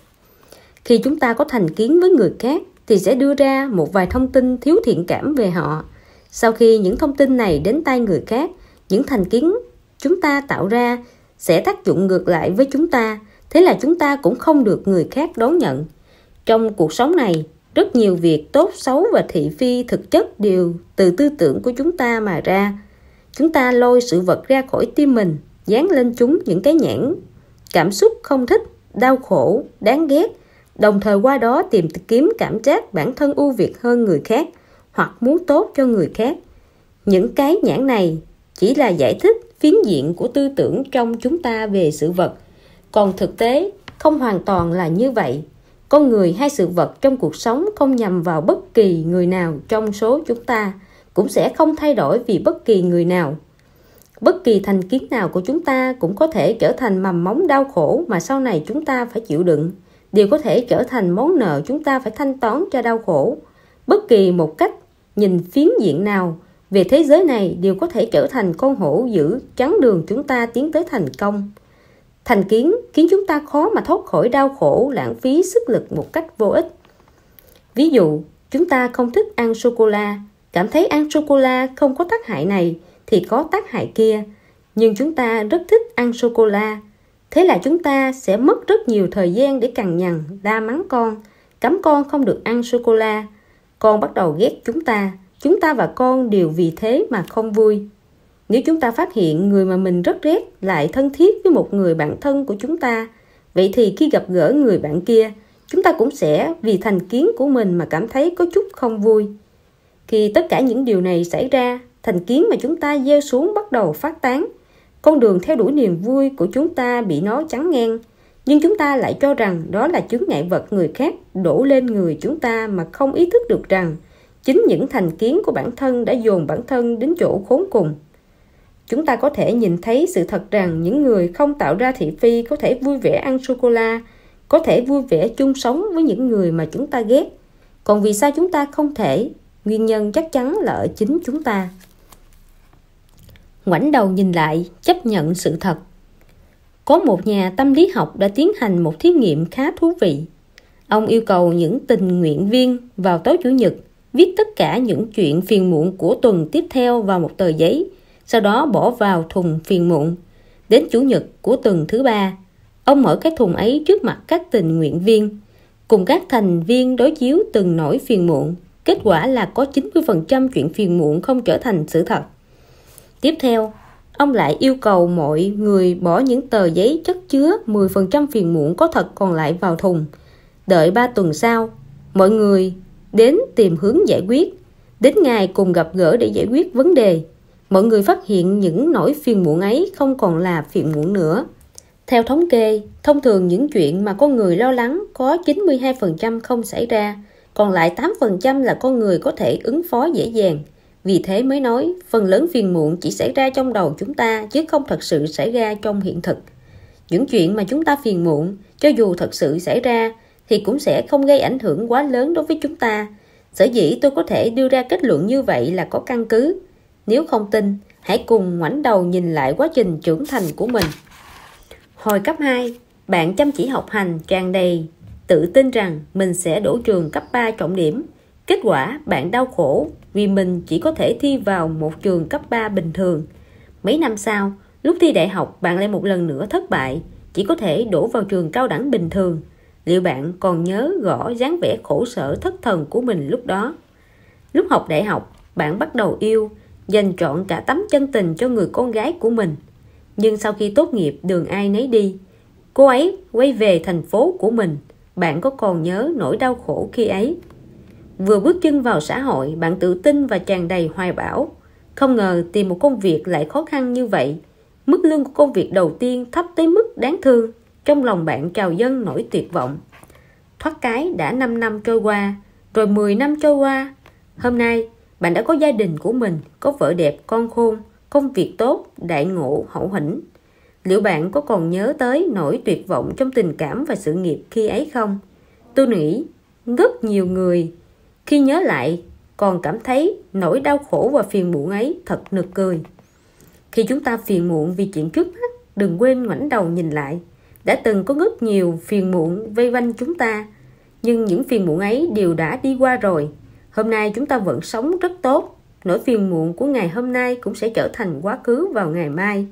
[SPEAKER 1] khi chúng ta có thành kiến với người khác thì sẽ đưa ra một vài thông tin thiếu thiện cảm về họ sau khi những thông tin này đến tay người khác những thành kiến chúng ta tạo ra sẽ tác dụng ngược lại với chúng ta thế là chúng ta cũng không được người khác đón nhận trong cuộc sống này rất nhiều việc tốt xấu và thị phi thực chất đều từ tư tưởng của chúng ta mà ra chúng ta lôi sự vật ra khỏi tim mình dán lên chúng những cái nhãn cảm xúc không thích đau khổ đáng ghét đồng thời qua đó tìm kiếm cảm giác bản thân ưu việt hơn người khác hoặc muốn tốt cho người khác. Những cái nhãn này chỉ là giải thích phiến diện của tư tưởng trong chúng ta về sự vật, còn thực tế không hoàn toàn là như vậy. Con người hay sự vật trong cuộc sống không nhằm vào bất kỳ người nào trong số chúng ta, cũng sẽ không thay đổi vì bất kỳ người nào. Bất kỳ thành kiến nào của chúng ta cũng có thể trở thành mầm móng đau khổ mà sau này chúng ta phải chịu đựng đều có thể trở thành món nợ chúng ta phải thanh toán cho đau khổ bất kỳ một cách nhìn phiến diện nào về thế giới này đều có thể trở thành con hổ giữ chắn đường chúng ta tiến tới thành công thành kiến khiến chúng ta khó mà thoát khỏi đau khổ lãng phí sức lực một cách vô ích ví dụ chúng ta không thích ăn sô cô la cảm thấy ăn sô cô la không có tác hại này thì có tác hại kia nhưng chúng ta rất thích ăn sô cô la thế là chúng ta sẽ mất rất nhiều thời gian để cằn nhằn la mắng con cấm con không được ăn sô cô la con bắt đầu ghét chúng ta chúng ta và con đều vì thế mà không vui nếu chúng ta phát hiện người mà mình rất ghét lại thân thiết với một người bạn thân của chúng ta vậy thì khi gặp gỡ người bạn kia chúng ta cũng sẽ vì thành kiến của mình mà cảm thấy có chút không vui khi tất cả những điều này xảy ra thành kiến mà chúng ta gieo xuống bắt đầu phát tán con đường theo đuổi niềm vui của chúng ta bị nó chắn ngang, nhưng chúng ta lại cho rằng đó là chứng ngại vật người khác đổ lên người chúng ta mà không ý thức được rằng chính những thành kiến của bản thân đã dồn bản thân đến chỗ khốn cùng. Chúng ta có thể nhìn thấy sự thật rằng những người không tạo ra thị phi có thể vui vẻ ăn sô-cô-la, có thể vui vẻ chung sống với những người mà chúng ta ghét. Còn vì sao chúng ta không thể? Nguyên nhân chắc chắn là ở chính chúng ta ngoảnh đầu nhìn lại chấp nhận sự thật có một nhà tâm lý học đã tiến hành một thí nghiệm khá thú vị ông yêu cầu những tình nguyện viên vào tối chủ nhật viết tất cả những chuyện phiền muộn của tuần tiếp theo vào một tờ giấy sau đó bỏ vào thùng phiền muộn đến chủ nhật của tuần thứ ba ông mở cái thùng ấy trước mặt các tình nguyện viên cùng các thành viên đối chiếu từng nỗi phiền muộn kết quả là có 90% chuyện phiền muộn không trở thành sự thật Tiếp theo, ông lại yêu cầu mọi người bỏ những tờ giấy chất chứa 10% phiền muộn có thật còn lại vào thùng. Đợi 3 tuần sau, mọi người đến tìm hướng giải quyết, đến ngày cùng gặp gỡ để giải quyết vấn đề. Mọi người phát hiện những nỗi phiền muộn ấy không còn là phiền muộn nữa. Theo thống kê, thông thường những chuyện mà con người lo lắng có 92% không xảy ra, còn lại 8% là con người có thể ứng phó dễ dàng. Vì thế mới nói, phần lớn phiền muộn chỉ xảy ra trong đầu chúng ta chứ không thật sự xảy ra trong hiện thực. Những chuyện mà chúng ta phiền muộn, cho dù thật sự xảy ra, thì cũng sẽ không gây ảnh hưởng quá lớn đối với chúng ta. Sở dĩ tôi có thể đưa ra kết luận như vậy là có căn cứ. Nếu không tin, hãy cùng ngoảnh đầu nhìn lại quá trình trưởng thành của mình. Hồi cấp 2, bạn chăm chỉ học hành tràn đầy, tự tin rằng mình sẽ đổ trường cấp 3 trọng điểm. Kết quả bạn đau khổ vì mình chỉ có thể thi vào một trường cấp 3 bình thường. Mấy năm sau, lúc thi đại học bạn lại một lần nữa thất bại, chỉ có thể đổ vào trường cao đẳng bình thường. Liệu bạn còn nhớ rõ dáng vẻ khổ sở thất thần của mình lúc đó? Lúc học đại học, bạn bắt đầu yêu, dành trọn cả tấm chân tình cho người con gái của mình. Nhưng sau khi tốt nghiệp đường ai nấy đi, cô ấy quay về thành phố của mình. Bạn có còn nhớ nỗi đau khổ khi ấy? vừa bước chân vào xã hội bạn tự tin và tràn đầy hoài bão không ngờ tìm một công việc lại khó khăn như vậy mức lương của công việc đầu tiên thấp tới mức đáng thương trong lòng bạn trào dân nổi tuyệt vọng thoát cái đã 5 năm trôi qua rồi 10 năm trôi qua hôm nay bạn đã có gia đình của mình có vợ đẹp con khôn công việc tốt đại ngộ hậu hĩnh liệu bạn có còn nhớ tới nỗi tuyệt vọng trong tình cảm và sự nghiệp khi ấy không tôi nghĩ rất nhiều người khi nhớ lại còn cảm thấy nỗi đau khổ và phiền muộn ấy thật nực cười khi chúng ta phiền muộn vì chuyện trước mắt đừng quên ngoảnh đầu nhìn lại đã từng có rất nhiều phiền muộn vây quanh chúng ta nhưng những phiền muộn ấy đều đã đi qua rồi hôm nay chúng ta vẫn sống rất tốt nỗi phiền muộn của ngày hôm nay cũng sẽ trở thành quá khứ vào ngày mai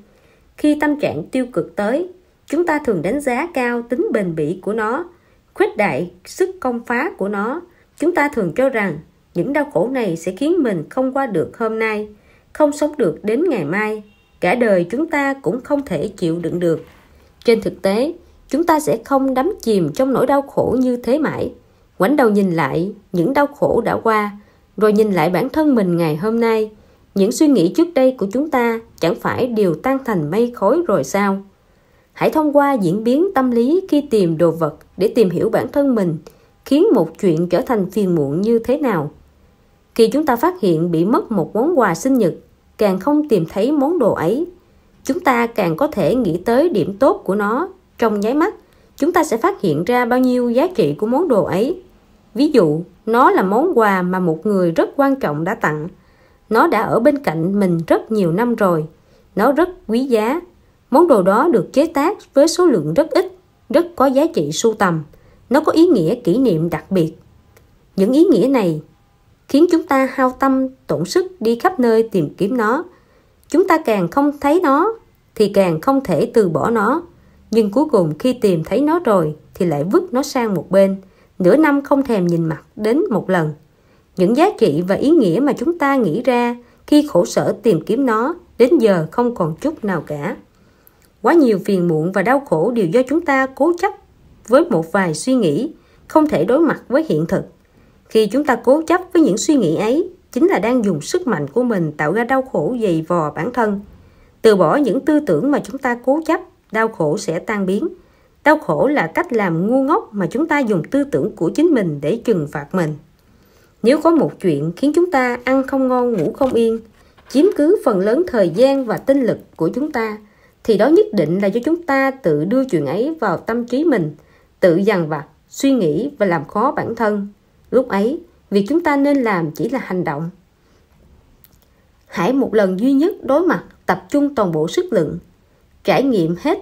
[SPEAKER 1] khi tâm trạng tiêu cực tới chúng ta thường đánh giá cao tính bền bỉ của nó khuếch đại sức công phá của nó Chúng ta thường cho rằng những đau khổ này sẽ khiến mình không qua được hôm nay, không sống được đến ngày mai. Cả đời chúng ta cũng không thể chịu đựng được. Trên thực tế, chúng ta sẽ không đắm chìm trong nỗi đau khổ như thế mãi. Ngoảnh đầu nhìn lại những đau khổ đã qua, rồi nhìn lại bản thân mình ngày hôm nay. Những suy nghĩ trước đây của chúng ta chẳng phải đều tan thành mây khói rồi sao? Hãy thông qua diễn biến tâm lý khi tìm đồ vật để tìm hiểu bản thân mình, khiến một chuyện trở thành phiền muộn như thế nào khi chúng ta phát hiện bị mất một món quà sinh nhật càng không tìm thấy món đồ ấy chúng ta càng có thể nghĩ tới điểm tốt của nó trong nháy mắt chúng ta sẽ phát hiện ra bao nhiêu giá trị của món đồ ấy ví dụ nó là món quà mà một người rất quan trọng đã tặng nó đã ở bên cạnh mình rất nhiều năm rồi nó rất quý giá món đồ đó được chế tác với số lượng rất ít rất có giá trị sưu tầm nó có ý nghĩa kỷ niệm đặc biệt. Những ý nghĩa này khiến chúng ta hao tâm tổn sức đi khắp nơi tìm kiếm nó. Chúng ta càng không thấy nó thì càng không thể từ bỏ nó. Nhưng cuối cùng khi tìm thấy nó rồi thì lại vứt nó sang một bên. Nửa năm không thèm nhìn mặt đến một lần. Những giá trị và ý nghĩa mà chúng ta nghĩ ra khi khổ sở tìm kiếm nó đến giờ không còn chút nào cả. Quá nhiều phiền muộn và đau khổ đều do chúng ta cố chấp với một vài suy nghĩ không thể đối mặt với hiện thực khi chúng ta cố chấp với những suy nghĩ ấy chính là đang dùng sức mạnh của mình tạo ra đau khổ dày vò bản thân từ bỏ những tư tưởng mà chúng ta cố chấp đau khổ sẽ tan biến đau khổ là cách làm ngu ngốc mà chúng ta dùng tư tưởng của chính mình để trừng phạt mình nếu có một chuyện khiến chúng ta ăn không ngon ngủ không yên chiếm cứ phần lớn thời gian và tinh lực của chúng ta thì đó nhất định là do chúng ta tự đưa chuyện ấy vào tâm trí mình tự dằn vặt, suy nghĩ và làm khó bản thân. Lúc ấy, việc chúng ta nên làm chỉ là hành động. Hãy một lần duy nhất đối mặt, tập trung toàn bộ sức lượng, trải nghiệm hết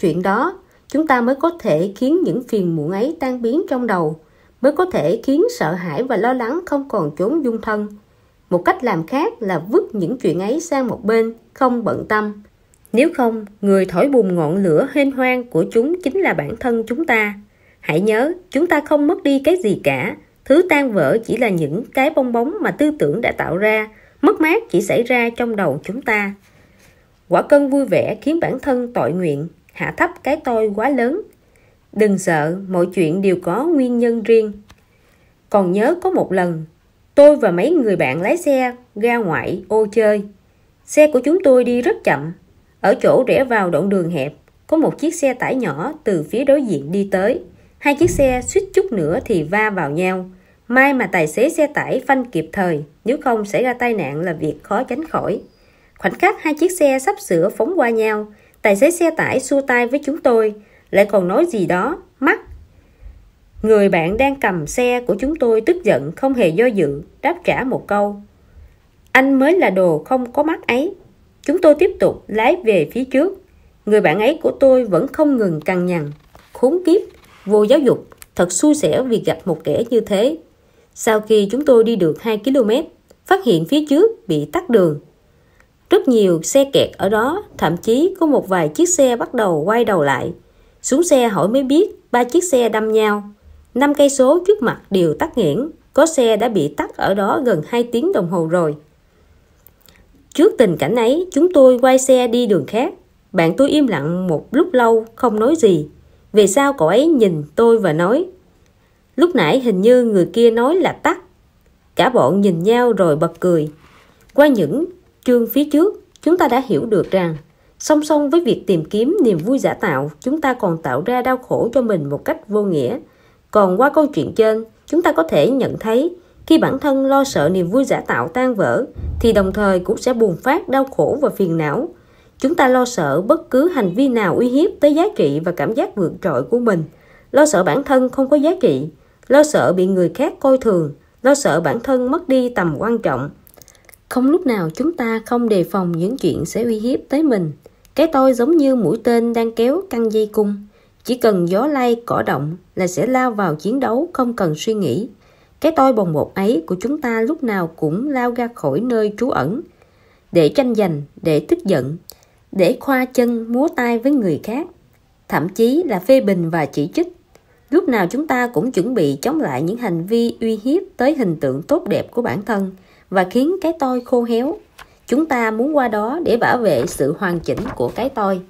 [SPEAKER 1] chuyện đó, chúng ta mới có thể khiến những phiền muộn ấy tan biến trong đầu, mới có thể khiến sợ hãi và lo lắng không còn trốn dung thân. Một cách làm khác là vứt những chuyện ấy sang một bên, không bận tâm, nếu không, người thổi bùng ngọn lửa hên hoang của chúng chính là bản thân chúng ta. Hãy nhớ, chúng ta không mất đi cái gì cả. Thứ tan vỡ chỉ là những cái bong bóng mà tư tưởng đã tạo ra, mất mát chỉ xảy ra trong đầu chúng ta. Quả cân vui vẻ khiến bản thân tội nguyện, hạ thấp cái tôi quá lớn. Đừng sợ, mọi chuyện đều có nguyên nhân riêng. Còn nhớ có một lần, tôi và mấy người bạn lái xe ra ngoại ô chơi. Xe của chúng tôi đi rất chậm, ở chỗ rẽ vào đoạn đường hẹp, có một chiếc xe tải nhỏ từ phía đối diện đi tới. Hai chiếc xe suýt chút nữa thì va vào nhau. May mà tài xế xe tải phanh kịp thời, nếu không xảy ra tai nạn là việc khó tránh khỏi. Khoảnh khắc hai chiếc xe sắp sửa phóng qua nhau, tài xế xe tải xua tay với chúng tôi, lại còn nói gì đó, mắt. Người bạn đang cầm xe của chúng tôi tức giận không hề do dự, đáp trả một câu. Anh mới là đồ không có mắt ấy. Chúng tôi tiếp tục lái về phía trước. Người bạn ấy của tôi vẫn không ngừng cằn nhằn. Khốn kiếp, vô giáo dục, thật xui xẻo vì gặp một kẻ như thế. Sau khi chúng tôi đi được 2 km, phát hiện phía trước bị tắt đường. Rất nhiều xe kẹt ở đó, thậm chí có một vài chiếc xe bắt đầu quay đầu lại. Xuống xe hỏi mới biết ba chiếc xe đâm nhau. Năm cây số trước mặt đều tắt nghẽn, có xe đã bị tắt ở đó gần 2 tiếng đồng hồ rồi. Trước tình cảnh ấy, chúng tôi quay xe đi đường khác. Bạn tôi im lặng một lúc lâu, không nói gì. Về sau cậu ấy nhìn tôi và nói Lúc nãy hình như người kia nói là tắt. Cả bọn nhìn nhau rồi bật cười. Qua những chương phía trước, chúng ta đã hiểu được rằng song song với việc tìm kiếm niềm vui giả tạo, chúng ta còn tạo ra đau khổ cho mình một cách vô nghĩa. Còn qua câu chuyện trên, chúng ta có thể nhận thấy khi bản thân lo sợ niềm vui giả tạo tan vỡ, thì đồng thời cũng sẽ bùng phát đau khổ và phiền não. Chúng ta lo sợ bất cứ hành vi nào uy hiếp tới giá trị và cảm giác vượt trội của mình. Lo sợ bản thân không có giá trị, lo sợ bị người khác coi thường, lo sợ bản thân mất đi tầm quan trọng. Không lúc nào chúng ta không đề phòng những chuyện sẽ uy hiếp tới mình. Cái tôi giống như mũi tên đang kéo căng dây cung. Chỉ cần gió lay cỏ động là sẽ lao vào chiến đấu không cần suy nghĩ cái tôi bồng bột ấy của chúng ta lúc nào cũng lao ra khỏi nơi trú ẩn để tranh giành để tức giận để khoa chân múa tay với người khác thậm chí là phê bình và chỉ trích lúc nào chúng ta cũng chuẩn bị chống lại những hành vi uy hiếp tới hình tượng tốt đẹp của bản thân và khiến cái tôi khô héo chúng ta muốn qua đó để bảo vệ sự hoàn chỉnh của cái tôi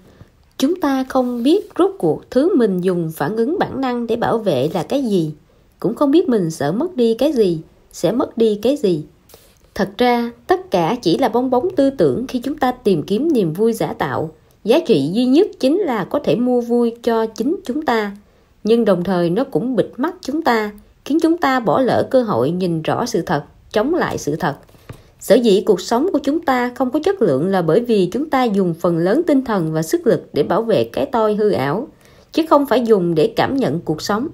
[SPEAKER 1] chúng ta không biết rốt cuộc thứ mình dùng phản ứng bản năng để bảo vệ là cái gì cũng không biết mình sợ mất đi cái gì sẽ mất đi cái gì thật ra tất cả chỉ là bong bóng tư tưởng khi chúng ta tìm kiếm niềm vui giả tạo giá trị duy nhất chính là có thể mua vui cho chính chúng ta nhưng đồng thời nó cũng bịt mắt chúng ta khiến chúng ta bỏ lỡ cơ hội nhìn rõ sự thật chống lại sự thật sở dĩ cuộc sống của chúng ta không có chất lượng là bởi vì chúng ta dùng phần lớn tinh thần và sức lực để bảo vệ cái tôi hư ảo chứ không phải dùng để cảm nhận cuộc sống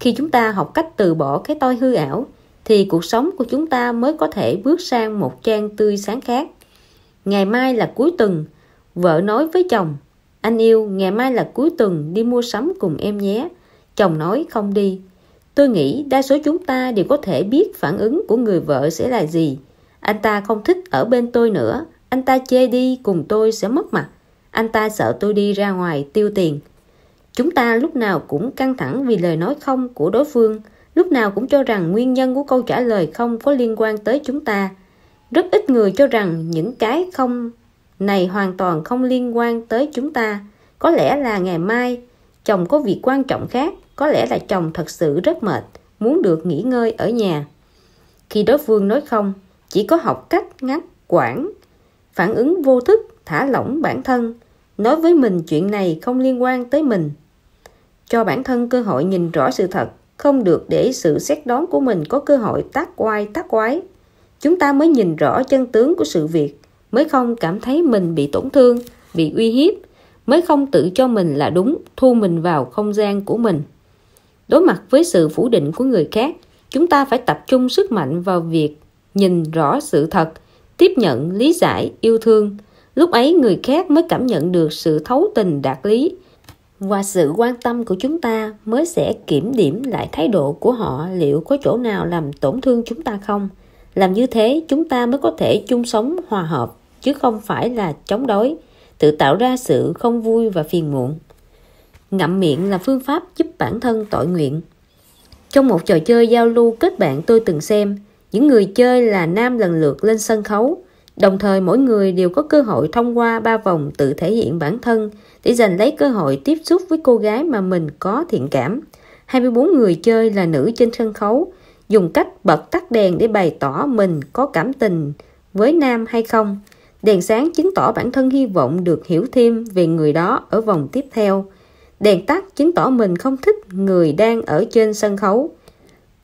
[SPEAKER 1] khi chúng ta học cách từ bỏ cái tôi hư ảo thì cuộc sống của chúng ta mới có thể bước sang một trang tươi sáng khác ngày mai là cuối tuần vợ nói với chồng anh yêu ngày mai là cuối tuần đi mua sắm cùng em nhé chồng nói không đi tôi nghĩ đa số chúng ta đều có thể biết phản ứng của người vợ sẽ là gì anh ta không thích ở bên tôi nữa anh ta chê đi cùng tôi sẽ mất mặt anh ta sợ tôi đi ra ngoài tiêu tiền Chúng ta lúc nào cũng căng thẳng vì lời nói không của đối phương, lúc nào cũng cho rằng nguyên nhân của câu trả lời không có liên quan tới chúng ta. Rất ít người cho rằng những cái không này hoàn toàn không liên quan tới chúng ta. Có lẽ là ngày mai chồng có việc quan trọng khác, có lẽ là chồng thật sự rất mệt, muốn được nghỉ ngơi ở nhà. Khi đối phương nói không, chỉ có học cách ngắt quãng, phản ứng vô thức, thả lỏng bản thân, nói với mình chuyện này không liên quan tới mình cho bản thân cơ hội nhìn rõ sự thật không được để sự xét đoán của mình có cơ hội tác quai tác quái chúng ta mới nhìn rõ chân tướng của sự việc mới không cảm thấy mình bị tổn thương bị uy hiếp mới không tự cho mình là đúng thu mình vào không gian của mình đối mặt với sự phủ định của người khác chúng ta phải tập trung sức mạnh vào việc nhìn rõ sự thật tiếp nhận lý giải yêu thương lúc ấy người khác mới cảm nhận được sự thấu tình đạt lý và sự quan tâm của chúng ta mới sẽ kiểm điểm lại thái độ của họ liệu có chỗ nào làm tổn thương chúng ta không làm như thế chúng ta mới có thể chung sống hòa hợp chứ không phải là chống đối tự tạo ra sự không vui và phiền muộn ngậm miệng là phương pháp giúp bản thân tội nguyện trong một trò chơi giao lưu kết bạn tôi từng xem những người chơi là nam lần lượt lên sân khấu Đồng thời mỗi người đều có cơ hội thông qua ba vòng tự thể hiện bản thân để giành lấy cơ hội tiếp xúc với cô gái mà mình có thiện cảm. 24 người chơi là nữ trên sân khấu, dùng cách bật tắt đèn để bày tỏ mình có cảm tình với nam hay không. Đèn sáng chứng tỏ bản thân hy vọng được hiểu thêm về người đó ở vòng tiếp theo. Đèn tắt chứng tỏ mình không thích người đang ở trên sân khấu.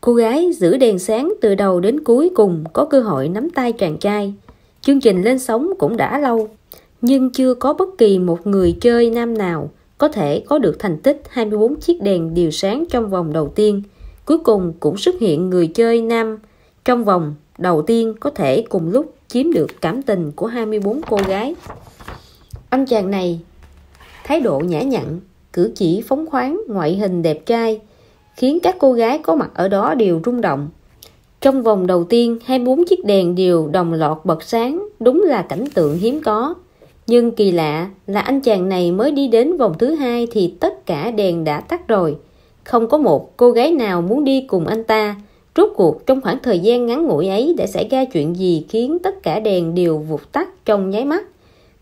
[SPEAKER 1] Cô gái giữ đèn sáng từ đầu đến cuối cùng có cơ hội nắm tay chàng trai. Chương trình lên sóng cũng đã lâu, nhưng chưa có bất kỳ một người chơi nam nào có thể có được thành tích 24 chiếc đèn điều sáng trong vòng đầu tiên. Cuối cùng cũng xuất hiện người chơi nam trong vòng đầu tiên có thể cùng lúc chiếm được cảm tình của 24 cô gái. Anh chàng này thái độ nhã nhặn, cử chỉ phóng khoáng, ngoại hình đẹp trai khiến các cô gái có mặt ở đó đều rung động. Trong vòng đầu tiên, 24 chiếc đèn đều đồng loạt bật sáng, đúng là cảnh tượng hiếm có. Nhưng kỳ lạ là anh chàng này mới đi đến vòng thứ hai thì tất cả đèn đã tắt rồi. Không có một cô gái nào muốn đi cùng anh ta. Rốt cuộc trong khoảng thời gian ngắn ngủi ấy đã xảy ra chuyện gì khiến tất cả đèn đều vụt tắt trong nháy mắt.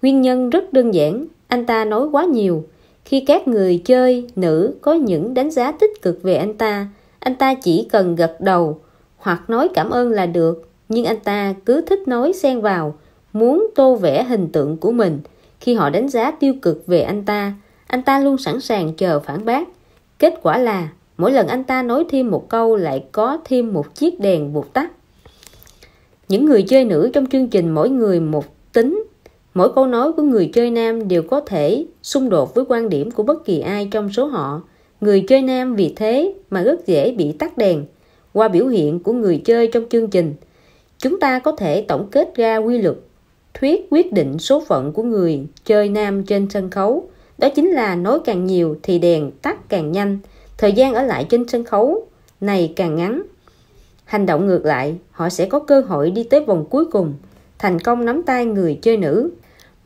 [SPEAKER 1] Nguyên nhân rất đơn giản, anh ta nói quá nhiều. Khi các người chơi, nữ có những đánh giá tích cực về anh ta, anh ta chỉ cần gật đầu hoặc nói cảm ơn là được nhưng anh ta cứ thích nói xen vào muốn tô vẽ hình tượng của mình khi họ đánh giá tiêu cực về anh ta anh ta luôn sẵn sàng chờ phản bác kết quả là mỗi lần anh ta nói thêm một câu lại có thêm một chiếc đèn buộc tắt những người chơi nữ trong chương trình mỗi người một tính mỗi câu nói của người chơi nam đều có thể xung đột với quan điểm của bất kỳ ai trong số họ người chơi nam vì thế mà rất dễ bị tắt đèn qua biểu hiện của người chơi trong chương trình chúng ta có thể tổng kết ra quy luật thuyết quyết định số phận của người chơi nam trên sân khấu đó chính là nói càng nhiều thì đèn tắt càng nhanh thời gian ở lại trên sân khấu này càng ngắn hành động ngược lại họ sẽ có cơ hội đi tới vòng cuối cùng thành công nắm tay người chơi nữ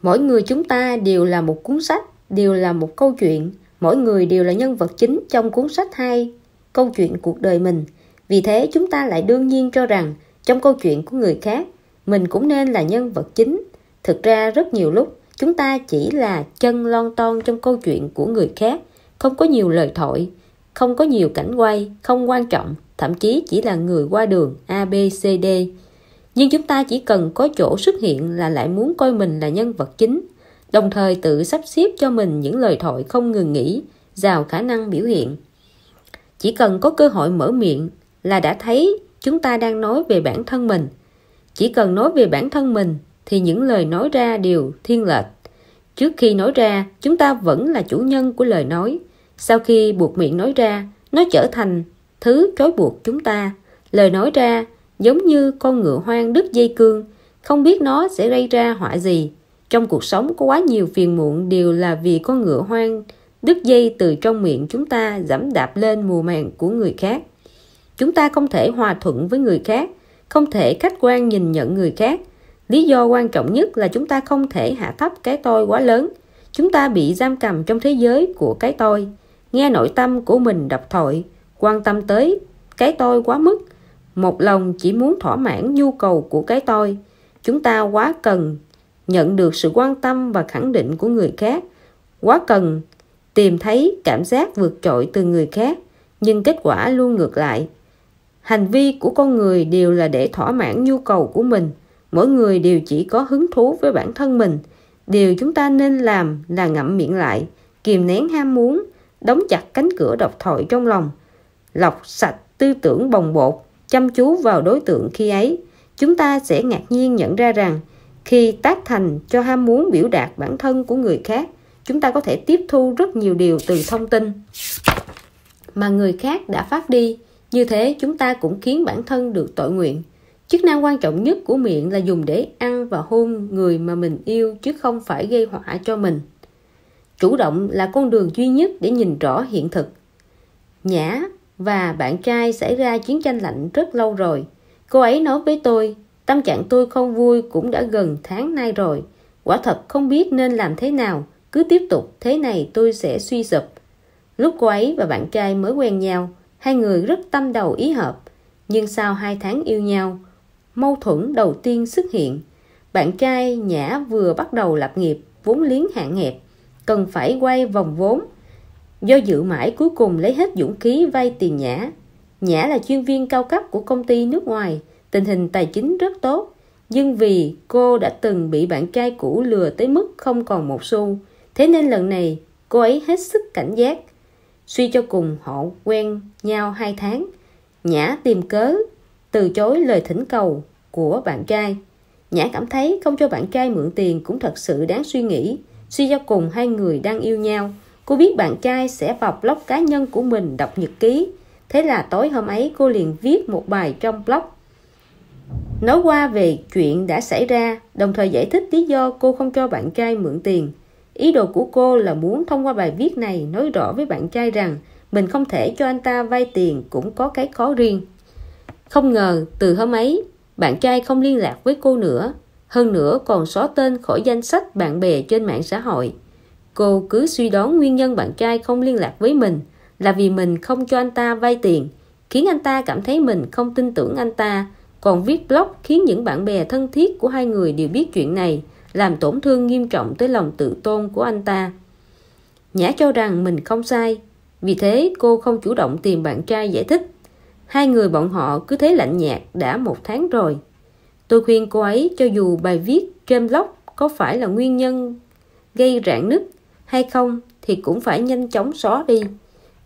[SPEAKER 1] mỗi người chúng ta đều là một cuốn sách đều là một câu chuyện mỗi người đều là nhân vật chính trong cuốn sách hay câu chuyện cuộc đời mình vì thế chúng ta lại đương nhiên cho rằng trong câu chuyện của người khác mình cũng nên là nhân vật chính thực ra rất nhiều lúc chúng ta chỉ là chân lon ton trong câu chuyện của người khác không có nhiều lời thoại không có nhiều cảnh quay không quan trọng thậm chí chỉ là người qua đường a b c d nhưng chúng ta chỉ cần có chỗ xuất hiện là lại muốn coi mình là nhân vật chính đồng thời tự sắp xếp cho mình những lời thoại không ngừng nghỉ giàu khả năng biểu hiện chỉ cần có cơ hội mở miệng là đã thấy chúng ta đang nói về bản thân mình chỉ cần nói về bản thân mình thì những lời nói ra đều thiên lệch trước khi nói ra chúng ta vẫn là chủ nhân của lời nói sau khi buộc miệng nói ra nó trở thành thứ trói buộc chúng ta lời nói ra giống như con ngựa hoang đứt dây cương không biết nó sẽ gây ra họa gì trong cuộc sống có quá nhiều phiền muộn đều là vì con ngựa hoang đứt dây từ trong miệng chúng ta dẫm đạp lên mùa màng của người khác chúng ta không thể hòa thuận với người khác không thể khách quan nhìn nhận người khác lý do quan trọng nhất là chúng ta không thể hạ thấp cái tôi quá lớn chúng ta bị giam cầm trong thế giới của cái tôi nghe nội tâm của mình đọc thoại quan tâm tới cái tôi quá mức một lòng chỉ muốn thỏa mãn nhu cầu của cái tôi chúng ta quá cần nhận được sự quan tâm và khẳng định của người khác quá cần tìm thấy cảm giác vượt trội từ người khác nhưng kết quả luôn ngược lại hành vi của con người đều là để thỏa mãn nhu cầu của mình mỗi người đều chỉ có hứng thú với bản thân mình điều chúng ta nên làm là ngậm miệng lại kìm nén ham muốn đóng chặt cánh cửa độc thoại trong lòng lọc sạch tư tưởng bồng bột chăm chú vào đối tượng khi ấy chúng ta sẽ ngạc nhiên nhận ra rằng khi tác thành cho ham muốn biểu đạt bản thân của người khác chúng ta có thể tiếp thu rất nhiều điều từ thông tin mà người khác đã phát đi như thế chúng ta cũng khiến bản thân được tội nguyện. Chức năng quan trọng nhất của miệng là dùng để ăn và hôn người mà mình yêu chứ không phải gây họa cho mình. Chủ động là con đường duy nhất để nhìn rõ hiện thực. Nhã và bạn trai xảy ra chiến tranh lạnh rất lâu rồi. Cô ấy nói với tôi, tâm trạng tôi không vui cũng đã gần tháng nay rồi. Quả thật không biết nên làm thế nào, cứ tiếp tục thế này tôi sẽ suy sụp. Lúc cô ấy và bạn trai mới quen nhau, Hai người rất tâm đầu ý hợp, nhưng sau hai tháng yêu nhau, mâu thuẫn đầu tiên xuất hiện. Bạn trai Nhã vừa bắt đầu lập nghiệp, vốn liếng hạn hẹp, cần phải quay vòng vốn. Do dự mãi cuối cùng lấy hết dũng khí vay tiền Nhã. Nhã là chuyên viên cao cấp của công ty nước ngoài, tình hình tài chính rất tốt. Nhưng vì cô đã từng bị bạn trai cũ lừa tới mức không còn một xu, thế nên lần này cô ấy hết sức cảnh giác suy cho cùng họ quen nhau hai tháng nhã tìm cớ từ chối lời thỉnh cầu của bạn trai nhã cảm thấy không cho bạn trai mượn tiền cũng thật sự đáng suy nghĩ suy cho cùng hai người đang yêu nhau cô biết bạn trai sẽ vào blog cá nhân của mình đọc nhật ký thế là tối hôm ấy cô liền viết một bài trong blog nói qua về chuyện đã xảy ra đồng thời giải thích lý do cô không cho bạn trai mượn tiền Ý đồ của cô là muốn thông qua bài viết này nói rõ với bạn trai rằng mình không thể cho anh ta vay tiền cũng có cái khó riêng. Không ngờ, từ hôm ấy, bạn trai không liên lạc với cô nữa, hơn nữa còn xóa tên khỏi danh sách bạn bè trên mạng xã hội. Cô cứ suy đoán nguyên nhân bạn trai không liên lạc với mình là vì mình không cho anh ta vay tiền, khiến anh ta cảm thấy mình không tin tưởng anh ta, còn viết blog khiến những bạn bè thân thiết của hai người đều biết chuyện này, làm tổn thương nghiêm trọng tới lòng tự tôn của anh ta. Nhã cho rằng mình không sai, vì thế cô không chủ động tìm bạn trai giải thích. Hai người bọn họ cứ thế lạnh nhạt đã một tháng rồi. Tôi khuyên cô ấy cho dù bài viết trên blog có phải là nguyên nhân gây rạn nứt hay không thì cũng phải nhanh chóng xóa đi.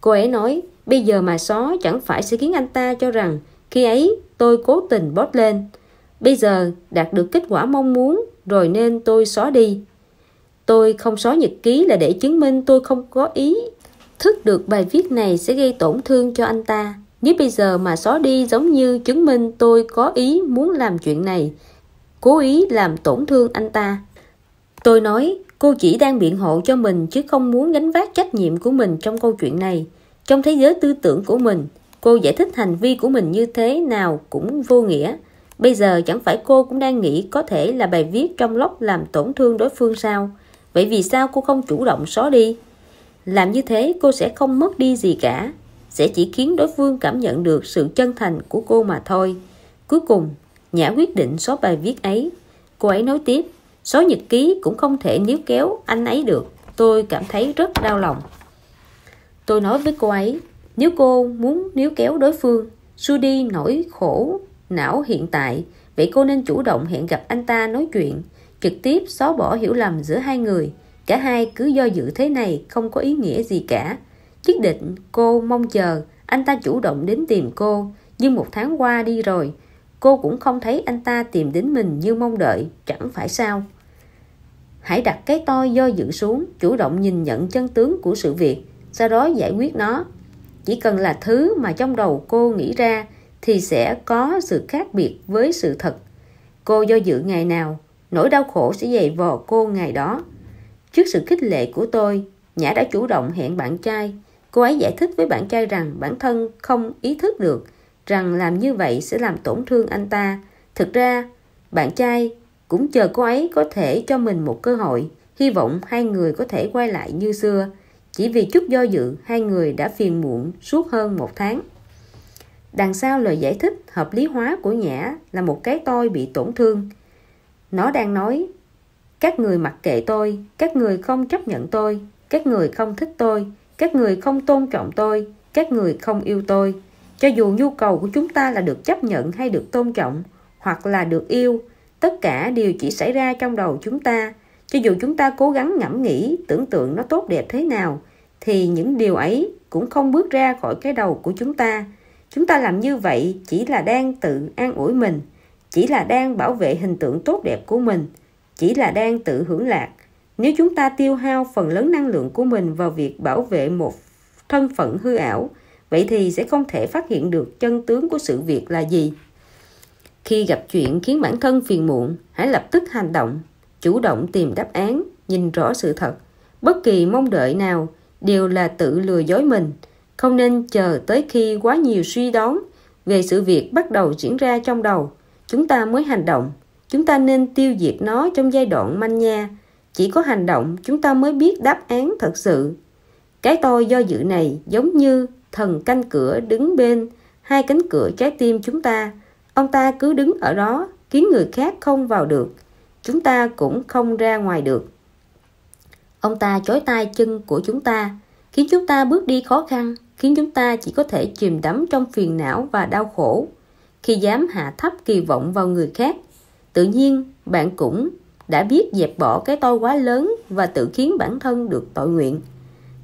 [SPEAKER 1] Cô ấy nói bây giờ mà xóa chẳng phải sẽ khiến anh ta cho rằng khi ấy tôi cố tình bóp lên. Bây giờ đạt được kết quả mong muốn rồi nên tôi xóa đi. Tôi không xóa nhật ký là để chứng minh tôi không có ý thức được bài viết này sẽ gây tổn thương cho anh ta. Nếu bây giờ mà xóa đi giống như chứng minh tôi có ý muốn làm chuyện này, cố ý làm tổn thương anh ta. Tôi nói, cô chỉ đang biện hộ cho mình chứ không muốn gánh vác trách nhiệm của mình trong câu chuyện này. Trong thế giới tư tưởng của mình, cô giải thích hành vi của mình như thế nào cũng vô nghĩa. Bây giờ chẳng phải cô cũng đang nghĩ có thể là bài viết trong lốc làm tổn thương đối phương sao? Vậy vì sao cô không chủ động xóa đi? Làm như thế cô sẽ không mất đi gì cả, sẽ chỉ khiến đối phương cảm nhận được sự chân thành của cô mà thôi. Cuối cùng, Nhã quyết định xóa bài viết ấy. Cô ấy nói tiếp, xóa nhật ký cũng không thể níu kéo anh ấy được. Tôi cảm thấy rất đau lòng. Tôi nói với cô ấy, nếu cô muốn níu kéo đối phương, xua đi nỗi khổ não hiện tại vậy cô nên chủ động hẹn gặp anh ta nói chuyện trực tiếp xóa bỏ hiểu lầm giữa hai người cả hai cứ do dự thế này không có ý nghĩa gì cả quyết định cô mong chờ anh ta chủ động đến tìm cô nhưng một tháng qua đi rồi cô cũng không thấy anh ta tìm đến mình như mong đợi chẳng phải sao hãy đặt cái tôi do dự xuống chủ động nhìn nhận chân tướng của sự việc sau đó giải quyết nó chỉ cần là thứ mà trong đầu cô nghĩ ra thì sẽ có sự khác biệt với sự thật cô do dự ngày nào nỗi đau khổ sẽ dày vò cô ngày đó trước sự khích lệ của tôi nhã đã chủ động hẹn bạn trai cô ấy giải thích với bạn trai rằng bản thân không ý thức được rằng làm như vậy sẽ làm tổn thương anh ta thực ra bạn trai cũng chờ cô ấy có thể cho mình một cơ hội hy vọng hai người có thể quay lại như xưa chỉ vì chút do dự hai người đã phiền muộn suốt hơn một tháng đằng sau lời giải thích hợp lý hóa của nhã là một cái tôi bị tổn thương nó đang nói các người mặc kệ tôi các người không chấp nhận tôi các người không thích tôi các người không tôn trọng tôi các người không yêu tôi cho dù nhu cầu của chúng ta là được chấp nhận hay được tôn trọng hoặc là được yêu tất cả đều chỉ xảy ra trong đầu chúng ta cho dù chúng ta cố gắng ngẫm nghĩ tưởng tượng nó tốt đẹp thế nào thì những điều ấy cũng không bước ra khỏi cái đầu của chúng ta chúng ta làm như vậy chỉ là đang tự an ủi mình chỉ là đang bảo vệ hình tượng tốt đẹp của mình chỉ là đang tự hưởng lạc nếu chúng ta tiêu hao phần lớn năng lượng của mình vào việc bảo vệ một thân phận hư ảo vậy thì sẽ không thể phát hiện được chân tướng của sự việc là gì khi gặp chuyện khiến bản thân phiền muộn hãy lập tức hành động chủ động tìm đáp án nhìn rõ sự thật bất kỳ mong đợi nào đều là tự lừa dối mình không nên chờ tới khi quá nhiều suy đoán về sự việc bắt đầu diễn ra trong đầu chúng ta mới hành động chúng ta nên tiêu diệt nó trong giai đoạn manh nha chỉ có hành động chúng ta mới biết đáp án thật sự cái tôi do dự này giống như thần canh cửa đứng bên hai cánh cửa trái tim chúng ta ông ta cứ đứng ở đó khiến người khác không vào được chúng ta cũng không ra ngoài được ông ta chối tay chân của chúng ta khiến chúng ta bước đi khó khăn khiến chúng ta chỉ có thể chìm đắm trong phiền não và đau khổ khi dám hạ thấp kỳ vọng vào người khác tự nhiên bạn cũng đã biết dẹp bỏ cái tôi quá lớn và tự khiến bản thân được tội nguyện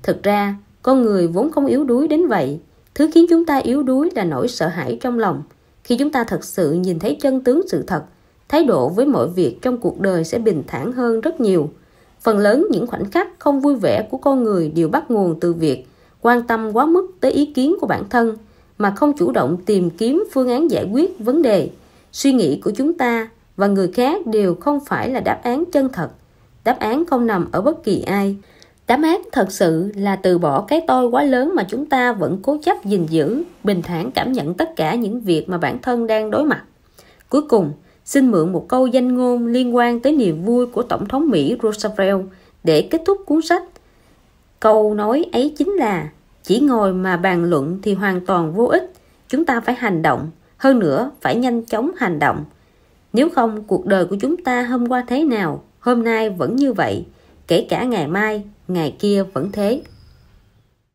[SPEAKER 1] thực ra con người vốn không yếu đuối đến vậy thứ khiến chúng ta yếu đuối là nỗi sợ hãi trong lòng khi chúng ta thật sự nhìn thấy chân tướng sự thật thái độ với mọi việc trong cuộc đời sẽ bình thản hơn rất nhiều phần lớn những khoảnh khắc không vui vẻ của con người đều bắt nguồn từ việc quan tâm quá mức tới ý kiến của bản thân mà không chủ động tìm kiếm phương án giải quyết vấn đề suy nghĩ của chúng ta và người khác đều không phải là đáp án chân thật đáp án không nằm ở bất kỳ ai đáp án thật sự là từ bỏ cái tôi quá lớn mà chúng ta vẫn cố chấp gìn giữ bình thản cảm nhận tất cả những việc mà bản thân đang đối mặt cuối cùng xin mượn một câu danh ngôn liên quan tới niềm vui của tổng thống mỹ roosevelt để kết thúc cuốn sách câu nói ấy chính là chỉ ngồi mà bàn luận thì hoàn toàn vô ích chúng ta phải hành động hơn nữa phải nhanh chóng hành động nếu không cuộc đời của chúng ta hôm qua thế nào hôm nay vẫn như vậy kể cả ngày mai ngày kia vẫn thế